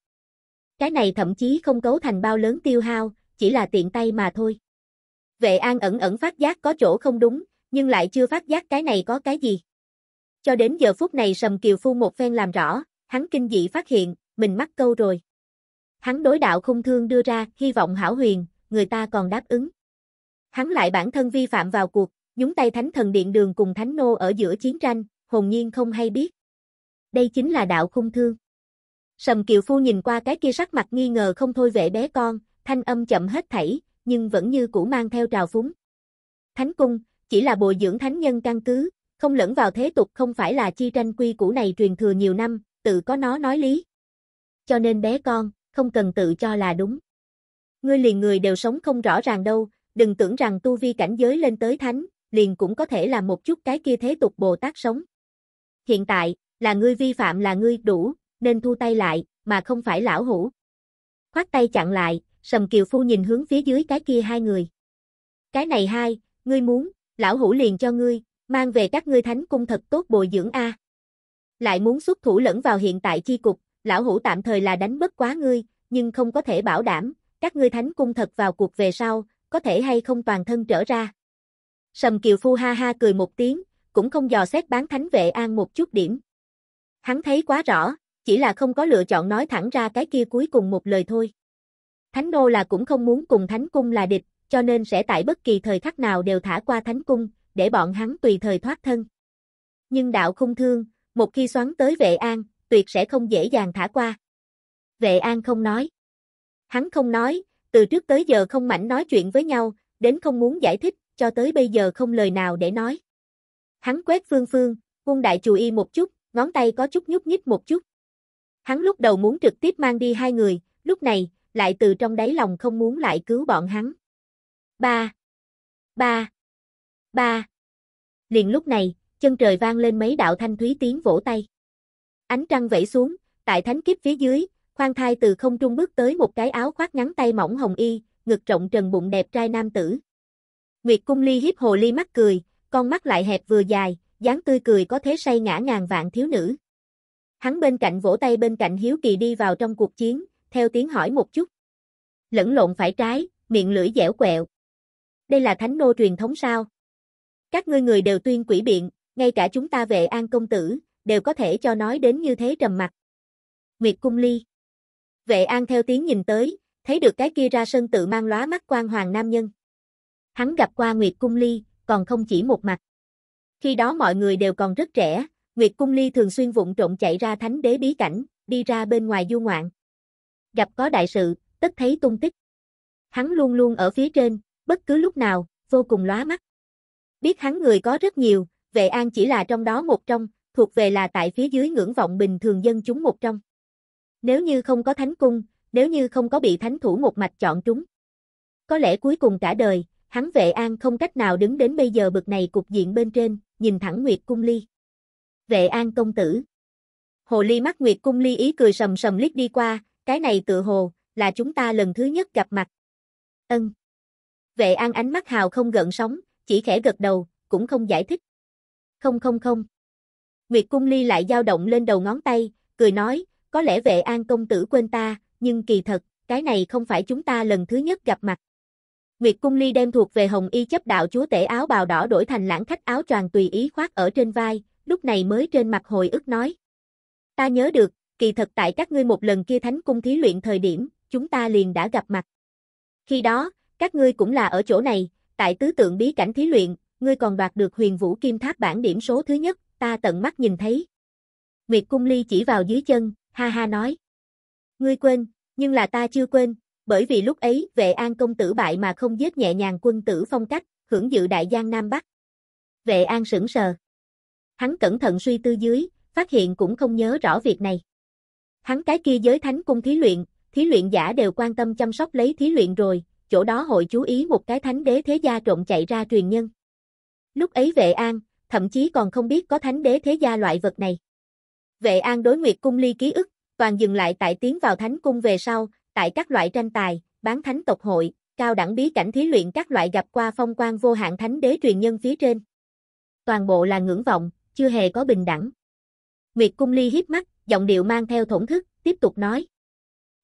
Cái này thậm chí không cấu thành bao lớn tiêu hao, chỉ là tiện tay mà thôi. Vệ An ẩn ẩn phát giác có chỗ không đúng, nhưng lại chưa phát giác cái này có cái gì. Cho đến giờ phút này Sầm Kiều Phu một phen làm rõ, hắn kinh dị phát hiện, mình mắc câu rồi. Hắn đối đạo khung thương đưa ra, hy vọng hảo huyền, người ta còn đáp ứng. Hắn lại bản thân vi phạm vào cuộc, nhúng tay thánh thần điện đường cùng thánh nô ở giữa chiến tranh, hồn nhiên không hay biết. Đây chính là đạo khung thương. Sầm Kiều Phu nhìn qua cái kia sắc mặt nghi ngờ không thôi vệ bé con, thanh âm chậm hết thảy, nhưng vẫn như cũ mang theo trào phúng. Thánh cung, chỉ là bồi dưỡng thánh nhân căn cứ, không lẫn vào thế tục không phải là chi tranh quy củ này truyền thừa nhiều năm, tự có nó nói lý. Cho nên bé con, không cần tự cho là đúng. Ngươi liền người đều sống không rõ ràng đâu, đừng tưởng rằng tu vi cảnh giới lên tới thánh, liền cũng có thể là một chút cái kia thế tục Bồ Tát sống. Hiện tại, là ngươi vi phạm là ngươi đủ, nên thu tay lại, mà không phải lão hủ. Khoát tay chặn lại, Sầm Kiều Phu nhìn hướng phía dưới cái kia hai người. Cái này hai, ngươi muốn, lão hủ liền cho ngươi, mang về các ngươi thánh cung thật tốt bồi dưỡng a. Lại muốn xuất thủ lẫn vào hiện tại chi cục, lão hủ tạm thời là đánh bất quá ngươi, nhưng không có thể bảo đảm, các ngươi thánh cung thật vào cuộc về sau, có thể hay không toàn thân trở ra. Sầm Kiều Phu ha ha cười một tiếng, cũng không dò xét bán thánh vệ an một chút điểm. Hắn thấy quá rõ, chỉ là không có lựa chọn nói thẳng ra cái kia cuối cùng một lời thôi. Thánh Đô là cũng không muốn cùng Thánh Cung là địch, cho nên sẽ tại bất kỳ thời khắc nào đều thả qua Thánh Cung, để bọn hắn tùy thời thoát thân. Nhưng đạo không thương, một khi xoắn tới vệ an, tuyệt sẽ không dễ dàng thả qua. Vệ an không nói. Hắn không nói, từ trước tới giờ không mảnh nói chuyện với nhau, đến không muốn giải thích, cho tới bây giờ không lời nào để nói. Hắn quét phương phương, quân đại chù y một chút, ngón tay có chút nhúc nhích một chút. Hắn lúc đầu muốn trực tiếp mang đi hai người, lúc này, lại từ trong đáy lòng không muốn lại cứu bọn hắn. Ba. Ba. Ba. Liền lúc này, chân trời vang lên mấy đạo thanh thúy tiếng vỗ tay. Ánh trăng vẫy xuống, tại thánh kiếp phía dưới, khoan thai từ không trung bước tới một cái áo khoác ngắn tay mỏng hồng y, ngực rộng trần bụng đẹp trai nam tử. Nguyệt cung ly hiếp hồ ly mắt cười, con mắt lại hẹp vừa dài, dáng tươi cười có thế say ngã ngàn vạn thiếu nữ. Hắn bên cạnh vỗ tay bên cạnh hiếu kỳ đi vào trong cuộc chiến, theo tiếng hỏi một chút. Lẫn lộn phải trái, miệng lưỡi dẻo quẹo. Đây là thánh nô truyền thống sao? Các ngươi người đều tuyên quỷ biện, ngay cả chúng ta vệ an công tử, đều có thể cho nói đến như thế trầm mặt. Nguyệt Cung Ly Vệ an theo tiếng nhìn tới, thấy được cái kia ra sân tự mang lóa mắt quan hoàng nam nhân. Hắn gặp qua Nguyệt Cung Ly, còn không chỉ một mặt. Khi đó mọi người đều còn rất trẻ, Nguyệt Cung Ly thường xuyên vụng trộn chạy ra thánh đế bí cảnh, đi ra bên ngoài du ngoạn gặp có đại sự, tất thấy tung tích. Hắn luôn luôn ở phía trên, bất cứ lúc nào, vô cùng lóa mắt. Biết hắn người có rất nhiều, vệ an chỉ là trong đó một trong, thuộc về là tại phía dưới ngưỡng vọng bình thường dân chúng một trong. Nếu như không có thánh cung, nếu như không có bị thánh thủ một mạch chọn trúng. Có lẽ cuối cùng cả đời, hắn vệ an không cách nào đứng đến bây giờ bực này cục diện bên trên, nhìn thẳng Nguyệt Cung Ly. Vệ an công tử. Hồ Ly mắt Nguyệt Cung Ly ý cười sầm sầm liếc đi qua, cái này tự hồ, là chúng ta lần thứ nhất gặp mặt. Ân. Vệ an ánh mắt hào không gợn sóng, chỉ khẽ gật đầu, cũng không giải thích. Không không không. Nguyệt Cung Ly lại dao động lên đầu ngón tay, cười nói, có lẽ vệ an công tử quên ta, nhưng kỳ thật, cái này không phải chúng ta lần thứ nhất gặp mặt. Nguyệt Cung Ly đem thuộc về Hồng Y chấp đạo chúa tể áo bào đỏ đổi thành lãng khách áo choàng tùy ý khoác ở trên vai, lúc này mới trên mặt hồi ức nói. Ta nhớ được, kỳ thật tại các ngươi một lần kia thánh cung thí luyện thời điểm, chúng ta liền đã gặp mặt. Khi đó, các ngươi cũng là ở chỗ này, tại tứ tượng bí cảnh thí luyện, ngươi còn đoạt được huyền vũ kim tháp bản điểm số thứ nhất, ta tận mắt nhìn thấy. Nguyệt Cung Ly chỉ vào dưới chân, ha ha nói. Ngươi quên, nhưng là ta chưa quên, bởi vì lúc ấy vệ an công tử bại mà không giết nhẹ nhàng quân tử phong cách, hưởng dự đại giang Nam Bắc. Vệ an sững sờ. Hắn cẩn thận suy tư dưới, phát hiện cũng không nhớ rõ việc này. Hắn cái kia giới thánh cung thí luyện, thí luyện giả đều quan tâm chăm sóc lấy thí luyện rồi, chỗ đó hội chú ý một cái thánh đế thế gia trộn chạy ra truyền nhân. Lúc ấy vệ an, thậm chí còn không biết có thánh đế thế gia loại vật này. Vệ an đối nguyệt cung ly ký ức, toàn dừng lại tại tiến vào thánh cung về sau, tại các loại tranh tài, bán thánh tộc hội, cao đẳng bí cảnh thí luyện các loại gặp qua phong quan vô hạn thánh đế truyền nhân phía trên. Toàn bộ là ngưỡng vọng, chưa hề có bình đẳng. Nguyệt cung ly hiếp mắt, giọng điệu mang theo thổn thức, tiếp tục nói.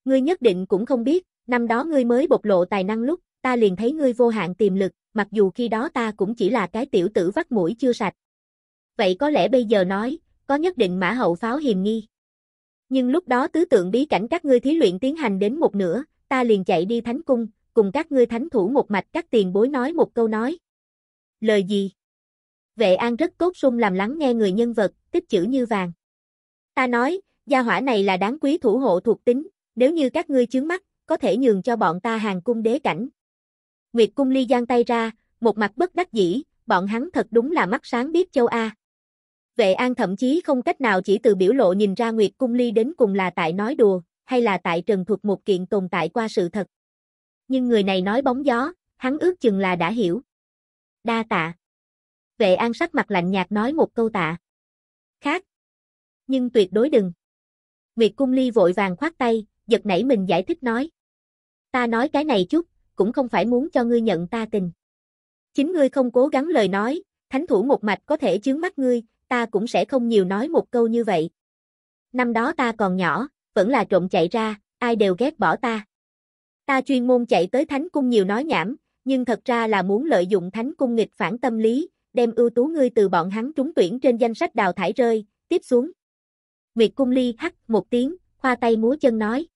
Ngươi nhất định cũng không biết, năm đó ngươi mới bộc lộ tài năng lúc, ta liền thấy ngươi vô hạn tiềm lực, mặc dù khi đó ta cũng chỉ là cái tiểu tử vắt mũi chưa sạch. Vậy có lẽ bây giờ nói, có nhất định mã hậu pháo hiềm nghi. Nhưng lúc đó tứ tượng bí cảnh các ngươi thí luyện tiến hành đến một nửa, ta liền chạy đi thánh cung, cùng các ngươi thánh thủ một mạch các tiền bối nói một câu nói. Lời gì? Vệ an rất cốt sung làm lắng nghe người nhân vật, tích chữ như vàng. Ta nói, gia hỏa này là đáng quý thủ hộ thuộc tính, nếu như các ngươi chướng mắt, có thể nhường cho bọn ta hàng cung đế cảnh. Nguyệt cung ly giang tay ra, một mặt bất đắc dĩ, bọn hắn thật đúng là mắt sáng biết châu A. Vệ an thậm chí không cách nào chỉ từ biểu lộ nhìn ra Nguyệt cung ly đến cùng là tại nói đùa, hay là tại trần thuật một kiện tồn tại qua sự thật. Nhưng người này nói bóng gió, hắn ước chừng là đã hiểu. Đa tạ. Vệ an sắc mặt lạnh nhạt nói một câu tạ. Khác, nhưng tuyệt đối đừng. Nguyệt Cung Ly vội vàng khoát tay, giật nảy mình giải thích nói. Ta nói cái này chút, cũng không phải muốn cho ngươi nhận ta tình. Chính ngươi không cố gắng lời nói, thánh thủ một mạch có thể chướng mắt ngươi, ta cũng sẽ không nhiều nói một câu như vậy. Năm đó ta còn nhỏ, vẫn là trộm chạy ra, ai đều ghét bỏ ta. Ta chuyên môn chạy tới thánh cung nhiều nói nhảm, nhưng thật ra là muốn lợi dụng thánh cung nghịch phản tâm lý, đem ưu tú ngươi từ bọn hắn trúng tuyển trên danh sách đào thải rơi, tiếp xuống. Nguyệt Cung Ly hắc một tiếng, khoa tay múa chân nói.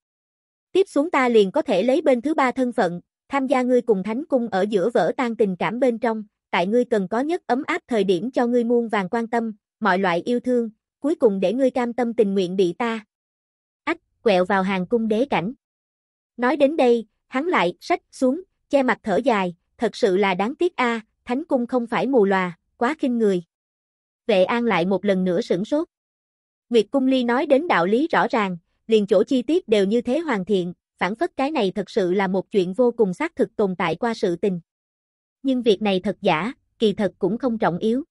Tiếp xuống ta liền có thể lấy bên thứ ba thân phận, tham gia ngươi cùng Thánh Cung ở giữa vỡ tan tình cảm bên trong, tại ngươi cần có nhất ấm áp thời điểm cho ngươi muôn vàng quan tâm, mọi loại yêu thương, cuối cùng để ngươi cam tâm tình nguyện bị ta. Ách, quẹo vào hàng cung đế cảnh. Nói đến đây, hắn lại, sách xuống, che mặt thở dài, thật sự là đáng tiếc a, Thánh Cung không phải mù lòa, quá khinh người. Vệ An lại một lần nữa sửng sốt. Nguyệt Cung Ly nói đến đạo lý rõ ràng, liền chỗ chi tiết đều như thế hoàn thiện, phản phất cái này thật sự là một chuyện vô cùng xác thực tồn tại qua sự tình. Nhưng việc này thật giả, kỳ thật cũng không trọng yếu.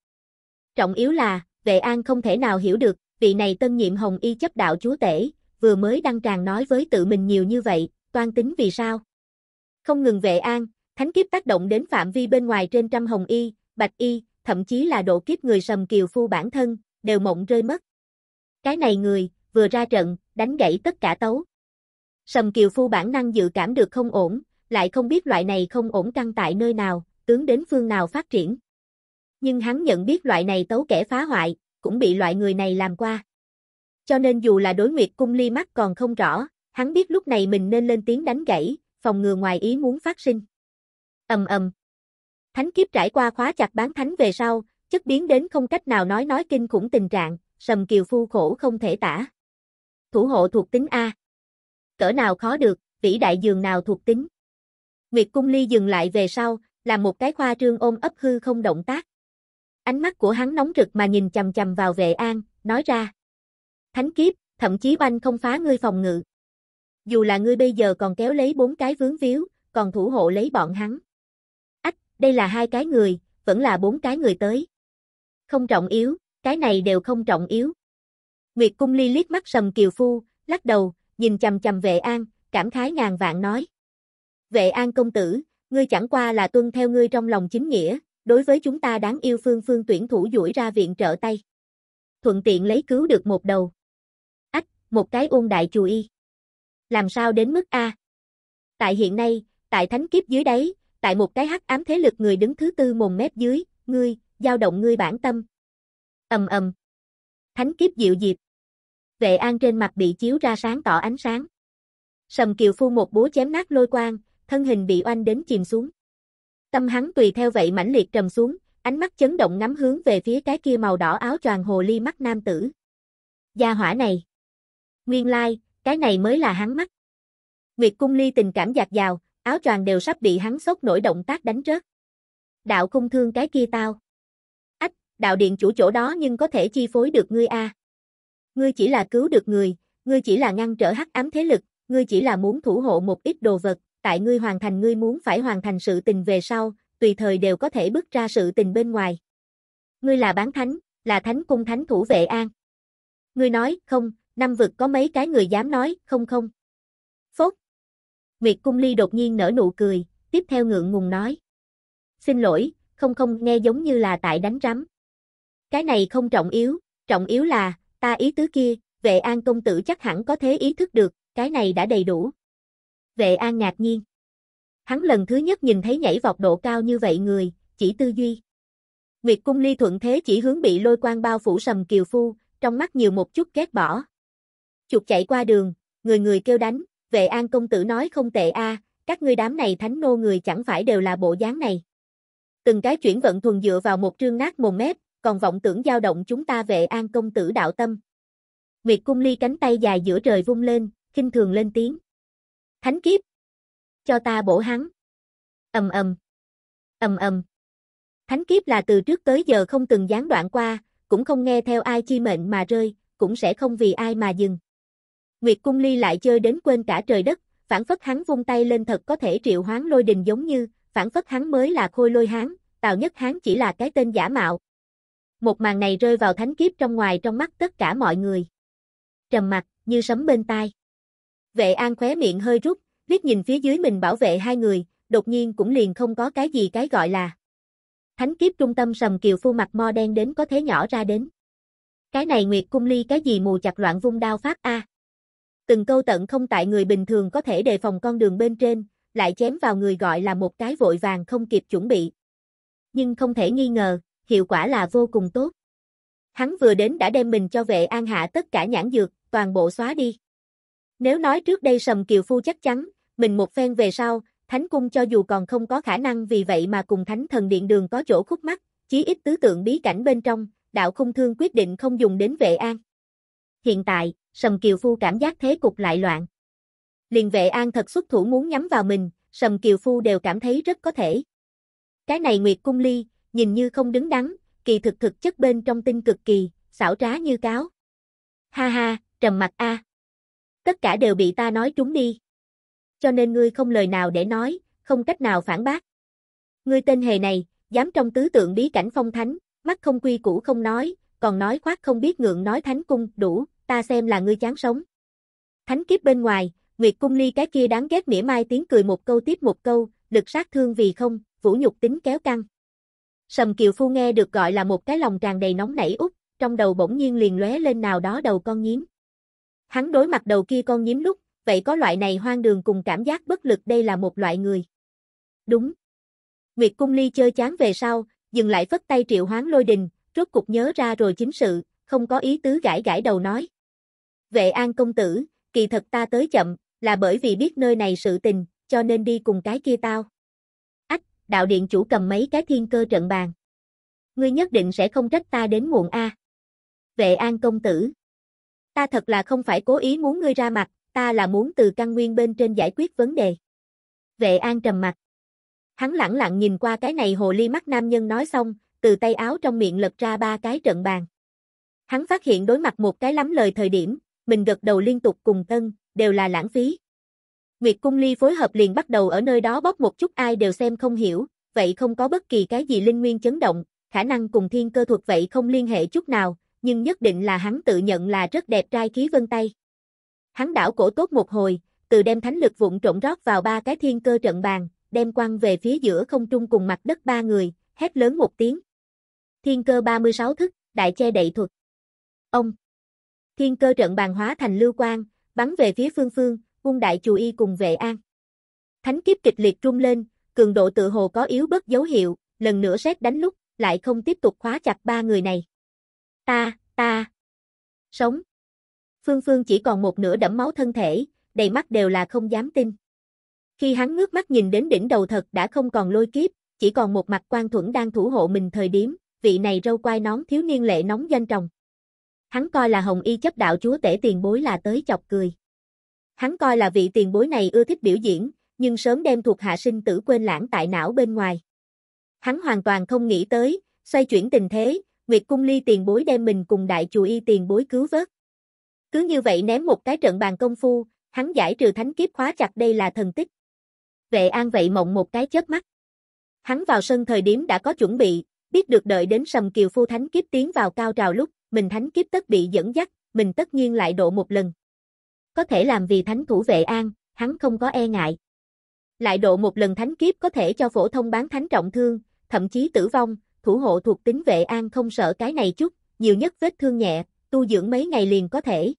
Trọng yếu là, vệ an không thể nào hiểu được, vị này tân nhiệm hồng y chấp đạo chúa tể, vừa mới đăng tràng nói với tự mình nhiều như vậy, toan tính vì sao? Không ngừng vệ an, thánh kiếp tác động đến phạm vi bên ngoài trên trăm hồng y, bạch y, thậm chí là độ kiếp người sầm kiều phu bản thân, đều mộng rơi mất. Cái này người, vừa ra trận, đánh gãy tất cả tấu. Sầm Kiều Phu bản năng dự cảm được không ổn, lại không biết loại này không ổn căng tại nơi nào, tướng đến phương nào phát triển. Nhưng hắn nhận biết loại này tấu kẻ phá hoại, cũng bị loại người này làm qua. Cho nên dù là đối nguyệt cung ly mắt còn không rõ, hắn biết lúc này mình nên lên tiếng đánh gãy, phòng ngừa ngoài ý muốn phát sinh. ầm ầm. Thánh kiếp trải qua khóa chặt bán thánh về sau, chất biến đến không cách nào nói nói kinh khủng tình trạng, Sầm Kiều Phu khổ không thể tả. Thủ hộ thuộc tính A. Cỡ nào khó được, vĩ đại dường nào thuộc tính. Nguyệt Cung Ly dừng lại về sau, làm một cái khoa trương ôm ấp hư không động tác. Ánh mắt của hắn nóng rực mà nhìn chầm chầm vào vệ an, nói ra. Thánh kiếp, thậm chí oanh không phá ngươi phòng ngự. Dù là ngươi bây giờ còn kéo lấy bốn cái vướng víu, còn thủ hộ lấy bọn hắn. Ách, đây là hai cái người, vẫn là bốn cái người tới. Không trọng yếu, cái này đều không trọng yếu. Nguyệt Cung Ly liếc mắt sầm kiều phu, lắc đầu, nhìn chầm chầm vệ an, cảm khái ngàn vạn nói. Vệ an công tử, ngươi chẳng qua là tuân theo ngươi trong lòng chính nghĩa, đối với chúng ta đáng yêu phương phương tuyển thủ duỗi ra viện trợ tay. Thuận tiện lấy cứu được một đầu. Ách, một cái ôn đại chù y. Làm sao đến mức A? Tại hiện nay, tại thánh kiếp dưới đấy, tại một cái hắc ám thế lực người đứng thứ tư mồm mép dưới, ngươi, dao động ngươi bản tâm, Ầm ầm. Thánh kiếp diệu diệp. Vệ an trên mặt bị chiếu ra sáng tỏ ánh sáng. Sầm Kiều phu một búa chém nát lôi quang, thân hình bị oanh đến chìm xuống. Tâm hắn tùy theo vậy mãnh liệt trầm xuống, ánh mắt chấn động ngắm hướng về phía cái kia màu đỏ áo choàng hồ ly mắt nam tử. Gia hỏa này. Nguyên lai, like, cái này mới là hắn mắt. Nguyệt cung ly tình cảm dạt dào, áo choàng đều sắp bị hắn sốt nổi động tác đánh rớt. Đạo cung thương cái kia tao đạo điện chủ chỗ đó nhưng có thể chi phối được ngươi a. Ngươi chỉ là cứu được người, ngươi chỉ là ngăn trở hắc ám thế lực, ngươi chỉ là muốn thủ hộ một ít đồ vật, tại ngươi hoàn thành ngươi muốn phải hoàn thành sự tình về sau, tùy thời đều có thể bước ra sự tình bên ngoài. Ngươi là bán thánh, là thánh cung thánh thủ vệ an. Ngươi nói, không, năm vực có mấy cái người dám nói, không không. Phốt. Nguyệt Cung Ly đột nhiên nở nụ cười, tiếp theo ngượng ngùng nói. Xin lỗi, không không nghe giống như là tại đánh rắm. Cái này không trọng yếu, trọng yếu là, ta ý tứ kia, vệ an công tử chắc hẳn có thế ý thức được, cái này đã đầy đủ. Vệ an ngạc nhiên. Hắn lần thứ nhất nhìn thấy nhảy vọt độ cao như vậy người, chỉ tư duy. Nguyệt cung ly thuận thế chỉ hướng bị lôi quang bao phủ sầm kiều phu, trong mắt nhiều một chút ghét bỏ. Chụp chạy qua đường, người người kêu đánh, vệ an công tử nói không tệ a, các ngươi đám này thánh nô người chẳng phải đều là bộ dáng này. Từng cái chuyển vận thuần dựa vào một trương nát mồm mép, còn vọng tưởng dao động chúng ta vệ an công tử đạo tâm. Nguyệt cung ly cánh tay dài giữa trời vung lên, khinh thường lên tiếng. Thánh kiếp! Cho ta bổ hắn! ầm ầm ầm ầm Thánh kiếp là từ trước tới giờ không từng gián đoạn qua, cũng không nghe theo ai chi mệnh mà rơi, cũng sẽ không vì ai mà dừng. Nguyệt cung ly lại chơi đến quên cả trời đất, phản phất hắn vung tay lên thật có thể triệu hoán lôi đình giống như, phản phất hắn mới là khôi lôi hán, tạo Nhất hắn chỉ là cái tên giả mạo, một màn này rơi vào thánh kiếp trong ngoài trong mắt tất cả mọi người. Trầm mặt, như sấm bên tai. Vệ an khóe miệng hơi rút, liếc nhìn phía dưới mình bảo vệ hai người, đột nhiên cũng liền không có cái gì cái gọi là. Thánh kiếp trung tâm sầm kiều phu mặt mo đen đến có thế nhỏ ra đến. Cái này Nguyệt Cung Ly cái gì mù chặt loạn vung đao phát a. Từng câu tận không tại người bình thường có thể đề phòng con đường bên trên, lại chém vào người gọi là một cái vội vàng không kịp chuẩn bị. Nhưng không thể nghi ngờ, hiệu quả là vô cùng tốt. Hắn vừa đến đã đem mình cho vệ an hạ tất cả nhãn dược, toàn bộ xóa đi. Nếu nói trước đây Sầm Kiều Phu chắc chắn, mình một phen về sau, Thánh Cung cho dù còn không có khả năng vì vậy mà cùng Thánh Thần Điện Đường có chỗ khúc mắt, chí ít tứ tượng bí cảnh bên trong, đạo khung thương quyết định không dùng đến vệ an. Hiện tại, Sầm Kiều Phu cảm giác thế cục lại loạn. Liền vệ an thật xuất thủ muốn nhắm vào mình, Sầm Kiều Phu đều cảm thấy rất có thể. Cái này Nguyệt Cung Ly, nhìn như không đứng đắn, kỳ thực thực chất bên trong tinh cực kỳ, xảo trá như cáo. Ha ha, trầm mặt a. Tất cả đều bị ta nói trúng đi. Cho nên ngươi không lời nào để nói, không cách nào phản bác. Ngươi tên hề này, dám trong tứ tượng bí cảnh phong thánh, mắt không quy củ không nói, còn nói khoác không biết ngượng nói thánh cung, đủ, ta xem là ngươi chán sống. Thánh kiếp bên ngoài, Nguyệt cung ly cái kia đáng ghét mỉa mai tiếng cười một câu tiếp một câu, lực sát thương vì không, vũ nhục tính kéo căng. Sầm Kiều Phu nghe được gọi là một cái lòng tràn đầy nóng nảy út, trong đầu bỗng nhiên liền lóe lên nào đó đầu con nhím. Hắn đối mặt đầu kia con nhím lúc, vậy có loại này hoang đường cùng cảm giác bất lực đây là một loại người. Đúng. Nguyệt Cung Ly chơi chán về sau, dừng lại phất tay triệu hoán lôi đình, rốt cục nhớ ra rồi chính sự, không có ý tứ gãi gãi đầu nói. Vệ an công tử, kỳ thật ta tới chậm, là bởi vì biết nơi này sự tình, cho nên đi cùng cái kia tao đạo điện chủ cầm mấy cái thiên cơ trận bàn. Ngươi nhất định sẽ không trách ta đến muộn a. Vệ An công tử, ta thật là không phải cố ý muốn ngươi ra mặt, ta là muốn từ căn nguyên bên trên giải quyết vấn đề. Vệ An trầm mặt. Hắn lẳng lặng nhìn qua cái này hồ ly mắt nam nhân nói xong, từ tay áo trong miệng lật ra ba cái trận bàn. Hắn phát hiện đối mặt một cái lắm lời thời điểm, mình gật đầu liên tục cùng tân, đều là lãng phí. Nguyệt Cung Ly phối hợp liền bắt đầu ở nơi đó bóp một chút ai đều xem không hiểu, vậy không có bất kỳ cái gì linh nguyên chấn động, khả năng cùng thiên cơ thuật vậy không liên hệ chút nào, nhưng nhất định là hắn tự nhận là rất đẹp trai khí vân tay. Hắn đảo cổ tốt một hồi, từ đem thánh lực vụn trộn rót vào ba cái thiên cơ trận bàn, đem quăng về phía giữa không trung cùng mặt đất ba người, hét lớn một tiếng. Thiên cơ 36 thức, đại che đậy thuật. Ông. Thiên cơ trận bàn hóa thành lưu quang, bắn về phía phương phương, vung đại chù y cùng vệ an. Thánh kiếp kịch liệt rung lên, cường độ tự hồ có yếu bớt dấu hiệu, lần nữa xét đánh lúc, lại không tiếp tục khóa chặt ba người này. Ta, ta, sống. Phương Phương chỉ còn một nửa đẫm máu thân thể, đầy mắt đều là không dám tin. Khi hắn ngước mắt nhìn đến đỉnh đầu thật đã không còn lôi kiếp, chỉ còn một mặt quan thuẫn đang thủ hộ mình thời điểm, vị này râu quai nón thiếu niên lệ nóng danh trồng Hắn coi là hồng y chấp đạo chúa tể tiền bối là tới chọc cười. Hắn coi là vị tiền bối này ưa thích biểu diễn, nhưng sớm đem thuộc hạ sinh tử quên lãng tại não bên ngoài. Hắn hoàn toàn không nghĩ tới, xoay chuyển tình thế, Nguyệt Cung Ly tiền bối đem mình cùng đại chùa y tiền bối cứu vớt. Cứ như vậy ném một cái trận bàn công phu, hắn giải trừ thánh kiếp khóa chặt đây là thần tích. Vệ An vậy mộng một cái chớp mắt. Hắn vào sân thời điểm đã có chuẩn bị, biết được đợi đến sầm kiều phu thánh kiếp tiến vào cao trào lúc, mình thánh kiếp tất bị dẫn dắt, mình tất nhiên lại độ một lần có thể làm vì thánh thủ vệ an, hắn không có e ngại. Lại độ một lần thánh kiếp có thể cho phổ thông bán thánh trọng thương, thậm chí tử vong, thủ hộ thuộc tính vệ an không sợ cái này chút, nhiều nhất vết thương nhẹ, tu dưỡng mấy ngày liền có thể.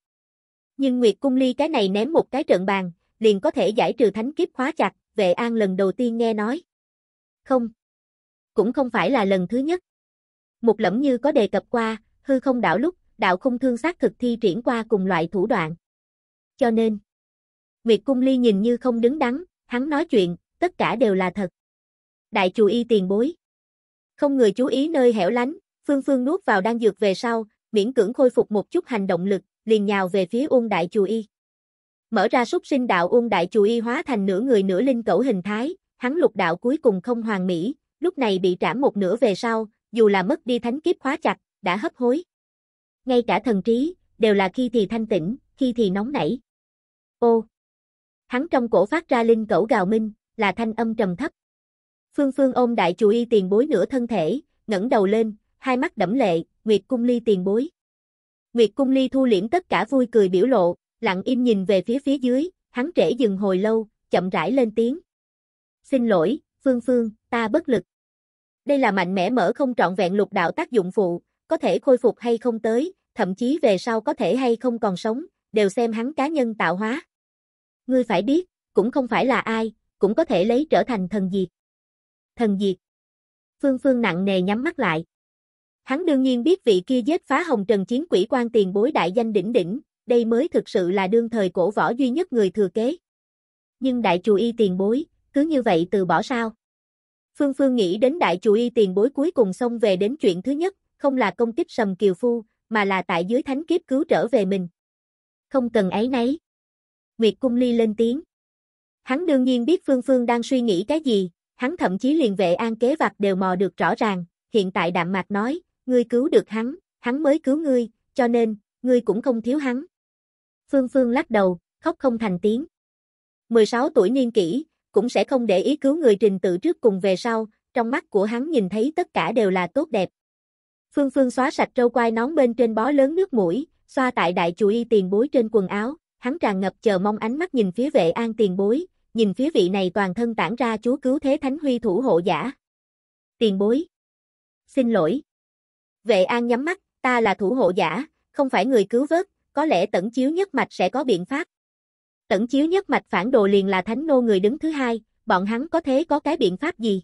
Nhưng Nguyệt Cung Ly cái này ném một cái trận bàn, liền có thể giải trừ thánh kiếp khóa chặt, vệ an lần đầu tiên nghe nói. Không. Cũng không phải là lần thứ nhất. Một lẫm như có đề cập qua, hư không đảo lúc, đạo không thương sát thực thi triển qua cùng loại thủ đoạn cho nên. Nguyệt Cung Ly nhìn như không đứng đắn, hắn nói chuyện, tất cả đều là thật. Đại chủ y tiền bối. Không người chú ý nơi hẻo lánh, Phương Phương nuốt vào đang dược về sau, miễn cưỡng khôi phục một chút hành động lực, liền nhào về phía Uông Đại chủ y. Mở ra súc sinh đạo Uông Đại chủ y hóa thành nửa người nửa linh cẩu hình thái, hắn lục đạo cuối cùng không hoàn mỹ, lúc này bị trảm một nửa về sau, dù là mất đi thánh kiếp khóa chặt, đã hấp hối. Ngay cả thần trí, đều là khi thì thanh tĩnh, khi thì nóng nảy. Ô! Hắn trong cổ phát ra linh cẩu gào minh, là thanh âm trầm thấp. Phương Phương ôm đại chủ y tiền bối nửa thân thể, ngẩng đầu lên, hai mắt đẫm lệ, Nguyệt Cung Ly tiền bối. Nguyệt Cung Ly thu liễm tất cả vui cười biểu lộ, lặng im nhìn về phía phía dưới, hắn trễ dừng hồi lâu, chậm rãi lên tiếng. Xin lỗi, Phương Phương, ta bất lực. Đây là mạnh mẽ mở không trọn vẹn lục đạo tác dụng phụ, có thể khôi phục hay không tới, thậm chí về sau có thể hay không còn sống, đều xem hắn cá nhân tạo hóa. Ngươi phải biết, cũng không phải là ai, cũng có thể lấy trở thành thần diệt. Thần diệt. Phương Phương nặng nề nhắm mắt lại. Hắn đương nhiên biết vị kia giết phá hồng trần chiến quỷ quan tiền bối đại danh đỉnh đỉnh, đây mới thực sự là đương thời cổ võ duy nhất người thừa kế. Nhưng đại chủ y tiền bối, cứ như vậy từ bỏ sao? Phương Phương nghĩ đến đại chủ y tiền bối cuối cùng xong về đến chuyện thứ nhất, không là công kích sầm kiều phu, mà là tại dưới thánh kiếp cứu trở về mình. Không cần ấy nấy. Nguyệt Cung Ly lên tiếng. Hắn đương nhiên biết Phương Phương đang suy nghĩ cái gì, hắn thậm chí liền vệ an kế vặt đều mò được rõ ràng, hiện tại Đạm Mạc nói, ngươi cứu được hắn, hắn mới cứu ngươi, cho nên, ngươi cũng không thiếu hắn. Phương Phương lắc đầu, khóc không thành tiếng. 16 tuổi niên kỷ, cũng sẽ không để ý cứu người trình tự trước cùng về sau, trong mắt của hắn nhìn thấy tất cả đều là tốt đẹp. Phương Phương xóa sạch trâu quai nón bên trên bó lớn nước mũi, xoa tại đại chủ y tiền bối trên quần áo, hắn tràn ngập chờ mong ánh mắt nhìn phía vệ an tiền bối, nhìn phía vị này toàn thân tản ra chúa cứu thế thánh huy thủ hộ giả. Tiền bối. Xin lỗi. Vệ an nhắm mắt, ta là thủ hộ giả, không phải người cứu vớt, có lẽ tẩn chiếu nhất mạch sẽ có biện pháp. Tẩn chiếu nhất mạch phản đồ liền là thánh nô người đứng thứ hai, bọn hắn có thế có cái biện pháp gì?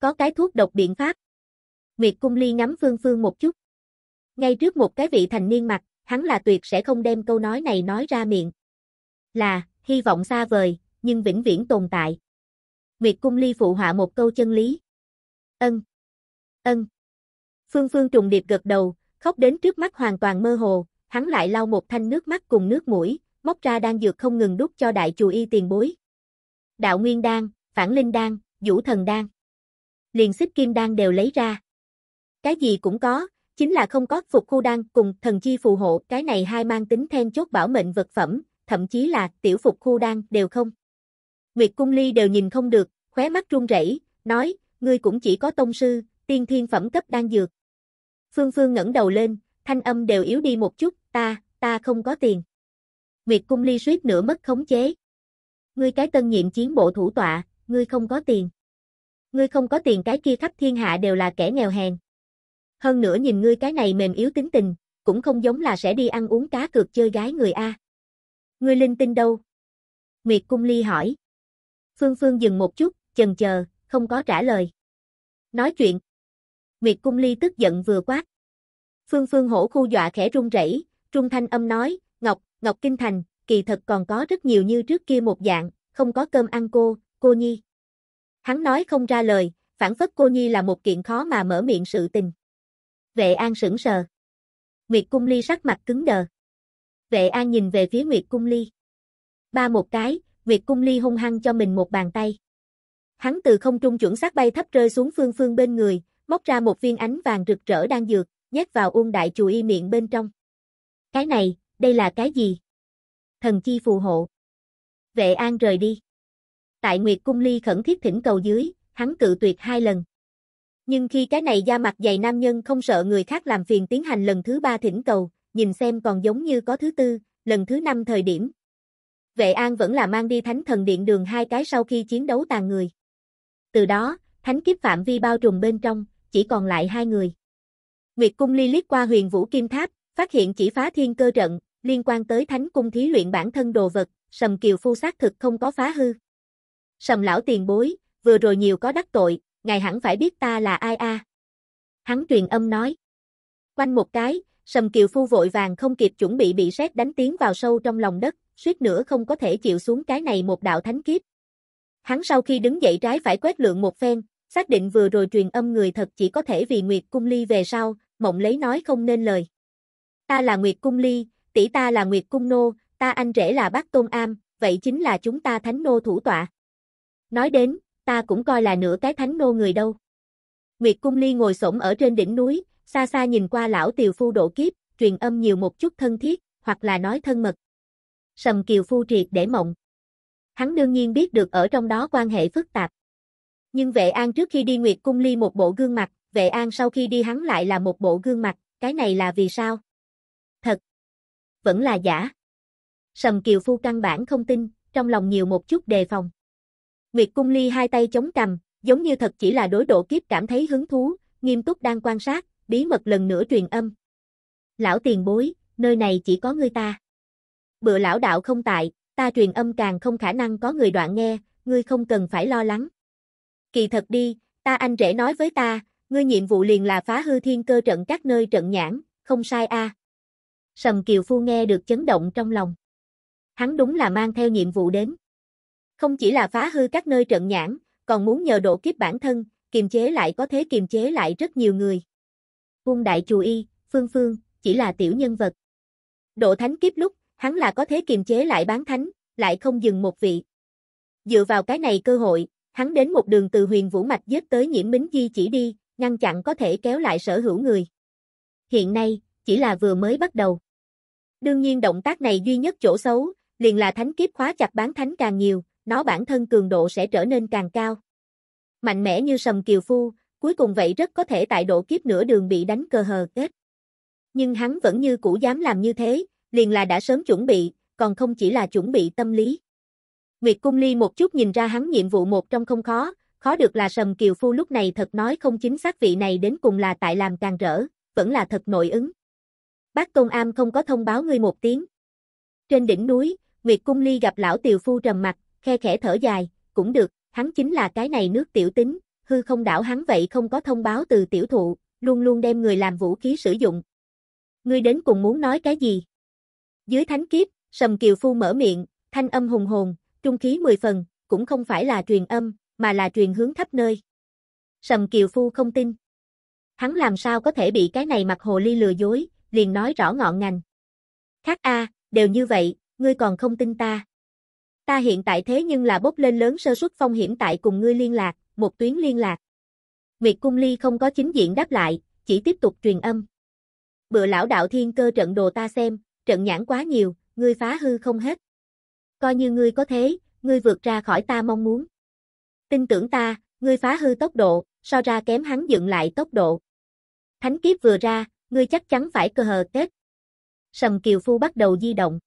Có cái thuốc độc biện pháp. Nguyệt Cung Ly ngắm Phương Phương một chút. Ngay trước một cái vị thành niên mặt, hắn là tuyệt sẽ không đem câu nói này nói ra miệng. Là, hy vọng xa vời, nhưng vĩnh viễn tồn tại. Nguyệt Cung Ly phụ họa một câu chân lý. Ân. Ân. Phương Phương trùng điệp gật đầu, khóc đến trước mắt hoàn toàn mơ hồ, hắn lại lau một thanh nước mắt cùng nước mũi, móc ra đang dược không ngừng đút cho đại chùa y tiền bối. Đạo Nguyên đan, Phản Linh đan, Vũ Thần đan. Liền xích kim đan đều lấy ra. Cái gì cũng có, chính là không có phục khu đan cùng thần chi phù hộ, cái này hai mang tính then chốt bảo mệnh vật phẩm, thậm chí là tiểu phục khu đan đều không. Nguyệt Cung Ly đều nhìn không được, khóe mắt run rẩy, nói, ngươi cũng chỉ có tông sư, tiên thiên phẩm cấp đan dược. Phương Phương ngẩng đầu lên, thanh âm đều yếu đi một chút, ta, ta không có tiền. Nguyệt Cung Ly suýt nữa mất khống chế. Ngươi cái tân nhiệm chiến bộ thủ tọa, ngươi không có tiền. Ngươi không có tiền cái kia khắp thiên hạ đều là kẻ nghèo hèn. Hơn nữa nhìn ngươi cái này mềm yếu tính tình, cũng không giống là sẽ đi ăn uống cá cược chơi gái người A. Ngươi linh tinh đâu? Nguyệt Cung Ly hỏi. Phương Phương dừng một chút, chần chờ, không có trả lời. Nói chuyện. Nguyệt Cung Ly tức giận vừa quát. Phương Phương hổ khu dọa khẽ run rẩy, trung thanh âm nói, Ngọc, Ngọc Kinh Thành, kỳ thật còn có rất nhiều như trước kia một dạng, không có cơm ăn cô, cô Nhi. Hắn nói không ra lời, phản phất cô Nhi là một kiện khó mà mở miệng sự tình. Vệ An sững sờ. Nguyệt Cung Ly sắc mặt cứng đờ. Vệ An nhìn về phía Nguyệt Cung Ly. Ba một cái, Nguyệt Cung Ly hung hăng cho mình một bàn tay. Hắn từ không trung chuẩn xác bay thấp rơi xuống phương phương bên người, móc ra một viên ánh vàng rực rỡ đang dược, nhét vào uông đại chủ y miệng bên trong. Cái này, đây là cái gì? Thần chi phù hộ. Vệ An rời đi. Tại Nguyệt Cung Ly khẩn thiết thỉnh cầu dưới, hắn cự tuyệt hai lần. Nhưng khi cái này da mặt dày nam nhân không sợ người khác làm phiền tiến hành lần thứ ba thỉnh cầu, nhìn xem còn giống như có thứ tư, lần thứ năm thời điểm. Vệ An vẫn là mang đi thánh thần điện đường hai cái sau khi chiến đấu tàn người. Từ đó, thánh kiếp phạm vi bao trùm bên trong, chỉ còn lại hai người. Nguyệt cung ly liếc qua huyền vũ kim tháp, phát hiện chỉ phá thiên cơ trận, liên quan tới thánh cung thí luyện bản thân đồ vật, sầm kiều phu sát thực không có phá hư. Sầm lão tiền bối, vừa rồi nhiều có đắc tội, ngài hẳn phải biết ta là ai a. Hắn truyền âm nói. Quanh một cái, sầm kiều phu vội vàng không kịp chuẩn bị bị sét đánh tiếng vào sâu trong lòng đất, suýt nữa không có thể chịu xuống cái này một đạo thánh kiếp. Hắn sau khi đứng dậy trái phải quét lượng một phen, xác định vừa rồi truyền âm người thật chỉ có thể vì Nguyệt Cung Ly về sau, mộng lấy nói không nên lời. Ta là Nguyệt Cung Ly, tỷ ta là Nguyệt Cung Nô, ta anh rể là Bác Tôn Am, vậy chính là chúng ta thánh nô thủ tọa. Nói đến, ta cũng coi là nửa cái thánh nô người đâu. Nguyệt Cung Ly ngồi xổm ở trên đỉnh núi, xa xa nhìn qua lão tiều phu độ kiếp, truyền âm nhiều một chút thân thiết, hoặc là nói thân mật. Sầm Kiều Phu triệt để mộng. Hắn đương nhiên biết được ở trong đó quan hệ phức tạp. Nhưng vệ an trước khi đi Nguyệt Cung Ly một bộ gương mặt, vệ an sau khi đi hắn lại là một bộ gương mặt, cái này là vì sao? Thật. Vẫn là giả. Sầm Kiều Phu căn bản không tin, trong lòng nhiều một chút đề phòng. Nguyệt Cung Ly hai tay chống cầm, giống như thật chỉ là đối độ kiếp cảm thấy hứng thú, nghiêm túc đang quan sát, bí mật lần nữa truyền âm. Lão tiền bối, nơi này chỉ có ngươi ta. Bữa lão đạo không tại, ta truyền âm càng không khả năng có người đoạn nghe, ngươi không cần phải lo lắng. Kỳ thật đi, ta anh rể nói với ta, ngươi nhiệm vụ liền là phá hư thiên cơ trận các nơi trận nhãn, không sai a. Sầm Kiều Phu nghe được chấn động trong lòng. Hắn đúng là mang theo nhiệm vụ đến. Không chỉ là phá hư các nơi trận nhãn, còn muốn nhờ độ kiếp bản thân, kiềm chế lại có thể kiềm chế lại rất nhiều người. Cung đại chù y, Phương Phương, chỉ là tiểu nhân vật. Độ thánh kiếp lúc, hắn là có thể kiềm chế lại bán thánh, lại không dừng một vị. Dựa vào cái này cơ hội, hắn đến một đường từ huyền vũ mạch giết tới nhiễm bính di chỉ đi, ngăn chặn có thể kéo lại sở hữu người. Hiện nay, chỉ là vừa mới bắt đầu. Đương nhiên động tác này duy nhất chỗ xấu, liền là thánh kiếp khóa chặt bán thánh càng nhiều, nó bản thân cường độ sẽ trở nên càng cao. Mạnh mẽ như sầm kiều phu, cuối cùng vậy rất có thể tại độ kiếp nửa đường bị đánh cơ hờ kết. Nhưng hắn vẫn như cũ dám làm như thế, liền là đã sớm chuẩn bị, còn không chỉ là chuẩn bị tâm lý. Nguyệt Cung Ly một chút nhìn ra hắn nhiệm vụ một trong không khó, khó được là Sầm Kiều Phu lúc này thật nói không chính xác vị này đến cùng là tại làm càng rỡ, vẫn là thật nội ứng. Bác Công Am không có thông báo ngươi một tiếng. Trên đỉnh núi, Nguyệt Cung Ly gặp Lão Tiều Phu trầm mặt, khe khẽ thở dài, cũng được, hắn chính là cái này nước tiểu tính, hư không đảo hắn vậy không có thông báo từ tiểu thụ, luôn luôn đem người làm vũ khí sử dụng. Ngươi đến cùng muốn nói cái gì? Dưới thánh kiếp, Sầm Kiều Phu mở miệng, thanh âm hùng hồn, trung khí mười phần, cũng không phải là truyền âm, mà là truyền hướng khắp nơi. Sầm Kiều Phu không tin. Hắn làm sao có thể bị cái này mặt hồ ly lừa dối, liền nói rõ ngọn ngành. Khác a, đều như vậy, ngươi còn không tin ta. Ta hiện tại thế nhưng là bốc lên lớn sơ suất phong hiểm tại cùng ngươi liên lạc, một tuyến liên lạc. Miệt Cung Ly không có chính diện đáp lại, chỉ tiếp tục truyền âm. Bữa lão đạo thiên cơ trận đồ ta xem, trận nhãn quá nhiều, ngươi phá hư không hết. Coi như ngươi có thế, ngươi vượt ra khỏi ta mong muốn. Tin tưởng ta, ngươi phá hư tốc độ, so ra kém hắn dựng lại tốc độ. Thánh kiếp vừa ra, ngươi chắc chắn phải cơ hờ kết. Sầm Kiều Phu bắt đầu di động.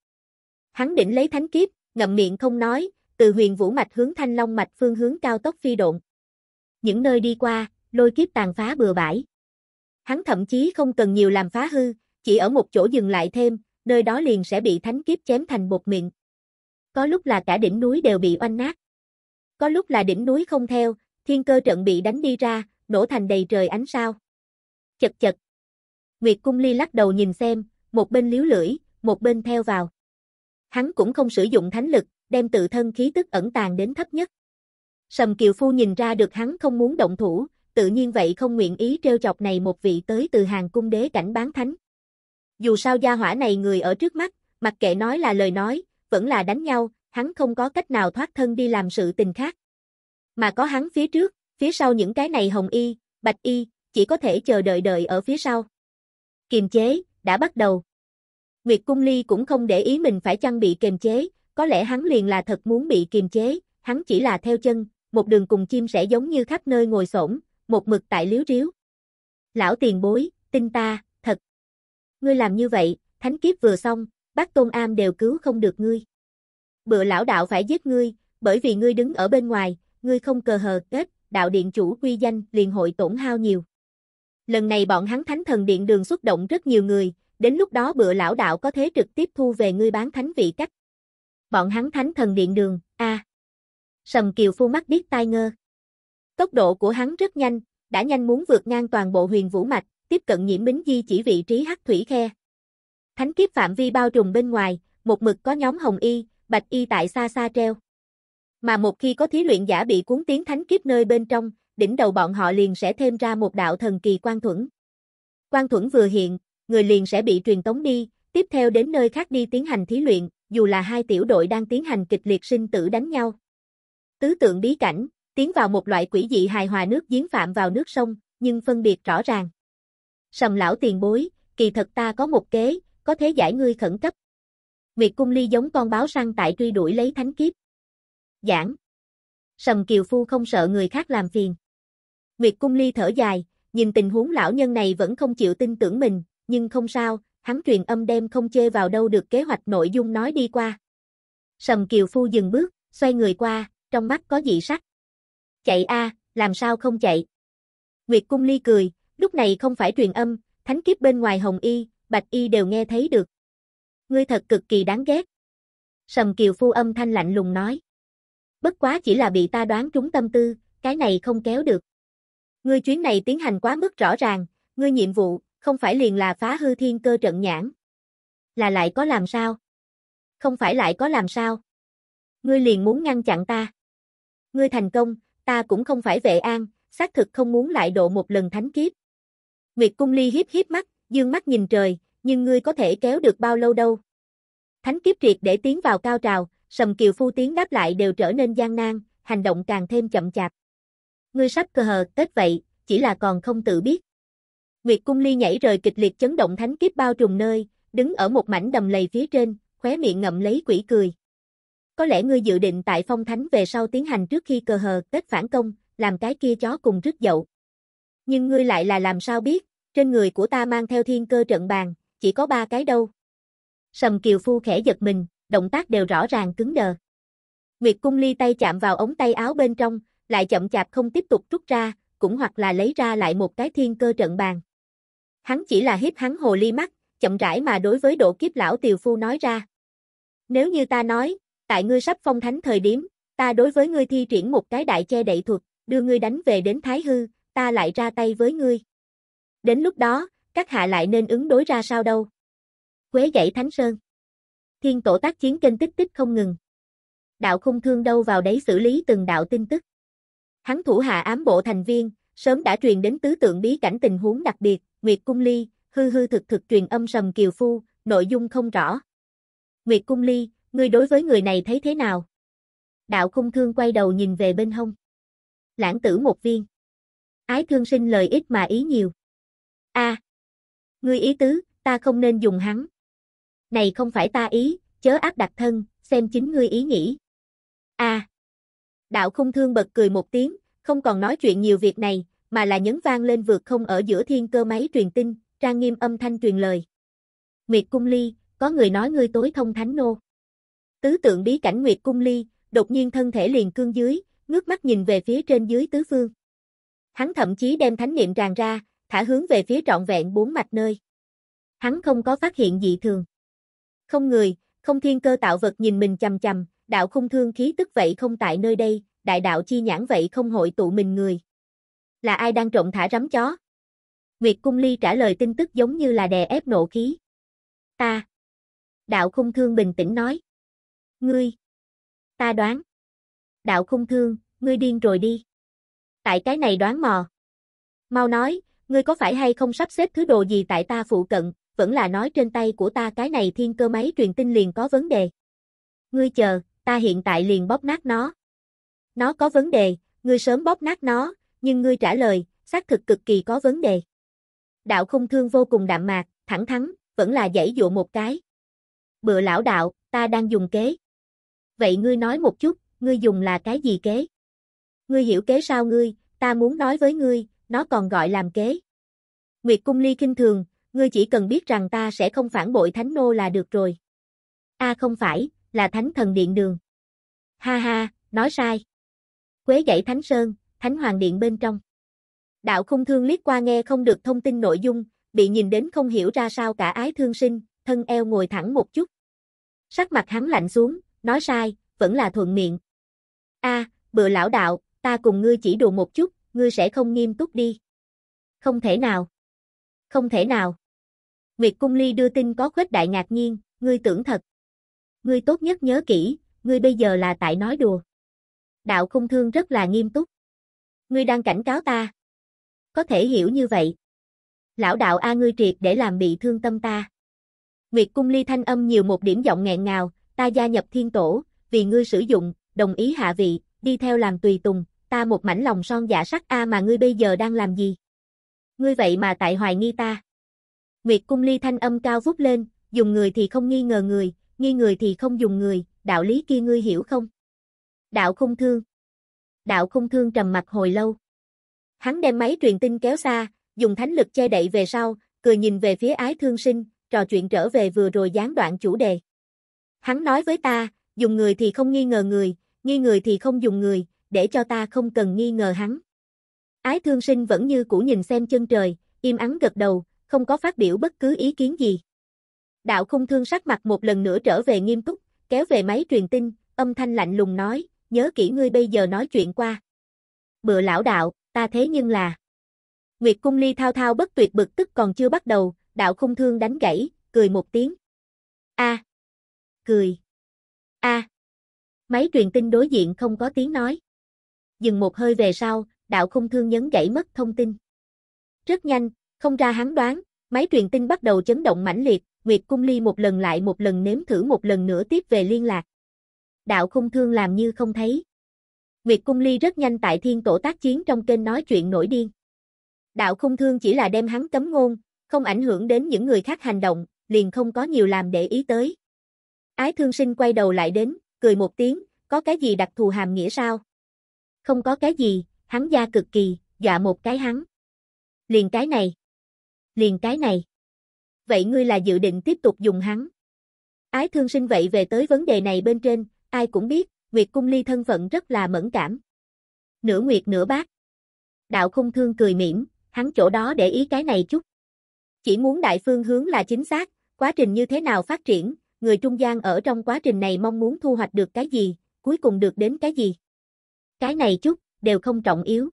Hắn định lấy thánh kiếp, ngậm miệng không nói, từ huyền vũ mạch hướng thanh long mạch phương hướng cao tốc phi độn. Những nơi đi qua, lôi kiếp tàn phá bừa bãi. Hắn thậm chí không cần nhiều làm phá hư, chỉ ở một chỗ dừng lại thêm, nơi đó liền sẽ bị thánh kiếp chém thành bột miệng. Có lúc là cả đỉnh núi đều bị oanh nát. Có lúc là đỉnh núi không theo, thiên cơ trận bị đánh đi ra, nổ thành đầy trời ánh sao. Chật chật. Nguyệt Cung Ly lắc đầu nhìn xem, một bên liếu lưỡi, một bên theo vào hắn cũng không sử dụng thánh lực, đem tự thân khí tức ẩn tàng đến thấp nhất. Sầm Kiều Phu nhìn ra được hắn không muốn động thủ, tự nhiên vậy không nguyện ý treo chọc này một vị tới từ hàng cung đế cảnh bán thánh. Dù sao gia hỏa này người ở trước mắt, mặc kệ nói là lời nói, vẫn là đánh nhau, hắn không có cách nào thoát thân đi làm sự tình khác. Mà có hắn phía trước, phía sau những cái này hồng y, bạch y, chỉ có thể chờ đợi đợi ở phía sau. Kiềm chế, đã bắt đầu. Nguyệt Cung Ly cũng không để ý mình phải chăng bị kiềm chế, có lẽ hắn liền là thật muốn bị kiềm chế, hắn chỉ là theo chân, một đường cùng chim sẽ giống như khắp nơi ngồi xổm, một mực tại liếu riếu. Lão tiền bối, tin ta, thật. Ngươi làm như vậy, thánh kiếp vừa xong, bác Tôn Am đều cứu không được ngươi. Bựa lão đạo phải giết ngươi, bởi vì ngươi đứng ở bên ngoài, ngươi không cờ hờ kết, đạo điện chủ quy danh liền hội tổn hao nhiều. Lần này bọn hắn thánh thần điện đường xuất động rất nhiều người, đến lúc đó bựa lão đạo có thế trực tiếp thu về ngươi bán thánh vị cách. Bọn hắn thánh thần điện đường, a. Sầm Kiều phu mắt biết tai ngơ. Tốc độ của hắn rất nhanh, đã nhanh muốn vượt ngang toàn bộ huyền vũ mạch, tiếp cận nhiễm bính di chỉ vị trí hắc thủy khe. Thánh kiếp phạm vi bao trùm bên ngoài, một mực có nhóm hồng y, bạch y tại xa xa treo. Mà một khi có thí luyện giả bị cuốn tiến thánh kiếp nơi bên trong, đỉnh đầu bọn họ liền sẽ thêm ra một đạo thần kỳ quan thuẫn. Quan thuẫn vừa hiện, người liền sẽ bị truyền tống đi, tiếp theo đến nơi khác đi tiến hành thí luyện, dù là hai tiểu đội đang tiến hành kịch liệt sinh tử đánh nhau. Tứ tượng bí cảnh, tiến vào một loại quỷ dị hài hòa nước giếng phạm vào nước sông, nhưng phân biệt rõ ràng. Sầm lão tiền bối, kỳ thật ta có một kế, có thế giải ngươi khẩn cấp. Nguyệt cung ly giống con báo săn tại truy đuổi lấy thánh kiếp. Giảng. Sầm kiều phu không sợ người khác làm phiền. Nguyệt cung ly thở dài, nhìn tình huống lão nhân này vẫn không chịu tin tưởng mình, nhưng không sao, hắn truyền âm đem không chê vào đâu được kế hoạch nội dung nói đi qua. Sầm Kiều Phu dừng bước, xoay người qua, trong mắt có dị sắc. Chạy a, làm sao không chạy? Nguyệt Cung Ly cười, lúc này không phải truyền âm, thánh kiếp bên ngoài Hồng Y, Bạch Y đều nghe thấy được. Ngươi thật cực kỳ đáng ghét. Sầm Kiều Phu âm thanh lạnh lùng nói. Bất quá chỉ là bị ta đoán trúng tâm tư, cái này không kéo được. Ngươi chuyến này tiến hành quá mức rõ ràng, ngươi nhiệm vụ, không phải liền là phá hư thiên cơ trận nhãn. Là lại có làm sao? Không phải lại có làm sao? Ngươi liền muốn ngăn chặn ta. Ngươi thành công, ta cũng không phải vệ an, xác thực không muốn lại độ một lần thánh kiếp. Nguyệt Cung Ly hiếp hiếp mắt, dương mắt nhìn trời, nhưng ngươi có thể kéo được bao lâu đâu. Thánh kiếp triệt để tiến vào cao trào, sầm kiều phu tiếng đáp lại đều trở nên gian nan, hành động càng thêm chậm chạp. Ngươi sắp cơ hờ, tết vậy, chỉ là còn không tự biết. Nguyệt Cung Ly nhảy rời kịch liệt chấn động thánh kiếp bao trùm nơi, đứng ở một mảnh đầm lầy phía trên, khóe miệng ngậm lấy quỷ cười. Có lẽ ngươi dự định tại phong thánh về sau tiến hành trước khi cờ hờ kết phản công, làm cái kia chó cùng rứt dậu. Nhưng ngươi lại là làm sao biết, trên người của ta mang theo thiên cơ trận bàn, chỉ có ba cái đâu. Sầm Kiều Phu khẽ giật mình, động tác đều rõ ràng cứng đờ. Nguyệt Cung Ly tay chạm vào ống tay áo bên trong, lại chậm chạp không tiếp tục rút ra, cũng hoặc là lấy ra lại một cái thiên cơ trận bàn. Hắn chỉ là hiếp hắn hồ ly mắt, chậm rãi mà đối với độ kiếp lão tiều phu nói ra. Nếu như ta nói, tại ngươi sắp phong thánh thời điểm, ta đối với ngươi thi triển một cái đại che đậy thuật, đưa ngươi đánh về đến Thái Hư, ta lại ra tay với ngươi. Đến lúc đó, các hạ lại nên ứng đối ra sao đâu. Quế gãy Thánh Sơn. Thiên tổ tác chiến kênh tích tích không ngừng. Đạo khung thương đâu vào đấy xử lý từng đạo tin tức. Hắn thủ hạ ám bộ thành viên, sớm đã truyền đến tứ tượng bí cảnh tình huống đặc biệt, Nguyệt Cung Ly, hư hư thực thực truyền âm sầm kiều phu, nội dung không rõ. Nguyệt Cung Ly, ngươi đối với người này thấy thế nào? Đạo khung thương quay đầu nhìn về bên hông. Lãng tử một viên. Ái thương sinh lời ít mà ý nhiều. a ngươi ý tứ, ta không nên dùng hắn. Này không phải ta ý, chớ áp đặt thân, xem chính ngươi ý nghĩ. a đạo khung thương bật cười một tiếng, không còn nói chuyện nhiều việc này, mà là nhấn vang lên vượt không ở giữa thiên cơ máy truyền tin, trang nghiêm âm thanh truyền lời. Nguyệt Cung Ly, có người nói ngươi tối thông thánh nô. Tứ tượng bí cảnh Nguyệt Cung Ly, đột nhiên thân thể liền cương dưới, ngước mắt nhìn về phía trên dưới tứ phương. Hắn thậm chí đem thánh niệm tràn ra, thả hướng về phía trọn vẹn bốn mạch nơi. Hắn không có phát hiện dị thường. Không người, không thiên cơ tạo vật nhìn mình chầm chầm, đạo không thương khí tức vậy không tại nơi đây, đại đạo chi nhãn vậy không hội tụ mình người là ai đang trộm thả rắm chó? Nguyệt Cung Ly trả lời tin tức giống như là đè ép nộ khí. Ta. Đạo Khung Thương bình tĩnh nói. Ngươi. Ta đoán. Đạo Khung Thương, ngươi điên rồi đi. Tại cái này đoán mò. Mau nói, ngươi có phải hay không sắp xếp thứ đồ gì tại ta phụ cận, vẫn là nói trên tay của ta cái này thiên cơ máy truyền tin liền có vấn đề. Ngươi chờ, ta hiện tại liền bóp nát nó. Nó có vấn đề, ngươi sớm bóp nát nó, nhưng ngươi trả lời, xác thực cực kỳ có vấn đề. Đạo không thương vô cùng đạm mạc, thẳng thắn, vẫn là dãy dụ một cái. Bựa lão đạo, ta đang dùng kế. Vậy ngươi nói một chút, ngươi dùng là cái gì kế? Ngươi hiểu kế sao ngươi, ta muốn nói với ngươi, nó còn gọi làm kế. Nguyệt Cung Ly kinh thường, ngươi chỉ cần biết rằng ta sẽ không phản bội Thánh Nô là được rồi. A không phải, là Thánh Thần Điện Đường. Ha ha, nói sai. Quế gãy Thánh Sơn, Thánh Hoàng Điện bên trong. Đạo khung thương liếc qua nghe không được thông tin nội dung, bị nhìn đến không hiểu ra sao cả ái thương sinh, thân eo ngồi thẳng một chút. Sắc mặt hắn lạnh xuống, nói sai, vẫn là thuận miệng. a à, lão đạo, ta cùng ngươi chỉ đùa một chút, ngươi sẽ không nghiêm túc đi. Không thể nào. Không thể nào. Nguyệt Cung Ly đưa tin có khuếch đại ngạc nhiên, ngươi tưởng thật. Ngươi tốt nhất nhớ kỹ, ngươi bây giờ là tại nói đùa. Đạo khung thương rất là nghiêm túc. Ngươi đang cảnh cáo ta. Có thể hiểu như vậy. Lão đạo A ngươi triệt để làm bị thương tâm ta. Nguyệt cung ly thanh âm nhiều một điểm giọng nghẹn ngào, ta gia nhập thiên tổ, vì ngươi sử dụng, đồng ý hạ vị, đi theo làm tùy tùng, ta một mảnh lòng son giả sắc A mà ngươi bây giờ đang làm gì? Ngươi vậy mà tại hoài nghi ta. Nguyệt cung ly thanh âm cao vút lên, dùng người thì không nghi ngờ người, nghi người thì không dùng người, đạo lý kia ngươi hiểu không? Đạo không thương đạo khung thương trầm mặt hồi lâu. Hắn đem máy truyền tin kéo xa, dùng thánh lực che đậy về sau, cười nhìn về phía ái thương sinh, trò chuyện trở về vừa rồi gián đoạn chủ đề. Hắn nói với ta, dùng người thì không nghi ngờ người, nghi người thì không dùng người, để cho ta không cần nghi ngờ hắn. Ái thương sinh vẫn như cũ nhìn xem chân trời, im ắng gật đầu, không có phát biểu bất cứ ý kiến gì. Đạo khung thương sắc mặt một lần nữa trở về nghiêm túc, kéo về máy truyền tin, âm thanh lạnh lùng nói, nhớ kỹ ngươi bây giờ nói chuyện qua. Bựa lão đạo, ta thế nhưng là... Nguyệt cung ly thao thao bất tuyệt bực tức còn chưa bắt đầu, đạo khung thương đánh gãy, cười một tiếng. A. Cười. A. Máy truyền tin đối diện không có tiếng nói. Dừng một hơi về sau, đạo khung thương nhấn gãy mất thông tin. Rất nhanh, không ra hắn đoán, máy truyền tin bắt đầu chấn động mãnh liệt, Nguyệt cung ly một lần lại một lần nếm thử một lần nữa tiếp về liên lạc đạo khung thương làm như không thấy. Nguyệt Cung Ly rất nhanh tại thiên tổ tác chiến trong kênh nói chuyện nổi điên. Đạo khung thương chỉ là đem hắn cấm ngôn, không ảnh hưởng đến những người khác hành động, liền không có nhiều làm để ý tới. Ái thương sinh quay đầu lại đến, cười một tiếng, có cái gì đặc thù hàm nghĩa sao? Không có cái gì, hắn da cực kỳ, dọa một cái hắn. Liền cái này. Liền cái này. Vậy ngươi là dự định tiếp tục dùng hắn. Ái thương sinh vậy về tới vấn đề này bên trên, ai cũng biết, Nguyệt Cung Ly thân phận rất là mẫn cảm. Nửa Nguyệt nửa bác. Đạo Khung thương cười mỉm, hắn chỗ đó để ý cái này chút. Chỉ muốn đại phương hướng là chính xác, quá trình như thế nào phát triển, người trung gian ở trong quá trình này mong muốn thu hoạch được cái gì, cuối cùng được đến cái gì. Cái này chút, đều không trọng yếu.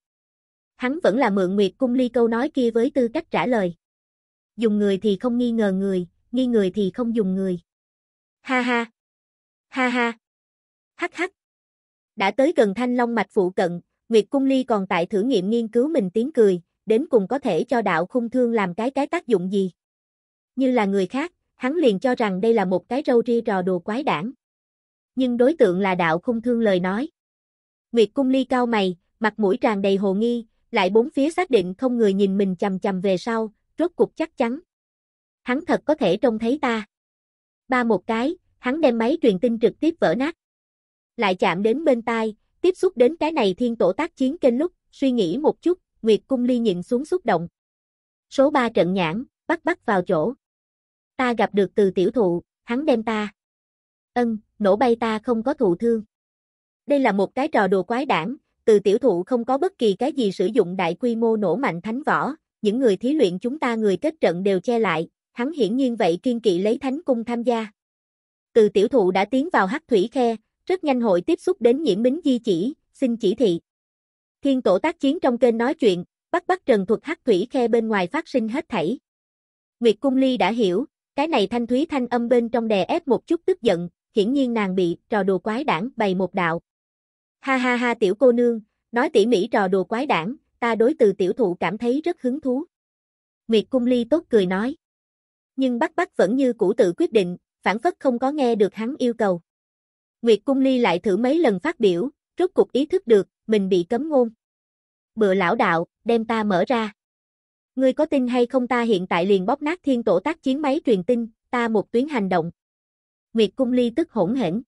Hắn vẫn là mượn Nguyệt Cung Ly câu nói kia với tư cách trả lời. Dùng người thì không nghi ngờ người, nghi người thì không dùng người. Ha ha. Ha ha. Hắc hắc. Đã tới gần thanh long mạch phụ cận, Nguyệt Cung Ly còn tại thử nghiệm nghiên cứu mình tiếng cười, đến cùng có thể cho đạo khung thương làm cái cái tác dụng gì. Như là người khác, hắn liền cho rằng đây là một cái râu ri trò đùa quái đản. Nhưng đối tượng là đạo khung thương lời nói. Nguyệt Cung Ly cao mày, mặt mũi tràn đầy hồ nghi, lại bốn phía xác định không người nhìn mình chầm chầm về sau, rốt cục chắc chắn. Hắn thật có thể trông thấy ta. Ba một cái, hắn đem máy truyền tin trực tiếp vỡ nát lại chạm đến bên tai, tiếp xúc đến cái này thiên tổ tác chiến kênh lúc, suy nghĩ một chút, Nguyệt Cung Ly nhìn xuống xúc động. Số 3 trận nhãn, bắt bắt vào chỗ. Ta gặp được từ tiểu thụ, hắn đem ta. Ân, nổ bay ta không có thụ thương. Đây là một cái trò đùa quái đản, từ tiểu thụ không có bất kỳ cái gì sử dụng đại quy mô nổ mạnh thánh võ, những người thí luyện chúng ta người kết trận đều che lại, hắn hiển nhiên vậy kiên kỵ lấy thánh cung tham gia. Từ tiểu thụ đã tiến vào hắc thủy khe, rất nhanh hội tiếp xúc đến nhiễm bính di chỉ, xin chỉ thị. Thiên tổ tác chiến trong kênh nói chuyện, bắt bắt trần thuật hắc thủy khe bên ngoài phát sinh hết thảy. Nguyệt Cung Ly đã hiểu, cái này thanh thúy thanh âm bên trong đè ép một chút tức giận, hiển nhiên nàng bị trò đùa quái đảng bày một đạo. Ha ha ha tiểu cô nương, nói tỉ mỉ trò đùa quái đảng, ta đối từ tiểu thụ cảm thấy rất hứng thú. Nguyệt Cung Ly tốt cười nói. Nhưng bắt bắt vẫn như cũ tự quyết định, phản phất không có nghe được hắn yêu cầu. Nguyệt Cung Ly lại thử mấy lần phát biểu, rốt cục ý thức được, mình bị cấm ngôn. Bựa lão đạo, đem ta mở ra. Ngươi có tin hay không ta hiện tại liền bóp nát thiên tổ tác chiến máy truyền tin, ta một tuyến hành động. Nguyệt Cung Ly tức hỗn hển.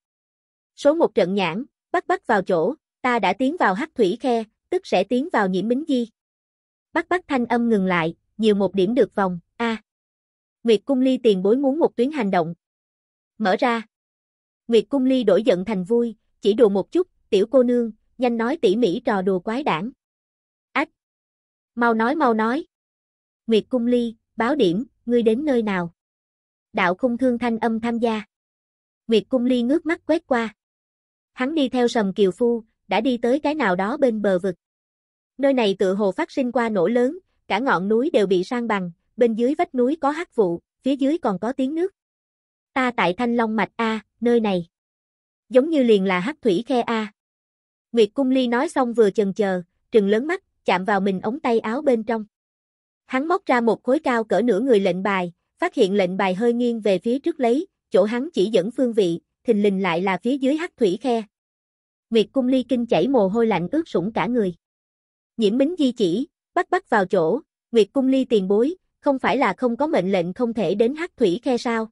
Số một trận nhãn, bắt bắt vào chỗ, ta đã tiến vào hắc thủy khe, tức sẽ tiến vào nhiễm bính di. Bắt bắt thanh âm ngừng lại, nhiều một điểm được vòng, a. Nguyệt Cung Ly tiền bối muốn một tuyến hành động. Mở ra. Nguyệt Cung Ly đổi giận thành vui, chỉ đùa một chút, tiểu cô nương, nhanh nói tỉ mỉ trò đùa quái đảng. Ách! Mau nói mau nói. Nguyệt Cung Ly, báo điểm, ngươi đến nơi nào? Đạo khung thương thanh âm tham gia. Nguyệt Cung Ly ngước mắt quét qua. Hắn đi theo sầm kiều phu, đã đi tới cái nào đó bên bờ vực. Nơi này tự hồ phát sinh qua nổ lớn, cả ngọn núi đều bị sang bằng, bên dưới vách núi có hắc vụ, phía dưới còn có tiếng nước. Ta tại Thanh Long Mạch A, nơi này. Giống như liền là hắc thủy khe A. Nguyệt Cung Ly nói xong vừa chần chờ, trừng lớn mắt, chạm vào mình ống tay áo bên trong. Hắn móc ra một khối cao cỡ nửa người lệnh bài, phát hiện lệnh bài hơi nghiêng về phía trước lấy, chỗ hắn chỉ dẫn phương vị, thình lình lại là phía dưới hắc thủy khe. Nguyệt Cung Ly kinh chảy mồ hôi lạnh ướt sũng cả người. Nhiễm Bính Di chỉ, bắt bắt vào chỗ, Nguyệt Cung Ly tiền bối, không phải là không có mệnh lệnh không thể đến hắc thủy khe sao?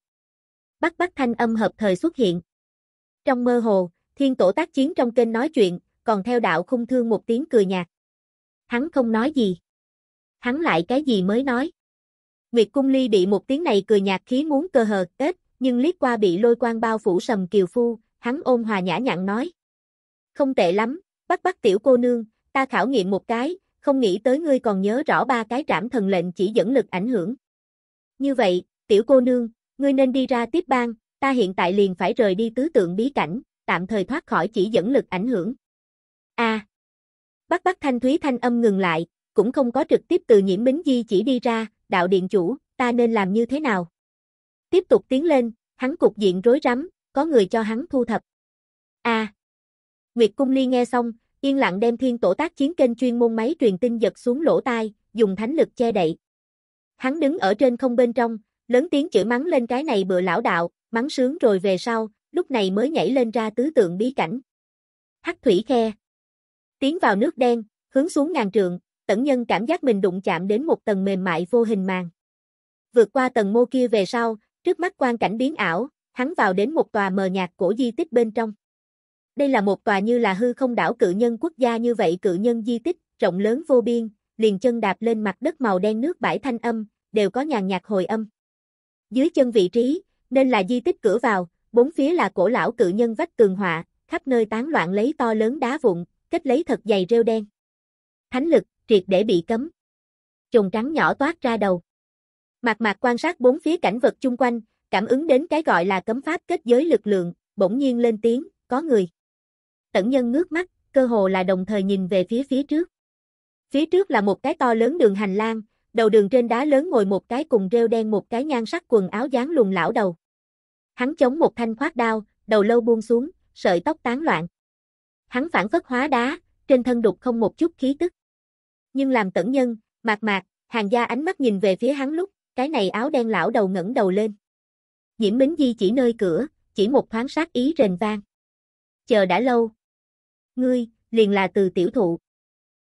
bắt bắt thanh âm hợp thời xuất hiện. Trong mơ hồ, thiên tổ tác chiến trong kênh nói chuyện, còn theo đạo khung thương một tiếng cười nhạt. Hắn không nói gì. Hắn lại cái gì mới nói. Nguyệt Cung Ly bị một tiếng này cười nhạt khí muốn cơ hờ kết, nhưng liếc qua bị lôi quang bao phủ sầm kiều phu, hắn ôm hòa nhã nhặn nói. Không tệ lắm, bắt bắt tiểu cô nương, ta khảo nghiệm một cái, không nghĩ tới ngươi còn nhớ rõ ba cái trảm thần lệnh chỉ dẫn lực ảnh hưởng. Như vậy, tiểu cô nương, ngươi nên đi ra tiếp bang, ta hiện tại liền phải rời đi tứ tượng bí cảnh, tạm thời thoát khỏi chỉ dẫn lực ảnh hưởng. A. Bắc Bắc Thanh Thúy thanh âm ngừng lại, cũng không có trực tiếp từ Nhiễm Bính Di chỉ đi ra, đạo điện chủ, ta nên làm như thế nào? Tiếp tục tiến lên, hắn cục diện rối rắm, có người cho hắn thu thập. A. Nguyệt Cung Ly nghe xong, yên lặng đem thiên tổ tác chiến kênh chuyên môn máy truyền tin giật xuống lỗ tai, dùng thánh lực che đậy. Hắn đứng ở trên không bên trong, lớn tiếng chửi mắng lên cái này bựa lão đạo, mắng sướng rồi về sau, lúc này mới nhảy lên ra tứ tượng bí cảnh. Hắc thủy khe. Tiến vào nước đen, hướng xuống ngàn trượng, tẩn nhân cảm giác mình đụng chạm đến một tầng mềm mại vô hình màng. Vượt qua tầng mô kia về sau, trước mắt quan cảnh biến ảo, hắn vào đến một tòa mờ nhạt cổ di tích bên trong. Đây là một tòa như là hư không đảo cự nhân quốc gia như vậy cự nhân di tích, rộng lớn vô biên, liền chân đạp lên mặt đất màu đen nước bãi thanh âm, đều có nhàn nhạt hồi âm dưới chân vị trí, nên là di tích cửa vào, bốn phía là cổ lão cự nhân vách tường họa, khắp nơi tán loạn lấy to lớn đá vụn, kết lấy thật dày rêu đen. Thánh lực, triệt để bị cấm. Trùng trắng nhỏ toát ra đầu. Mạc mạc quan sát bốn phía cảnh vật chung quanh, cảm ứng đến cái gọi là cấm pháp kết giới lực lượng, bỗng nhiên lên tiếng, có người. Tẩn nhân ngước mắt, cơ hồ là đồng thời nhìn về phía phía trước. Phía trước là một cái to lớn đường hành lang, đầu đường trên đá lớn ngồi một cái cùng rêu đen một cái nhan sắc quần áo dáng lùn lão đầu. Hắn chống một thanh khoát đao, đầu lâu buông xuống, sợi tóc tán loạn. Hắn phản phất hóa đá, trên thân đục không một chút khí tức. Nhưng làm tẩn nhân, mạc mạc, hàng gia ánh mắt nhìn về phía hắn lúc, cái này áo đen lão đầu ngẩng đầu lên. Diễm Bính Di chỉ nơi cửa, chỉ một thoáng sát ý rền vang. Chờ đã lâu. Ngươi, liền là từ tiểu thụ.